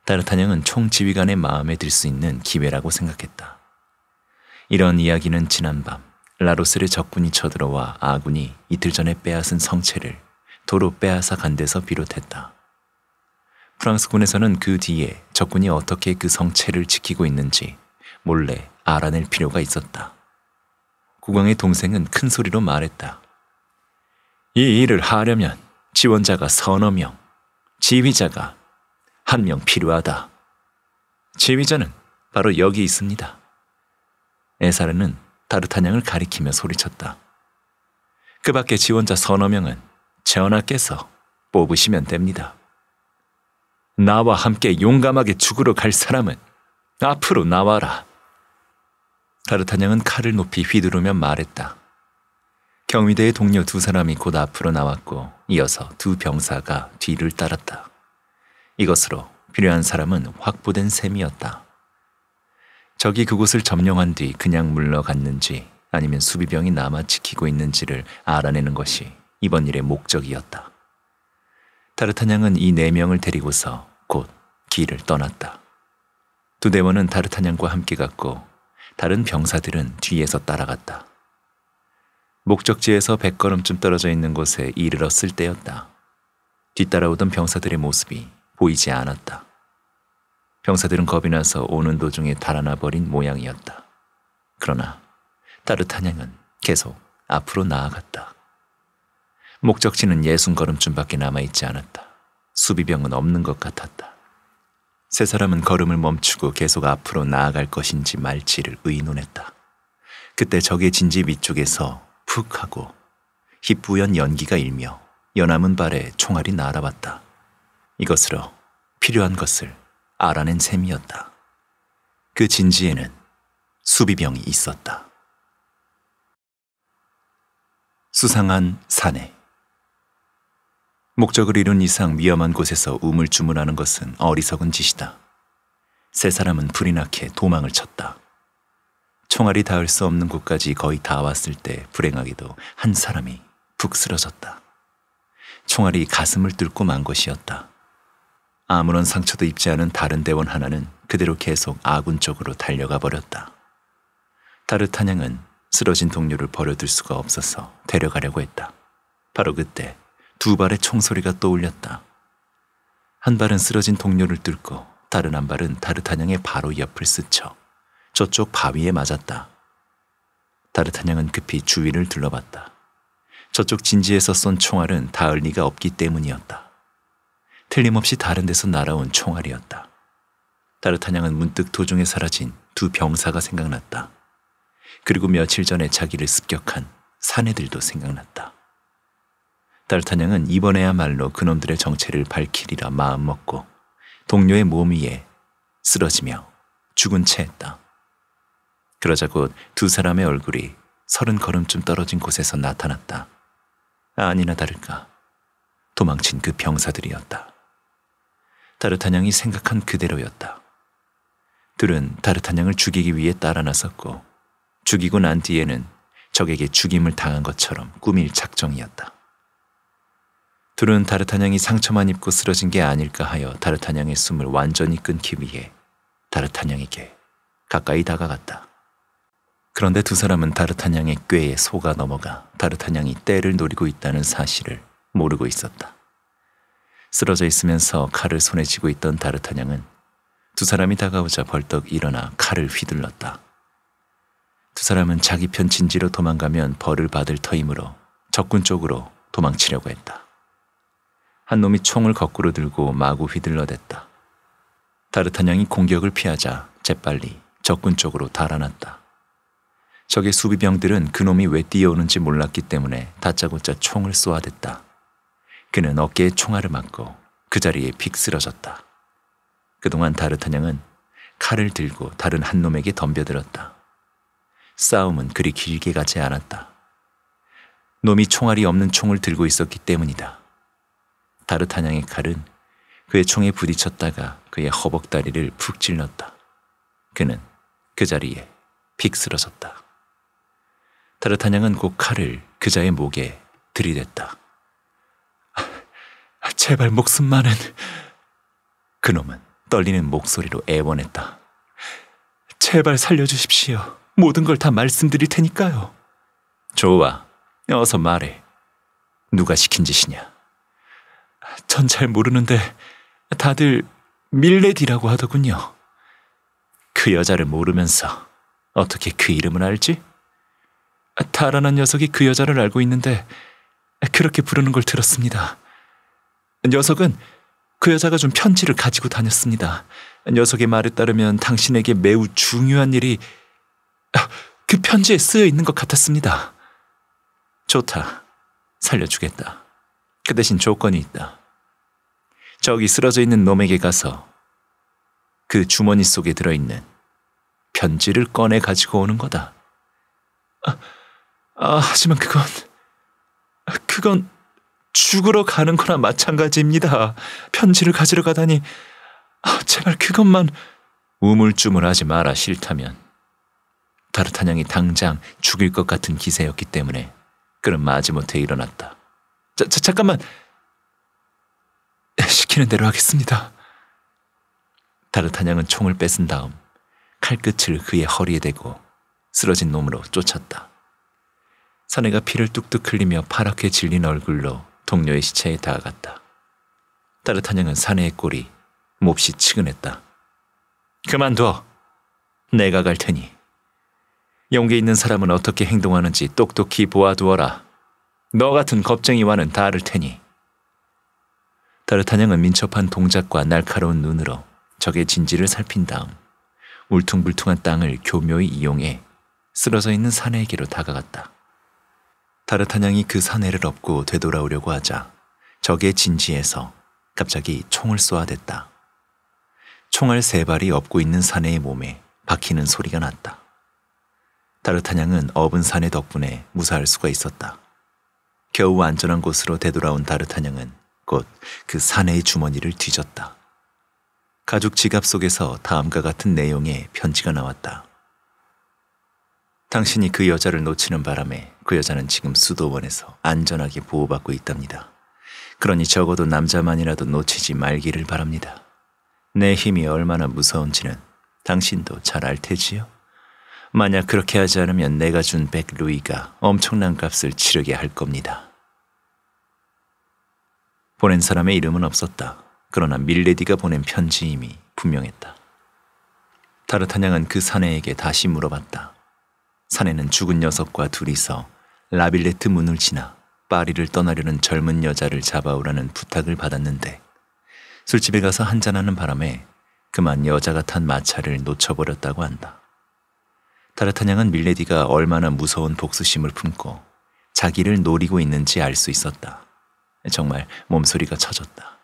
따르타냥은 총지휘관의 마음에 들 수 있는 기회라고 생각했다. 이런 이야기는 지난밤 라로스의 적군이 쳐들어와 아군이 이틀 전에 빼앗은 성체를 도로 빼앗아 간 데서 비롯했다. 프랑스군에서는 그 뒤에 적군이 어떻게 그 성체를 지키고 있는지 몰래 알아낼 필요가 있었다. 국왕의 동생은 큰 소리로 말했다. 이 일을 하려면 지원자가 서너 명, 지휘자가 한 명 필요하다. 지휘자는 바로 여기 있습니다. 에사르는 다르타냥을 가리키며 소리쳤다. 그 밖에 지원자 서너 명은 전하께서 뽑으시면 됩니다. 나와 함께 용감하게 죽으러 갈 사람은 앞으로 나와라. 다르타냥은 칼을 높이 휘두르며 말했다. 경위대의 동료 두 사람이 곧 앞으로 나왔고 이어서 두 병사가 뒤를 따랐다. 이것으로 필요한 사람은 확보된 셈이었다. 적이 그곳을 점령한 뒤 그냥 물러갔는지 아니면 수비병이 남아 지키고 있는지를 알아내는 것이 이번 일의 목적이었다. 다르타냥은이 네 명을 데리고서 곧 길을 떠났다. 두 대원은 다르타냥과 함께 갔고 다른 병사들은 뒤에서 따라갔다. 목적지에서 백 걸음쯤 떨어져 있는 곳에 이르렀을 때였다. 뒤따라오던 병사들의 모습이 보이지 않았다. 병사들은 겁이 나서 오는 도중에 달아나 버린 모양이었다. 그러나 따뜻한 향은 계속 앞으로 나아갔다. 목적지는 예순 걸음쯤밖에 남아있지 않았다. 수비병은 없는 것 같았다. 세 사람은 걸음을 멈추고 계속 앞으로 나아갈 것인지 말지를 의논했다. 그때 적의 진지 위쪽에서 푹 하고 희뿌연 연기가 일며 연암은 발에 총알이 날아왔다. 이것으로 필요한 것을 알아낸 셈이었다. 그 진지에는 수비병이 있었다. 수상한 사내 목적을 이룬 이상 위험한 곳에서 우물 주문하는 것은 어리석은 짓이다. 세 사람은 불이 나게 도망을 쳤다. 총알이 닿을 수 없는 곳까지 거의 다 왔을 때불행하기도한 사람이 북 쓰러졌다. 총알이 가슴을 뚫고 만 것이었다. 아무런 상처도 입지 않은 다른 대원 하나는 그대로 계속 아군 쪽으로 달려가 버렸다. 따뜻한 양은 쓰러진 동료를 버려둘 수가 없어서 데려가려고 했다. 바로 그때 두 발의 총소리가 떠올렸다. 한 발은 쓰러진 동료를 뚫고 다른 한 발은 다르타냥의 바로 옆을 스쳐 저쪽 바위에 맞았다. 다르타냥은 급히 주위를 둘러봤다. 저쪽 진지에서 쏜 총알은 닿을 리가 없기 때문이었다. 틀림없이 다른 데서 날아온 총알이었다. 다르타냥은 문득 도중에 사라진 두 병사가 생각났다. 그리고 며칠 전에 자기를 습격한 사내들도 생각났다. 달타냥은 이번에야말로 그놈들의 정체를 밝히리라 마음먹고 동료의 몸 위에 쓰러지며 죽은 채했다. 그러자 곧 두 사람의 얼굴이 서른 걸음쯤 떨어진 곳에서 나타났다. 아니나 다를까 도망친 그 병사들이었다. 다르타냥이 생각한 그대로였다. 둘은 다르타냥을 죽이기 위해 따라 나섰고 죽이고 난 뒤에는 적에게 죽임을 당한 것처럼 꾸밀 작정이었다. 둘은 다르타냥이 상처만 입고 쓰러진 게 아닐까 하여 다르타냥의 숨을 완전히 끊기 위해 다르타냥에게 가까이 다가갔다. 그런데 두 사람은 다르타냥의 꾀에 속아 넘어가 다르타냥이 때를 노리고 있다는 사실을 모르고 있었다. 쓰러져 있으면서 칼을 손에 쥐고 있던 다르타냥은 두 사람이 다가오자 벌떡 일어나 칼을 휘둘렀다. 두 사람은 자기 편 진지로 도망가면 벌을 받을 터이므로 적군 쪽으로 도망치려고 했다. 한 놈이 총을 거꾸로 들고 마구 휘둘러댔다. 다르타냥이 공격을 피하자 재빨리 적군 쪽으로 달아났다. 적의 수비병들은 그놈이 왜 뛰어오는지 몰랐기 때문에 다짜고짜 총을 쏘아댔다. 그는 어깨에 총알을 맞고 그 자리에 픽 쓰러졌다. 그동안 다르타냥은 칼을 들고 다른 한 놈에게 덤벼들었다. 싸움은 그리 길게 가지 않았다. 놈이 총알이 없는 총을 들고 있었기 때문이다. 다르타냥의 칼은 그의 총에 부딪혔다가 그의 허벅다리를 푹 찔렀다. 그는 그 자리에 픽 쓰러졌다. 다르타냥은 곧 칼을 그자의 목에 들이댔다. 아, 제발 목숨만은... 그놈은 떨리는 목소리로 애원했다. 제발 살려주십시오. 모든 걸 다 말씀드릴 테니까요. 좋아. 어서 말해. 누가 시킨 짓이냐? 전잘 모르는데 다들 밀레디라고 하더군요. 그 여자를 모르면서 어떻게 그 이름을 알지? 타라는 녀석이 그 여자를 알고 있는데 그렇게 부르는 걸 들었습니다. 녀석은 그 여자가 준 편지를 가지고 다녔습니다. 녀석의 말에 따르면 당신에게 매우 중요한 일이 아, 그 편지에 쓰여 있는 것 같았습니다. 좋다. 살려주겠다. 그 대신 조건이 있다. 저기 쓰러져 있는 놈에게 가서 그 주머니 속에 들어있는 편지를 꺼내 가지고 오는 거다. 아, 아 하지만 그건, 그건 죽으러 가는 거나 마찬가지입니다. 편지를 가지러 가다니. 아, 제발 그것만 우물쭈물하지 마라 싫다면. 타르타냥이 당장 죽일 것 같은 기세였기 때문에 그는 마지못해 일어났다. 자, 자, 잠깐만 시키는 대로 하겠습니다. 다르타냥은 총을 뺏은 다음 칼끝을 그의 허리에 대고 쓰러진 놈으로 쫓았다. 사내가 피를 뚝뚝 흘리며 파랗게 질린 얼굴로 동료의 시체에 다가갔다. 따르타냥은 사내의 꼬리 몹시 치근했다. 그만둬. 내가 갈 테니. 용기 있는 사람은 어떻게 행동하는지 똑똑히 보아두어라. 너 같은 겁쟁이와는 다를 테니. 다르타냥은 민첩한 동작과 날카로운 눈으로 적의 진지를 살핀 다음 울퉁불퉁한 땅을 교묘히 이용해 쓰러져 있는 사내에게로 다가갔다. 다르타냥이그 사내를 업고 되돌아오려고 하자 적의 진지에서 갑자기 총을 쏘아댔다. 총알 세 발이 업고 있는 사내의 몸에 박히는 소리가 났다. 다르타냥은 업은 사내 덕분에 무사할 수가 있었다. 겨우 안전한 곳으로 되돌아온 다르타냥은 곧그 사내의 주머니를 뒤졌다. 가죽 지갑 속에서 다음과 같은 내용의 편지가 나왔다. 당신이 그 여자를 놓치는 바람에 그 여자는 지금 수도원에서 안전하게 보호받고 있답니다. 그러니 적어도 남자만이라도 놓치지 말기를 바랍니다. 내 힘이 얼마나 무서운지는 당신도 잘 알 테지요? 만약 그렇게 하지 않으면 내가 준 백루이가 엄청난 값을 치르게 할 겁니다. 보낸 사람의 이름은 없었다. 그러나 밀레디가 보낸 편지임이 분명했다. 타르타냥은 그 사내에게 다시 물어봤다. 사내는 죽은 녀석과 둘이서 라빌레트 문을 지나 파리를 떠나려는 젊은 여자를 잡아오라는 부탁을 받았는데 술집에 가서 한잔하는 바람에 그만 여자가 탄 마차를 놓쳐버렸다고 한다. 타르타냥은 밀레디가 얼마나 무서운 복수심을 품고 자기를 노리고 있는지 알 수 있었다. 정말 몸소리가 쳐졌다.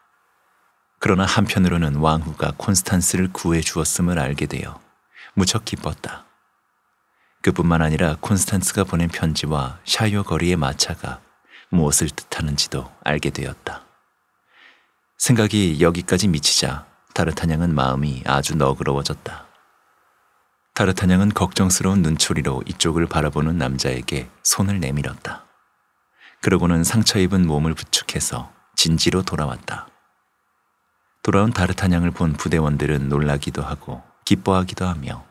그러나 한편으로는 왕후가 콘스탄스를 구해 주었음을 알게 되어 무척 기뻤다. 그뿐만 아니라 콘스탄스가 보낸 편지와 샤이어 거리의 마차가 무엇을 뜻하는지도 알게 되었다. 생각이 여기까지 미치자 타르타냥은 마음이 아주 너그러워졌다. 타르타냥은 걱정스러운 눈초리로 이쪽을 바라보는 남자에게 손을 내밀었다. 그러고는 상처 입은 몸을 부축해서 진지로 돌아왔다. 돌아온 다르타냥을 본 부대원들은 놀라기도 하고 기뻐하기도 하며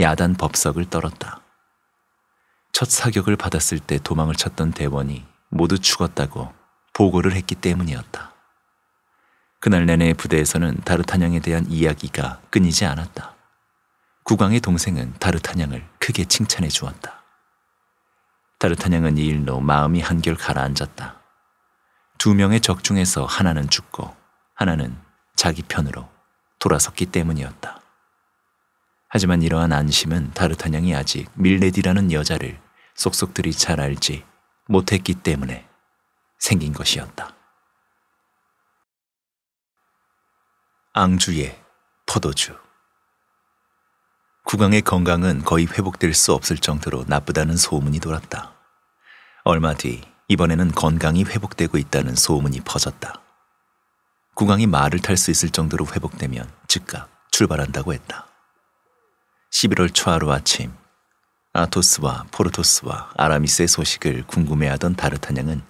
야단 법석을 떨었다. 첫 사격을 받았을 때 도망을 쳤던 대원이 모두 죽었다고 보고를 했기 때문이었다. 그날 내내 부대에서는 다르타냥에 대한 이야기가 끊이지 않았다. 국왕의 동생은 다르타냥을 크게 칭찬해 주었다. 다르타냥은이 일로 마음이 한결 가라앉았다. 두 명의 적 중에서 하나는 죽고 하나는 자기 편으로 돌아섰기 때문이었다. 하지만 이러한 안심은 다르타냥이 아직 밀레디라는 여자를 속속들이 잘 알지 못했기 때문에 생긴 것이었다. 앙주의 포도주 국왕의 건강은 거의 회복될 수 없을 정도로 나쁘다는 소문이 돌았다. 얼마 뒤 이번에는 건강이 회복되고 있다는 소문이 퍼졌다. 국왕이 말을 탈 수 있을 정도로 회복되면 즉각 출발한다고 했다. 11월 초하루 아침 아토스와 포르토스와 아라미스의 소식을 궁금해하던 다르타냥은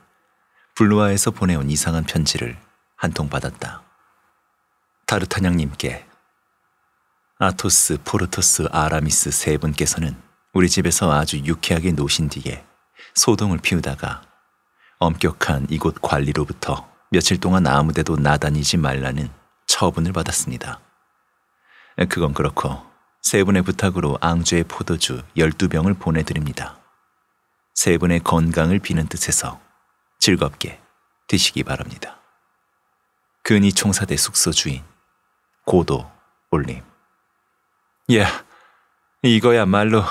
블루아에서 보내온 이상한 편지를 한 통 받았다. 다르타냥님께 아토스, 포르토스, 아라미스 세 분께서는 우리 집에서 아주 유쾌하게 노신 뒤에 소동을 피우다가 엄격한 이곳 관리로부터 며칠 동안 아무데도 나다니지 말라는 처분을 받았습니다. 그건 그렇고 세 분의 부탁으로 앙주의 포도주 12병을 보내드립니다. 세 분의 건강을 비는 뜻에서 즐겁게 드시기 바랍니다. 근이 총사대 숙소 주인 고도 올림 예, 이거야말로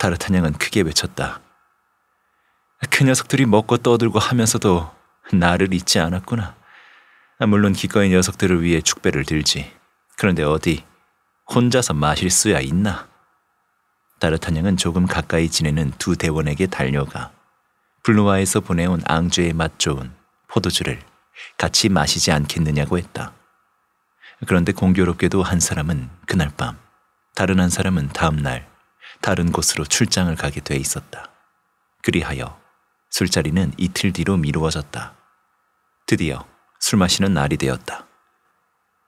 다르타냥은 크게 외쳤다. 그 녀석들이 먹고 떠들고 하면서도 나를 잊지 않았구나. 물론 기꺼이 녀석들을 위해 축배를 들지. 그런데 어디 혼자서 마실 수야 있나? 다르타냥은 조금 가까이 지내는 두 대원에게 달려가 블루와에서 보내온 앙주의 맛 좋은 포도주를 같이 마시지 않겠느냐고 했다. 그런데 공교롭게도 한 사람은 그날 밤 다른 한 사람은 다음 날 다른 곳으로 출장을 가게 돼 있었다. 그리하여 술자리는 이틀 뒤로 미루어졌다. 드디어 술 마시는 날이 되었다.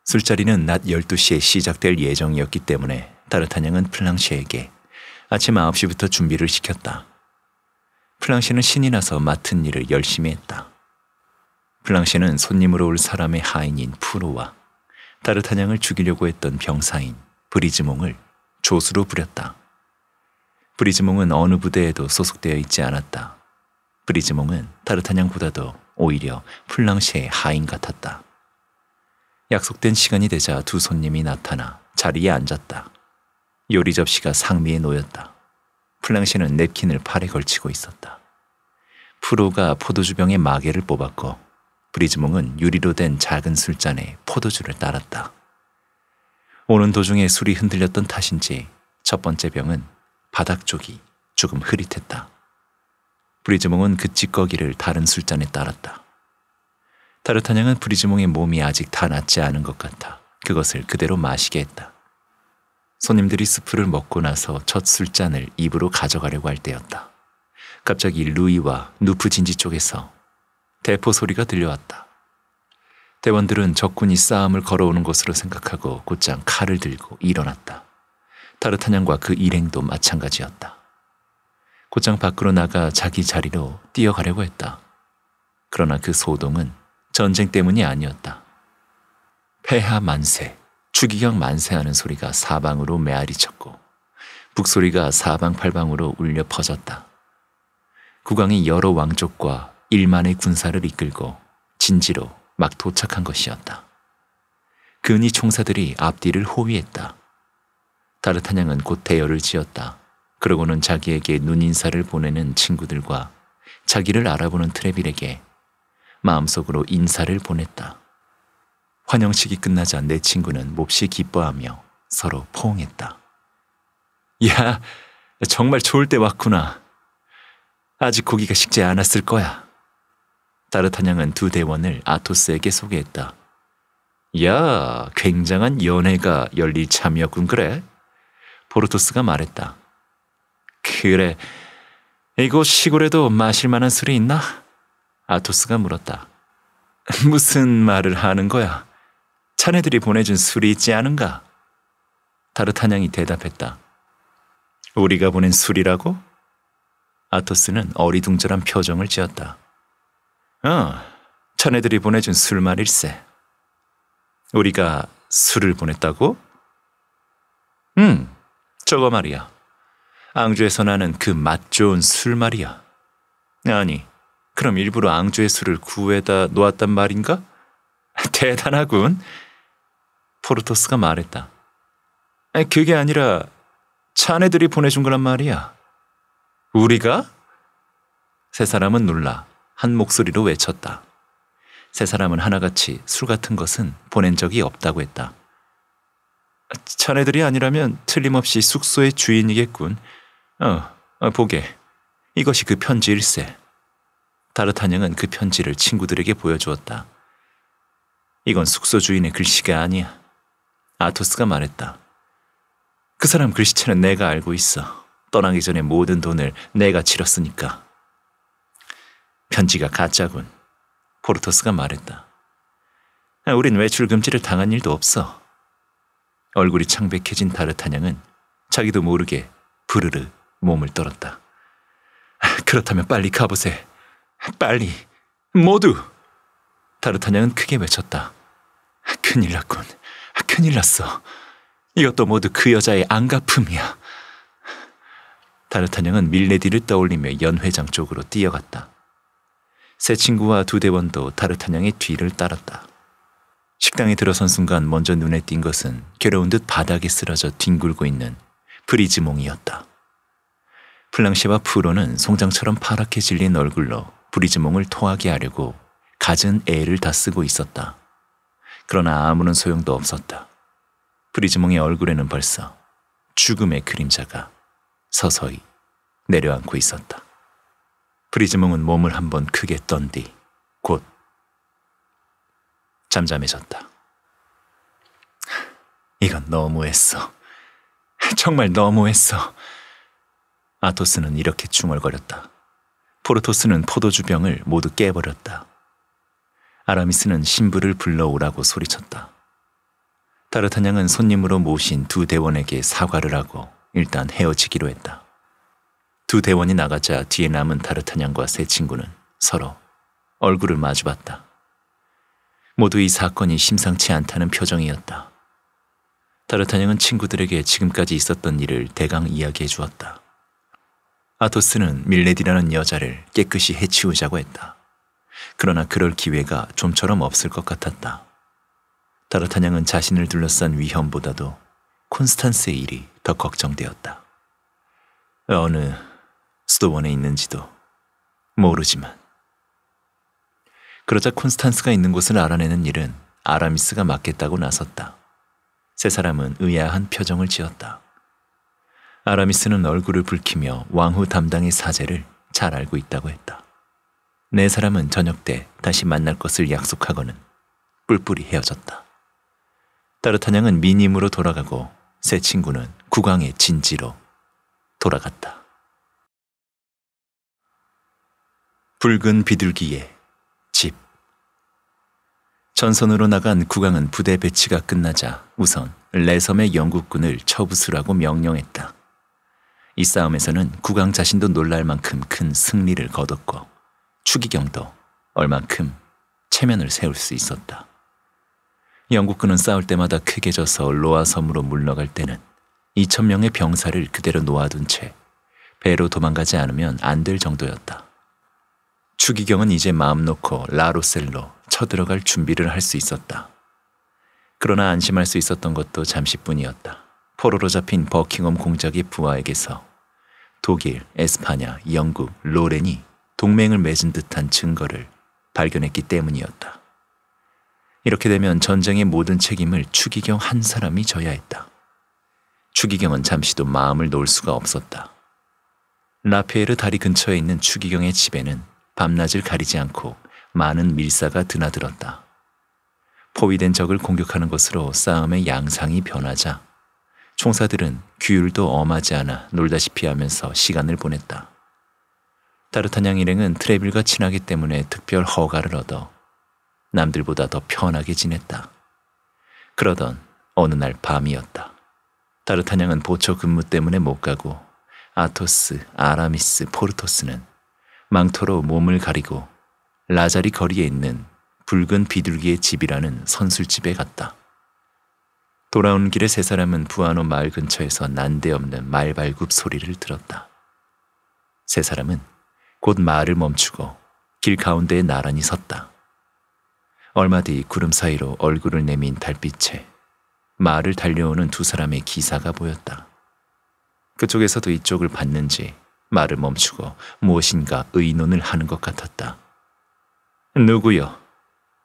술자리는 낮 12시에 시작될 예정이었기 때문에 따르타냥은 플랑시에게 아침 9시부터 준비를 시켰다. 플랑시는 신이 나서 맡은 일을 열심히 했다. 플랑시는 손님으로 올 사람의 하인인 프로와 따르타냥을 죽이려고 했던 병사인 브리즈몽을 조수로 부렸다. 브리즈몽은 어느 부대에도 소속되어 있지 않았다. 브리즈몽은 타르타냥보다도 오히려 플랑시의 하인 같았다. 약속된 시간이 되자 두 손님이 나타나 자리에 앉았다. 요리 접시가 상미에 놓였다. 플랑시는 냅킨을 팔에 걸치고 있었다. 프로가 포도주병의 마개를 뽑았고 브리즈몽은 유리로 된 작은 술잔에 포도주를 따랐다. 오는 도중에 술이 흔들렸던 탓인지 첫 번째 병은 바닥 쪽이 조금 흐릿했다. 브리즈몽은 그 찌꺼기를 다른 술잔에 따랐다. 타르타냥은 브리즈몽의 몸이 아직 다 낫지 않은 것 같아 그것을 그대로 마시게 했다. 손님들이 스프를 먹고 나서 첫 술잔을 입으로 가져가려고 할 때였다. 갑자기 루이와 누프 진지 쪽에서 대포 소리가 들려왔다. 대원들은 적군이 싸움을 걸어오는 것으로 생각하고 곧장 칼을 들고 일어났다. 타르타냥과 그 일행도 마찬가지였다. 곧장 밖으로 나가 자기 자리로 뛰어가려고 했다. 그러나 그 소동은 전쟁 때문이 아니었다. 폐하 만세, 추기경 만세하는 소리가 사방으로 메아리쳤고 북소리가 사방팔방으로 울려 퍼졌다. 국왕이 여러 왕족과 일만의 군사를 이끌고 진지로 막 도착한 것이었다. 근이 총사들이 앞뒤를 호위했다. 다르타냥은 곧 대열을 지었다. 그러고는 자기에게 눈인사를 보내는 친구들과 자기를 알아보는 트레빌에게 마음속으로 인사를 보냈다. 환영식이 끝나자 내 친구는 몹시 기뻐하며 서로 포옹했다. 야, 정말 좋을 때 왔구나. 아직 고기가 식지 않았을 거야. 따르타냥은 두 대원을 아토스에게 소개했다. 야, 굉장한 연회가 열릴 참이었군 그래? 포르토스가 말했다. 그래, 이곳 시골에도 마실 만한 술이 있나? 아토스가 물었다. [LAUGHS] 무슨 말을 하는 거야? 자네들이 보내준 술이 있지 않은가? 다르타냥이 대답했다. 우리가 보낸 술이라고? 아토스는 어리둥절한 표정을 지었다. 어, 자네들이 보내준 술말일세 우리가 술을 보냈다고? 응, 음, 저거 말이야. 앙주에서 나는 그 맛 좋은 술 말이야. 아니, 그럼 일부러 앙주의 술을 구에다 놓았단 말인가? [LAUGHS] 대단하군. 포르토스가 말했다. 그게 아니라 자네들이 보내준 거란 말이야. 우리가? 세 사람은 놀라 한 목소리로 외쳤다. 세 사람은 하나같이 술 같은 것은 보낸 적이 없다고 했다. 자네들이 아니라면 틀림없이 숙소의 주인이겠군. 어, 어 보게. 이것이 그 편지일세. 다르타냥은그 편지를 친구들에게 보여주었다. 이건 숙소 주인의 글씨가 아니야. 아토스가 말했다. 그 사람 글씨체는 내가 알고 있어. 떠나기 전에 모든 돈을 내가 치렀으니까. 편지가 가짜군. 포르토스가 말했다. 아, 우린 외출 금지를 당한 일도 없어. 얼굴이 창백해진 다르타냥은 자기도 모르게 부르르 몸을 떨었다. 아, 그렇다면 빨리 가보세. 빨리. 모두. 다르타냥은 크게 외쳤다. 아, 큰일 났군. 큰일 났어. 이것도 모두 그 여자의 안가품이야. 다르타냥은 밀레디를 떠올리며 연회장 쪽으로 뛰어갔다. 새 친구와 두 대원도 다르타냥의 뒤를 따랐다. 식당에 들어선 순간 먼저 눈에 띈 것은 괴로운 듯 바닥에 쓰러져 뒹굴고 있는 브리즈몽이었다. 플랑시와 프로는 송장처럼 파랗게 질린 얼굴로 브리즈몽을 토하게 하려고 갖은 애를 다 쓰고 있었다. 그러나 아무런 소용도 없었다. 브리즈몽의 얼굴에는 벌써 죽음의 그림자가 서서히 내려앉고 있었다. 프리즈몽은 몸을 한번 크게 떤 뒤 곧 잠잠해졌다. 이건 너무했어. 정말 너무했어. 아토스는 이렇게 중얼거렸다. 포르토스는 포도주병을 모두 깨버렸다. 아라미스는 신부를 불러오라고 소리쳤다. 타르타냥은 손님으로 모신 두 대원에게 사과를 하고 일단 헤어지기로 했다. 두 대원이 나가자 뒤에 남은 타르타냥과 세 친구는 서로 얼굴을 마주봤다. 모두 이 사건이 심상치 않다는 표정이었다. 타르타냥은 친구들에게 지금까지 있었던 일을 대강 이야기해 주었다. 아토스는 밀레디라는 여자를 깨끗이 해치우자고 했다. 그러나 그럴 기회가 좀처럼 없을 것 같았다. 타르타냥은 자신을 둘러싼 위험보다도 콘스탄스의 일이 더 걱정되었다. 어느 수도원에 있는지도 모르지만 그러자 콘스탄스가 있는 곳을 알아내는 일은 아라미스가 맡겠다고 나섰다. 세 사람은 의아한 표정을 지었다. 아라미스는 얼굴을 붉히며 왕후 담당의 사제를 잘 알고 있다고 했다. 네 사람은 저녁 때 다시 만날 것을 약속하고는 뿔뿔이 헤어졌다. 따르타냥은 미님으로 돌아가고 새 친구는 국왕의 진지로 돌아갔다. 붉은 비둘기의 집. 전선으로 나간 국왕은 부대 배치가 끝나자 우선 레섬의 영국군을 처부수라고 명령했다. 이 싸움에서는 국왕 자신도 놀랄 만큼 큰 승리를 거뒀고 추기경도 얼만큼 체면을 세울 수 있었다. 영국군은 싸울 때마다 크게 져서 로아 섬으로 물러갈 때는 2천 명의 병사를 그대로 놓아둔 채 배로 도망가지 않으면 안 될 정도였다. 추기경은 이제 마음 놓고 라로셀로 쳐들어갈 준비를 할 수 있었다. 그러나 안심할 수 있었던 것도 잠시뿐이었다. 포로로 잡힌 버킹엄 공작의 부하에게서 독일, 에스파냐, 영국, 로렌이 동맹을 맺은 듯한 증거를 발견했기 때문이었다. 이렇게 되면 전쟁의 모든 책임을 추기경 한 사람이 져야 했다. 추기경은 잠시도 마음을 놓을 수가 없었다. 라페르 다리 근처에 있는 추기경의 집에는 밤낮을 가리지 않고 많은 밀사가 드나들었다. 포위된 적을 공격하는 것으로 싸움의 양상이 변하자 총사들은 규율도 엄하지 않아 놀다시피 하면서 시간을 보냈다. 따르타냥 일행은 트레빌과 친하기 때문에 특별 허가를 얻어 남들보다 더 편하게 지냈다. 그러던 어느 날 밤이었다. 다르타냥은 보초 근무 때문에 못 가고 아토스, 아라미스, 포르토스는 망토로 몸을 가리고 라자리 거리에 있는 붉은 비둘기의 집이라는 선술집에 갔다. 돌아온 길에 세 사람은 부안호 마을 근처에서 난데없는 말발굽 소리를 들었다. 세 사람은 곧마을을 멈추고 길 가운데에 나란히 섰다. 얼마 뒤 구름 사이로 얼굴을 내민 달빛에 마을을 달려오는 두 사람의 기사가 보였다. 그쪽에서도 이쪽을 봤는지 말을 멈추고 무엇인가 의논을 하는 것 같았다. 누구요?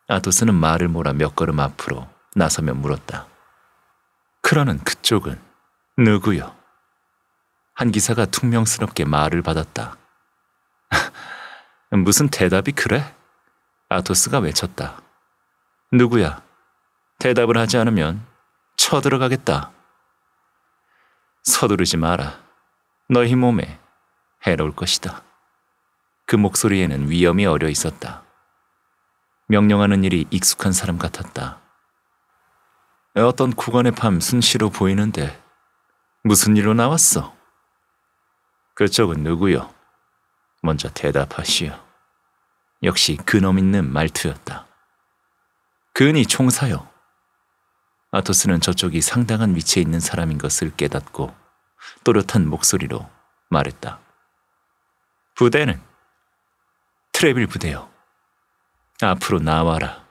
아토스는 말을 몰아 몇 걸음 앞으로 나서며 물었다. 그러는 그쪽은 누구요? 한 기사가 퉁명스럽게 말을 받았다. [LAUGHS] 무슨 대답이 그래? 아토스가 외쳤다. 누구야? 대답을 하지 않으면 쳐들어가겠다. 서두르지 마라. 너희 몸에 해로울 것이다. 그 목소리에는 위험이 어려 있었다. 명령하는 일이 익숙한 사람 같았다. 어떤 구간의 밤 순시로 보이는데 무슨 일로 나왔어? 그쪽은 누구요? 먼저 대답하시오. 역시 근엄 있는 말투였다. 근이 총사요. 아토스는 저쪽이 상당한 위치에 있는 사람인 것을 깨닫고 또렷한 목소리로 말했다. 부대는 트레빌 부대요. 앞으로 나와라.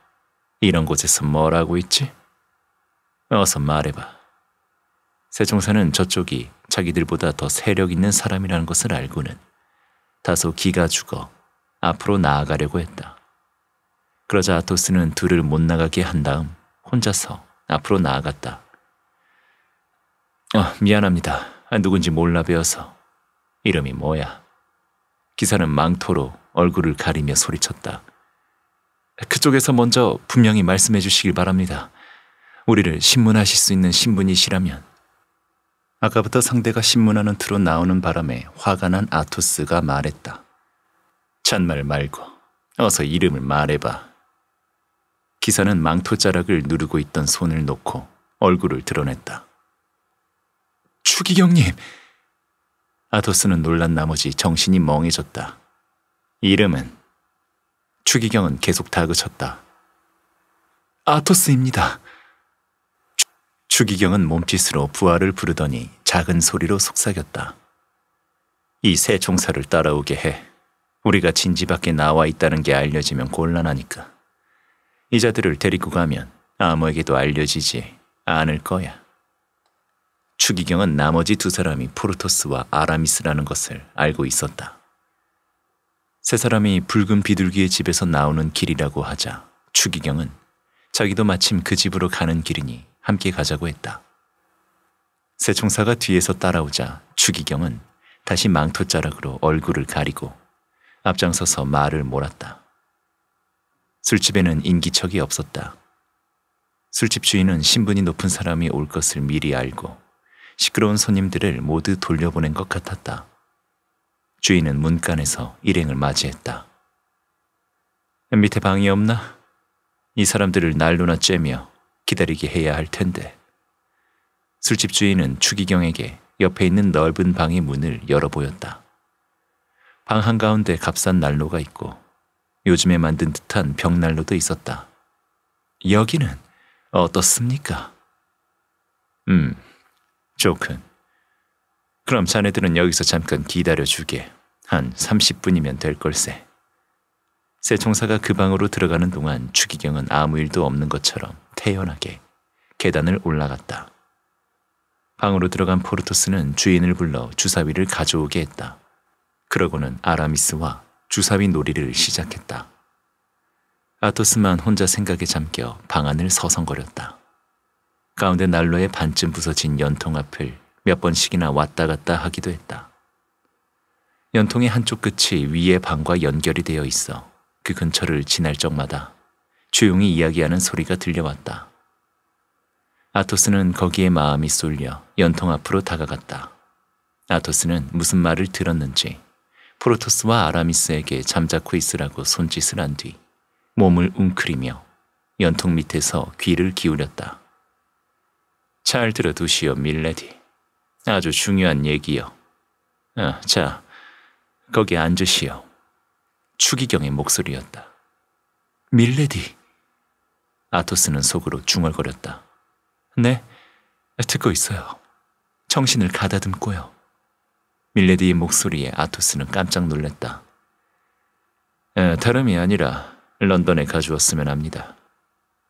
이런 곳에서 뭘 하고 있지? 어서 말해봐. 세종사는 저쪽이 자기들보다 더 세력 있는 사람이라는 것을 알고는 다소 기가 죽어 앞으로 나아가려고 했다. 그러자 아토스는 둘을 못 나가게 한 다음 혼자서 앞으로 나아갔다. 아, 미안합니다. 누군지 몰라 배워서. 이름이 뭐야? 기사는 망토로 얼굴을 가리며 소리쳤다. 그쪽에서 먼저 분명히 말씀해 주시길 바랍니다. 우리를 신문하실 수 있는 신분이시라면. 아까부터 상대가 신문하는 틀로 나오는 바람에 화가 난 아토스가 말했다. 잔말 말고 어서 이름을 말해봐. 기사는 망토자락을 누르고 있던 손을 놓고 얼굴을 드러냈다. 추기경님! 아토스는 놀란 나머지 정신이 멍해졌다. 이름은? 추기경은 계속 다그쳤다. 아토스입니다. 추, 추기경은 몸짓으로 부하를 부르더니 작은 소리로 속삭였다. 이 새 종사를 따라오게 해. 우리가 진지 밖에 나와 있다는 게 알려지면 곤란하니까. 이 자들을 데리고 가면 아무에게도 알려지지 않을 거야. 추기경은 나머지 두 사람이 포르토스와 아라미스라는 것을 알고 있었다. 세 사람이 붉은 비둘기의 집에서 나오는 길이라고 하자 추기경은 자기도 마침 그 집으로 가는 길이니 함께 가자고 했다. 세 총사가 뒤에서 따라오자 추기경은 다시 망토자락으로 얼굴을 가리고 앞장서서 말을 몰았다. 술집에는 인기척이 없었다. 술집 주인은 신분이 높은 사람이 올 것을 미리 알고 시끄러운 손님들을 모두 돌려보낸 것 같았다. 주인은 문간에서 일행을 맞이했다. 밑에 방이 없나? 이 사람들을 난로나 째며 기다리게 해야 할 텐데. 술집 주인은 추기경에게 옆에 있는 넓은 방의 문을 열어 보였다. 방 한가운데 값싼 난로가 있고 요즘에 만든 듯한 벽난로도 있었다. 여기는 어떻습니까? 음, 조큰. 그럼 자네들은 여기서 잠깐 기다려주게. 한 30분이면 될 걸세. 새 총사가 그 방으로 들어가는 동안 추기경은 아무 일도 없는 것처럼 태연하게 계단을 올라갔다. 방으로 들어간 포르토스는 주인을 불러 주사위를 가져오게 했다. 그러고는 아라미스와 주사위 놀이를 시작했다. 아토스만 혼자 생각에 잠겨 방 안을 서성거렸다. 가운데 난로에 반쯤 부서진 연통 앞을 몇 번씩이나 왔다 갔다 하기도 했다. 연통의 한쪽 끝이 위에 방과 연결이 되어 있어 그 근처를 지날 적마다 조용히 이야기하는 소리가 들려왔다. 아토스는 거기에 마음이 쏠려 연통 앞으로 다가갔다. 아토스는 무슨 말을 들었는지 프로토스와 아라미스에게 잠자코 있으라고 손짓을 한 뒤 몸을 웅크리며 연통 밑에서 귀를 기울였다. 잘 들어두시오, 밀레디. 아주 중요한 얘기요. 어, 자, 거기 앉으시오. 추기경의 목소리였다. 밀레디. 아토스는 속으로 중얼거렸다. 네, 듣고 있어요. 정신을 가다듬고요. 밀레디의 목소리에 아토스는 깜짝 놀랐다. 에, 다름이 아니라 런던에 가져왔으면 합니다.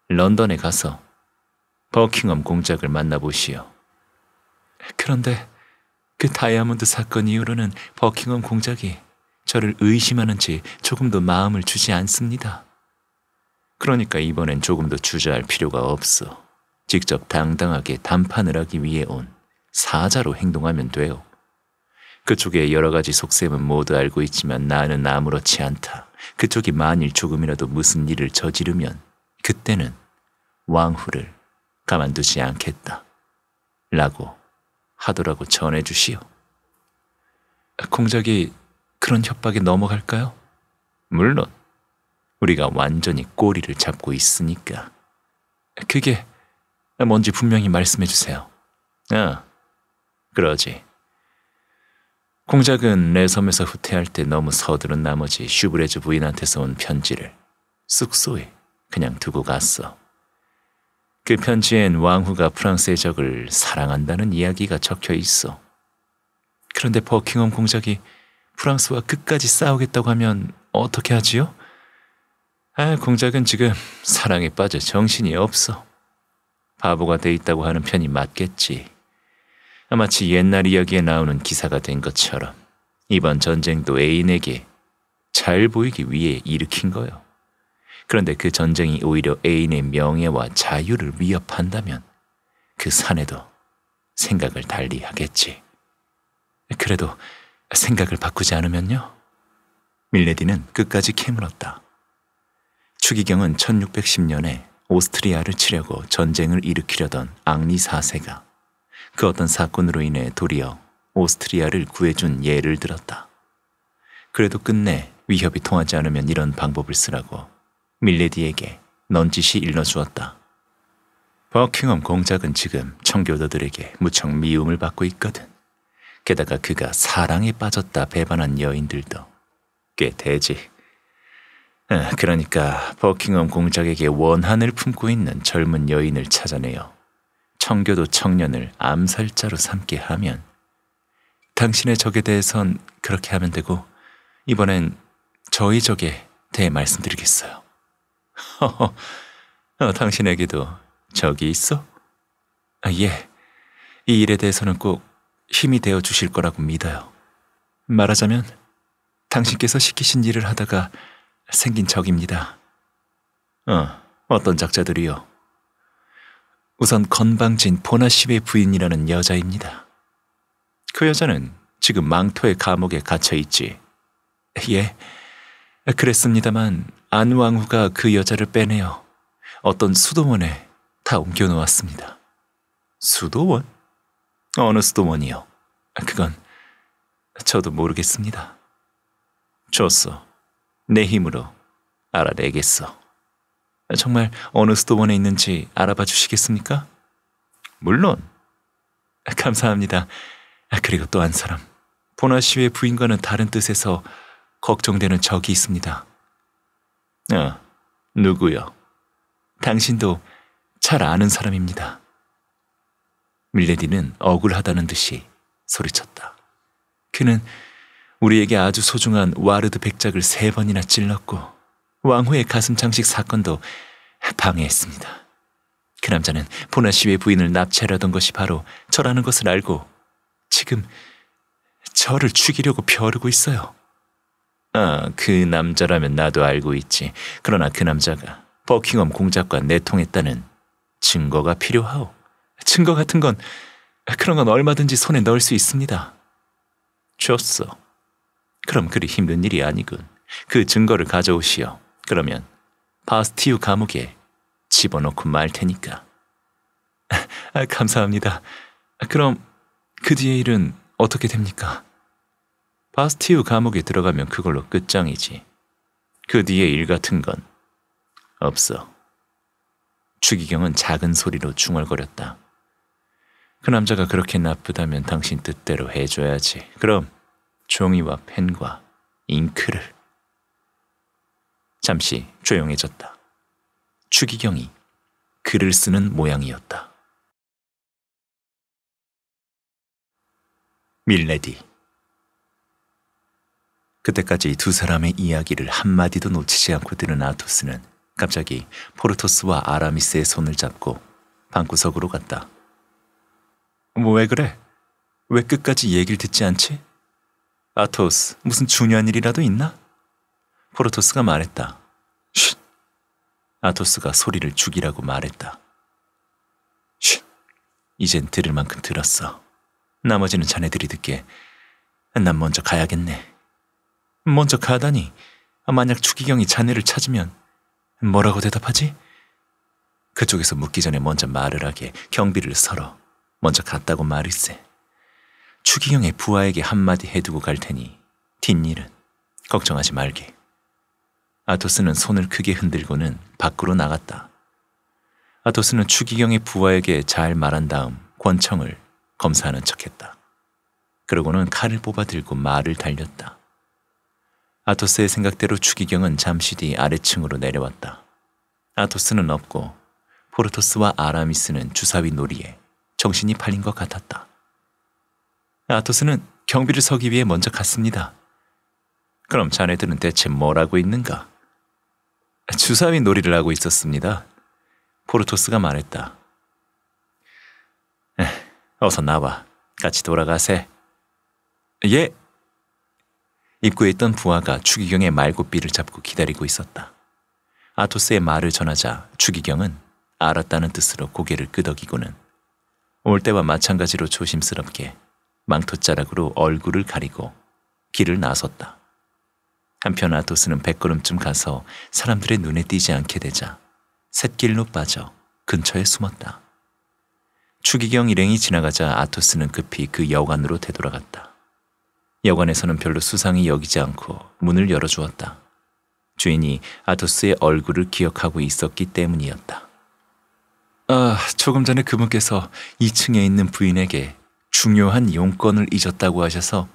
런던에 가서 버킹엄 공작을 만나보시오. 그런데 그 다이아몬드 사건 이후로는 버킹엄 공작이 저를 의심하는지 조금도 마음을 주지 않습니다. 그러니까 이번엔 조금도 주저할 필요가 없어. 직접 당당하게 담판을 하기 위해 온 사자로 행동하면 돼요. 그쪽의 여러 가지 속셈은 모두 알고 있지만 나는 아무렇지 않다. 그쪽이 만일 조금이라도 무슨 일을 저지르면 그때는 왕후를 가만두지 않겠다. 라고 하더라고 전해 주시오. 공작이 그런 협박에 넘어갈까요? 물론 우리가 완전히 꼬리를 잡고 있으니까. 그게 뭔지 분명히 말씀해 주세요. 아, 그러지. 공작은 내 섬에서 후퇴할 때 너무 서두른 나머지 슈브레즈 부인한테서 온 편지를 숙소에 그냥 두고 갔어. 그 편지엔 왕후가 프랑스의 적을 사랑한다는 이야기가 적혀 있어. 그런데 버킹엄 공작이 프랑스와 끝까지 싸우겠다고 하면 어떻게 하지요? 아, 공작은 지금 사랑에 빠져 정신이 없어. 바보가 돼 있다고 하는 편이 맞겠지. 마치 옛날 이야기에 나오는 기사가 된 것처럼 이번 전쟁도 애인에게 잘 보이기 위해 일으킨 거요. 그런데 그 전쟁이 오히려 애인의 명예와 자유를 위협한다면 그 사내도 생각을 달리 하겠지. 그래도 생각을 바꾸지 않으면요? 밀레디는 끝까지 캐물었다. 추기경은 1610년에 오스트리아를 치려고 전쟁을 일으키려던 앙리 4세가 그 어떤 사건으로 인해 도리어 오스트리아를 구해준 예를 들었다. 그래도 끝내 위협이 통하지 않으면 이런 방법을 쓰라고 밀레디에게 넌지시 일러주었다. 버킹엄 공작은 지금 청교도들에게 무척 미움을 받고 있거든. 게다가 그가 사랑에 빠졌다 배반한 여인들도 꽤 되지. 그러니까 버킹엄 공작에게 원한을 품고 있는 젊은 여인을 찾아내요. 청교도 청년을 암살자로 삼게 하면 당신의 적에 대해선 그렇게 하면 되고 이번엔 저희 적에 대해 말씀드리겠어요. 허허, [LAUGHS] 어, 당신에게도 적이 있어? 아, 예. 이 일에 대해서는 꼭 힘이 되어 주실 거라고 믿어요. 말하자면 당신께서 시키신 일을 하다가 생긴 적입니다. 어, 어떤 작자들이요? 우선 건방진 보나시의 부인이라는 여자입니다. 그 여자는 지금 망토의 감옥에 갇혀 있지. 예, 그랬습니다만 안왕후가 그 여자를 빼내어 어떤 수도원에 다 옮겨놓았습니다. 수도원? 어느 수도원이요? 그건 저도 모르겠습니다. 줬어. 내 힘으로 알아내겠어. 정말 어느 수도원에 있는지 알아봐 주시겠습니까? 물론. 감사합니다. 그리고 또 한 사람. 보나 시의 부인과는 다른 뜻에서 걱정되는 적이 있습니다. 어, 누구요? 당신도 잘 아는 사람입니다. 밀레디는 억울하다는 듯이 소리쳤다. 그는 우리에게 아주 소중한 와르드 백작을 세 번이나 찔렀고 왕후의 가슴 장식 사건도 방해했습니다. 그 남자는 보나 시의 부인을 납치하려던 것이 바로 저라는 것을 알고 지금 저를 죽이려고 벼르고 있어요. 아, 그 남자라면 나도 알고 있지. 그러나 그 남자가 버킹엄 공작과 내통했다는 증거가 필요하오. 증거 같은 건 그런 건 얼마든지 손에 넣을 수 있습니다. 좋소. 그럼 그리 힘든 일이 아니군. 그 증거를 가져오시오. 그러면 바스티유 감옥에 집어넣고 말 테니까. [LAUGHS] 아, 감사합니다. 그럼 그 뒤의 일은 어떻게 됩니까? 바스티우 감옥에 들어가면 그걸로 끝장이지. 그 뒤에 일 같은 건 없어. 추기경은 작은 소리로 중얼거렸다. 그 남자가 그렇게 나쁘다면 당신 뜻대로 해줘야지. 그럼 종이와 펜과 잉크를. 잠시 조용해졌다. 추기경이 글을 쓰는 모양이었다. 밀레디 그때까지 두 사람의 이야기를 한마디도 놓치지 않고 들은 아토스는 갑자기 포르토스와 아라미스의 손을 잡고 방구석으로 갔다. 뭐 왜 그래? 왜 끝까지 얘기를 듣지 않지? 아토스, 무슨 중요한 일이라도 있나? 포르토스가 말했다. 쉿! 아토스가 소리를 죽이라고 말했다. 쉿! 이젠 들을 만큼 들었어. 나머지는 자네들이 듣게. 난 먼저 가야겠네. 먼저 가다니 만약 추기경이 자네를 찾으면 뭐라고 대답하지? 그쪽에서 묻기 전에 먼저 말을 하게 경비를 서러 먼저 갔다고 말일세. 추기경의 부하에게 한마디 해두고 갈 테니 뒷일은 걱정하지 말게. 아토스는 손을 크게 흔들고는 밖으로 나갔다. 아토스는 추기경의 부하에게 잘 말한 다음 권청을 검사하는 척했다. 그러고는 칼을 뽑아들고 말을 달렸다. 아토스의 생각대로 추기경은 잠시 뒤 아래층으로 내려왔다. 아토스는 없고 포르토스와 아라미스는 주사위 놀이에 정신이 팔린 것 같았다. 아토스는 경비를 서기 위해 먼저 갔습니다. 그럼 자네들은 대체 뭘 하고 있는가? 주사위 놀이를 하고 있었습니다. 포르토스가 말했다. 어서 나와. 같이 돌아가세. 예, 입구에 있던 부하가 추기경의 말고삐를 잡고 기다리고 있었다. 아토스의 말을 전하자 추기경은 알았다는 뜻으로 고개를 끄덕이고는 올 때와 마찬가지로 조심스럽게 망토자락으로 얼굴을 가리고 길을 나섰다. 한편 아토스는 백걸음쯤 가서 사람들의 눈에 띄지 않게 되자 샛길로 빠져 근처에 숨었다. 추기경 일행이 지나가자 아토스는 급히 그 여관으로 되돌아갔다. 여관에서는 별로 수상히 여기지 않고 문을 열어주었다. 주인이 아토스의 얼굴을 기억하고 있었기 때문이었다. 아, 조금 전에 그분께서 2층에 있는 부인에게 중요한 용건을 잊었다고 하셔서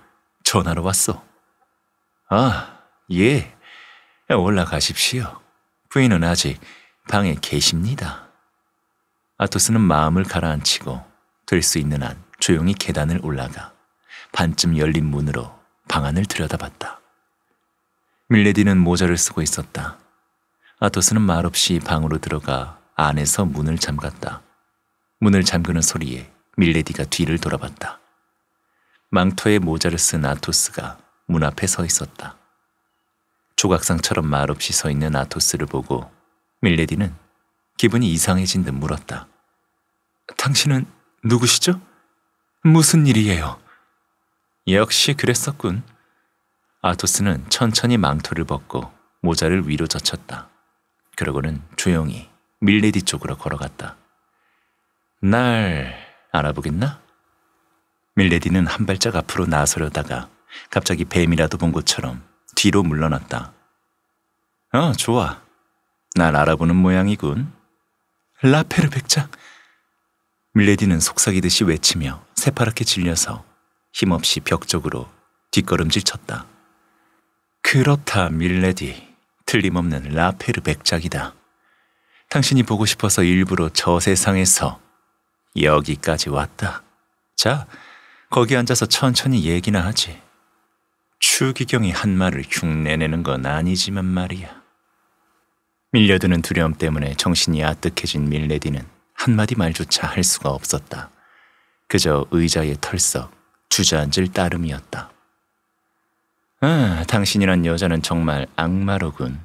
전화로 왔어. 아, 예. 올라가십시오. 부인은 아직 방에 계십니다. 아토스는 마음을 가라앉히고 될 수 있는 한 조용히 계단을 올라가 반쯤 열린 문으로 방 안을 들여다봤다. 밀레디는 모자를 쓰고 있었다. 아토스는 말없이 방으로 들어가 안에서 문을 잠갔다. 문을 잠그는 소리에 밀레디가 뒤를 돌아봤다. 망토에 모자를 쓴 아토스가 문 앞에 서 있었다. 조각상처럼 말없이 서 있는 아토스를 보고 밀레디는 기분이 이상해진 듯 물었다. 당신은 누구시죠? 무슨 일이에요? 역시 그랬었군. 아토스는 천천히 망토를 벗고 모자를 위로 젖혔다. 그러고는 조용히 밀레디 쪽으로 걸어갔다. 날 알아보겠나? 밀레디는 한 발짝 앞으로 나서려다가 갑자기 뱀이라도 본 것처럼 뒤로 물러났다. 어, 좋아. 날 알아보는 모양이군. 라페르 백작! 밀레디는 속삭이듯이 외치며 새파랗게 질려서 힘없이 벽 쪽으로 뒷걸음질 쳤다. 그렇다, 밀레디. 틀림없는 라페르 백작이다. 당신이 보고 싶어서 일부러 저 세상에서 여기까지 왔다. 자, 거기 앉아서 천천히 얘기나 하지. 추기경이 한 말을 흉내내는 건 아니지만 말이야. 밀려드는 두려움 때문에 정신이 아뜩해진 밀레디는 한마디 말조차 할 수가 없었다. 그저 의자에 털썩 주저앉을 따름이었다. 아, 당신이란 여자는 정말 악마로군.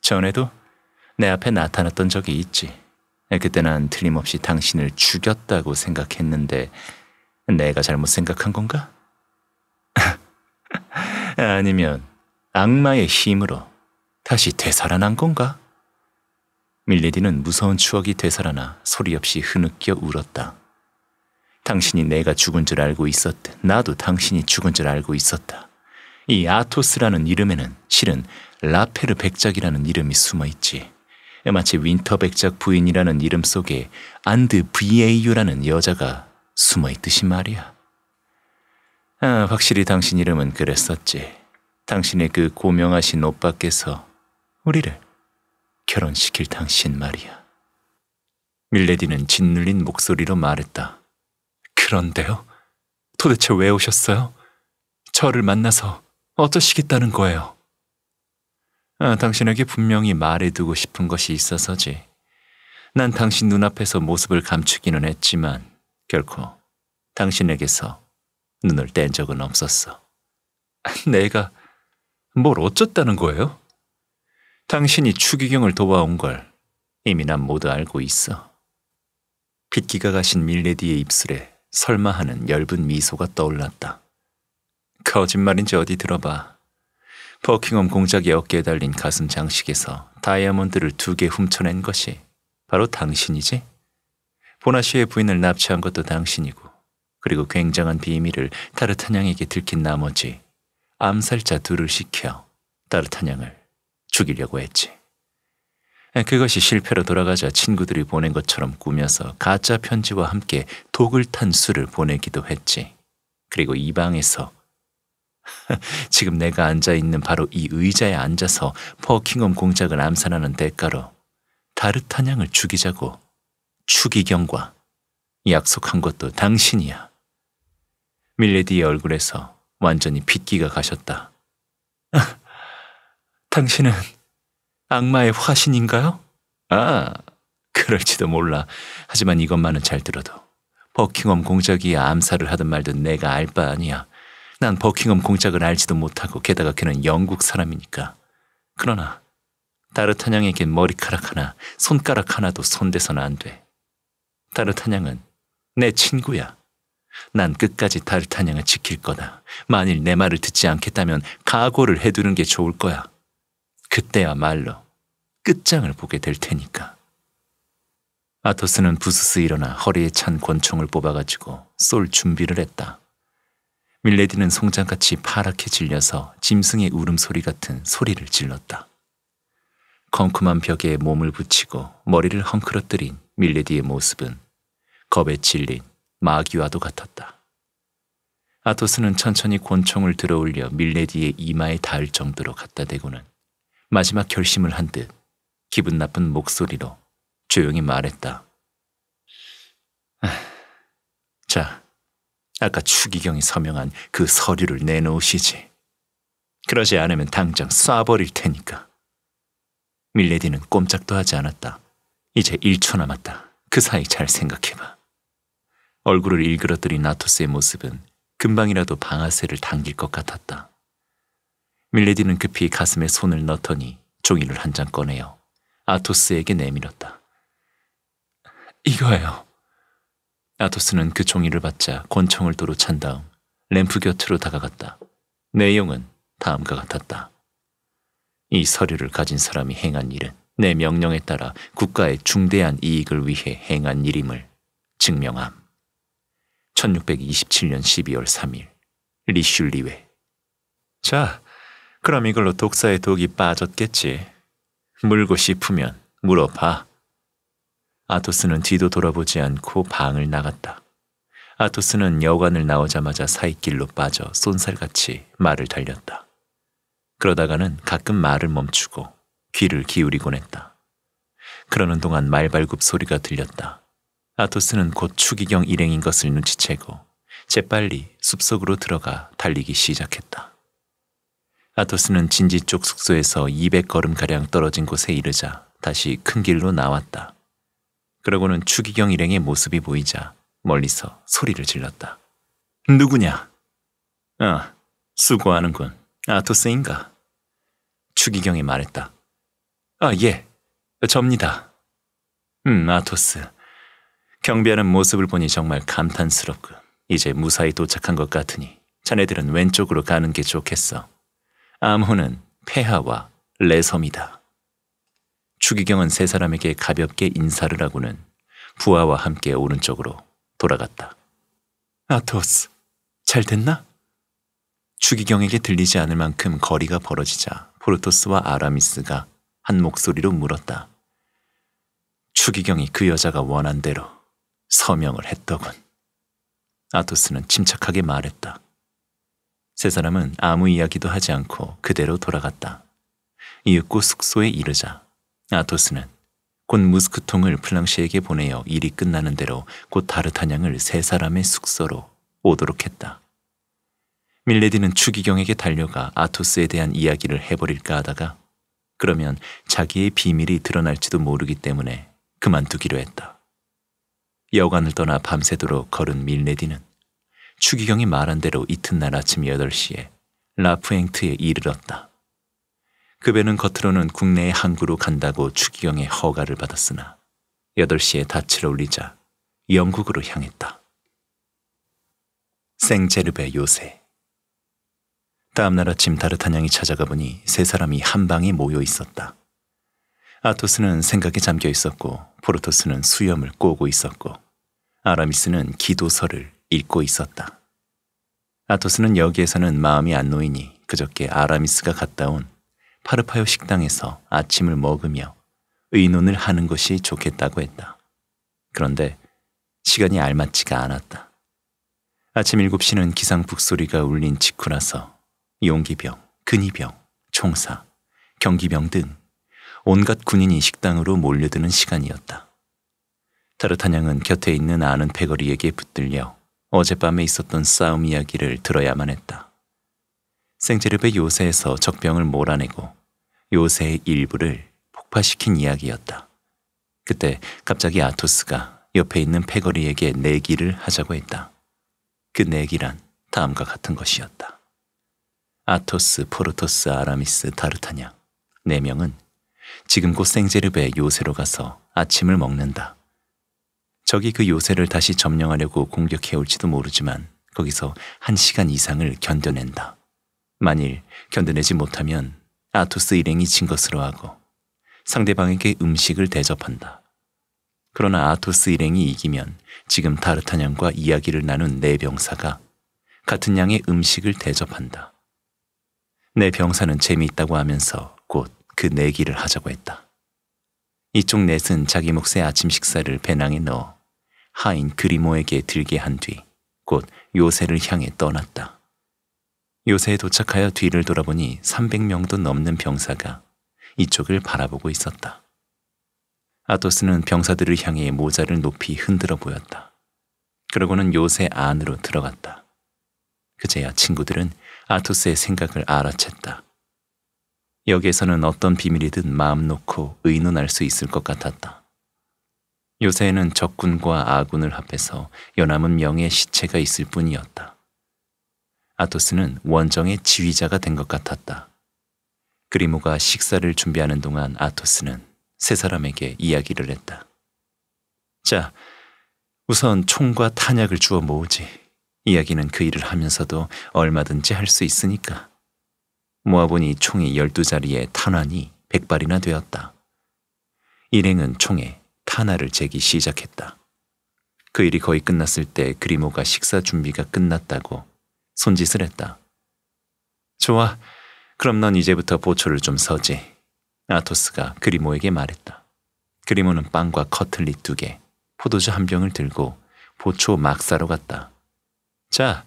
전에도 내 앞에 나타났던 적이 있지. 그때 난 틀림없이 당신을 죽였다고 생각했는데 내가 잘못 생각한 건가? [LAUGHS] 아니면 악마의 힘으로 다시 되살아난 건가? 밀리디는 무서운 추억이 되살아나 소리 없이 흐느껴 울었다. 당신이 내가 죽은 줄 알고 있었듯 나도 당신이 죽은 줄 알고 있었다. 이 아토스라는 이름에는 실은 라페르 백작이라는 이름이 숨어 있지. 마치 윈터 백작 부인이라는 이름 속에 안드 비에이유라는 여자가 숨어 있듯이 말이야. 아, 확실히 당신 이름은 그랬었지. 당신의 그 고명하신 오빠께서 우리를 결혼시킬 당신 말이야. 밀레디는 짓눌린 목소리로 말했다. 그런데요? 도대체 왜 오셨어요? 저를 만나서 어떠시겠다는 거예요? 아, 당신에게 분명히 말해두고 싶은 것이 있어서지. 난 당신 눈앞에서 모습을 감추기는 했지만 결코 당신에게서 눈을 뗀 적은 없었어. 내가 뭘 어쨌다는 거예요? 당신이 추기경을 도와온 걸 이미 난 모두 알고 있어. 빛기가 가신 밀레디의 입술에 설마 하는 엷은 미소가 떠올랐다. 거짓말인지 어디 들어봐. 버킹엄 공작의 어깨에 달린 가슴 장식에서 다이아몬드를 두 개 훔쳐낸 것이 바로 당신이지? 보나 씨의 부인을 납치한 것도 당신이고 그리고 굉장한 비밀을 타르타냥에게 들킨 나머지 암살자 둘을 시켜 타르타냥을 죽이려고 했지. 예, 그것이 실패로 돌아가자 친구들이 보낸 것처럼 꾸며서 가짜 편지와 함께 독을 탄 술을 보내기도 했지. 그리고 이 방에서 [LAUGHS] 지금 내가 앉아 있는 바로 이 의자에 앉아서 퍼킹엄 공작을 암산하는 대가로 다르타냥을 죽이자고 추기경과 약속한 것도 당신이야. 밀레디의 얼굴에서 완전히 빗기가 가셨다. [LAUGHS] 당신은 악마의 화신인가요? 아, 그럴지도 몰라. 하지만 이것만은 잘 들어도 버킹엄 공작이 암살을 하든 말든 내가 알 바 아니야. 난 버킹엄 공작을 알지도 못하고 게다가 걔는 영국 사람이니까. 그러나 다르타냥에겐 머리카락 하나, 손가락 하나도 손대서는안 돼. 다르타냥은 내 친구야. 난 끝까지 다르타냥을 지킬 거다. 만일 내 말을 듣지 않겠다면 각오를 해두는 게 좋을 거야. 그때야말로 끝장을 보게 될 테니까. 아토스는 부스스 일어나 허리에 찬 권총을 뽑아가지고 쏠 준비를 했다. 밀레디는 송장같이 파랗게 질려서 짐승의 울음소리 같은 소리를 질렀다. 컴컴한 벽에 몸을 붙이고 머리를 헝클어뜨린 밀레디의 모습은 겁에 질린 마귀와도 같았다. 아토스는 천천히 권총을 들어올려 밀레디의 이마에 닿을 정도로 갖다 대고는 마지막 결심을 한듯 기분 나쁜 목소리로 조용히 말했다. 아, 자, 아까 추기경이 서명한 그 서류를 내놓으시지. 그러지 않으면 당장 쏴버릴 테니까. 밀레디는 꼼짝도 하지 않았다. 이제 1초 남았다. 그 사이 잘 생각해봐. 얼굴을 일그러뜨린 나토스의 모습은 금방이라도 방아쇠를 당길 것 같았다. 밀레디는 급히 가슴에 손을 넣더니 종이를 한 장 꺼내요. 아토스에게 내밀었다. 이거예요. 아토스는 그 종이를 받자 권총을 도로 찬 다음 램프 곁으로 다가갔다. 내용은 다음과 같았다. 이 서류를 가진 사람이 행한 일은 내 명령에 따라 국가의 중대한 이익을 위해 행한 일임을 증명함. 1627년 12월 3일 리슐리웨 자, 그럼 이걸로 독사의 독이 빠졌겠지. 물고 싶으면 물어봐. 아토스는 뒤도 돌아보지 않고 방을 나갔다. 아토스는 여관을 나오자마자 사이길로 빠져 쏜살같이 말을 달렸다. 그러다가는 가끔 말을 멈추고 귀를 기울이곤 했다. 그러는 동안 말발굽 소리가 들렸다. 아토스는 곧 추기경 일행인 것을 눈치채고 재빨리 숲속으로 들어가 달리기 시작했다. 아토스는 진지 쪽 숙소에서 200걸음가량 떨어진 곳에 이르자 다시 큰 길로 나왔다. 그러고는 추기경 일행의 모습이 보이자 멀리서 소리를 질렀다. 누구냐? 아, 수고하는군. 아토스인가? 추기경이 말했다. 아, 예. 접니다. 음, 아토스. 경비하는 모습을 보니 정말 감탄스럽군. 이제 무사히 도착한 것 같으니 자네들은 왼쪽으로 가는 게 좋겠어. 암호는 폐하와 레섬이다. 추기경은 세 사람에게 가볍게 인사를 하고는 부하와 함께 오른쪽으로 돌아갔다. 아토스, 잘 됐나? 추기경에게 들리지 않을 만큼 거리가 벌어지자 포르토스와 아라미스가 한 목소리로 물었다. 추기경이 그 여자가 원한 대로 서명을 했더군. 아토스는 침착하게 말했다. 세 사람은 아무 이야기도 하지 않고 그대로 돌아갔다. 이윽고 숙소에 이르자 아토스는 곧 무스크통을 플랑시에게 보내어 일이 끝나는 대로 곧 다르타냥을 세 사람의 숙소로 오도록 했다. 밀레디는 추기경에게 달려가 아토스에 대한 이야기를 해버릴까 하다가 그러면 자기의 비밀이 드러날지도 모르기 때문에 그만두기로 했다. 여관을 떠나 밤새도록 걸은 밀레디는 추기경이 말한 대로 이튿날 아침 8시에 라프행트에 이르렀다. 그 배는 겉으로는 국내의 항구로 간다고 추기경의 허가를 받았으나 8시에 닻을 올리자 영국으로 향했다. 생제르베 요새 다음날 아침 다르타냥이 찾아가 보니 세 사람이 한 방에 모여 있었다. 아토스는 생각에 잠겨 있었고 포르토스는 수염을 꼬고 있었고 아라미스는 기도서를 읽고 있었다. 아토스는 여기에서는 마음이 안 놓이니 그저께 아라미스가 갔다 온 파르파요 식당에서 아침을 먹으며 의논을 하는 것이 좋겠다고 했다. 그런데 시간이 알맞지가 않았다. 아침 7시는 기상북 소리가 울린 직후라서 용기병, 근위병, 총사, 경기병 등 온갖 군인이 식당으로 몰려드는 시간이었다. 타르타냥은 곁에 있는 아는 패거리에게 붙들려 어젯밤에 있었던 싸움 이야기를 들어야만 했다. 생제르베 요새에서 적병을 몰아내고 요새의 일부를 폭파시킨 이야기였다. 그때 갑자기 아토스가 옆에 있는 패거리에게 내기를 하자고 했다. 그 내기란 다음과 같은 것이었다. 아토스, 포르토스, 아라미스, 다르타냐 네 명은 지금 곧 생제르베 요새로 가서 아침을 먹는다. 적이 그 요새를 다시 점령하려고 공격해 올지도 모르지만 거기서 한 시간 이상을 견뎌낸다. 만일 견뎌내지 못하면 아토스 일행이 진 것으로 하고 상대방에게 음식을 대접한다. 그러나 아토스 일행이 이기면 지금 다르타냥과 이야기를 나눈 내 병사가 같은 양의 음식을 대접한다. 내 병사는 재미있다고 하면서 곧 그 내기를 하자고 했다. 이쪽 넷은 자기 몫의 아침 식사를 배낭에 넣어 하인 그리모에게 들게 한 뒤 곧 요새를 향해 떠났다. 요새에 도착하여 뒤를 돌아보니 300명도 넘는 병사가 이쪽을 바라보고 있었다. 아토스는 병사들을 향해 모자를 높이 흔들어 보였다. 그러고는 요새 안으로 들어갔다. 그제야 친구들은 아토스의 생각을 알아챘다. 여기에서는 어떤 비밀이든 마음 놓고 의논할 수 있을 것 같았다. 요새에는 적군과 아군을 합해서 연암은 명의 시체가 있을 뿐이었다. 아토스는 원정의 지휘자가 된 것 같았다. 그리모가 식사를 준비하는 동안 아토스는 세 사람에게 이야기를 했다. 자, 우선 총과 탄약을 주워 모으지. 이야기는 그 일을 하면서도 얼마든지 할 수 있으니까. 모아보니 총이 열두 자리에 탄환이 백발이나 되었다. 일행은 총에 탄화를 재기 시작했다. 그 일이 거의 끝났을 때 그리모가 식사 준비가 끝났다고 손짓을 했다. 좋아, 그럼 넌 이제부터 보초를 좀 서지. 아토스가 그리모에게 말했다. 그리모는 빵과 커틀리 두 개, 포도주 한 병을 들고 보초 막사로 갔다. 자,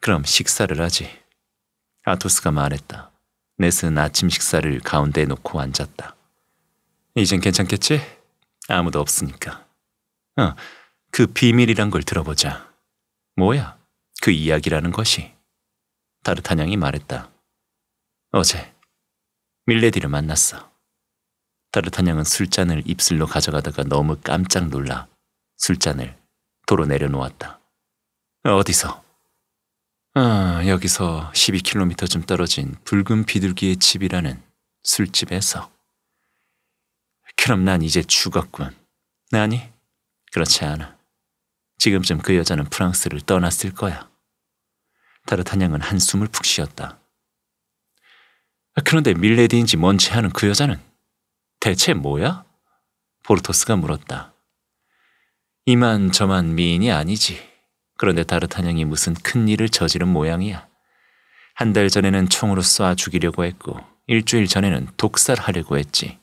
그럼 식사를 하지. 아토스가 말했다. 넷은 아침 식사를 가운데 놓고 앉았다. 이젠 괜찮겠지? 아무도 없으니까. 어, 그 비밀이란 걸 들어보자. 뭐야, 그 이야기라는 것이. 다르타냥이 말했다. 어제 밀레디를 만났어. 다르타냥은 술잔을 입술로 가져가다가 너무 깜짝 놀라 술잔을 도로 내려놓았다. 어, 어디서? 아, 여기서 12km쯤 떨어진 붉은 비둘기의 집이라는 술집에서. 그럼 난 이제 죽었군. 아니, 그렇지 않아. 지금쯤 그 여자는 프랑스를 떠났을 거야. 다르탄 양은 한숨을 푹 쉬었다. 그런데 밀레디인지 뭔지 하는 그 여자는 대체 뭐야? 보르토스가 물었다. 이만 저만 미인이 아니지. 그런데 다르타냥이 무슨 큰 일을 저지른 모양이야. 한 달 전에는 총으로 쏴 죽이려고 했고 일주일 전에는 독살하려고 했지.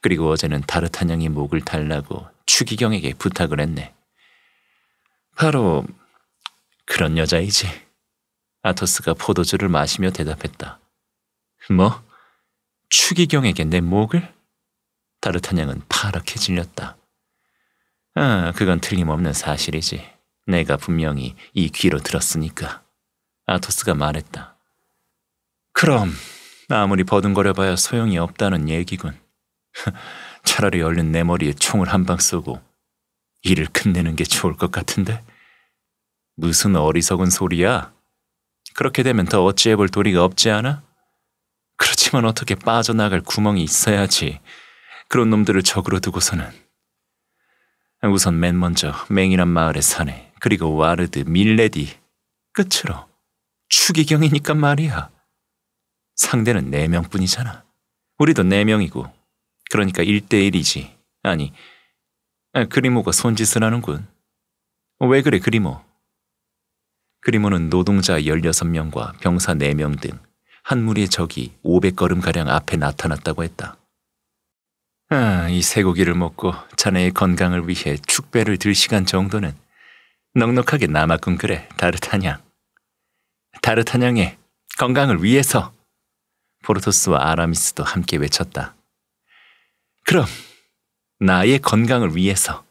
그리고 어제는 다르타냥이 목을 달라고 추기경에게 부탁을 했네. 바로 그런 여자이지. 아토스가 포도주를 마시며 대답했다. 뭐? 추기경에게 내 목을? 다르타냥은 파랗게 질렸다. 아, 그건 틀림없는 사실이지. 내가 분명히 이 귀로 들었으니까. 아토스가 말했다. 그럼 아무리 버둥거려봐야 소용이 없다는 얘기군. [LAUGHS] 차라리 얼른 내 머리에 총을 한 방 쏘고 일을 끝내는 게 좋을 것 같은데? 무슨 어리석은 소리야? 그렇게 되면 더 어찌해볼 도리가 없지 않아? 그렇지만 어떻게 빠져나갈 구멍이 있어야지. 그런 놈들을 적으로 두고서는. 우선 맨 먼저 맹이란 마을에 사네. 그리고 와르드, 밀레디, 끝으로 추기경이니까 말이야. 상대는 4명뿐이잖아. 우리도 4명이고 그러니까 1대1이지. 아니, 아, 그리모가 손짓을 하는군. 왜 그래, 그리모? 그리모는 노동자 16명과 병사 4명 등 한 무리의 적이 500걸음가량 앞에 나타났다고 했다. 아, 이 쇠고기를 먹고 자네의 건강을 위해 축배를 들 시간 정도는 넉넉하게 남았군 그래 다르타냥. 다르타냥의 건강을 위해서 포르토스와 아라미스도 함께 외쳤다. 그럼 나의 건강을 위해서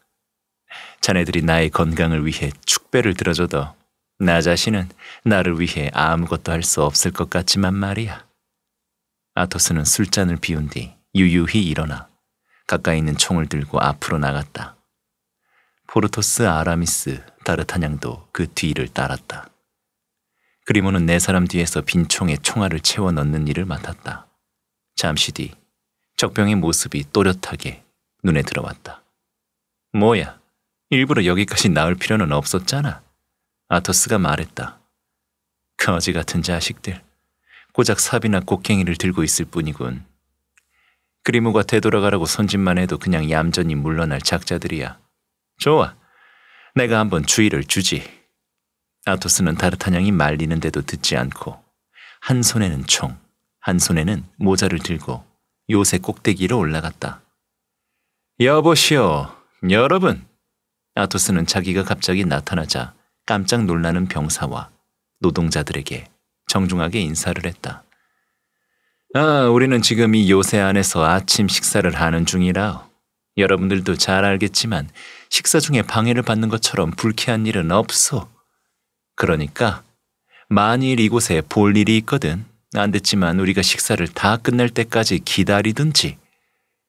자네들이 나의 건강을 위해 축배를 들어줘도 나 자신은 나를 위해 아무것도 할 수 없을 것 같지만 말이야. 아토스는 술잔을 비운 뒤 유유히 일어나 가까이 있는 총을 들고 앞으로 나갔다. 포르토스 아라미스 다르타냥도 그 뒤를 따랐다. 그리모는 네 사람 뒤에서 빈 총에 총알을 채워 넣는 일을 맡았다. 잠시 뒤 적병의 모습이 또렷하게 눈에 들어왔다. 뭐야, 일부러 여기까지 나올 필요는 없었잖아. 아토스가 말했다. 거지 같은 자식들. 고작 삽이나 곡괭이를 들고 있을 뿐이군. 그리모가 되돌아가라고 손짓만 해도 그냥 얌전히 물러날 작자들이야. 좋아. 내가 한번 주의를 주지. 아토스는 다르타냥이 말리는데도 듣지 않고 한 손에는 총, 한 손에는 모자를 들고 요새 꼭대기로 올라갔다. 여보시오, 여러분. 아토스는 자기가 갑자기 나타나자 깜짝 놀라는 병사와 노동자들에게 정중하게 인사를 했다. 아, 우리는 지금 이 요새 안에서 아침 식사를 하는 중이라 여러분들도 잘 알겠지만 식사 중에 방해를 받는 것처럼 불쾌한 일은 없어. 그러니까 만일 이곳에 볼 일이 있거든 안 됐지만 우리가 식사를 다 끝낼 때까지 기다리든지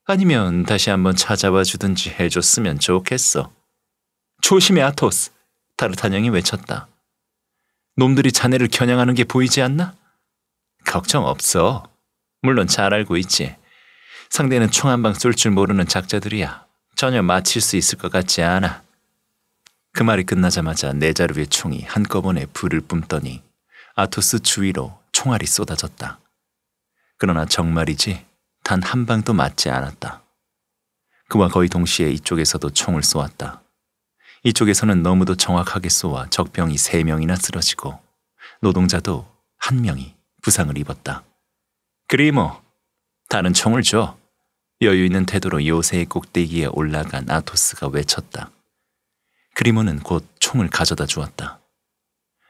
아니면 다시 한번 찾아와 주든지 해줬으면 좋겠어. 조심해 아토스! 타르타냥이 외쳤다. 놈들이 자네를 겨냥하는 게 보이지 않나? 걱정 없어. 물론 잘 알고 있지. 상대는 총 한 방 쏠 줄 모르는 작자들이야. 전혀 맞힐 수 있을 것 같지 않아. 그 말이 끝나자마자 내 자루의 총이 한꺼번에 불을 뿜더니 아토스 주위로 총알이 쏟아졌다. 그러나 정말이지 단 한 방도 맞지 않았다. 그와 거의 동시에 이쪽에서도 총을 쏘았다. 이쪽에서는 너무도 정확하게 쏘아 적병이 세명이나 쓰러지고 노동자도 한명이 부상을 입었다. 그리모, 뭐, 다른 총을 줘. 여유 있는 태도로 요새의 꼭대기에 올라간 아토스가 외쳤다. 그리모는 곧 총을 가져다 주었다.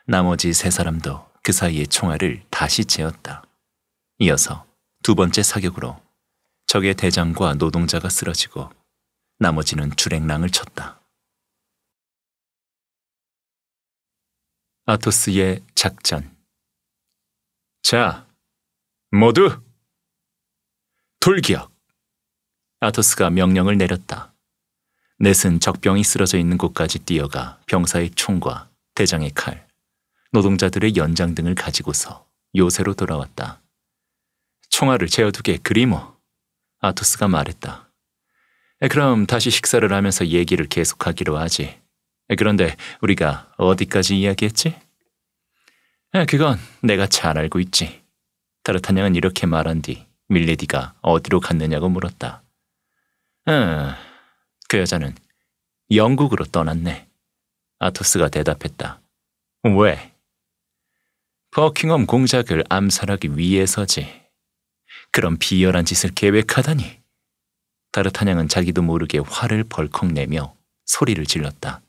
나머지 세 사람도 그 사이에 총알을 다시 채웠다 이어서 두 번째 사격으로 적의 대장과 노동자가 쓰러지고 나머지는 주랭랑을 쳤다. 아토스의 작전. 자, 모두 돌기어! 아토스가 명령을 내렸다. 넷은 적병이 쓰러져 있는 곳까지 뛰어가 병사의 총과 대장의 칼, 노동자들의 연장 등을 가지고서 요새로 돌아왔다. 총알을 재어두게 그리모, 아토스가 말했다. 그럼 다시 식사를 하면서 얘기를 계속하기로 하지. 그런데 우리가 어디까지 이야기했지? 그건 내가 잘 알고 있지. 타르타냥은 이렇게 말한 뒤 밀레디가 어디로 갔느냐고 물었다. 그 여자는 영국으로 떠났네. 아토스가 대답했다. 왜? 버킹엄 공작을 암살하기 위해서지. 그런 비열한 짓을 계획하다니. 다르타냥은 자기도 모르게 화를 벌컥 내며 소리를 질렀다.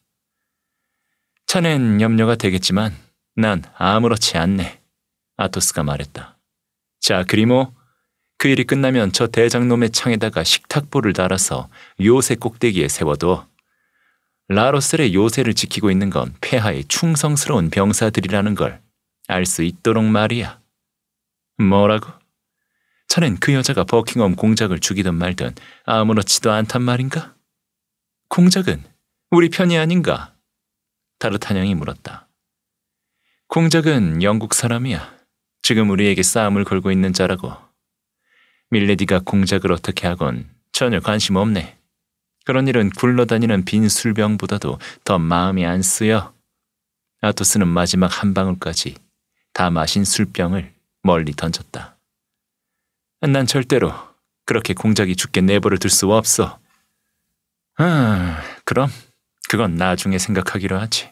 자넨 염려가 되겠지만 난 아무렇지 않네. 아토스가 말했다. 자, 그리모, 그 일이 끝나면 저 대장놈의 창에다가 식탁보를 달아서 요새 꼭대기에 세워둬. 라로셀의 요새를 지키고 있는 건 폐하의 충성스러운 병사들이라는 걸 알 수 있도록 말이야. 뭐라고? 저는 그 여자가 버킹엄 공작을 죽이든 말든 아무렇지도 않단 말인가? 공작은 우리 편이 아닌가? 타르타냥이 물었다. 공작은 영국 사람이야. 지금 우리에게 싸움을 걸고 있는 자라고. 밀레디가 공작을 어떻게 하건 전혀 관심 없네. 그런 일은 굴러다니는 빈 술병보다도 더 마음이 안 쓰여. 아토스는 마지막 한 방울까지 다 마신 술병을 멀리 던졌다. 난 절대로 그렇게 공작이 죽게 내버려 둘 수 없어. 아, 그럼 그건 나중에 생각하기로 하지.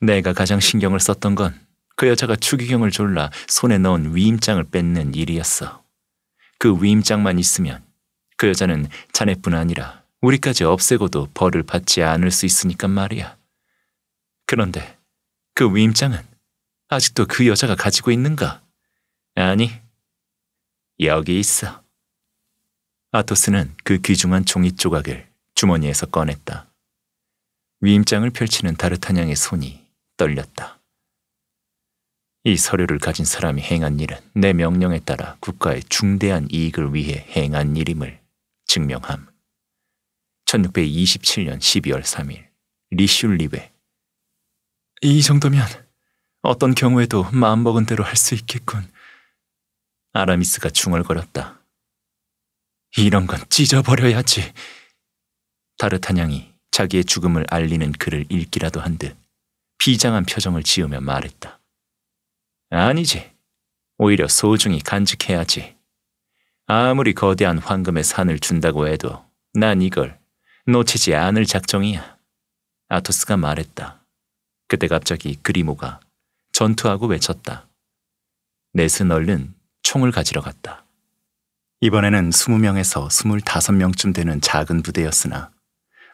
내가 가장 신경을 썼던 건 그 여자가 추기경을 졸라 손에 넣은 위임장을 뺏는 일이었어. 그 위임장만 있으면 그 여자는 자네뿐 아니라 우리까지 없애고도 벌을 받지 않을 수 있으니까 말이야. 그런데 그 위임장은 아직도 그 여자가 가지고 있는가? 아니, 여기 있어. 아토스는 그 귀중한 종이 조각을 주머니에서 꺼냈다. 위임장을 펼치는 다르타냥의 손이 떨렸다. 이 서류를 가진 사람이 행한 일은 내 명령에 따라 국가의 중대한 이익을 위해 행한 일임을 증명함. 1627년 12월 3일 리슐리베 이 정도면 어떤 경우에도 마음먹은 대로 할 수 있겠군. 아라미스가 중얼거렸다. 이런 건 찢어버려야지. 다르타냥이 자기의 죽음을 알리는 글을 읽기라도 한 듯 비장한 표정을 지으며 말했다. 아니지. 오히려 소중히 간직해야지. 아무리 거대한 황금의 산을 준다고 해도 난 이걸 놓치지 않을 작정이야. 아토스가 말했다. 그때 갑자기 그리모가 전투하고 외쳤다. 넷은 얼른 총을 가지러 갔다. 이번에는 20명에서 25명쯤 되는 작은 부대였으나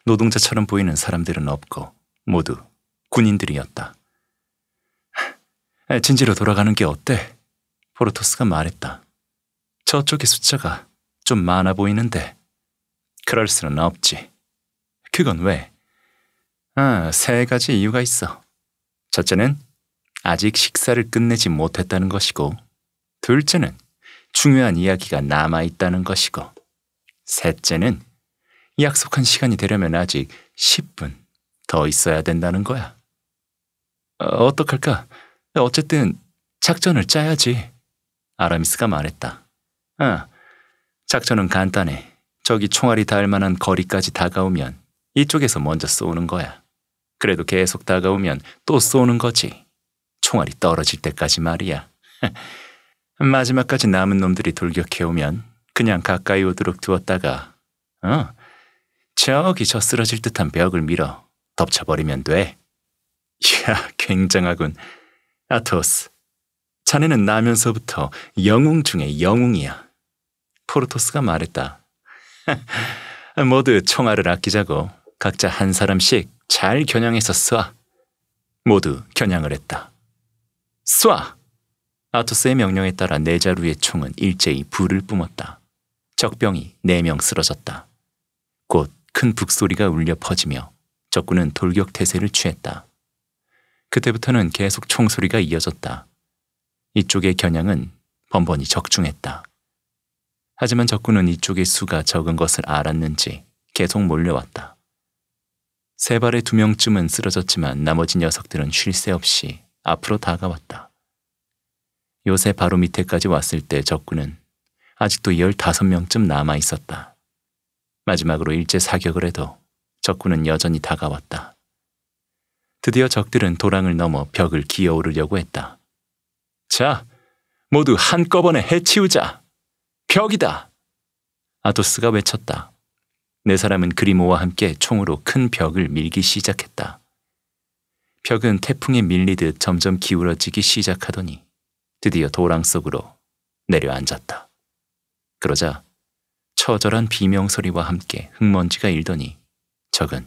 노동자처럼 보이는 사람들은 없고 모두 군인들이었다. 진지로 돌아가는 게 어때? 포르토스가 말했다. 저쪽의 숫자가 좀 많아 보이는데 그럴 수는 없지. 그건 왜? 아, 세 가지 이유가 있어. 첫째는 아직 식사를 끝내지 못했다는 것이고 둘째는 중요한 이야기가 남아 있다는 것이고 셋째는 약속한 시간이 되려면 아직 10분 더 있어야 된다는 거야. 어, 어떡할까? 어쨌든 작전을 짜야지. 아라미스가 말했다. 아, 작전은 간단해. 저기 총알이 닿을 만한 거리까지 다가오면 이쪽에서 먼저 쏘는 거야. 그래도 계속 다가오면 또 쏘는 거지. 총알이 떨어질 때까지 말이야. [LAUGHS] 마지막까지 남은 놈들이 돌격해오면 그냥 가까이 오도록 두었다가 어, 저기 저 쓰러질 듯한 벽을 밀어 덮쳐버리면 돼. [LAUGHS] 이야, 굉장하군. 아토스, 자네는 나면서부터 영웅 중의 영웅이야. 포르토스가 말했다. [LAUGHS] 모두 총알을 아끼자고 각자 한 사람씩 잘 겨냥해서 쏴. 모두 겨냥을 했다. 쏴! 아토스의 명령에 따라 네 자루의 총은 일제히 불을 뿜었다. 적병이 네 명 쓰러졌다. 곧 큰 북소리가 울려 퍼지며 적군은 돌격 태세를 취했다. 그때부터는 계속 총소리가 이어졌다. 이쪽의 겨냥은 번번이 적중했다. 하지만 적군은 이쪽의 수가 적은 것을 알았는지 계속 몰려왔다. 세 발의 두 명쯤은 쓰러졌지만 나머지 녀석들은 쉴 새 없이 앞으로 다가왔다. 요새 바로 밑에까지 왔을 때 적군은 아직도 15명쯤 남아 있었다. 마지막으로 일제 사격을 해도 적군은 여전히 다가왔다. 드디어 적들은 도랑을 넘어 벽을 기어오르려고 했다. 자, 모두 한꺼번에 해치우자. 벽이다. 아도스가 외쳤다. 네 사람은 그리모와 함께 총으로 큰 벽을 밀기 시작했다. 벽은 태풍에 밀리듯 점점 기울어지기 시작하더니 드디어 도랑 속으로 내려앉았다. 그러자 처절한 비명 소리와 함께 흙먼지가 일더니 적은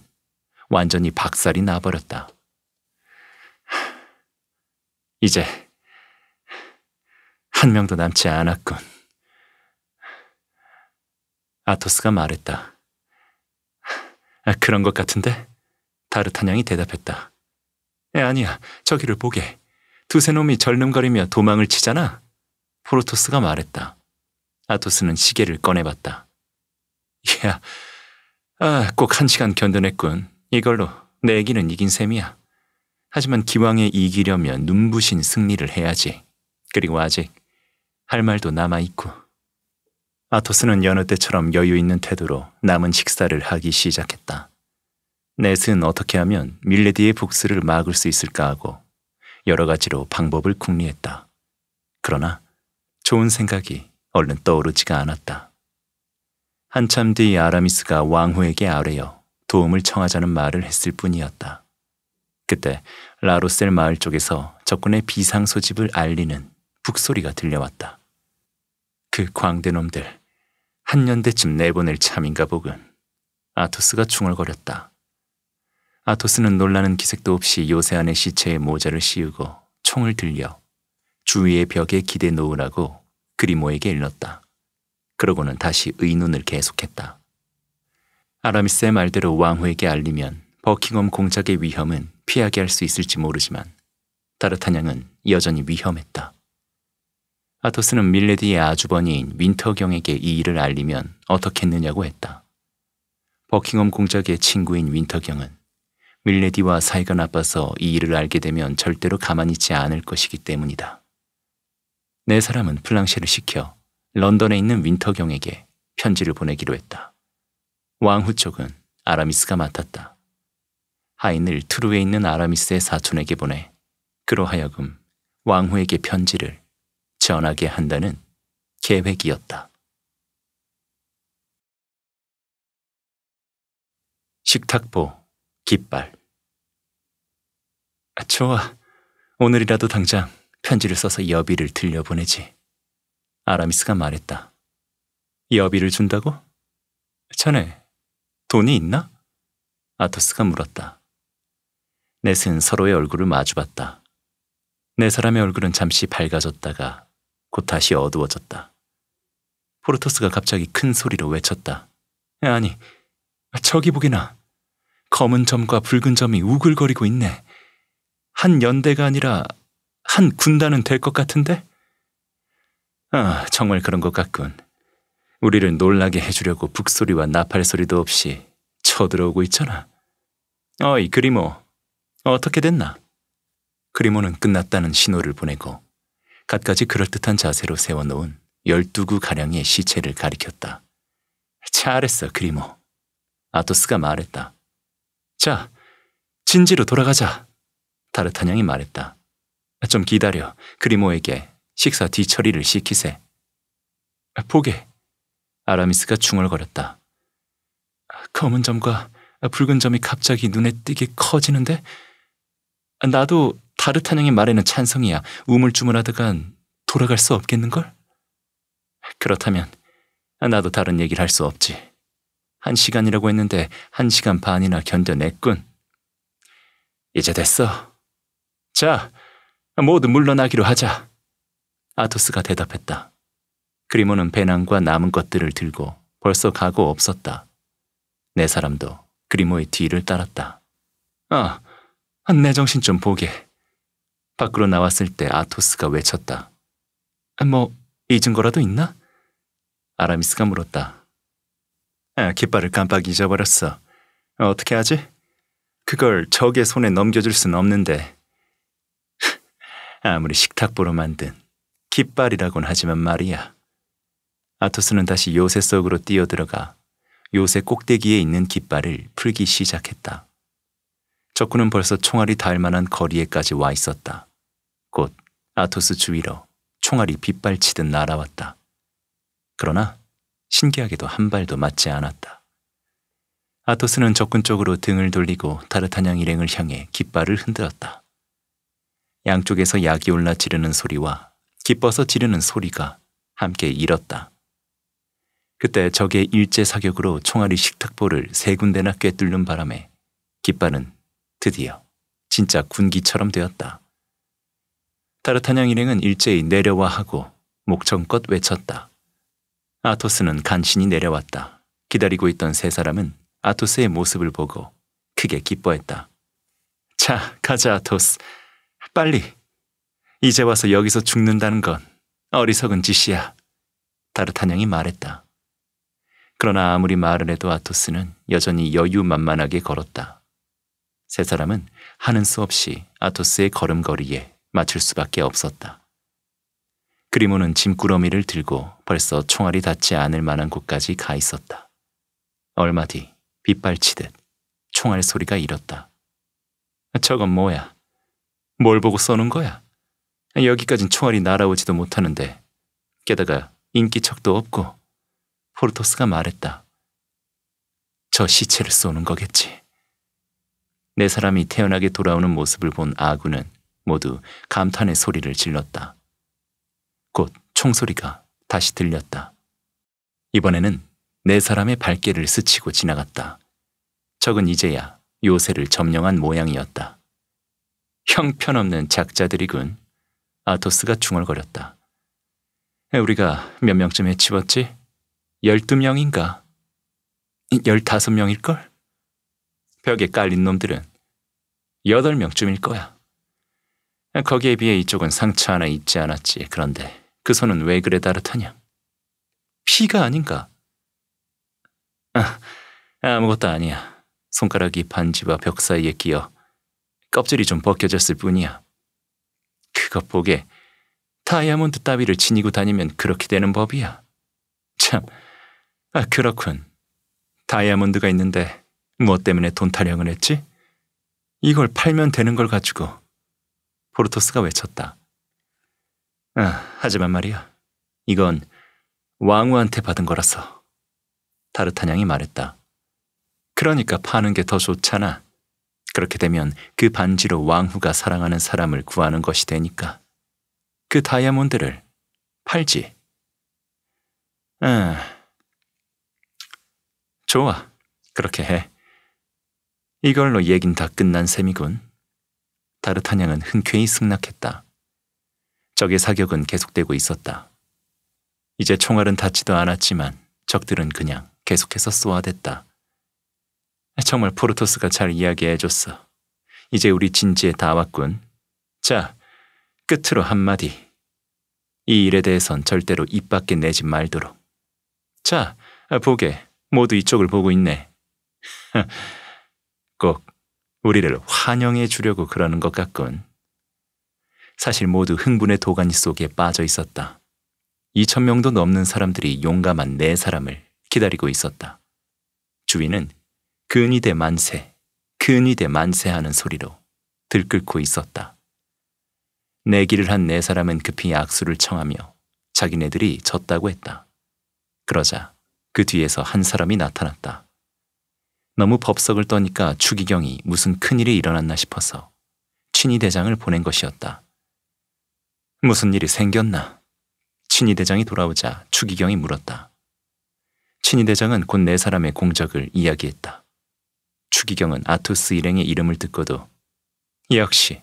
완전히 박살이 나버렸다. 이제 한 명도 남지 않았군. 아토스가 말했다. 아, 그런 것 같은데? 다르타냥이 대답했다. 에, 아니야, 저기를 보게. 두세 놈이 절름거리며 도망을 치잖아. 포르토스가 말했다. 아토스는 시계를 꺼내봤다. 야, 아, 꼭한 시간 견뎌냈군. 이걸로 내기는 이긴 셈이야. 하지만 기왕에 이기려면 눈부신 승리를 해야지. 그리고 아직 할 말도 남아있고. 아토스는 여느 때처럼 여유 있는 태도로 남은 식사를 하기 시작했다. 넷은 어떻게 하면 밀레디의 복수를 막을 수 있을까 하고 여러 가지로 방법을 궁리했다. 그러나 좋은 생각이 얼른 떠오르지가 않았다. 한참 뒤 아라미스가 왕후에게 아뢰어 도움을 청하자는 말을 했을 뿐이었다. 그때 라로셀 마을 쪽에서 적군의 비상소집을 알리는 북소리가 들려왔다. 그 광대놈들, 한년대쯤 내보낼 참인가 보군. 아토스가 중얼거렸다. 아토스는 놀라는 기색도 없이 요새안의 시체에 모자를 씌우고 총을 들려 주위의 벽에 기대 놓으라고 그리모에게 일렀다. 그러고는 다시 의논을 계속했다. 아라미스의 말대로 왕후에게 알리면 버킹엄 공작의 위험은 피하게 할 수 있을지 모르지만 타르타냥은 여전히 위험했다. 아토스는 밀레디의 아주버니인 윈터경에게 이 일을 알리면 어떻겠느냐고 했다. 버킹엄 공작의 친구인 윈터경은 밀레디와 사이가 나빠서 이 일을 알게 되면 절대로 가만히 있지 않을 것이기 때문이다. 내 네 사람은 플랑셰를 시켜 런던에 있는 윈터경에게 편지를 보내기로 했다. 왕후 쪽은 아라미스가 맡았다. 하인을 트루에 있는 아라미스의 사촌에게 보내 그러하여금 왕후에게 편지를 전하게 한다는 계획이었다. 식탁보, 깃발. 아, 좋아. 오늘이라도 당장 편지를 써서 여비를 들려보내지. 아라미스가 말했다. 여비를 준다고? 자네, 돈이 있나? 아토스가 물었다. 넷은 서로의 얼굴을 마주봤다. 네 사람의 얼굴은 잠시 밝아졌다가 곧 다시 어두워졌다. 포르토스가 갑자기 큰 소리로 외쳤다. 아니, 저기 보기나. 검은 점과 붉은 점이 우글거리고 있네. 한 연대가 아니라 한 군단은 될 것 같은데? 아, 정말 그런 것 같군. 우리를 놀라게 해주려고 북소리와 나팔소리도 없이 쳐들어오고 있잖아. 어이, 그리모. 어떻게 됐나? 그리모는 끝났다는 신호를 보내고 갖가지 그럴듯한 자세로 세워놓은 열두 구가량의 시체를 가리켰다. 잘했어, 그리모. 아토스가 말했다. 자, 진지로 돌아가자. 다르타냥이 말했다. 좀 기다려. 그리모에게 식사 뒤처리를 시키세. 보게. 아라미스가 중얼거렸다. 검은 점과 붉은 점이 갑자기 눈에 띄게 커지는데 나도 다르타냥의 말에는 찬성이야. 우물쭈물하다간 돌아갈 수 없겠는걸? 그렇다면 나도 다른 얘기를 할 수 없지. 한 시간이라고 했는데 한 시간 반이나 견뎌냈군. 이제 됐어. 자, 모두 물러나기로 하자. 아토스가 대답했다. 그리모는 배낭과 남은 것들을 들고 벌써 가고 없었다. 내 사람도 그리모의 뒤를 따랐다. 아, 내 정신 좀 보게. 밖으로 나왔을 때 아토스가 외쳤다. 뭐 잊은 거라도 있나? 아라미스가 물었다. 아, 깃발을 깜빡 잊어버렸어. 어떻게 하지? 그걸 적의 손에 넘겨줄 순 없는데. [LAUGHS] 아무리 식탁보로 만든 깃발이라곤 하지만 말이야. 아토스는 다시 요새 속으로 뛰어들어가 요새 꼭대기에 있는 깃발을 풀기 시작했다. 적군은 벌써 총알이 닿을 만한 거리에까지 와 있었다. 곧 아토스 주위로 총알이 빗발치듯 날아왔다. 그러나 신기하게도 한 발도 맞지 않았다. 아토스는 적군 쪽으로 등을 돌리고 타르타냥 일행을 향해 깃발을 흔들었다. 양쪽에서 약이 올라 지르는 소리와 기뻐서 지르는 소리가 함께 잃었다 그때 적의 일제 사격으로 총알이 식탁보를 세 군데나 꿰뚫는 바람에 깃발은 드디어 진짜 군기처럼 되었다. 타르타냥 일행은 일제히 내려와 하고 목청껏 외쳤다. 아토스는 간신히 내려왔다. 기다리고 있던 세 사람은 아토스의 모습을 보고 크게 기뻐했다. 자, 가자 아토스. 빨리. 이제 와서 여기서 죽는다는 건 어리석은 짓이야. 타르타냥이 말했다. 그러나 아무리 말을 해도 아토스는 여전히 여유만만하게 걸었다. 세 사람은 하는 수 없이 아토스의 걸음걸이에 맞출 수밖에 없었다. 그리모는 짐꾸러미를 들고 벌써 총알이 닿지 않을 만한 곳까지 가 있었다. 얼마 뒤 빗발치듯 총알 소리가 일었다. 저건 뭐야? 뭘 보고 쏘는 거야? 여기까진 총알이 날아오지도 못하는데 게다가 인기척도 없고 포르토스가 말했다. 저 시체를 쏘는 거겠지. 내 사람이 태연하게 돌아오는 모습을 본 아군은 모두 감탄의 소리를 질렀다. 곧 총소리가 다시 들렸다. 이번에는 네 사람의 발길을 스치고 지나갔다. 적은 이제야 요새를 점령한 모양이었다. 형편없는 작자들이군. 아토스가 중얼거렸다. 우리가 몇 명쯤 에치웠지 열두 명인가? 열다섯 명일걸? 벽에 깔린 놈들은 여덟 명쯤일 거야. 거기에 비해 이쪽은 상처 하나 있지 않았지. 그런데 그 손은 왜 그래 따뜻하냐? 피가 아닌가? 아, 아무것도 아니야. 손가락이 반지와 벽 사이에 끼어 껍질이 좀 벗겨졌을 뿐이야. 그것 보게 다이아몬드 따위를 지니고 다니면 그렇게 되는 법이야. 참, 아 그렇군. 다이아몬드가 있는데 뭐 때문에 돈 타령을 했지? 이걸 팔면 되는 걸 가지고 포르토스가 외쳤다. 아, 하지만 말이야. 이건 왕후한테 받은 거라서. 다르타냥이 말했다. 그러니까 파는 게 더 좋잖아. 그렇게 되면 그 반지로 왕후가 사랑하는 사람을 구하는 것이 되니까. 그 다이아몬드를 팔지. 아, 좋아. 그렇게 해. 이걸로 얘긴 다 끝난 셈이군. 다르타냥은 흔쾌히 승낙했다. 적의 사격은 계속되고 있었다. 이제 총알은 닿지도 않았지만 적들은 그냥 계속해서 쏘아댔다. 정말 포르토스가 잘 이야기해줬어. 이제 우리 진지에 다 왔군. 자, 끝으로 한마디. 이 일에 대해선 절대로 입 밖에 내지 말도록. 자, 보게. 모두 이쪽을 보고 있네. [LAUGHS] 꼭 우리를 환영해 주려고 그러는 것 같군. 사실 모두 흥분의 도가니 속에 빠져 있었다. 2천 명도 넘는 사람들이 용감한 네 사람을 기다리고 있었다. 주위는 근위대 만세, 근위대 만세 하는 소리로 들끓고 있었다. 내기를 한 네 사람은 급히 악수를 청하며 자기네들이 졌다고 했다. 그러자 그 뒤에서 한 사람이 나타났다. 너무 법석을 떠니까 추기경이 무슨 큰일이 일어났나 싶어서 친위 대장을 보낸 것이었다. 무슨 일이 생겼나? 친위 대장이 돌아오자 추기경이 물었다. 친위 대장은 곧 네 사람의 공적을 이야기했다. 추기경은 아투스 일행의 이름을 듣고도 역시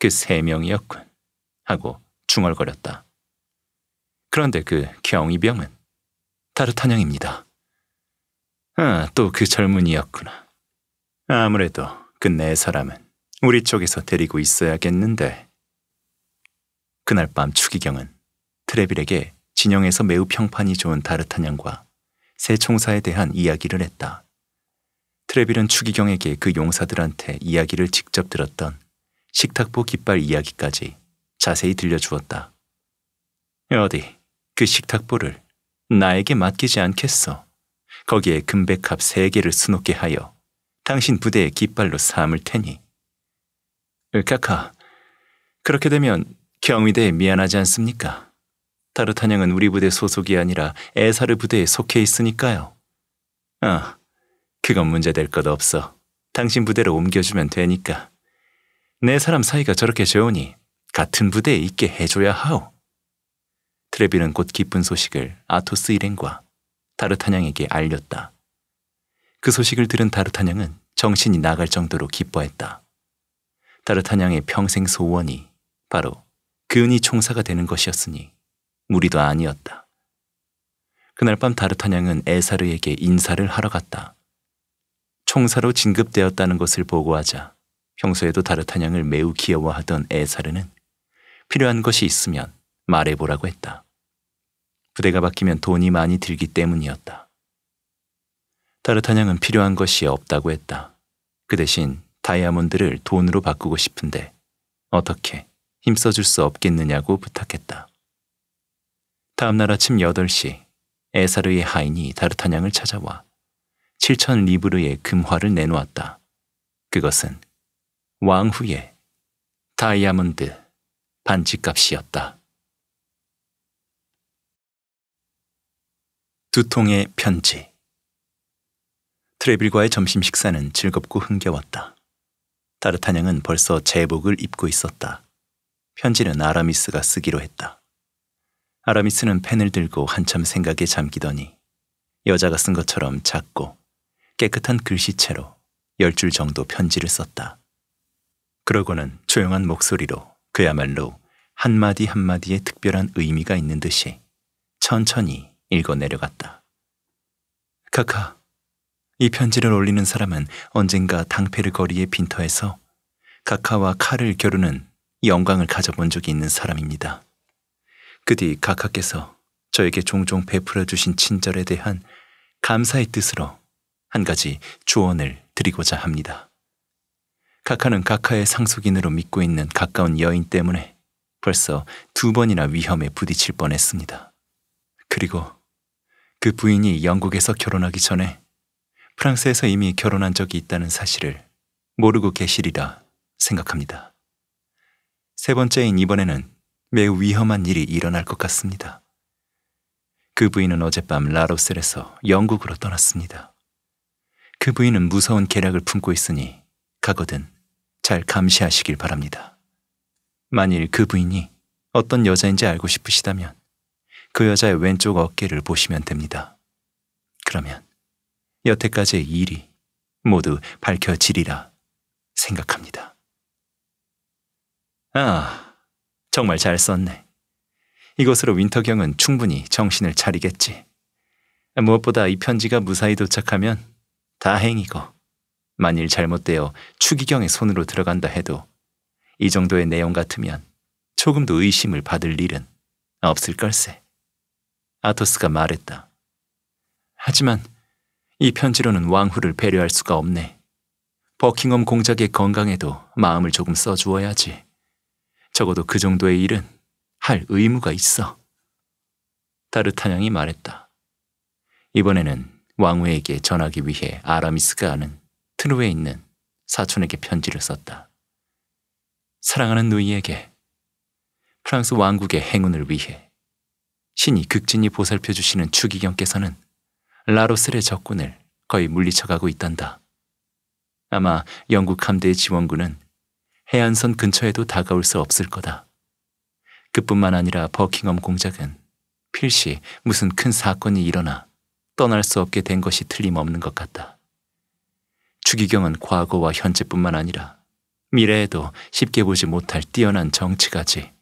그 세 명이었군 하고 중얼거렸다. 그런데 그경위병은 타르타냥입니다. 아, 또 그 젊은이였구나. 아무래도 그네 사람은 우리 쪽에서 데리고 있어야겠는데. 그날 밤 추기경은 트레빌에게 진영에서 매우 평판이 좋은 다르타냥과 새 총사에 대한 이야기를 했다. 트레빌은 추기경에게 그 용사들한테 이야기를 직접 들었던 식탁보 깃발 이야기까지 자세히 들려주었다. 어디, 그 식탁보를 나에게 맡기지 않겠어. 거기에 금백합 세 개를 수놓게 하여 당신 부대의 깃발로 삼을 테니. 으카카, 그렇게 되면 경위대에 미안하지 않습니까? 타르타냥은 우리 부대 소속이 아니라 에사르 부대에 속해 있으니까요. 아, 그건 문제될 것 없어. 당신 부대로 옮겨주면 되니까. 내 사람 사이가 저렇게 좋으니 같은 부대에 있게 해줘야 하오. 트레비는 곧 기쁜 소식을 아토스 일행과 다르타냥에게 알렸다. 그 소식을 들은 다르타냥은 정신이 나갈 정도로 기뻐했다. 다르타냥의 평생 소원이 바로 그은이 총사가 되는 것이었으니 무리도 아니었다. 그날 밤 다르타냥은 에사르에게 인사를 하러 갔다. 총사로 진급되었다는 것을 보고하자 평소에도 다르타냥을 매우 귀여워하던 에사르는 필요한 것이 있으면 말해보라고 했다. 부대가 바뀌면 돈이 많이 들기 때문이었다. 다르타냥은 필요한 것이 없다고 했다. 그 대신 다이아몬드를 돈으로 바꾸고 싶은데 어떻게 힘써줄 수 없겠느냐고 부탁했다. 다음날 아침 8시 에사르의 하인이 다르타냥을 찾아와 7천 리브르의 금화를 내놓았다. 그것은 왕후의 다이아몬드 반지값이었다. 두 통의 편지. 트레빌과의 점심 식사는 즐겁고 흥겨웠다. 타르타냥은 벌써 제복을 입고 있었다. 편지는 아라미스가 쓰기로 했다. 아라미스는 펜을 들고 한참 생각에 잠기더니 여자가 쓴 것처럼 작고 깨끗한 글씨체로 열 줄 정도 편지를 썼다. 그러고는 조용한 목소리로 그야말로 한마디 한마디에 특별한 의미가 있는 듯이 천천히 읽어 내려갔다. 카카, 이 편지를 올리는 사람은 언젠가 당패르 거리의 빈터에서 카카와 칼을 겨루는 영광을 가져본 적이 있는 사람입니다. 그 뒤 카카께서 저에게 종종 베풀어 주신 친절에 대한 감사의 뜻으로 한 가지 조언을 드리고자 합니다. 카카는 카카의 상속인으로 믿고 있는 가까운 여인 때문에 벌써 두 번이나 위험에 부딪힐 뻔했습니다. 그리고 그 부인이 영국에서 결혼하기 전에 프랑스에서 이미 결혼한 적이 있다는 사실을 모르고 계시리라 생각합니다. 세 번째인 이번에는 매우 위험한 일이 일어날 것 같습니다. 그 부인은 어젯밤 라로셀에서 영국으로 떠났습니다. 그 부인은 무서운 계략을 품고 있으니 가거든 잘 감시하시길 바랍니다. 만일 그 부인이 어떤 여자인지 알고 싶으시다면 그 여자의 왼쪽 어깨를 보시면 됩니다. 그러면 여태까지의 일이 모두 밝혀지리라 생각합니다. 아, 정말 잘 썼네. 이곳으로 윈터경은 충분히 정신을 차리겠지. 무엇보다 이 편지가 무사히 도착하면 다행이고, 만일 잘못되어 추기경의 손으로 들어간다 해도 이 정도의 내용 같으면 조금도 의심을 받을 일은 없을 걸세. 아토스가 말했다. 하지만 이 편지로는 왕후를 배려할 수가 없네. 버킹엄 공작의 건강에도 마음을 조금 써주어야지. 적어도 그 정도의 일은 할 의무가 있어. 다르타냥이 말했다. 이번에는 왕후에게 전하기 위해 아라미스가 아는 트루에 있는 사촌에게 편지를 썼다. 사랑하는 누이에게 프랑스 왕국의 행운을 위해 신이 극진히 보살펴 주시는 추기경께서는 라로스의 적군을 거의 물리쳐가고 있단다. 아마 영국 함대의 지원군은 해안선 근처에도 다가올 수 없을 거다. 그뿐만 아니라 버킹엄 공작은 필시 무슨 큰 사건이 일어나 떠날 수 없게 된 것이 틀림없는 것 같다. 추기경은 과거와 현재뿐만 아니라 미래에도 쉽게 보지 못할 뛰어난 정치가지.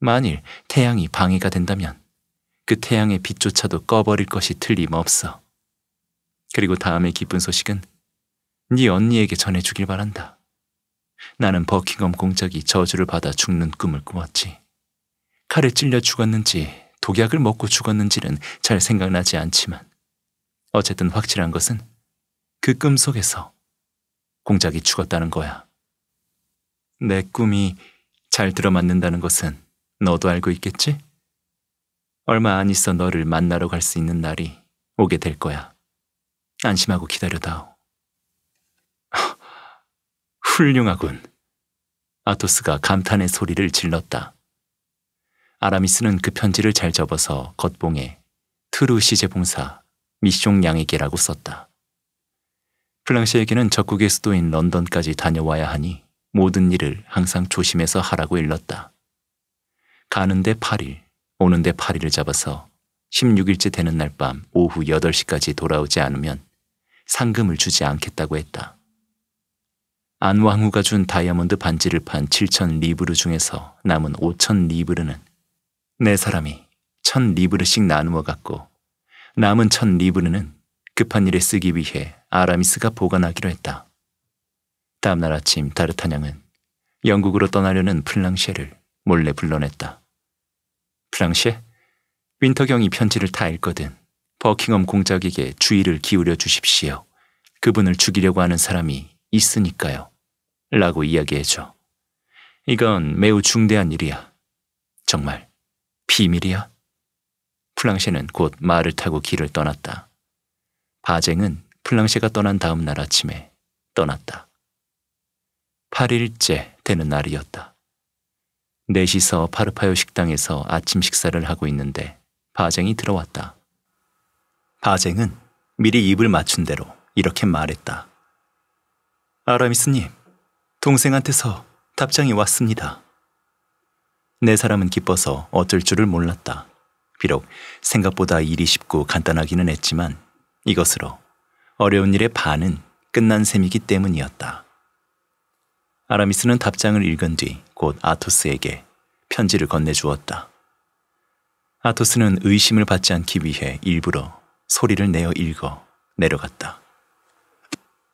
만일 태양이 방해가 된다면 그 태양의 빛조차도 꺼버릴 것이 틀림없어. 그리고 다음의 기쁜 소식은 네 언니에게 전해주길 바란다. 나는 버킹엄 공작이 저주를 받아 죽는 꿈을 꾸었지. 칼에 찔려 죽었는지 독약을 먹고 죽었는지는 잘 생각나지 않지만 어쨌든 확실한 것은 그 꿈 속에서 공작이 죽었다는 거야. 내 꿈이 잘 들어맞는다는 것은 너도 알고 있겠지? 얼마 안 있어 너를 만나러 갈 수 있는 날이 오게 될 거야. 안심하고 기다려다오. [LAUGHS] 훌륭하군. 아토스가 감탄의 소리를 질렀다. 아라미스는 그 편지를 잘 접어서 겉봉에 트루 시제봉사 미숑 양에게라고 썼다. 플랑시에게는 적국의 수도인 런던까지 다녀와야 하니 모든 일을 항상 조심해서 하라고 일렀다. 가는데 8일, 오는데 8일을 잡아서 16일째 되는 날 밤 오후 8시까지 돌아오지 않으면 상금을 주지 않겠다고 했다. 안왕후가 준 다이아몬드 반지를 판 7천 리브르 중에서 남은 5천 리브르는 네 사람이 천 리브르씩 나누어 갖고 남은 천 리브르는 급한 일에 쓰기 위해 아라미스가 보관하기로 했다. 다음날 아침 다르타냥은 영국으로 떠나려는 플랑쉐를 몰래 불러냈다. 프랑시에 그 윈터경이 편지를 다 읽거든 버킹엄 공작에게 주의를 기울여 주십시오. 그분을 죽이려고 하는 사람이 있으니까요. 라고 이야기해줘. 이건 매우 중대한 일이야. 정말 비밀이야? 플랑셰는 곧 말을 타고 길을 떠났다. 바쟁은 플랑셰가 떠난 다음 날 아침에 떠났다. 8일째 되는 날이었다. 넷이서 파르파요 식당에서 아침 식사를 하고 있는데 바쟁이 들어왔다. 바쟁은 미리 입을 맞춘 대로 이렇게 말했다. 아라미스님, 동생한테서 답장이 왔습니다. 내 네 사람은 기뻐서 어쩔 줄을 몰랐다. 비록 생각보다 일이 쉽고 간단하기는 했지만 이것으로 어려운 일의 반은 끝난 셈이기 때문이었다. 아라미스는 답장을 읽은 뒤곧 아토스에게 편지를 건네주었다. 아토스는 의심을 받지 않기 위해 일부러 소리를 내어 읽어 내려갔다.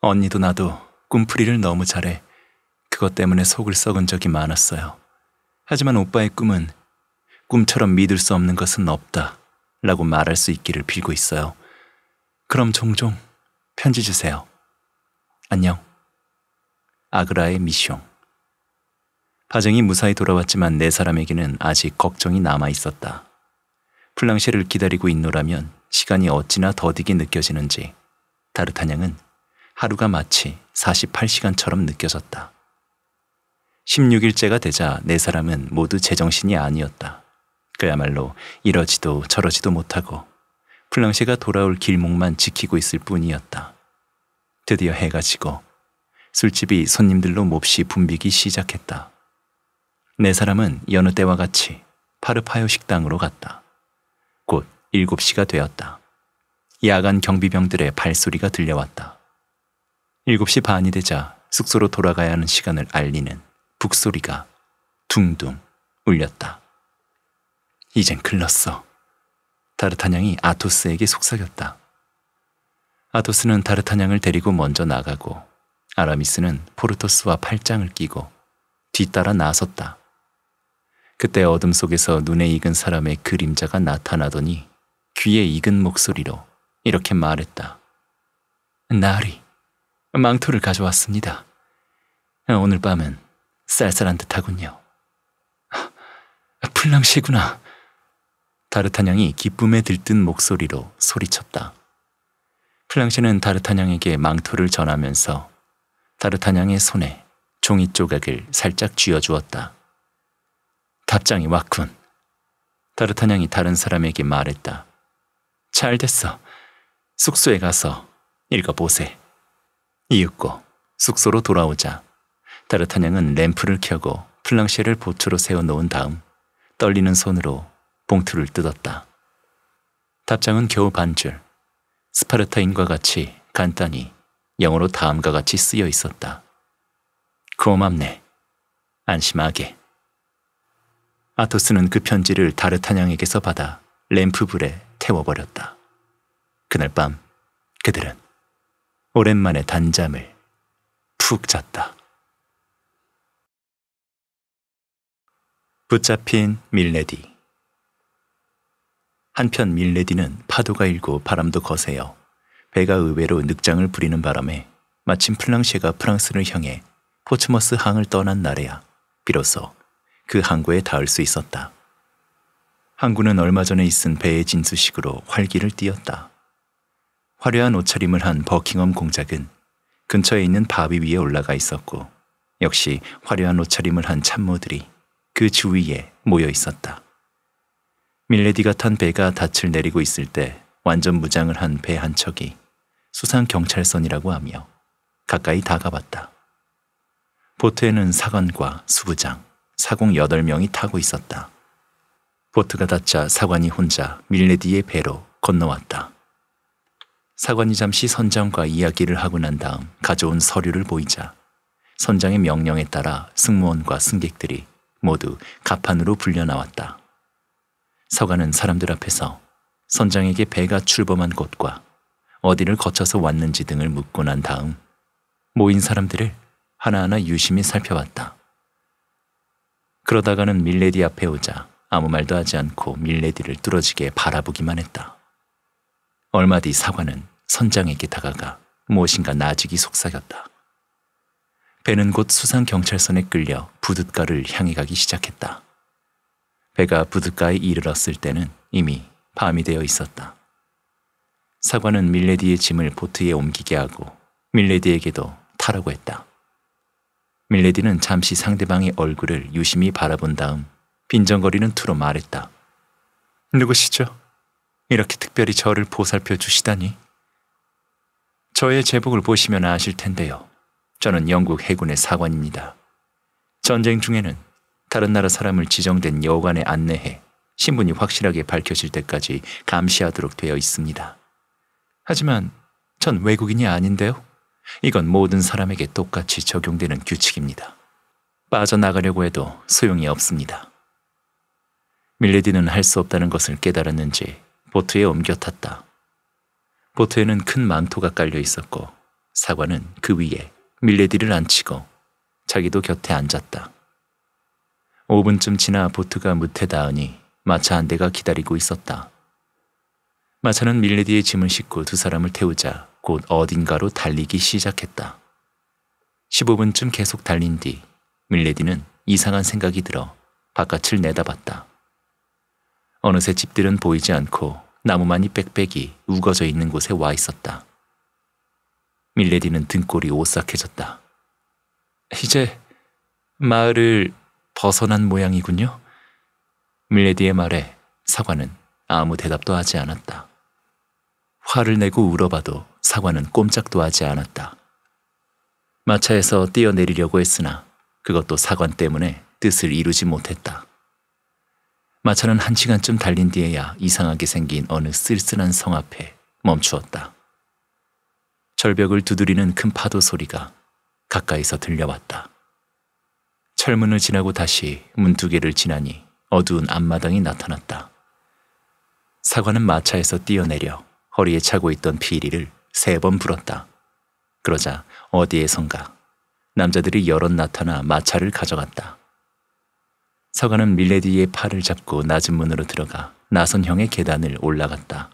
언니도 나도 꿈풀이를 너무 잘해 그것 때문에 속을 썩은 적이 많았어요. 하지만 오빠의 꿈은 꿈처럼 믿을 수 없는 것은 없다 라고 말할 수 있기를 빌고 있어요. 그럼 종종 편지 주세요. 안녕. 아그라의 미숑. 파정이 무사히 돌아왔지만 네 사람에게는 아직 걱정이 남아 있었다. 플랑셰를 기다리고 있노라면 시간이 어찌나 더디게 느껴지는지 다르타냥은 하루가 마치 48시간처럼 느껴졌다. 16일째가 되자 네 사람은 모두 제정신이 아니었다. 그야말로 이러지도 저러지도 못하고 플랑셰가 돌아올 길목만 지키고 있을 뿐이었다. 드디어 해가 지고 술집이 손님들로 몹시 붐비기 시작했다. 네 사람은 여느 때와 같이 파르파요 식당으로 갔다. 곧 7시가 되었다. 야간 경비병들의 발소리가 들려왔다. 7시 반이 되자 숙소로 돌아가야 하는 시간을 알리는 북소리가 둥둥 울렸다. 이젠 글렀어. 다르타냥이 아토스에게 속삭였다. 아토스는 다르타냥을 데리고 먼저 나가고 아라미스는 포르토스와 팔짱을 끼고 뒤따라 나섰다. 그때 어둠 속에서 눈에 익은 사람의 그림자가 나타나더니 귀에 익은 목소리로 이렇게 말했다. 나리, 망토를 가져왔습니다. 오늘 밤은 쌀쌀한 듯하군요. 플랑시구나. 다르타냥이 기쁨에 들뜬 목소리로 소리쳤다. 플랑시는 다르타냥에게 망토를 전하면서 다르타냥의 손에 종이 조각을 살짝 쥐어주었다. 답장이 왔군. 다르타냥이 다른 사람에게 말했다. 잘 됐어. 숙소에 가서 읽어보세. 이윽고 숙소로 돌아오자 다르타냥은 램프를 켜고 플랑시를 보초로 세워놓은 다음 떨리는 손으로 봉투를 뜯었다. 답장은 겨우 반줄. 스파르타인과 같이 간단히 영어로 다음과 같이 쓰여 있었다. 고맙네. 안심하게. 아토스는 그 편지를 다르타냥에게서 받아 램프불에 태워버렸다. 그날 밤 그들은 오랜만에 단잠을 푹 잤다. 붙잡힌 밀레디 한편 밀레디는 파도가 일고 바람도 거세어 배가 의외로 늑장을 부리는 바람에 마침 플랑셰가 프랑스를 향해 포츠머스 항을 떠난 날에야 비로소 그 항구에 닿을 수 있었다. 항구는 얼마 전에 있은 배의 진수식으로 활기를 띄었다. 화려한 옷차림을 한 버킹엄 공작은 근처에 있는 바위 위에 올라가 있었고 역시 화려한 옷차림을 한 참모들이 그 주위에 모여 있었다. 밀레디가 탄 배가 닻을 내리고 있을 때 완전 무장을 한 배 한 척이 수상 경찰선이라고 하며 가까이 다가왔다. 보트에는 사관과 수부장, 사공 8명이 타고 있었다. 보트가 닿자 사관이 혼자 밀레디의 배로 건너왔다. 사관이 잠시 선장과 이야기를 하고 난 다음 가져온 서류를 보이자 선장의 명령에 따라 승무원과 승객들이 모두 가판으로 불려 나왔다. 서관은 사람들 앞에서 선장에게 배가 출범한 곳과 어디를 거쳐서 왔는지 등을 묻고 난 다음 모인 사람들을 하나하나 유심히 살펴봤다. 그러다가는 밀레디 앞에 오자 아무 말도 하지 않고 밀레디를 뚫어지게 바라보기만 했다. 얼마 뒤 사과는 선장에게 다가가 무엇인가 나직이 속삭였다. 배는 곧 수상 경찰선에 끌려 부둣가를 향해 가기 시작했다. 배가 부둣가에 이르렀을 때는 이미 밤이 되어 있었다. 사관은 밀레디의 짐을 보트에 옮기게 하고 밀레디에게도 타라고 했다. 밀레디는 잠시 상대방의 얼굴을 유심히 바라본 다음 빈정거리는 투로 말했다. 누구시죠? 이렇게 특별히 저를 보살펴 주시다니. 저의 제복을 보시면 아실 텐데요. 저는 영국 해군의 사관입니다. 전쟁 중에는 다른 나라 사람을 지정된 여관에 안내해 신분이 확실하게 밝혀질 때까지 감시하도록 되어 있습니다. 하지만 전 외국인이 아닌데요. 이건 모든 사람에게 똑같이 적용되는 규칙입니다. 빠져나가려고 해도 소용이 없습니다. 밀레디는 할 수 없다는 것을 깨달았는지 보트에 옮겨 탔다. 보트에는 큰 망토가 깔려 있었고 사과는 그 위에 밀레디를 앉히고 자기도 곁에 앉았다. 5분쯤 지나 보트가 무태 닿으니 마차 한 대가 기다리고 있었다. 마차는 밀레디의 짐을 싣고 두 사람을 태우자 곧 어딘가로 달리기 시작했다. 15분쯤 계속 달린 뒤 밀레디는 이상한 생각이 들어 바깥을 내다봤다. 어느새 집들은 보이지 않고 나무만이 빽빽이 우거져 있는 곳에 와 있었다. 밀레디는 등골이 오싹해졌다. 이제 마을을 벗어난 모양이군요. 밀레디의 말에 사과는 아무 대답도 하지 않았다. 화를 내고 울어봐도 사과는 꼼짝도 하지 않았다. 마차에서 뛰어내리려고 했으나 그것도 사관 때문에 뜻을 이루지 못했다. 마차는 한 시간쯤 달린 뒤에야 이상하게 생긴 어느 쓸쓸한 성 앞에 멈추었다. 절벽을 두드리는 큰 파도 소리가 가까이서 들려왔다. 철문을 지나고 다시 문 두 개를 지나니 어두운 앞마당이 나타났다. 사관은 마차에서 뛰어내려 허리에 차고 있던 피리를 세번 불었다. 그러자 어디에선가 남자들이 여럿 나타나 마차를 가져갔다. 서가는 밀레디의 팔을 잡고 낮은 문으로 들어가 나선형의 계단을 올라갔다.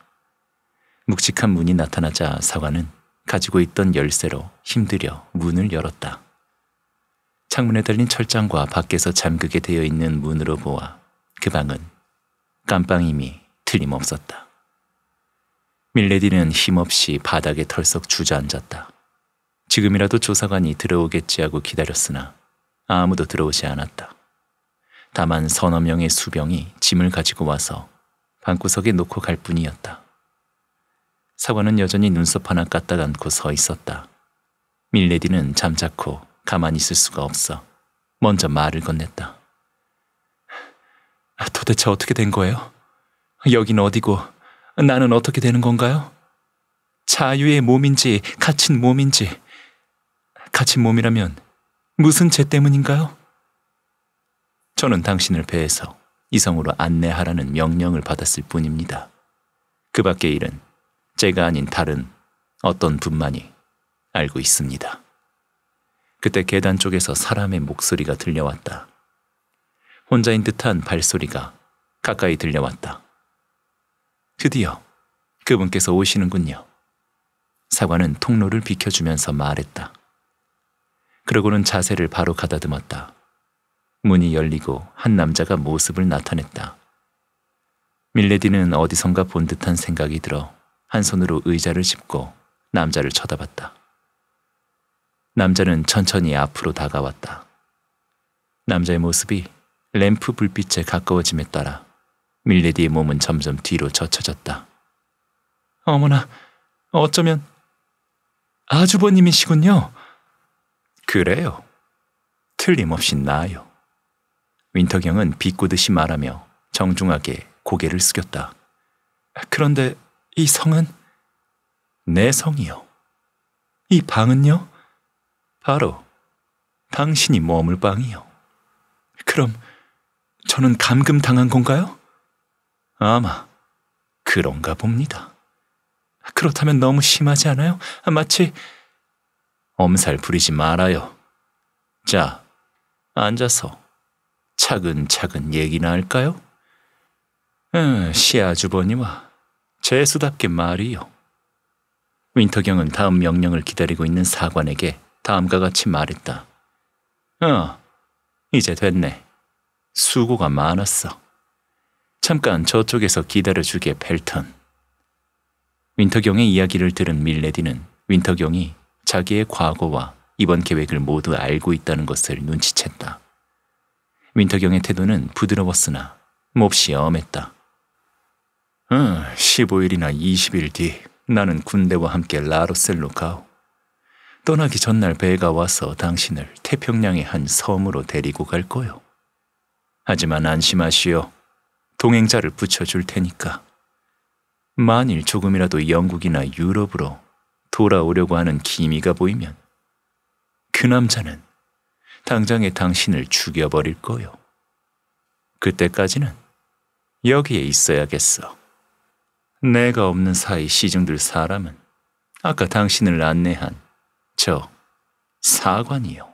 묵직한 문이 나타나자 사가는 가지고 있던 열쇠로 힘들여 문을 열었다. 창문에 달린 철장과 밖에서 잠그게 되어 있는 문으로 보아 그 방은 깜빵임이 틀림없었다. 밀레디는 힘없이 바닥에 털썩 주저앉았다. 지금이라도 조사관이 들어오겠지 하고 기다렸으나 아무도 들어오지 않았다. 다만 서너 명의 수병이 짐을 가지고 와서 방구석에 놓고 갈 뿐이었다. 사관은 여전히 눈썹 하나 까딱 않고 서 있었다. 밀레디는 잠자코 가만히 있을 수가 없어 먼저 말을 건넸다. 아, 도대체 어떻게 된 거예요? 여긴 어디고 나는 어떻게 되는 건가요? 자유의 몸인지 갇힌 몸인지 갇힌 몸이라면 무슨 죄 때문인가요? 저는 당신을 배에서 이성으로 안내하라는 명령을 받았을 뿐입니다. 그 밖의 일은 제가 아닌 다른 어떤 분만이 알고 있습니다. 그때 계단 쪽에서 사람의 목소리가 들려왔다. 혼자인 듯한 발소리가 가까이 들려왔다. 드디어 그분께서 오시는군요. 사관은 통로를 비켜주면서 말했다. 그러고는 자세를 바로 가다듬었다. 문이 열리고 한 남자가 모습을 나타냈다. 밀레디는 어디선가 본 듯한 생각이 들어 한 손으로 의자를 짚고 남자를 쳐다봤다. 남자는 천천히 앞으로 다가왔다. 남자의 모습이 램프 불빛에 가까워짐에 따라 밀레디의 몸은 점점 뒤로 젖혀졌다. 어머나, 어쩌면 아주버님이시군요. 그래요. 틀림없이 나아요. 윈터경은 비꼬듯이 말하며 정중하게 고개를 숙였다. 그런데 이 성은? 내 성이요. 이 방은요? 바로 당신이 머물 방이요. 그럼 저는 감금당한 건가요? 아마 그런가 봅니다. 그렇다면 너무 심하지 않아요? 마치 엄살 부리지 말아요. 자, 앉아서 차근차근 얘기나 할까요? 음, 시아주버니와 재수답게 말이요. 윈터경은 다음 명령을 기다리고 있는 사관에게 다음과 같이 말했다. 어, 이제 됐네. 수고가 많았어. 잠깐 저쪽에서 기다려주게 펠턴. 윈터경의 이야기를 들은 밀레디는 윈터경이 자기의 과거와 이번 계획을 모두 알고 있다는 것을 눈치챘다. 윈터경의 태도는 부드러웠으나 몹시 엄했다. 응, 어, 15일이나 20일 뒤 나는 군대와 함께 라로셀로 가오. 떠나기 전날 배가 와서 당신을 태평양의 한 섬으로 데리고 갈 거요. 하지만 안심하시오. 동행자를 붙여줄 테니까. 만일 조금이라도 영국이나 유럽으로 돌아오려고 하는 기미가 보이면 그 남자는 당장에 당신을 죽여버릴 거요. 그때까지는 여기에 있어야겠어. 내가 없는 사이 시중들 사람은 아까 당신을 안내한 저 사관이요.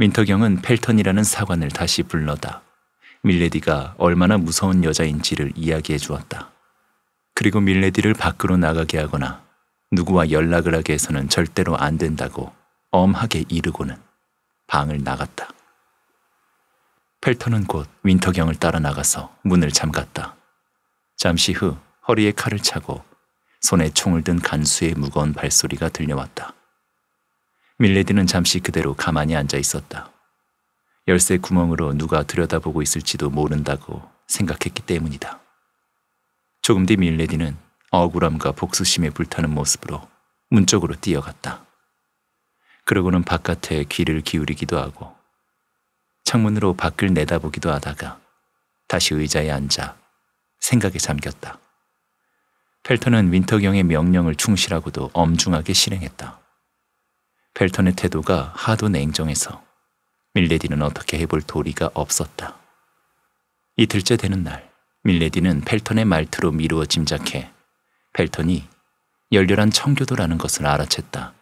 윈터경은 펠턴이라는 사관을 다시 불러다 밀레디가 얼마나 무서운 여자인지를 이야기해 주었다. 그리고 밀레디를 밖으로 나가게 하거나 누구와 연락을 하게 해서는 절대로 안 된다고 엄하게 이르고는 방을 나갔다. 펠터는 곧 윈터경을 따라 나가서 문을 잠갔다. 잠시 후 허리에 칼을 차고 손에 총을 든 간수의 무거운 발소리가 들려왔다. 밀레디는 잠시 그대로 가만히 앉아 있었다. 열쇠 구멍으로 누가 들여다보고 있을지도 모른다고 생각했기 때문이다. 조금 뒤 밀레디는 억울함과 복수심에 불타는 모습으로 문 쪽으로 뛰어갔다. 그러고는 바깥에 귀를 기울이기도 하고 창문으로 밖을 내다보기도 하다가 다시 의자에 앉아 생각에 잠겼다. 펠턴은 윈터경의 명령을 충실하고도 엄중하게 실행했다. 펠턴의 태도가 하도 냉정해서 밀레디는 어떻게 해볼 도리가 없었다. 이틀째 되는 날 밀레디는 펠턴의 말투로 미루어 짐작해 펠턴이 열렬한 청교도라는 것을 알아챘다.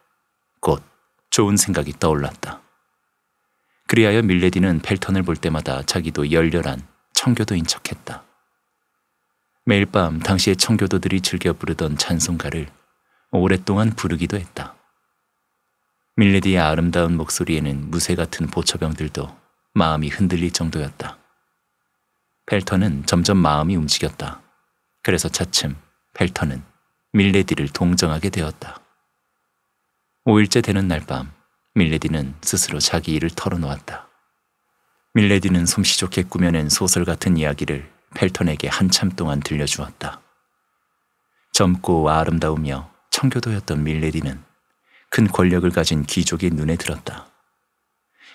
곧 좋은 생각이 떠올랐다. 그리하여 밀레디는 펠턴을 볼 때마다 자기도 열렬한 청교도인 척했다. 매일 밤 당시의 청교도들이 즐겨 부르던 찬송가를 오랫동안 부르기도 했다. 밀레디의 아름다운 목소리에는 무쇠 같은 보초병들도 마음이 흔들릴 정도였다. 펠터는 점점 마음이 움직였다. 그래서 차츰 펠터는 밀레디를 동정하게 되었다. 5일째 되는 날 밤 밀레디는 스스로 자기 일을 털어놓았다. 밀레디는 솜씨 좋게 꾸며낸 소설 같은 이야기를 펠턴에게 한참 동안 들려주었다. 젊고 아름다우며 청교도였던 밀레디는 큰 권력을 가진 귀족의 눈에 들었다.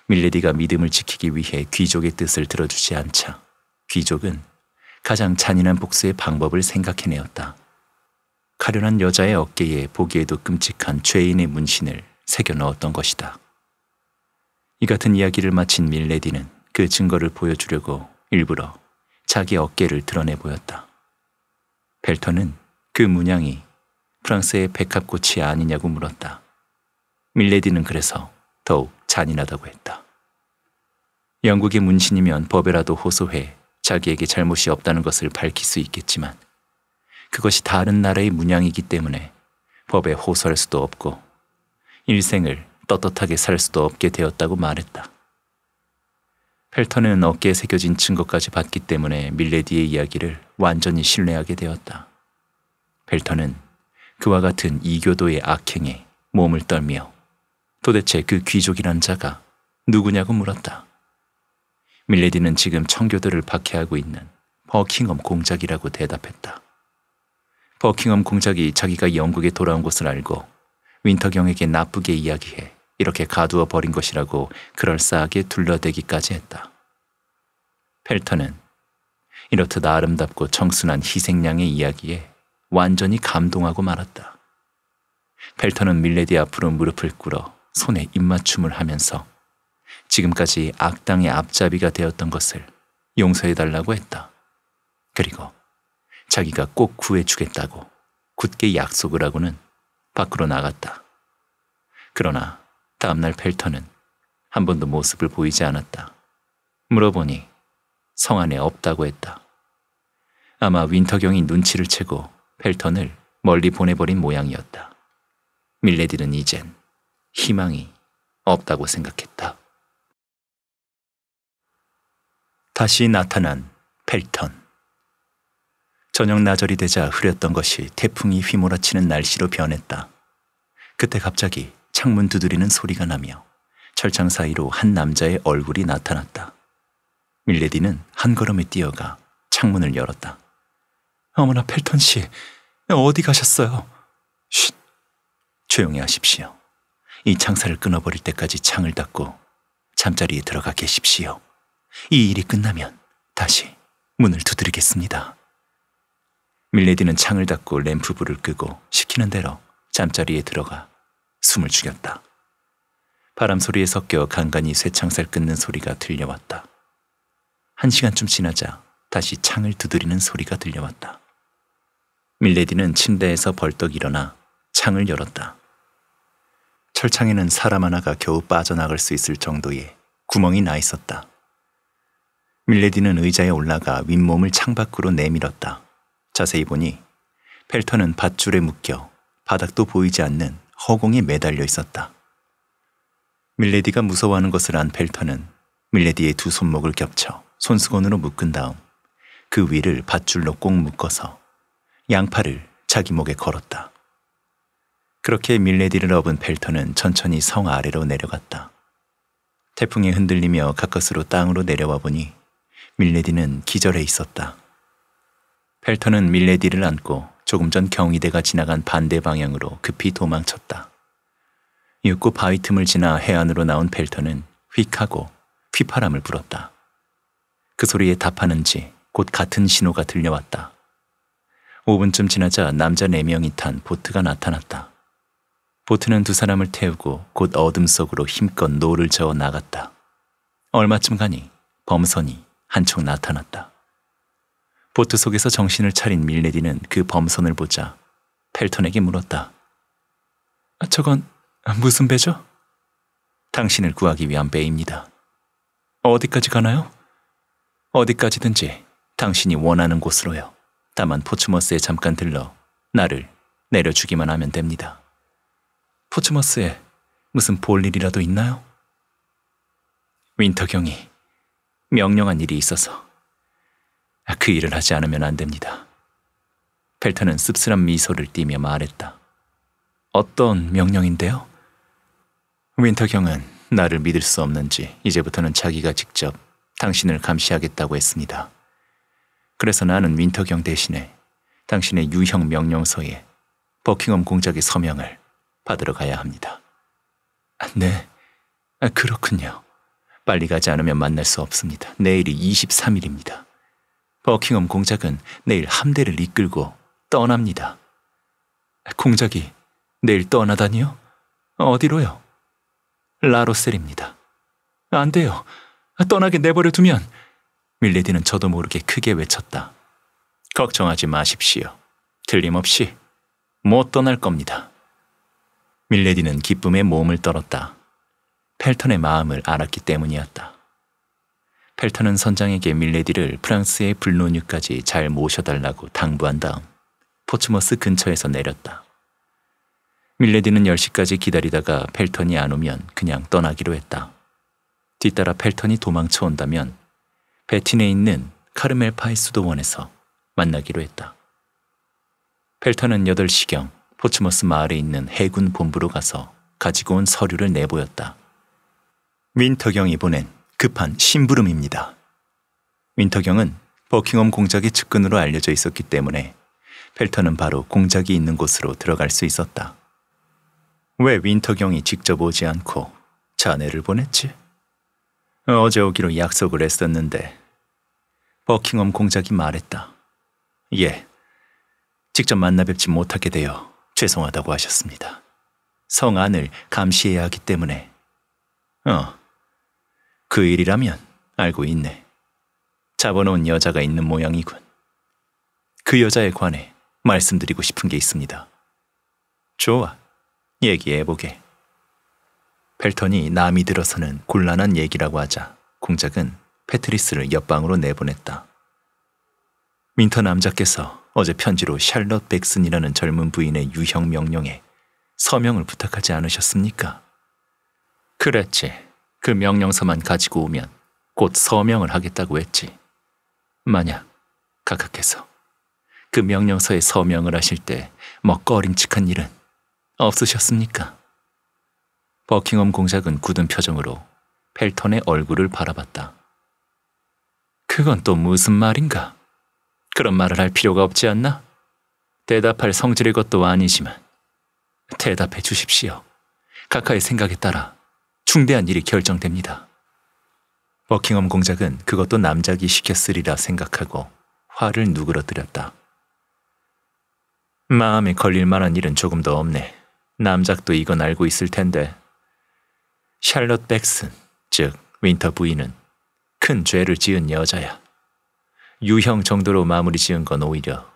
밀레디가 믿음을 지키기 위해 귀족의 뜻을 들어주지 않자 귀족은 가장 잔인한 복수의 방법을 생각해내었다. 가련한 여자의 어깨에 보기에도 끔찍한 죄인의 문신을 새겨 넣었던 것이다. 이 같은 이야기를 마친 밀레디는 그 증거를 보여주려고 일부러 자기 어깨를 드러내 보였다. 벨터는 그 문양이 프랑스의 백합꽃이 아니냐고 물었다. 밀레디는 그래서 더욱 잔인하다고 했다. 영국의 문신이면 법에라도 호소해 자기에게 잘못이 없다는 것을 밝힐 수 있겠지만 그것이 다른 나라의 문양이기 때문에 법에 호소할 수도 없고 일생을 떳떳하게 살 수도 없게 되었다고 말했다. 펠터는 어깨에 새겨진 증거까지 봤기 때문에 밀레디의 이야기를 완전히 신뢰하게 되었다. 펠터는 그와 같은 이교도의 악행에 몸을 떨며 도대체 그 귀족이란 자가 누구냐고 물었다. 밀레디는 지금 청교들을 박해하고 있는 버킹엄 공작이라고 대답했다. 버킹엄 공작이 자기가 영국에 돌아온 것을 알고 윈터경에게 나쁘게 이야기해 이렇게 가두어 버린 것이라고 그럴싸하게 둘러대기까지 했다. 펠터는 이렇듯 아름답고 청순한 희생양의 이야기에 완전히 감동하고 말았다. 펠터는 밀레디 앞으로 무릎을 꿇어 손에 입맞춤을 하면서 지금까지 악당의 앞잡이가 되었던 것을 용서해달라고 했다. 그리고 자기가 꼭 구해주겠다고 굳게 약속을 하고는 밖으로 나갔다. 그러나 다음날 펠터는 한 번도 모습을 보이지 않았다. 물어보니 성 안에 없다고 했다. 아마 윈터경이 눈치를 채고 펠턴을 멀리 보내버린 모양이었다. 밀레디는 이젠 희망이 없다고 생각했다. 다시 나타난 펠턴. 저녁 나절이 되자 흐렸던 것이 태풍이 휘몰아치는 날씨로 변했다. 그때 갑자기 창문 두드리는 소리가 나며 철창 사이로 한 남자의 얼굴이 나타났다. 밀레디는 한 걸음에 뛰어가 창문을 열었다. 어머나 펠턴 씨, 어디 가셨어요? 쉿, 조용히 하십시오. 이 창살을 끊어버릴 때까지 창을 닫고 잠자리에 들어가 계십시오. 이 일이 끝나면 다시 문을 두드리겠습니다. 밀레디는 창을 닫고 램프 불을 끄고 시키는 대로 잠자리에 들어가 숨을 죽였다. 바람 소리에 섞여 간간히 쇠창살 끊는 소리가 들려왔다. 한 시간쯤 지나자 다시 창을 두드리는 소리가 들려왔다. 밀레디는 침대에서 벌떡 일어나 창을 열었다. 철창에는 사람 하나가 겨우 빠져나갈 수 있을 정도의 구멍이 나 있었다. 밀레디는 의자에 올라가 윗몸을 창밖으로 내밀었다. 자세히 보니 펠터는 밧줄에 묶여 바닥도 보이지 않는 허공에 매달려 있었다. 밀레디가 무서워하는 것을 안 펠터는 밀레디의 두 손목을 겹쳐 손수건으로 묶은 다음 그 위를 밧줄로 꼭 묶어서 양팔을 자기 목에 걸었다. 그렇게 밀레디를 업은 펠터는 천천히 성 아래로 내려갔다. 태풍이 흔들리며 가까스로 땅으로 내려와 보니 밀레디는 기절해 있었다. 펠터는 밀레디를 안고 조금 전 경위대가 지나간 반대 방향으로 급히 도망쳤다. 육구 바위 틈을 지나 해안으로 나온 펠터는 휙 하고 휘파람을 불었다. 그 소리에 답하는지 곧 같은 신호가 들려왔다. 5분쯤 지나자 남자 4명이 탄 보트가 나타났다. 보트는 두 사람을 태우고 곧 어둠 속으로 힘껏 노를 저어 나갔다. 얼마쯤 가니 범선이 한쪽 나타났다. 보트 속에서 정신을 차린 밀레디는 그 범선을 보자 펠턴에게 물었다. 아, 저건 무슨 배죠? 당신을 구하기 위한 배입니다. 어디까지 가나요? 어디까지든지 당신이 원하는 곳으로요. 다만 포츠머스에 잠깐 들러 나를 내려주기만 하면 됩니다. 포츠머스에 무슨 볼일이라도 있나요? 윈터경이 명령한 일이 있어서 아, 그 일을 하지 않으면 안 됩니다. 펠터는 씁쓸한 미소를 띠며 말했다. 어떤 명령인데요? 윈터경은 나를 믿을 수 없는지 이제부터는 자기가 직접 당신을 감시하겠다고 했습니다. 그래서 나는 윈터경 대신에 당신의 유형 명령서에 버킹엄 공작의 서명을 받으러 가야 합니다. 네, 그렇군요. 빨리 가지 않으면 만날 수 없습니다. 내일이 23일입니다. 버킹엄 공작은 내일 함대를 이끌고 떠납니다. 공작이 내일 떠나다니요? 어디로요? 라로셀입니다. 안 돼요. 떠나게 내버려 두면 밀레디는 저도 모르게 크게 외쳤다. 걱정하지 마십시오. 틀림없이 못 떠날 겁니다. 밀레디는 기쁨에 몸을 떨었다. 펠턴의 마음을 알았기 때문이었다. 펠턴은 선장에게 밀레디를 프랑스의 불로뉴까지 잘 모셔달라고 당부한 다음 포츠머스 근처에서 내렸다. 밀레디는 10시까지 기다리다가 펠턴이 안 오면 그냥 떠나기로 했다. 뒤따라 펠턴이 도망쳐 온다면 베틴에 있는 카르멜파이 수도원에서 만나기로 했다. 펠턴은 8시경 포츠머스 마을에 있는 해군 본부로 가서 가지고 온 서류를 내보였다. 윈터경이 보낸 급한 심부름입니다. 윈터경은 버킹엄 공작의 측근으로 알려져 있었기 때문에 펠터는 바로 공작이 있는 곳으로 들어갈 수 있었다. 왜 윈터경이 직접 오지 않고 자네를 보냈지? 어제 오기로 약속을 했었는데 버킹엄 공작이 말했다. 예, 직접 만나 뵙지 못하게 되어 죄송하다고 하셨습니다. 성 안을 감시해야 하기 때문에. 어, 그 일이라면 알고 있네. 잡아놓은 여자가 있는 모양이군. 그 여자에 관해 말씀드리고 싶은 게 있습니다. 좋아, 얘기해보게. 벨턴이 남이 들어서는 곤란한 얘기라고 하자 공작은 패트리스를 옆방으로 내보냈다. 민터 남자께서 어제 편지로 샬럿 백슨이라는 젊은 부인의 유형 명령에 서명을 부탁하지 않으셨습니까? 그랬지. 그 명령서만 가지고 오면 곧 서명을 하겠다고 했지. 만약 각하께서 그 명령서에 서명을 하실 때 먹거림칙한 일은 없으셨습니까? 버킹엄 공작은 굳은 표정으로 펠턴의 얼굴을 바라봤다. 그건 또 무슨 말인가? 그런 말을 할 필요가 없지 않나? 대답할 성질의 것도 아니지만 대답해 주십시오. 카카의 생각에 따라 중대한 일이 결정됩니다. 버킹엄 공작은 그것도 남작이 시켰으리라 생각하고 화를 누그러뜨렸다. 마음에 걸릴 만한 일은 조금 도 없네. 남작도 이건 알고 있을 텐데. 샬럿 백슨, 즉 윈터 부인은 큰 죄를 지은 여자야. 유형 정도로 마무리 지은 건 오히려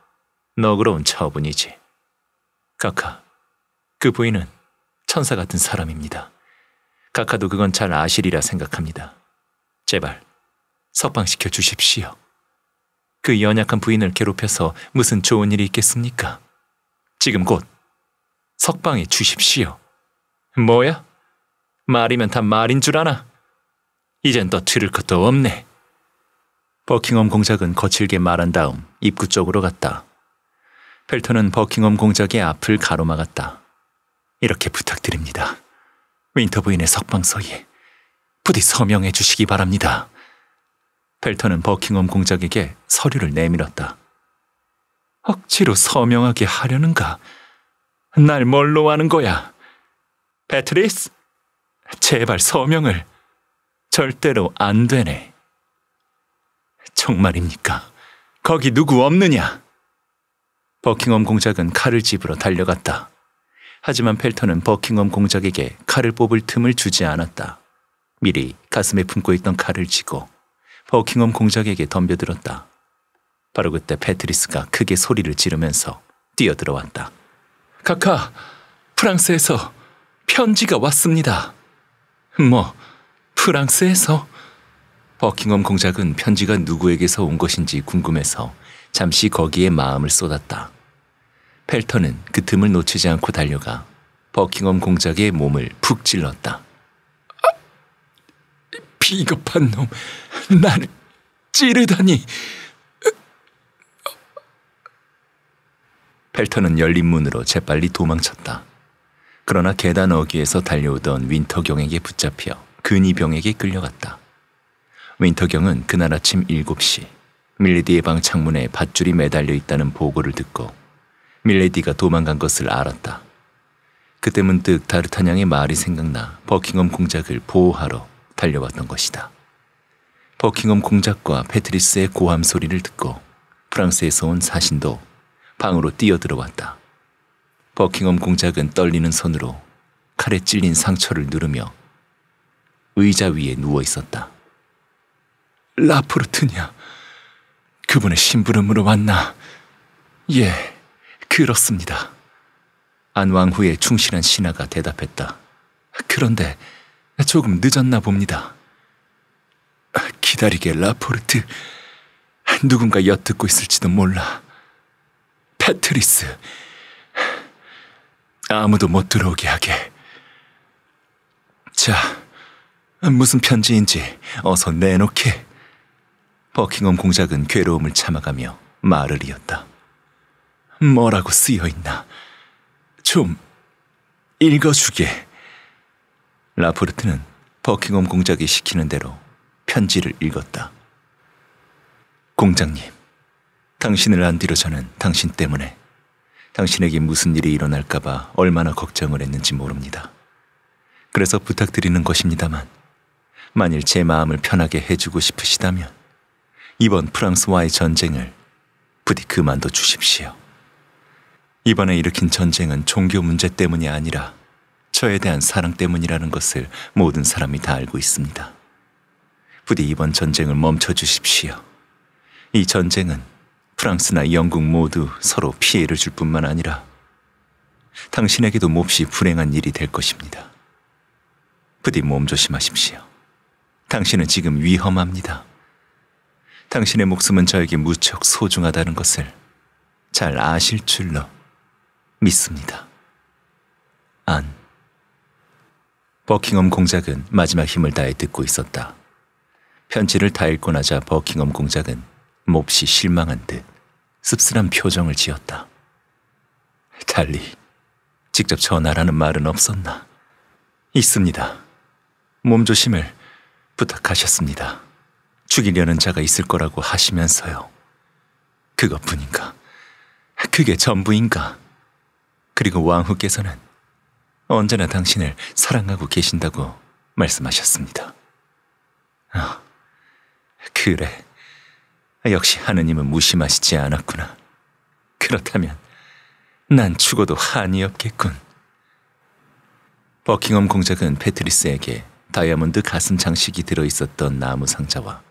너그러운 처분이지. 카카, 그 부인은 천사 같은 사람입니다. 카카도 그건 잘 아시리라 생각합니다. 제발 석방시켜 주십시오. 그 연약한 부인을 괴롭혀서 무슨 좋은 일이 있겠습니까? 지금 곧 석방해 주십시오. 뭐야? 말이면 다 말인 줄 아나? 이젠 더 들을 것도 없네. 버킹엄 공작은 거칠게 말한 다음 입구 쪽으로 갔다. 펠터는 버킹엄 공작의 앞을 가로막았다. 이렇게 부탁드립니다. 윈터 부인의 석방서에 부디 서명해 주시기 바랍니다. 펠터는 버킹엄 공작에게 서류를 내밀었다. 억지로 서명하게 하려는가? 날 뭘로 하는 거야? 배트리스? 제발 서명을. 절대로 안 되네. 정말입니까? 거기 누구 없느냐? 버킹엄 공작은 칼을 집으로 달려갔다. 하지만 펠터는 버킹엄 공작에게 칼을 뽑을 틈을 주지 않았다. 미리 가슴에 품고 있던 칼을 쥐고 버킹엄 공작에게 덤벼들었다. 바로 그때 패트리스가 크게 소리를 지르면서 뛰어들어왔다. 카카, 프랑스에서 편지가 왔습니다. 뭐, 프랑스에서? 버킹엄 공작은 편지가 누구에게서 온 것인지 궁금해서 잠시 거기에 마음을 쏟았다. 펠터는그 틈을 놓치지 않고 달려가 버킹엄 공작의 몸을 푹 찔렀다. 아, 비겁한 놈, 나를 찌르다니. 펠터는 열린 문으로 재빨리 도망쳤다. 그러나 계단 어귀에서 달려오던 윈터경에게 붙잡혀 근위병에게 끌려갔다. 윈터경은 그날 아침 7시 밀레디의 방 창문에 밧줄이 매달려 있다는 보고를 듣고 밀레디가 도망간 것을 알았다. 그때 문득 다르타냥의 말이 생각나 버킹엄 공작을 보호하러 달려왔던 것이다. 버킹엄 공작과 패트리스의 고함 소리를 듣고 프랑스에서 온 사신도 방으로 뛰어들어왔다. 버킹엄 공작은 떨리는 손으로 칼에 찔린 상처를 누르며 의자 위에 누워 있었다. 라포르트냐? 그분의 심부름으로 왔나? 예, 그렇습니다. 안왕후의 충실한 신하가 대답했다. 그런데 조금 늦었나 봅니다. 기다리게 라포르트. 누군가 엿듣고 있을지도 몰라. 패트리스. 아무도 못 들어오게 하게. 자, 무슨 편지인지 어서 내놓게. 버킹엄 공작은 괴로움을 참아가며 말을 이었다. 뭐라고 쓰여 있나? 좀 읽어주게. 라포르트는 버킹엄 공작이 시키는 대로 편지를 읽었다. 공작님, 당신을 안 뒤로 저는 당신 때문에 당신에게 무슨 일이 일어날까봐 얼마나 걱정을 했는지 모릅니다. 그래서 부탁드리는 것입니다만, 만일 제 마음을 편하게 해주고 싶으시다면, 이번 프랑스와의 전쟁을 부디 그만둬 주십시오. 이번에 일으킨 전쟁은 종교 문제 때문이 아니라 저에 대한 사랑 때문이라는 것을 모든 사람이 다 알고 있습니다. 부디 이번 전쟁을 멈춰 주십시오. 이 전쟁은 프랑스나 영국 모두 서로 피해를 줄 뿐만 아니라 당신에게도 몹시 불행한 일이 될 것입니다. 부디 몸조심하십시오. 당신은 지금 위험합니다. 당신의 목숨은 저에게 무척 소중하다는 것을 잘 아실 줄로 믿습니다. 안. 버킹엄 공작은 마지막 힘을 다해 듣고 있었다. 편지를 다 읽고 나자 버킹엄 공작은 몹시 실망한 듯 씁쓸한 표정을 지었다. 달리 직접 전하라는 말은 없었나? 있습니다. 몸조심을 부탁하셨습니다. 죽이려는 자가 있을 거라고 하시면서요. 그것뿐인가? 그게 전부인가? 그리고 왕후께서는 언제나 당신을 사랑하고 계신다고 말씀하셨습니다. 아, 그래. 역시 하느님은 무심하시지 않았구나. 그렇다면 난 죽어도 한이 없겠군. 버킹엄 공작은 패트리스에게 다이아몬드 가슴 장식이 들어있었던 나무 상자와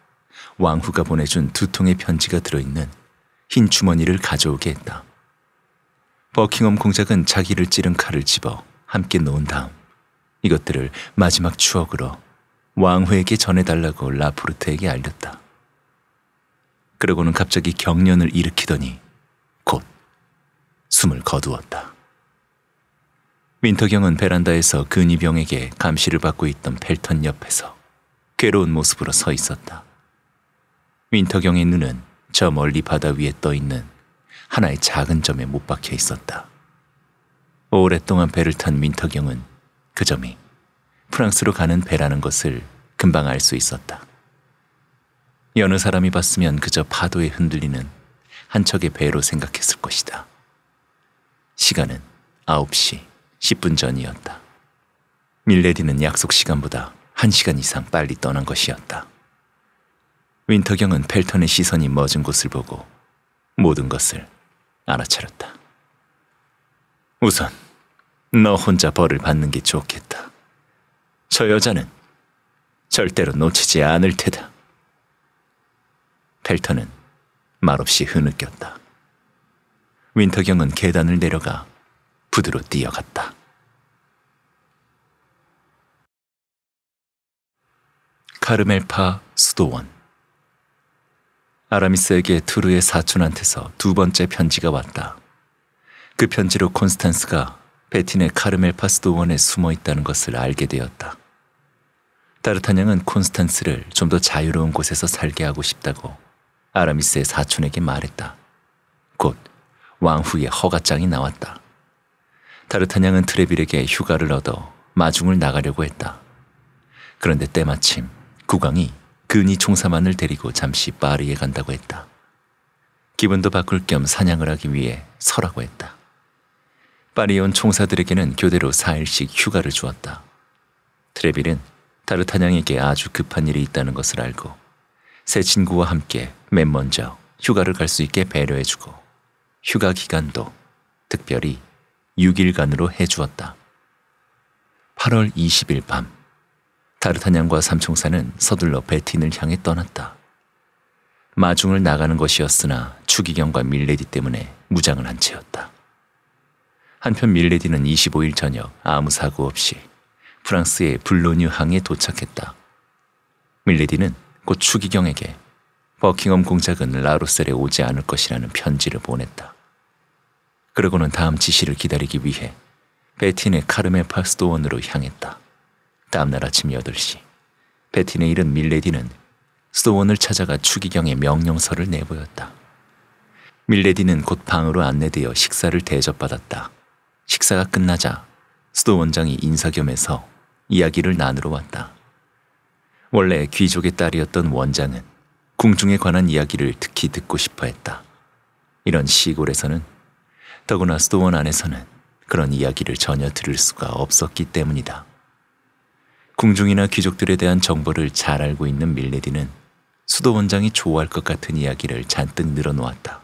왕후가 보내준 두 통의 편지가 들어있는 흰 주머니를 가져오게 했다. 버킹엄 공작은 자기를 찌른 칼을 집어 함께 놓은 다음 이것들을 마지막 추억으로 왕후에게 전해달라고 라포르트에게 알렸다. 그러고는 갑자기 경련을 일으키더니 곧 숨을 거두었다. 민터경은 베란다에서 근위병에게 감시를 받고 있던 펠턴 옆에서 괴로운 모습으로 서 있었다. 윈터경의 눈은 저 멀리 바다 위에 떠 있는 하나의 작은 점에 못 박혀 있었다. 오랫동안 배를 탄 윈터경은 그 점이 프랑스로 가는 배라는 것을 금방 알 수 있었다. 여느 사람이 봤으면 그저 파도에 흔들리는 한 척의 배로 생각했을 것이다. 시간은 9시 10분 전이었다. 밀레디는 약속 시간보다 1시간 이상 빨리 떠난 것이었다. 윈터경은 펠턴의 시선이 멎은 곳을 보고 모든 것을 알아차렸다. 우선 너 혼자 벌을 받는 게 좋겠다. 저 여자는 절대로 놓치지 않을 테다. 펠턴은 말없이 흐느꼈다. 윈터경은 계단을 내려가 부드러 뛰어갔다. 카르멜파 수도원 아라미스에게 두르의 사촌한테서 두 번째 편지가 왔다. 그 편지로 콘스탄스가 베틴의 카르멜 파스도원에 숨어 있다는 것을 알게 되었다. 따르타냥은 콘스탄스를 좀 더 자유로운 곳에서 살게 하고 싶다고 아라미스의 사촌에게 말했다. 곧 왕후의 허가장이 나왔다. 다르타냥은 트레빌에게 휴가를 얻어 마중을 나가려고 했다. 그런데 때마침 국왕이 그니 총사만을 데리고 잠시 파리에 간다고 했다. 기분도 바꿀 겸 사냥을 하기 위해 서라고 했다. 파리에 온 총사들에게는 교대로 4일씩 휴가를 주었다. 트레빌은 다르타냥에게 아주 급한 일이 있다는 것을 알고 새 친구와 함께 맨 먼저 휴가를 갈 수 있게 배려해주고 휴가 기간도 특별히 6일간으로 해주었다. 8월 20일 밤 다르타냥과 삼총사는 서둘러 베틴을 향해 떠났다. 마중을 나가는 것이었으나 추기경과 밀레디 때문에 무장을 한 채였다. 한편 밀레디는 25일 저녁 아무 사고 없이 프랑스의 블로뉴 항에 도착했다. 밀레디는 곧 추기경에게 버킹엄 공작은 라로셀에 오지 않을 것이라는 편지를 보냈다. 그러고는 다음 지시를 기다리기 위해 베틴의 카르메 파스도원으로 향했다. 다음날 아침 8시 베틴의 일은 밀레디는 스토원을 찾아가 추기경의 명령서를 내보였다. 밀레디는 곧 방으로 안내되어 식사를 대접받았다. 식사가 끝나자 수도 원장이 인사겸해서 이야기를 나누러 왔다. 원래 귀족의 딸이었던 원장은 궁중에 관한 이야기를 특히 듣고 싶어 했다. 이런 시골에서는 더구나 수도원 안에서는 그런 이야기를 전혀 들을 수가 없었기 때문이다. 궁중이나 귀족들에 대한 정보를 잘 알고 있는 밀레디는 수도 원장이 좋아할 것 같은 이야기를 잔뜩 늘어놓았다.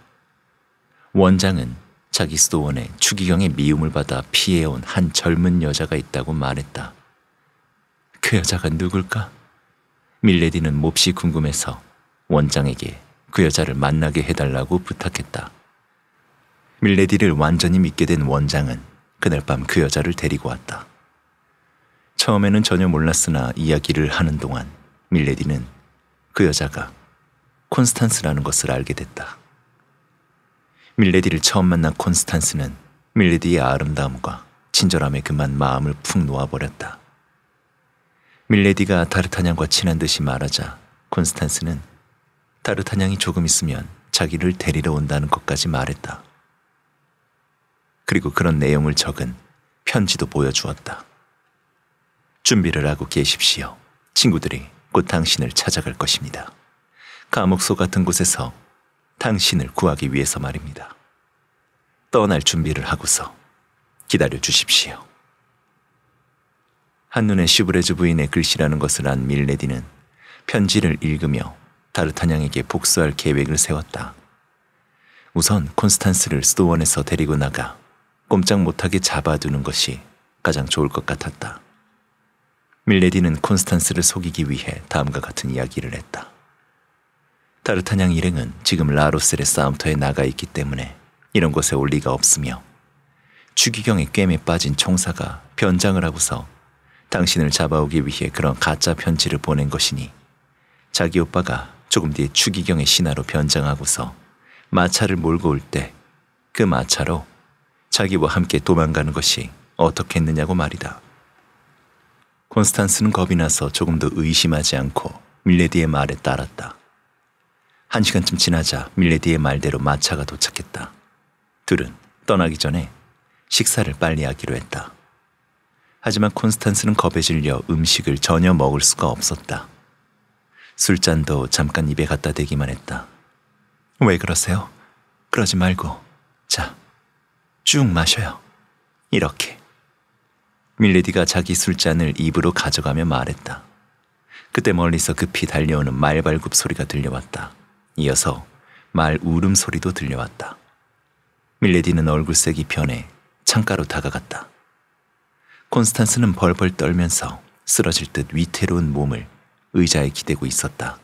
원장은 자기 수도원에 추기경의 미움을 받아 피해온 한 젊은 여자가 있다고 말했다. 그 여자가 누굴까? 밀레디는 몹시 궁금해서 원장에게 그 여자를 만나게 해달라고 부탁했다. 밀레디를 완전히 믿게 된 원장은 그날 밤 그 여자를 데리고 왔다. 처음에는 전혀 몰랐으나 이야기를 하는 동안 밀레디는 그 여자가 콘스탄스라는 것을 알게 됐다. 밀레디를 처음 만난 콘스탄스는 밀레디의 아름다움과 친절함에 그만 마음을 푹 놓아버렸다. 밀레디가 다르타냥과 친한 듯이 말하자 콘스탄스는 다르타냥이 조금 있으면 자기를 데리러 온다는 것까지 말했다. 그리고 그런 내용을 적은 편지도 보여주었다. 준비를 하고 계십시오. 친구들이 곧 당신을 찾아갈 것입니다. 감옥소 같은 곳에서 당신을 구하기 위해서 말입니다. 떠날 준비를 하고서 기다려 주십시오. 한눈에 시브레즈 부인의 글씨라는 것을 안 밀레디는 편지를 읽으며 다르타냥에게 복수할 계획을 세웠다. 우선 콘스탄스를 수도원에서 데리고 나가 꼼짝 못하게 잡아두는 것이 가장 좋을 것 같았다. 밀레디는 콘스탄스를 속이기 위해 다음과 같은 이야기를 했다. 타르타냥 일행은 지금 라로셀의 싸움터에 나가 있기 때문에 이런 곳에 올 리가 없으며 추기경의 꿰에 빠진 총사가 변장을 하고서 당신을 잡아오기 위해 그런 가짜 편지를 보낸 것이니 자기 오빠가 조금 뒤에 추기경의 신하로 변장하고서 마차를 몰고 올 때 그 마차로 자기와 함께 도망가는 것이 어떻겠느냐고 말이다. 콘스탄스는 겁이 나서 조금 더 의심하지 않고 밀레디의 말에 따랐다. 한 시간쯤 지나자 밀레디의 말대로 마차가 도착했다. 둘은 떠나기 전에 식사를 빨리 하기로 했다. 하지만 콘스탄스는 겁에 질려 음식을 전혀 먹을 수가 없었다. 술잔도 잠깐 입에 갖다 대기만 했다. 왜 그러세요? 그러지 말고, 자, 쭉 마셔요. 이렇게. 밀레디가 자기 술잔을 입으로 가져가며 말했다. 그때 멀리서 급히 달려오는 말발굽 소리가 들려왔다. 이어서 말 울음소리도 들려왔다. 밀레디는 얼굴색이 변해 창가로 다가갔다. 콘스탄스는 벌벌 떨면서 쓰러질 듯 위태로운 몸을 의자에 기대고 있었다.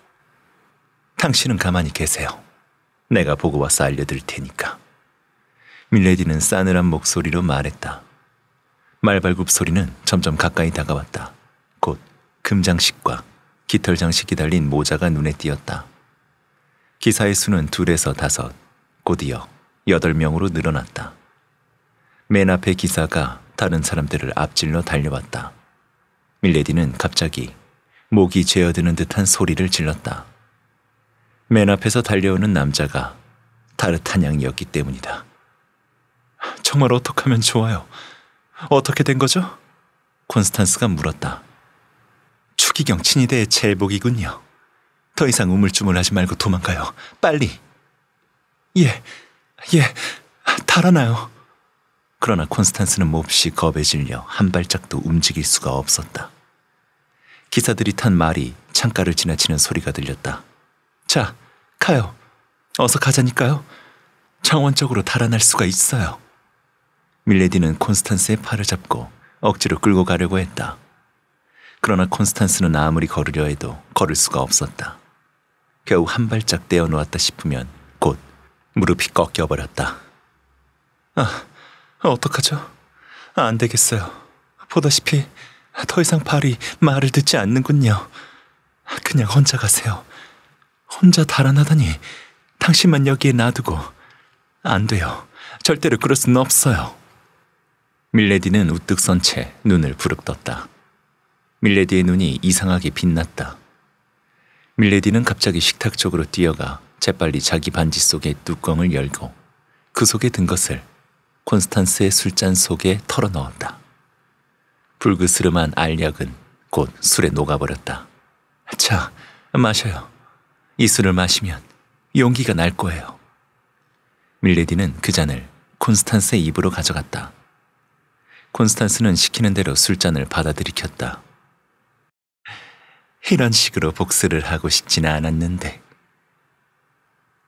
당신은 가만히 계세요. 내가 보고 와서 알려드릴 테니까. 밀레디는 싸늘한 목소리로 말했다. 말발굽 소리는 점점 가까이 다가왔다. 곧 금장식과 깃털 장식이 달린 모자가 눈에 띄었다. 기사의 수는 둘에서 다섯, 곧이어 여덟 명으로 늘어났다. 맨 앞에 기사가 다른 사람들을 앞질러 달려왔다. 밀레디는 갑자기 목이 죄어드는 듯한 소리를 질렀다. 맨 앞에서 달려오는 남자가 타르탄 양이었기 때문이다. 정말 어떡하면 좋아요. 어떻게 된 거죠? 콘스탄스가 물었다. 추기경 친위대의 제복이군요. 더 이상 우물쭈물하지 말고 도망가요. 빨리. 예, 예, 달아나요. 그러나 콘스탄스는 몹시 겁에 질려 한 발짝도 움직일 수가 없었다. 기사들이 탄 말이 창가를 지나치는 소리가 들렸다. 자, 가요. 어서 가자니까요. 정원적으로 달아날 수가 있어요. 밀레디는 콘스탄스의 팔을 잡고 억지로 끌고 가려고 했다. 그러나 콘스탄스는 아무리 걸으려 해도 걸을 수가 없었다. 겨우 한 발짝 떼어 놓았다 싶으면 곧 무릎이 꺾여 버렸다. 아, 어떡하죠? 안 되겠어요. 보다시피 더 이상 발이 말을 듣지 않는군요. 그냥 혼자 가세요. 혼자 달아나다니 당신만 여기에 놔두고 안 돼요. 절대로 그럴 수는 없어요. 밀레디는 우뚝 선 채 눈을 부릅 떴다. 밀레디의 눈이 이상하게 빛났다. 밀레디는 갑자기 식탁 쪽으로 뛰어가 재빨리 자기 반지 속에 뚜껑을 열고 그 속에 든 것을 콘스탄스의 술잔 속에 털어넣었다. 불그스름한 알약은 곧 술에 녹아버렸다. 자, 마셔요. 이 술을 마시면 용기가 날 거예요. 밀레디는 그 잔을 콘스탄스의 입으로 가져갔다. 콘스탄스는 시키는 대로 술잔을 받아들이켰다. 이런 식으로 복수를 하고 싶지는 않았는데.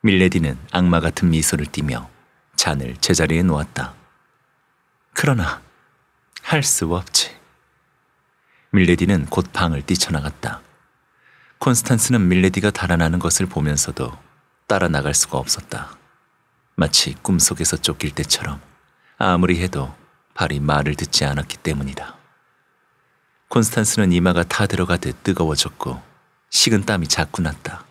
밀레디는 악마 같은 미소를 띠며 잔을 제자리에 놓았다. 그러나 할 수 없지. 밀레디는 곧 방을 뛰쳐나갔다. 콘스탄스는 밀레디가 달아나는 것을 보면서도 따라 나갈 수가 없었다. 마치 꿈속에서 쫓길 때처럼 아무리 해도 발이 말을 듣지 않았기 때문이다. 콘스탄스는 이마가 다 들어가듯 뜨거워졌고 식은 땀이 자꾸 났다.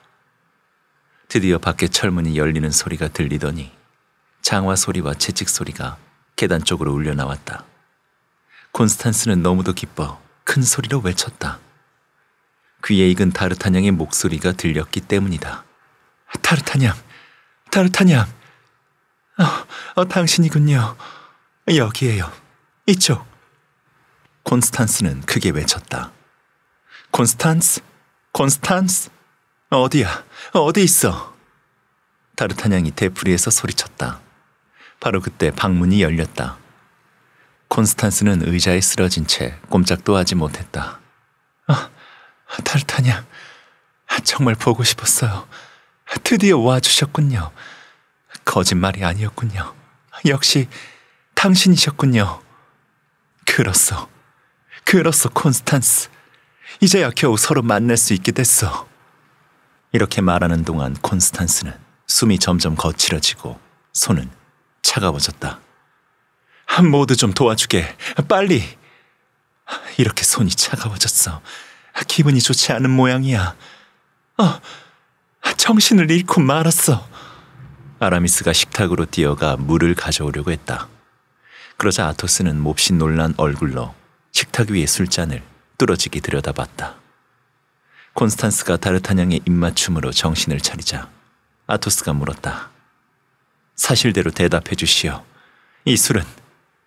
드디어 밖에 철문이 열리는 소리가 들리더니 장화 소리와 채찍 소리가 계단 쪽으로 울려 나왔다. 콘스탄스는 너무도 기뻐 큰 소리로 외쳤다. 귀에 익은 타르타냥의 목소리가 들렸기 때문이다. 타르타냥, 타르타냥, 어, 어, 당신이군요. 여기에요. 이쪽. 콘스탄스는 크게 외쳤다. 콘스탄스? 콘스탄스? 어디야? 어디 있어? 다르타냥이 대풀이에서 소리쳤다. 바로 그때 방문이 열렸다. 콘스탄스는 의자에 쓰러진 채 꼼짝도 하지 못했다. 아, 다르타냥. 정말 보고 싶었어요. 드디어 와주셨군요. 거짓말이 아니었군요. 역시 당신이셨군요. 그렇소. 그렇소, 콘스탄스. 이제야 겨우 서로 만날 수 있게 됐어. 이렇게 말하는 동안 콘스탄스는 숨이 점점 거칠어지고 손은 차가워졌다. 모두 좀 도와주게. 빨리. 이렇게 손이 차가워졌어. 기분이 좋지 않은 모양이야. 어, 정신을 잃고 말았어. 아라미스가 식탁으로 뛰어가 물을 가져오려고 했다. 그러자 아토스는 몹시 놀란 얼굴로 식탁 위의 술잔을 뚫어지게 들여다봤다. 콘스탄스가 다르타냥의 입맞춤으로 정신을 차리자 아토스가 물었다. 사실대로 대답해 주시오. 이 술은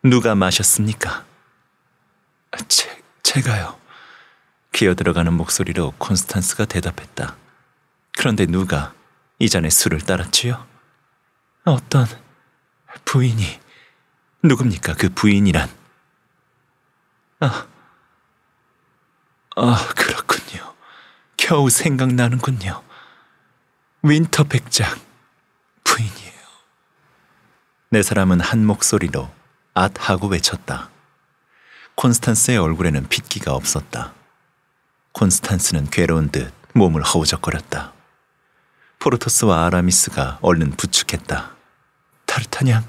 누가 마셨습니까? 제, 제가요. 기어 들어가는 목소리로 콘스탄스가 대답했다. 그런데 누가 이 잔의 술을 따랐지요? 어떤 부인이 누굽니까 그 부인이란? 아, 아 그렇군요. 겨우 생각나는군요. 윈터 백작 부인이에요. 내 사람은 한 목소리로 앗하고 외쳤다. 콘스탄스의 얼굴에는 핏기가 없었다. 콘스탄스는 괴로운 듯 몸을 허우적거렸다. 포르토스와 아라미스가 얼른 부축했다. 타르타냥,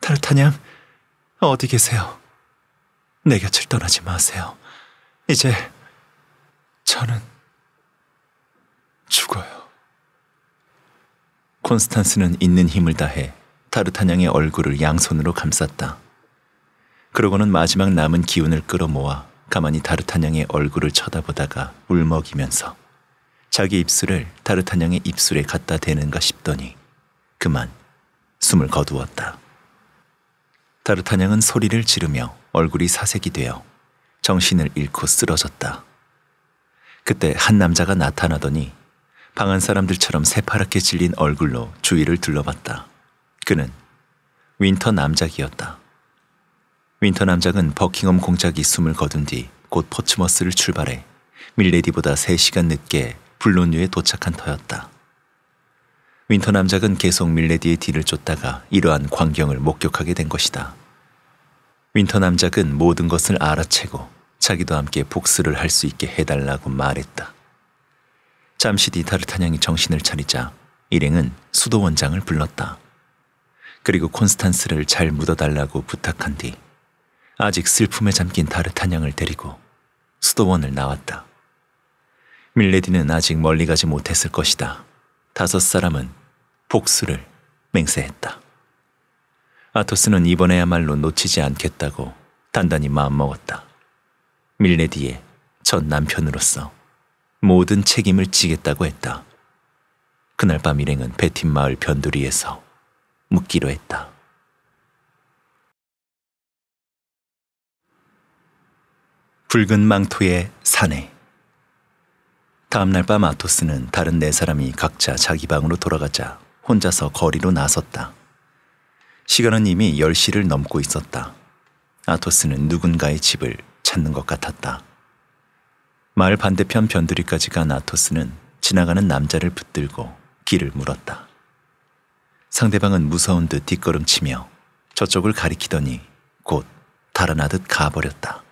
타르타냥, 어디 계세요? 내 곁을 떠나지 마세요. 이제 저는 죽어요. 콘스탄스는 있는 힘을 다해 타르타냥의 얼굴을 양손으로 감쌌다. 그러고는 마지막 남은 기운을 끌어모아 가만히 다르타냥의 얼굴을 쳐다보다가 울먹이면서 자기 입술을 다르타냥의 입술에 갖다 대는가 싶더니 그만 숨을 거두었다. 타르타냥은 소리를 지르며 얼굴이 사색이 되어 정신을 잃고 쓰러졌다. 그때 한 남자가 나타나더니 방한 사람들처럼 새파랗게 질린 얼굴로 주위를 둘러봤다. 그는 윈터 남작이었다. 윈터 남작은 버킹엄 공작 이숨을 거둔 뒤 곧 포츠머스를 출발해 밀레디보다 3시간 늦게 불론류에 도착한 터였다. 윈터 남작은 계속 밀레디의 뒤를 쫓다가 이러한 광경을 목격하게 된 것이다. 윈터 남작은 모든 것을 알아채고 자기도 함께 복수를 할 수 있게 해달라고 말했다. 잠시 뒤다르타냥이 정신을 차리자 일행은 수도원장을 불렀다. 그리고 콘스탄스를 잘 묻어달라고 부탁한 뒤 아직 슬픔에 잠긴 다르타냥을 데리고 수도원을 나왔다. 밀레디는 아직 멀리 가지 못했을 것이다. 다섯 사람은 복수를 맹세했다. 아토스는 이번에야말로 놓치지 않겠다고 단단히 마음먹었다. 밀레디의 전 남편으로서 모든 책임을 지겠다고 했다. 그날 밤 일행은 베틴 마을 변두리에서 묵기로 했다. 붉은 망토의 사내 다음날 밤 아토스는 다른 네 사람이 각자 자기 방으로 돌아가자 혼자서 거리로 나섰다. 시간은 이미 10시를 넘고 있었다. 아토스는 누군가의 집을 찾는 것 같았다. 마을 반대편 변두리까지 간 아토스는 지나가는 남자를 붙들고 길을 물었다. 상대방은 무서운 듯 뒷걸음치며 저쪽을 가리키더니 곧 달아나듯 가버렸다.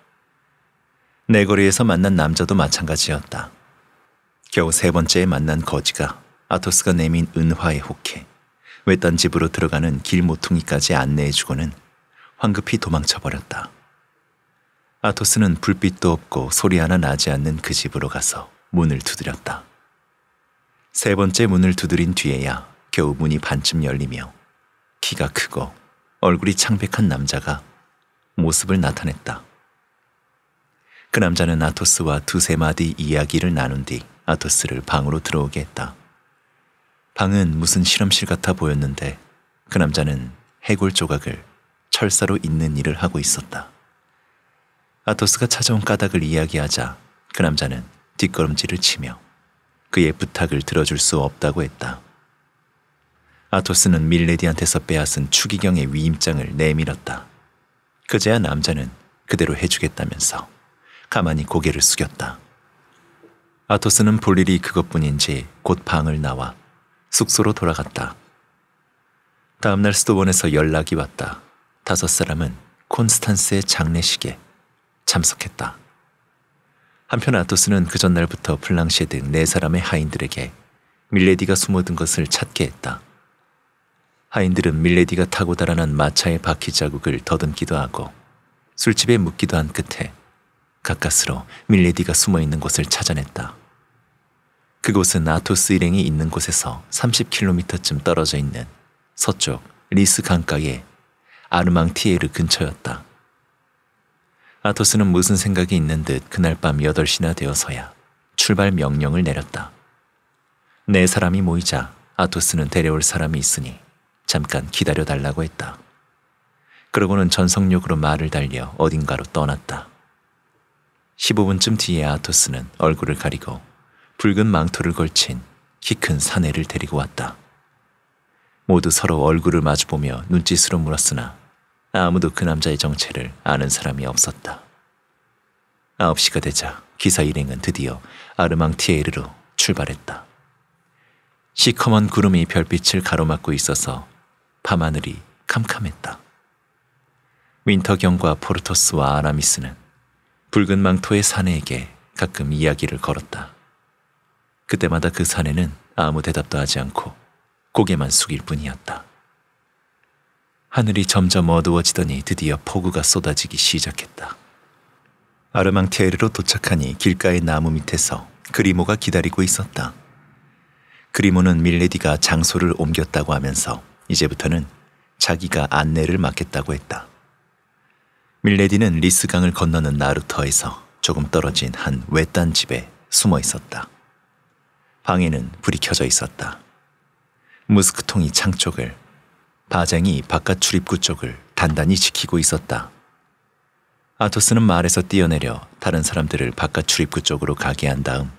내거리에서 만난 남자도 마찬가지였다. 겨우 세 번째에 만난 거지가 아토스가 내민 은화의 혹해 외딴 집으로 들어가는 길 모퉁이까지 안내해주고는 황급히 도망쳐버렸다. 아토스는 불빛도 없고 소리 하나 나지 않는 그 집으로 가서 문을 두드렸다. 세 번째 문을 두드린 뒤에야 겨우 문이 반쯤 열리며 키가 크고 얼굴이 창백한 남자가 모습을 나타냈다. 그 남자는 아토스와 두세 마디 이야기를 나눈 뒤 아토스를 방으로 들어오게 했다. 방은 무슨 실험실 같아 보였는데 그 남자는 해골 조각을 철사로 잇는 일을 하고 있었다. 아토스가 찾아온 까닭을 이야기하자 그 남자는 뒷걸음질을 치며 그의 부탁을 들어줄 수 없다고 했다. 아토스는 밀레디한테서 빼앗은 추기경의 위임장을 내밀었다. 그제야 남자는 그대로 해주겠다면서 가만히 고개를 숙였다. 아토스는 볼 일이 그것뿐인지 곧 방을 나와 숙소로 돌아갔다. 다음날 수도원에서 연락이 왔다. 다섯 사람은 콘스탄스의 장례식에 참석했다. 한편 아토스는 그 전날부터 플랑셰 등네 사람의 하인들에게 밀레디가 숨어든 것을 찾게 했다. 하인들은 밀레디가 타고 달아난 마차의 바퀴 자국을 더듬기도 하고 술집에 묻기도 한 끝에 가까스로 밀레디가 숨어 있는 곳을 찾아냈다. 그곳은 아토스 일행이 있는 곳에서 30km쯤 떨어져 있는 서쪽 리스 강가의 아르망티에르 근처였다. 아토스는 무슨 생각이 있는 듯 그날 밤 8시나 되어서야 출발 명령을 내렸다. 네 사람이 모이자 아토스는 데려올 사람이 있으니 잠깐 기다려달라고 했다. 그러고는 전속력으로 말을 달려 어딘가로 떠났다. 15분쯤 뒤에 아토스는 얼굴을 가리고 붉은 망토를 걸친 키 큰 사내를 데리고 왔다. 모두 서로 얼굴을 마주보며 눈짓으로 물었으나 아무도 그 남자의 정체를 아는 사람이 없었다. 9시가 되자 기사 일행은 드디어 아르망티에르로 출발했다. 시커먼 구름이 별빛을 가로막고 있어서 밤하늘이 캄캄했다. 윈터경과 포르토스와 아라미스는 붉은 망토의 사내에게 가끔 이야기를 걸었다. 그때마다 그 사내는 아무 대답도 하지 않고 고개만 숙일 뿐이었다. 하늘이 점점 어두워지더니 드디어 폭우가 쏟아지기 시작했다. 아르망티에르로 도착하니 길가의 나무 밑에서 그리모가 기다리고 있었다. 그리모는 밀레디가 장소를 옮겼다고 하면서 이제부터는 자기가 안내를 맡겠다고 했다. 밀레디는 리스강을 건너는 나루터에서 조금 떨어진 한 외딴 집에 숨어 있었다. 방에는 불이 켜져 있었다. 무스크통이 창 쪽을, 바쟁이 바깥 출입구 쪽을 단단히 지키고 있었다. 아토스는 말에서 뛰어내려 다른 사람들을 바깥 출입구 쪽으로 가게 한 다음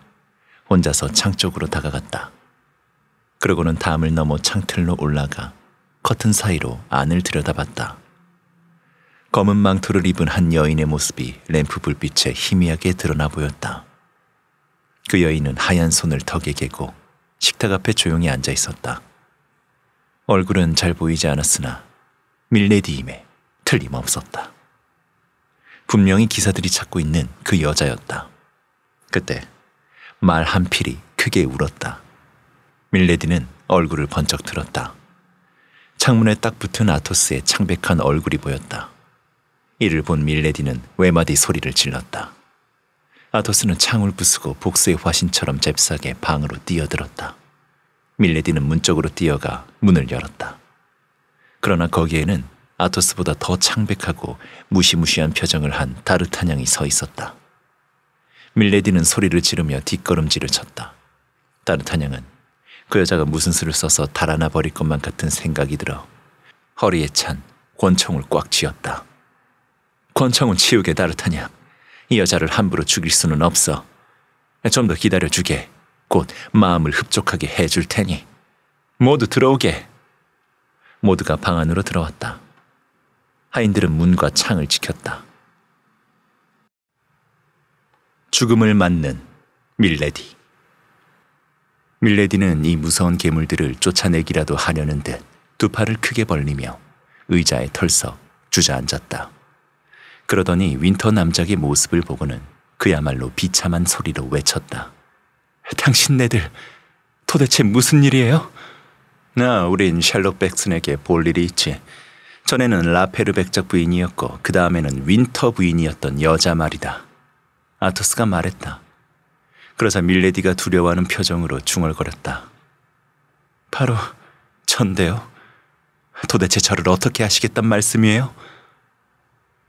혼자서 창 쪽으로 다가갔다. 그러고는 담을 넘어 창틀로 올라가 커튼 사이로 안을 들여다봤다. 검은 망토를 입은 한 여인의 모습이 램프 불빛에 희미하게 드러나 보였다. 그 여인은 하얀 손을 턱에 개고 식탁 앞에 조용히 앉아 있었다. 얼굴은 잘 보이지 않았으나 밀레디임에 틀림없었다. 분명히 기사들이 찾고 있는 그 여자였다. 그때 말 한 필이 크게 울었다. 밀레디는 얼굴을 번쩍 들었다. 창문에 딱 붙은 아토스의 창백한 얼굴이 보였다. 이를 본 밀레디는 외마디 소리를 질렀다. 아토스는 창을 부수고 복수의 화신처럼 잽싸게 방으로 뛰어들었다. 밀레디는 문 쪽으로 뛰어가 문을 열었다. 그러나 거기에는 아토스보다 더 창백하고 무시무시한 표정을 한 다르타냥이 서 있었다. 밀레디는 소리를 지르며 뒷걸음질을 쳤다. 다르타냥은 그 여자가 무슨 수를 써서 달아나 버릴 것만 같은 생각이 들어 허리에 찬 권총을 꽉 쥐었다. 권총은 치우게 다르타냥. 이 여자를 함부로 죽일 수는 없어. 좀 더 기다려주게. 곧 마음을 흡족하게 해줄 테니. 모두 들어오게. 모두가 방 안으로 들어왔다. 하인들은 문과 창을 지켰다. 죽음을 맞는 밀레디. 밀레디는 이 무서운 괴물들을 쫓아내기라도 하려는 듯 두 팔을 크게 벌리며 의자에 털썩 주저앉았다. 그러더니 윈터 남작의 모습을 보고는 그야말로 비참한 소리로 외쳤다. 당신네들 도대체 무슨 일이에요? 나 아, 우린 샬롯 백슨에게 볼 일이 있지. 전에는 라페르 백작 부인이었고 그 다음에는 윈터 부인이었던 여자 말이다. 아토스가 말했다. 그러자 밀레디가 두려워하는 표정으로 중얼거렸다. 바로 천대요 도대체 저를 어떻게 하시겠단 말씀이에요?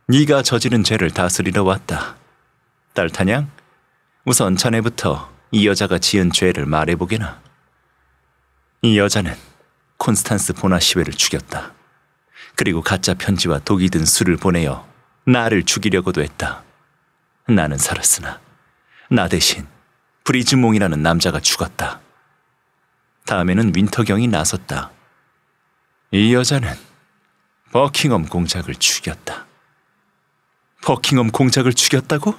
네가 저지른 죄를 다스리러 왔다. 딸 타냥, 우선 자네부터 이 여자가 지은 죄를 말해보게나. 이 여자는 콘스탄스 보나시웨를 죽였다. 그리고 가짜 편지와 독이 든 술을 보내어 나를 죽이려고도 했다. 나는 살았으나 나 대신 브리즈몽이라는 남자가 죽었다. 다음에는 윈터경이 나섰다. 이 여자는 버킹엄 공작을 죽였다. 버킹엄 공작을 죽였다고?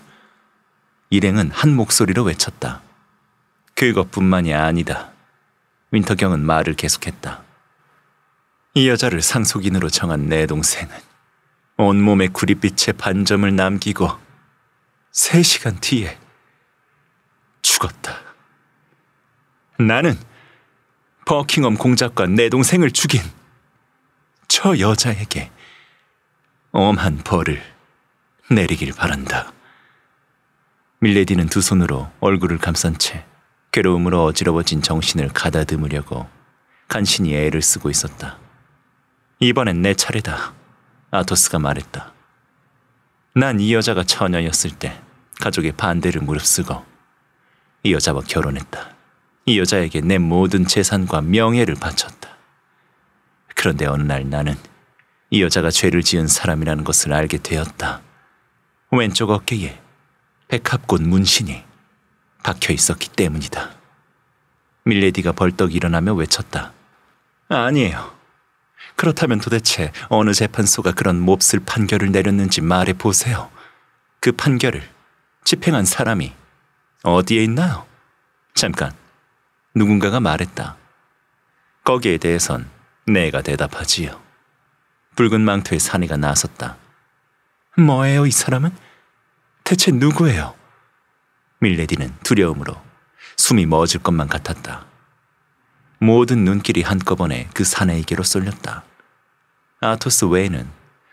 일행은 한 목소리로 외쳤다. 그것뿐만이 아니다. 윈터경은 말을 계속했다. 이 여자를 상속인으로 정한 내 동생은 온몸에 구릿빛의 반점을 남기고 세 시간 뒤에 죽었다. 나는 버킹엄 공작과 내 동생을 죽인 저 여자에게 엄한 벌을 내리길 바란다. 밀레디는 두 손으로 얼굴을 감싼 채 괴로움으로 어지러워진 정신을 가다듬으려고 간신히 애를 쓰고 있었다. 이번엔 내 차례다. 아토스가 말했다. 난 이 여자가 처녀였을 때 가족의 반대를 무릅쓰고 이 여자와 결혼했다. 이 여자에게 내 모든 재산과 명예를 바쳤다. 그런데 어느 날 나는 이 여자가 죄를 지은 사람이라는 것을 알게 되었다. 왼쪽 어깨에 백합꽃 문신이 박혀 있었기 때문이다. 밀레디가 벌떡 일어나며 외쳤다. 아니에요. 그렇다면 도대체 어느 재판소가 그런 몹쓸 판결을 내렸는지 말해 보세요. 그 판결을 집행한 사람이 어디에 있나요? 잠깐, 누군가가 말했다. 거기에 대해선 내가 대답하지요. 붉은 망토의 사내가 나섰다. 뭐예요, 이 사람은? 대체 누구예요? 밀레디는 두려움으로 숨이 멎을 것만 같았다. 모든 눈길이 한꺼번에 그 사내에게로 쏠렸다. 아토스 외에는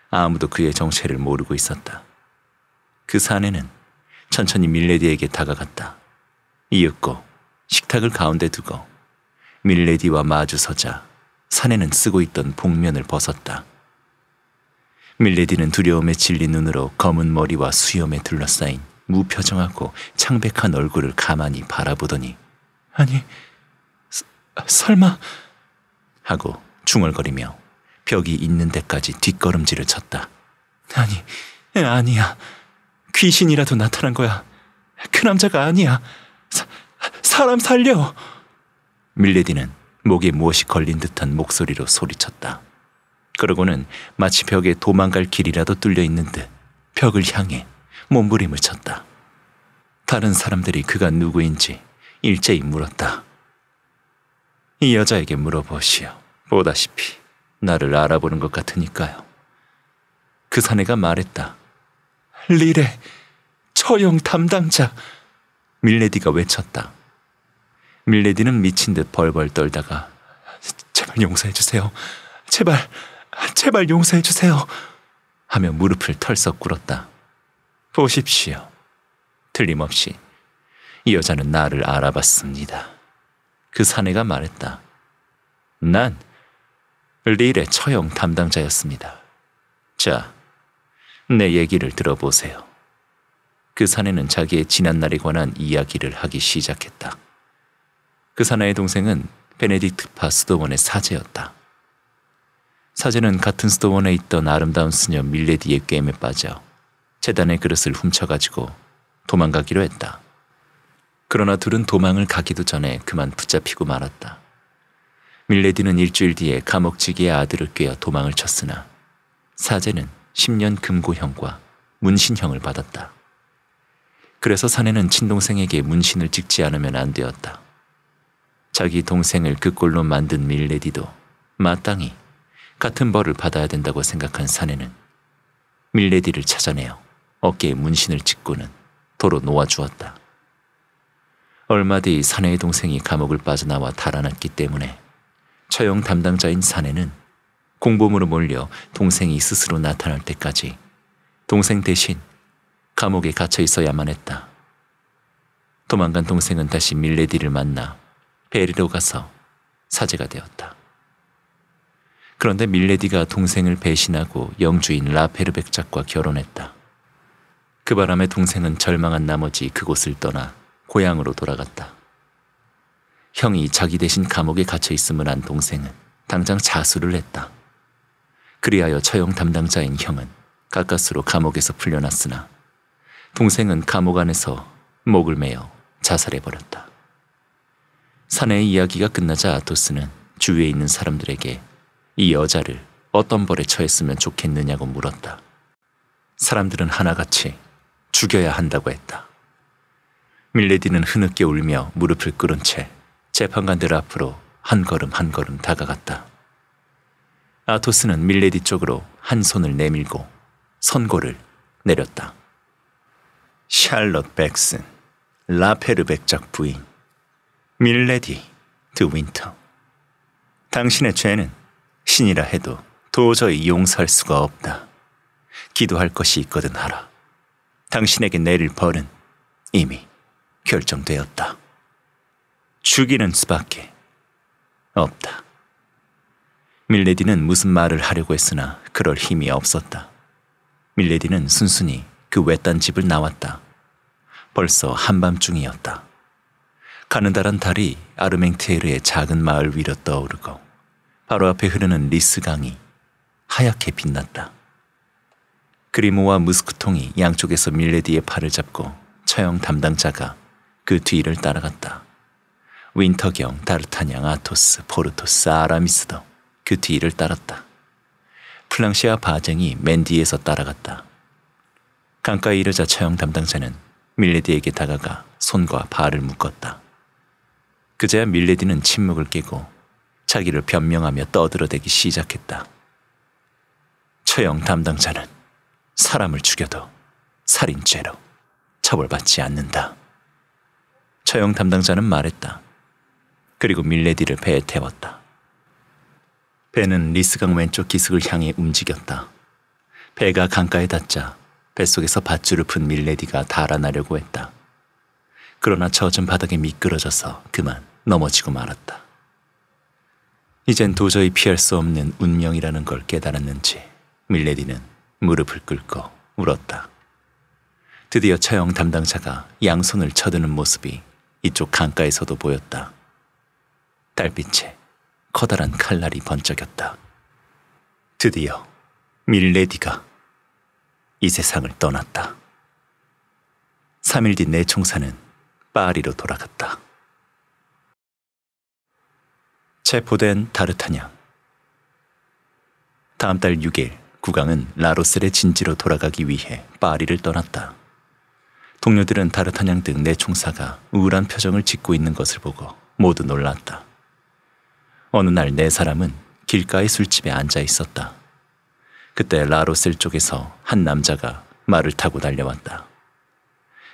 아무도 그의 정체를 모르고 있었다. 그 사내는 천천히 밀레디에게 다가갔다. 이윽고 식탁을 가운데 두고 밀레디와 마주서자 사내는 쓰고 있던 복면을 벗었다. 밀레디는 두려움에 질린 눈으로 검은 머리와 수염에 둘러싸인 무표정하고 창백한 얼굴을 가만히 바라보더니 아니 서, 설마 하고 중얼거리며 벽이 있는 데까지 뒷걸음질을 쳤다. 아니 아니야 귀신이라도 나타난 거야. 그 남자가 아니야. 사, 사람 살려. 밀레디는 목에 무엇이 걸린 듯한 목소리로 소리쳤다. 그러고는 마치 벽에 도망갈 길이라도 뚫려 있는 듯 벽을 향해 몸부림을 쳤다. 다른 사람들이 그가 누구인지 일제히 물었다. 이 여자에게 물어보시오. 보다시피 나를 알아보는 것 같으니까요. 그 사내가 말했다. 릴레 처형 담당자. 밀레디가 외쳤다. 밀레디는 미친 듯 벌벌 떨다가 제발 용서해 주세요. 제발 아, 제발 용서해 주세요. 하며 무릎을 털썩 꿇었다. 보십시오. 틀림없이 이 여자는 나를 알아봤습니다. 그 사내가 말했다. 난 릴의 처형 담당자였습니다. 자, 내 얘기를 들어보세요. 그 사내는 자기의 지난날에 관한 이야기를 하기 시작했다. 그사내의 동생은 베네딕트파 수도원의 사제였다. 사제는 같은 스도원에 있던 아름다운 스녀 밀레디의 게임에 빠져 재단의 그릇을 훔쳐가지고 도망가기로 했다. 그러나 둘은 도망을 가기도 전에 그만 붙잡히고 말았다. 밀레디는 일주일 뒤에 감옥지기의 아들을 꿰어 도망을 쳤으나 사제는 10년 금고형과 문신형을 받았다. 그래서 사내는 친동생에게 문신을 찍지 않으면 안 되었다. 자기 동생을 그 꼴로 만든 밀레디도 마땅히 같은 벌을 받아야 된다고 생각한 사내는 밀레디를 찾아내어 어깨에 문신을 짓고는 도로 놓아주었다. 얼마 뒤 사내의 동생이 감옥을 빠져나와 달아났기 때문에 처형 담당자인 사내는 공범으로 몰려 동생이 스스로 나타날 때까지 동생 대신 감옥에 갇혀 있어야만 했다. 도망간 동생은 다시 밀레디를 만나 베리로 가서 사제가 되었다. 그런데 밀레디가 동생을 배신하고 영주인 라페르백작과 결혼했다. 그 바람에 동생은 절망한 나머지 그곳을 떠나 고향으로 돌아갔다. 형이 자기 대신 감옥에 갇혀 있음을 안 동생은 당장 자수를 했다. 그리하여 처형 담당자인 형은 가까스로 감옥에서 풀려났으나 동생은 감옥 안에서 목을 메어 자살해버렸다. 사내의 이야기가 끝나자 아토스는 주위에 있는 사람들에게 이 여자를 어떤 벌에 처했으면 좋겠느냐고 물었다. 사람들은 하나같이 죽여야 한다고 했다. 밀레디는 흐느껴 울며 무릎을 꿇은 채 재판관들 앞으로 한 걸음 한 걸음 다가갔다. 아토스는 밀레디 쪽으로 한 손을 내밀고 선고를 내렸다. 샬롯 백슨, 라페르 백작 부인, 밀레디 드윈터. 당신의 죄는 신이라 해도 도저히 용서할 수가 없다. 기도할 것이 있거든 하라. 당신에게 내릴 벌은 이미 결정되었다. 죽이는 수밖에 없다. 밀레디는 무슨 말을 하려고 했으나 그럴 힘이 없었다. 밀레디는 순순히 그 외딴 집을 나왔다. 벌써 한밤중이었다. 가느다란 달이 아르맹테르의 작은 마을 위로 떠오르고 바로 앞에 흐르는 리스강이 하얗게 빛났다. 그리모와 무스크통이 양쪽에서 밀레디의 팔을 잡고 처형 담당자가 그 뒤를 따라갔다. 윈터경, 다르타냥, 아토스, 포르토스, 아라미스도 그 뒤를 따랐다. 플랑시아 바쟁이 맨 뒤에서 따라갔다. 강가에 이르자 처형 담당자는 밀레디에게 다가가 손과 발을 묶었다. 그제야 밀레디는 침묵을 깨고 자기를 변명하며 떠들어대기 시작했다. 처형 담당자는 사람을 죽여도 살인죄로 처벌받지 않는다. 처형 담당자는 말했다. 그리고 밀레디를 배에 태웠다. 배는 리스강 왼쪽 기슭을 향해 움직였다. 배가 강가에 닿자 뱃속에서 밧줄을 푼 밀레디가 달아나려고 했다. 그러나 젖은 바닥에 미끄러져서 그만 넘어지고 말았다. 이젠 도저히 피할 수 없는 운명이라는 걸 깨달았는지 밀레디는 무릎을 꿇고 울었다. 드디어 처형 담당자가 양손을 쳐드는 모습이 이쪽 강가에서도 보였다. 달빛에 커다란 칼날이 번쩍였다. 드디어 밀레디가 이 세상을 떠났다. 3일 뒤 내 총사는 파리로 돌아갔다. 체포된 다르타냥 다음 달 6일 국왕은 라로셀의 진지로 돌아가기 위해 파리를 떠났다. 동료들은 다르타냥 등 내총사가 우울한 표정을 짓고 있는 것을 보고 모두 놀랐다. 어느 날 네 사람은 길가의 술집에 앉아 있었다. 그때 라로셀 쪽에서 한 남자가 말을 타고 달려왔다.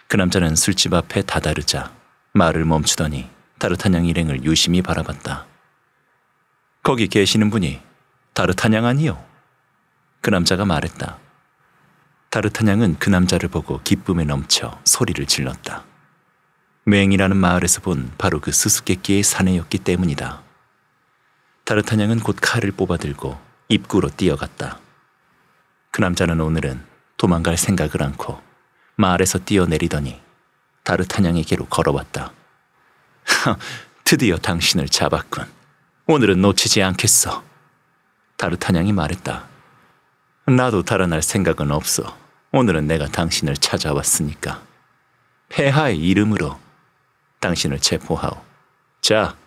그 남자는 술집 앞에 다다르자 말을 멈추더니 다르타냥 일행을 유심히 바라봤다. 거기 계시는 분이 다르타냥 아니요? 그 남자가 말했다. 다르타냥은 그 남자를 보고 기쁨에 넘쳐 소리를 질렀다. 맹이라는 마을에서 본 바로 그 수수께끼의 사내였기 때문이다. 다르타냥은 곧 칼을 뽑아들고 입구로 뛰어갔다. 그 남자는 오늘은 도망갈 생각을 않고 마을에서 뛰어내리더니 다르타냥에게로 걸어왔다. [LAUGHS] 드디어 당신을 잡았군. 오늘은 놓치지 않겠어. 다르타냥이 말했다. 나도 달아날 생각은 없어. 오늘은 내가 당신을 찾아왔으니까. 폐하의 이름으로 당신을 체포하오. 자,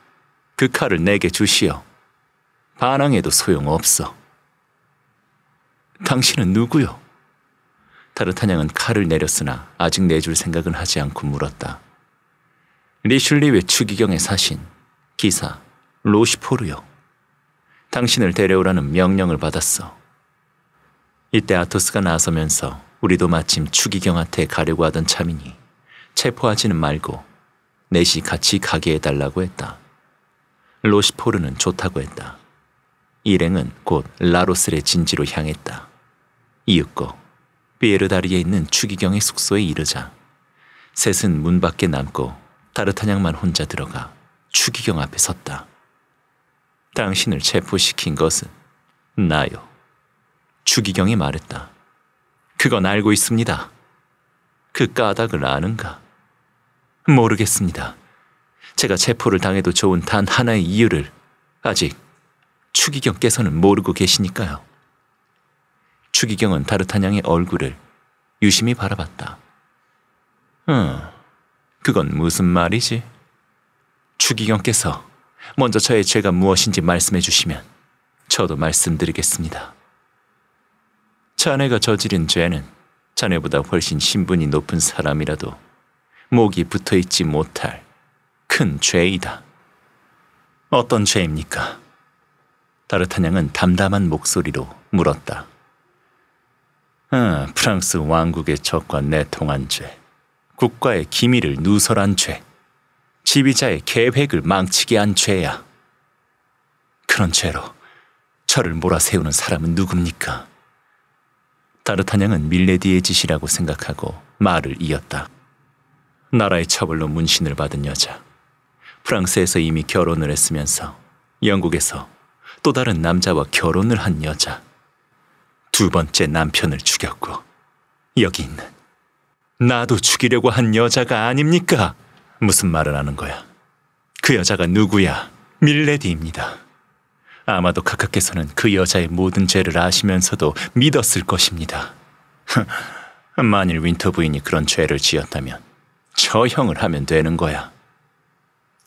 그 칼을 내게 주시오. 반항해도 소용없어. 당신은 누구요? 다르타냥은 칼을 내렸으나 아직 내줄 생각은 하지 않고 물었다. 리슐리의 추기경의 사신, 기사, 로시포르요. 당신을 데려오라는 명령을 받았어. 이때 아토스가 나서면서 우리도 마침 추기경한테 가려고 하던 참이니 체포하지는 말고 넷이 같이 가게 해달라고 했다. 로시포르는 좋다고 했다. 일행은 곧 라로스의 진지로 향했다. 이윽고 피에르다리에 있는 추기경의 숙소에 이르자 셋은 문 밖에 남고 타르타냥만 혼자 들어가 추기경 앞에 섰다. 당신을 체포시킨 것은 나요. 추기경이 말했다. 그건 알고 있습니다. 그 까닭을 아는가? 모르겠습니다. 제가 체포를 당해도 좋은 단 하나의 이유를 아직 추기경께서는 모르고 계시니까요. 추기경은 다르타냥의 얼굴을 유심히 바라봤다. 음, 그건 무슨 말이지? 추기경께서 먼저 저의 죄가 무엇인지 말씀해 주시면 저도 말씀드리겠습니다. 자네가 저지른 죄는 자네보다 훨씬 신분이 높은 사람이라도 목이 붙어 있지 못할 큰 죄이다. 어떤 죄입니까? 다르타냥은 담담한 목소리로 물었다. 아, 프랑스 왕국의 적과 내통한 죄, 국가의 기밀을 누설한 죄. 지휘자의 계획을 망치게 한 죄야. 그런 죄로 저를 몰아세우는 사람은 누굽니까? 다르타냥은 밀레디의 짓이라고 생각하고 말을 이었다. 나라의 처벌로 문신을 받은 여자. 프랑스에서 이미 결혼을 했으면서 영국에서 또 다른 남자와 결혼을 한 여자. 두 번째 남편을 죽였고 여기 있는 나도 죽이려고 한 여자가 아닙니까? 무슨 말을 하는 거야? 그 여자가 누구야? 밀레디입니다. 아마도 각카께서는그 여자의 모든 죄를 아시면서도 믿었을 것입니다. [LAUGHS] 만일 윈터 부인이 그런 죄를 지었다면 처형을 하면 되는 거야.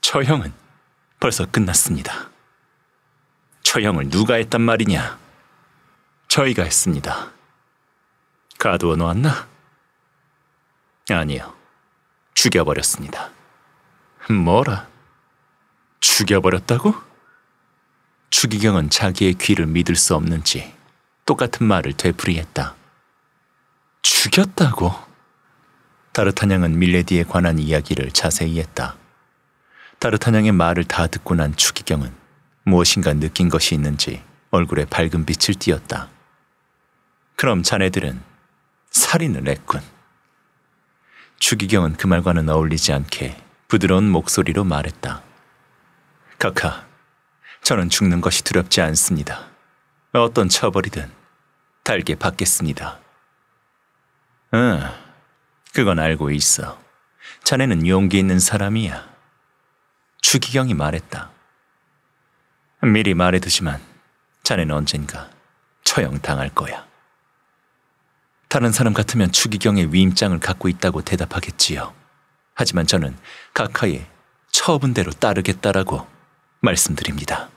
처형은 벌써 끝났습니다. 처형을 누가 했단 말이냐? 저희가 했습니다. 가두어 놓았나? 아니요. 죽여버렸습니다. 뭐라? 죽여버렸다고? 추기경은 자기의 귀를 믿을 수 없는지 똑같은 말을 되풀이했다. 죽였다고? 다르타냥은 밀레디에 관한 이야기를 자세히 했다. 다르타냥의 말을 다 듣고 난 추기경은 무엇인가 느낀 것이 있는지 얼굴에 밝은 빛을 띄었다. 그럼 자네들은 살인을 했군. 추기경은 그 말과는 어울리지 않게 부드러운 목소리로 말했다. 카카, 저는 죽는 것이 두렵지 않습니다. 어떤 처벌이든 달게 받겠습니다. 응, 그건 알고 있어. 자네는 용기 있는 사람이야. 추기경이 말했다. 미리 말해두지만 자네는 언젠가 처형당할 거야. 다른 사람 같으면 추기경의 위임장을 갖고 있다고 대답하겠지요. 하지만 저는 가카의 처분대로 따르겠다라고 말씀드립니다.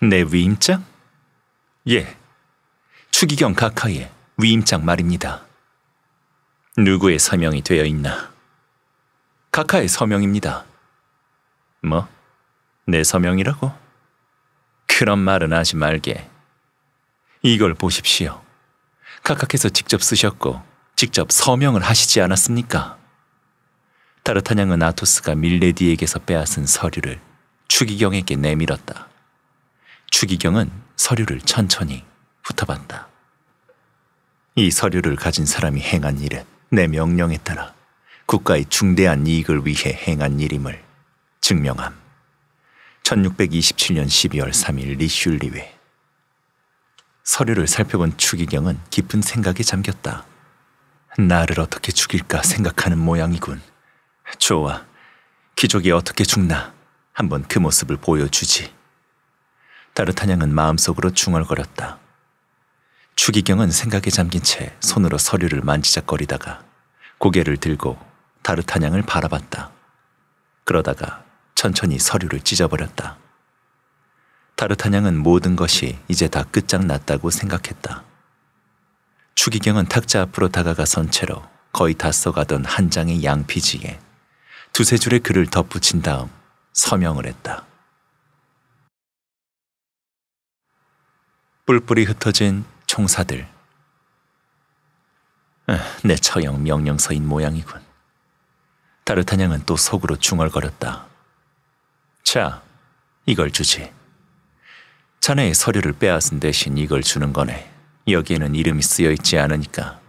내 네, 위임장? 예. 추기경 가카의 위임장 말입니다. 누구의 서명이 되어 있나? 가카의 서명입니다. 뭐? 내 서명이라고? 그런 말은 하지 말게. 이걸 보십시오. 각각께서 직접 쓰셨고 직접 서명을 하시지 않았습니까? 타르타냥은 아토스가 밀레디에게서 빼앗은 서류를 추기경에게 내밀었다. 추기경은 서류를 천천히 붙어봤다이 서류를 가진 사람이 행한 일은 내 명령에 따라 국가의 중대한 이익을 위해 행한 일임을 증명함. 1627년 12월 3일 리슐리웨. 서류를 살펴본 추기경은 깊은 생각에 잠겼다. 나를 어떻게 죽일까 생각하는 모양이군. 좋아. 기족이 어떻게 죽나 한번 그 모습을 보여주지. 따르타냥은 마음속으로 중얼거렸다. 추기경은 생각에 잠긴 채 손으로 서류를 만지작거리다가 고개를 들고 다르타냥을 바라봤다. 그러다가 천천히 서류를 찢어버렸다. 다르타냥은 모든 것이 이제 다 끝장났다고 생각했다. 추기경은 탁자 앞으로 다가가 선 채로 거의 다 써가던 한 장의 양피지에 두세 줄의 글을 덧붙인 다음 서명을 했다. 뿔뿔이 흩어진 총사들. 아, 내 처형 명령서인 모양이군. 따르탄 양은 또 속으로 중얼거렸다. 자, 이걸 주지. 자네의 서류를 빼앗은 대신 이걸 주는 거네. 여기에는 이름이 쓰여 있지 않으니까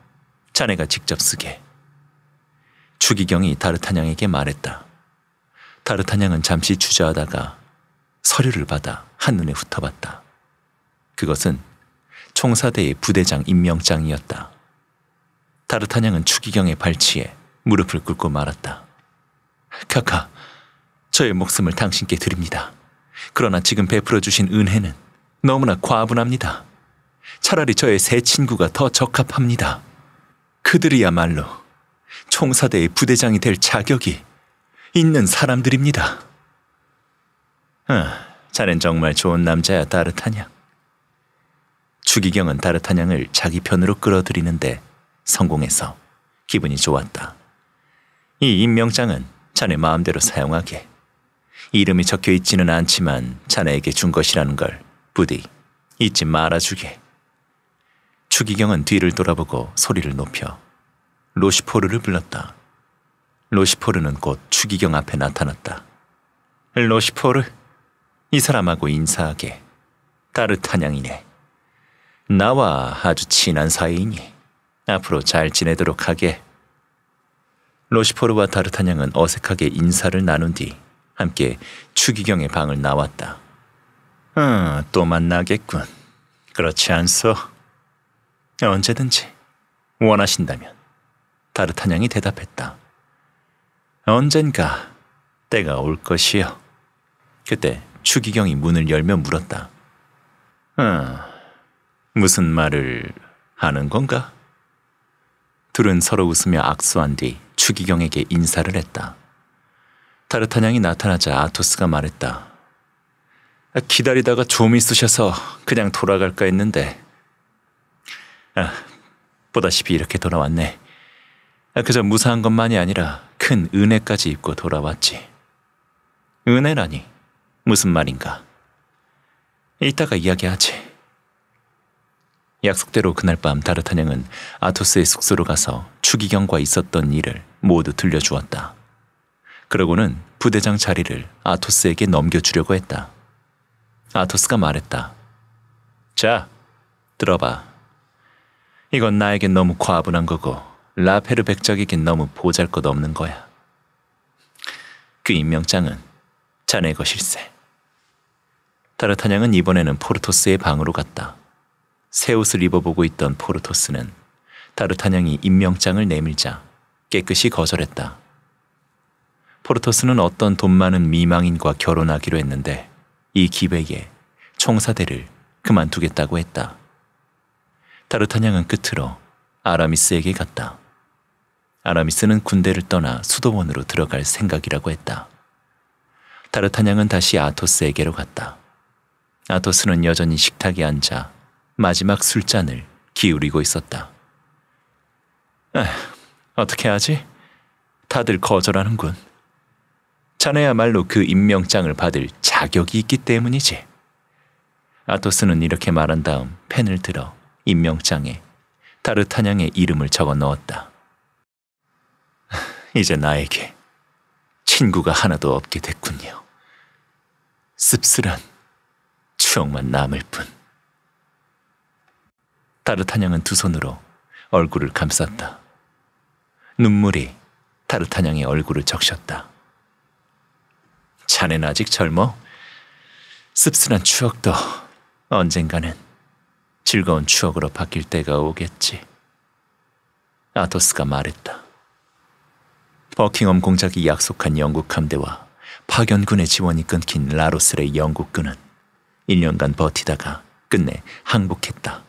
자네가 직접 쓰게. 추기경이 다르타냥에게 말했다. 다르타냥은 잠시 주저하다가 서류를 받아 한눈에 훑어봤다. 그것은 총사대의 부대장 임명장이었다. 다르타냥은 추기경의 발치에 무릎을 꿇고 말았다. 카카, 저의 목숨을 당신께 드립니다. 그러나 지금 베풀어 주신 은혜는 너무나 과분합니다. 차라리 저의 새 친구가 더 적합합니다. 그들이야말로 총사대의 부대장이 될 자격이 있는 사람들입니다. 아, 자넨 정말 좋은 남자야, 다르타냥. 추기경은 다르타냥을 자기 편으로 끌어들이는데 성공해서 기분이 좋았다. 이 임명장은 자네 마음대로 사용하게. 이름이 적혀 있지는 않지만 자네에게 준 것이라는 걸 부디 잊지 말아주게. 추기경은 뒤를 돌아보고 소리를 높여 로시포르를 불렀다. 로시포르는 곧 추기경 앞에 나타났다. 로시포르, 이 사람하고 인사하게. 따뜻한 양이네. 나와 아주 친한 사이이니 앞으로 잘 지내도록 하게. 로시포르와 다르타냥은 어색하게 인사를 나눈 뒤 함께 추기경의 방을 나왔다. 응, 아, 또 만나겠군. 그렇지 않소? 언제든지 원하신다면. 다르타냥이 대답했다. 언젠가 때가 올 것이요. 그때 추기경이 문을 열며 물었다. 아, 무슨 말을 하는 건가? 둘은 서로 웃으며 악수한 뒤 추기경에게 인사를 했다. 다르타냥이 나타나자 아토스가 말했다. 기다리다가 좀 있으셔서 그냥 돌아갈까 했는데 아, 보다시피 이렇게 돌아왔네. 그저 무사한 것만이 아니라 큰 은혜까지 입고 돌아왔지. 은혜라니 무슨 말인가. 이따가 이야기하지. 약속대로 그날 밤 다르타냥은 아토스의 숙소로 가서 추기경과 있었던 일을 모두 들려주었다. 그러고는 부대장 자리를 아토스에게 넘겨주려고 했다. 아토스가 말했다. 자, 들어봐. 이건 나에겐 너무 과분한 거고 라페르 백작이긴 너무 보잘것없는 거야. 그 임명장은 자네 것일세. 타르타냥은 이번에는 포르토스의 방으로 갔다. 새 옷을 입어보고 있던 포르토스는 타르타냥이 임명장을 내밀자 깨끗이 거절했다. 포르토스는 어떤 돈 많은 미망인과 결혼하기로 했는데 이 기백에 총사대를 그만두겠다고 했다. 타르타냥은 끝으로 아라미스에게 갔다. 아라미스는 군대를 떠나 수도원으로 들어갈 생각이라고 했다. 다르타냥은 다시 아토스에게로 갔다. 아토스는 여전히 식탁에 앉아 마지막 술잔을 기울이고 있었다. 에휴, 어떻게 하지? 다들 거절하는군. 자네야말로 그 임명장을 받을 자격이 있기 때문이지. 아토스는 이렇게 말한 다음 펜을 들어 임명장에 다르타냥의 이름을 적어 넣었다. 이제 나에게 친구가 하나도 없게 됐군요. 씁쓸한 추억만 남을 뿐. 타르타냥은 두 손으로 얼굴을 감쌌다. 눈물이 타르타냥의 얼굴을 적셨다. 자넨 아직 젊어. 씁쓸한 추억도 언젠가는 즐거운 추억으로 바뀔 때가 오겠지. 아토스가 말했다. 버킹엄 공작이 약속한 영국 함대와 파견군의 지원이 끊긴 라로스의 영국군은 1년간 버티다가 끝내 항복했다.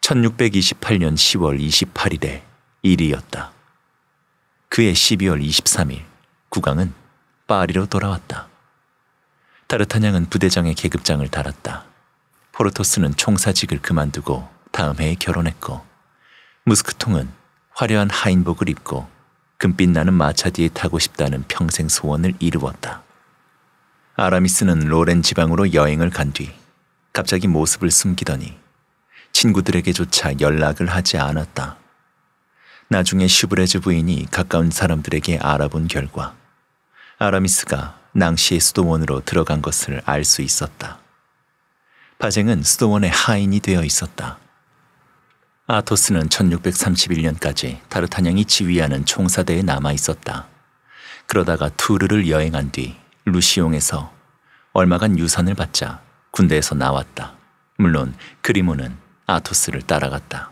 1628년 10월 28일에 일이었다. 그해 12월 23일 국왕은 파리로 돌아왔다. 타르타냥은 부대장의 계급장을 달았다. 포르토스는 총사직을 그만두고 다음 해에 결혼했고 무스크통은 화려한 하인복을 입고 금빛 나는 마차 뒤에 타고 싶다는 평생 소원을 이루었다. 아라미스는 로렌 지방으로 여행을 간 뒤 갑자기 모습을 숨기더니 친구들에게조차 연락을 하지 않았다. 나중에 슈브레즈 부인이 가까운 사람들에게 알아본 결과 아라미스가 낭시의 수도원으로 들어간 것을 알 수 있었다. 파쟁은 수도원의 하인이 되어 있었다. 아토스는 1631년까지 다르타냥이 지휘하는 총사대에 남아 있었다. 그러다가 투르를 여행한 뒤 루시옹에서 얼마간 유산을 받자 군대에서 나왔다. 물론 그리모는 아토스를 따라갔다.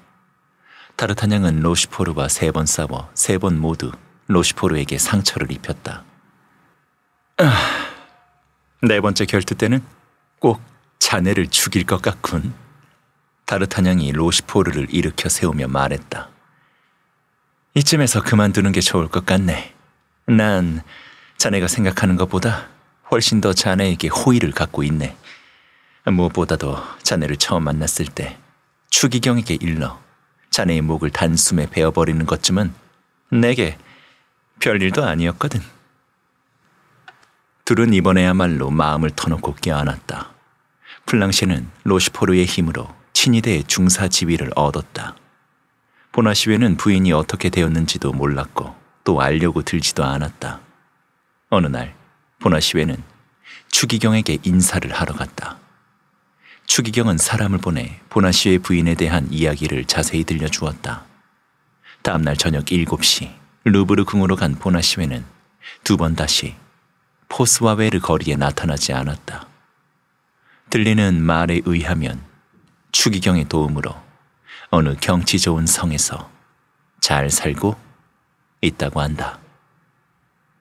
타르타냥은 로시포르와 세 번 싸워 세 번 모두 로시포르에게 상처를 입혔다. 아, 네 번째 결투 때는 꼭 자네를 죽일 것 같군. 다르타냥이 로시포르를 일으켜 세우며 말했다. 이쯤에서 그만두는 게 좋을 것 같네. 난 자네가 생각하는 것보다 훨씬 더 자네에게 호의를 갖고 있네. 무엇보다도 자네를 처음 만났을 때 추기경에게 일러 자네의 목을 단숨에 베어버리는 것쯤은 내게 별일도 아니었거든. 둘은 이번에야말로 마음을 터놓고 껴안았다. 플랑시는 로시포르의 힘으로 친위대 중사 지위를 얻었다. 보나시외는 부인이 어떻게 되었는지도 몰랐고 또 알려고 들지도 않았다. 어느 날 보나시외는 추기경에게 인사를 하러 갔다. 추기경은 사람을 보내 보나시의 부인에 대한 이야기를 자세히 들려주었다. 다음날 저녁 7시 루브르 궁으로 간 보나시웨는 두 번 다시 포스와웨르 거리에 나타나지 않았다. 들리는 말에 의하면 추기경의 도움으로 어느 경치 좋은 성에서 잘 살고 있다고 한다.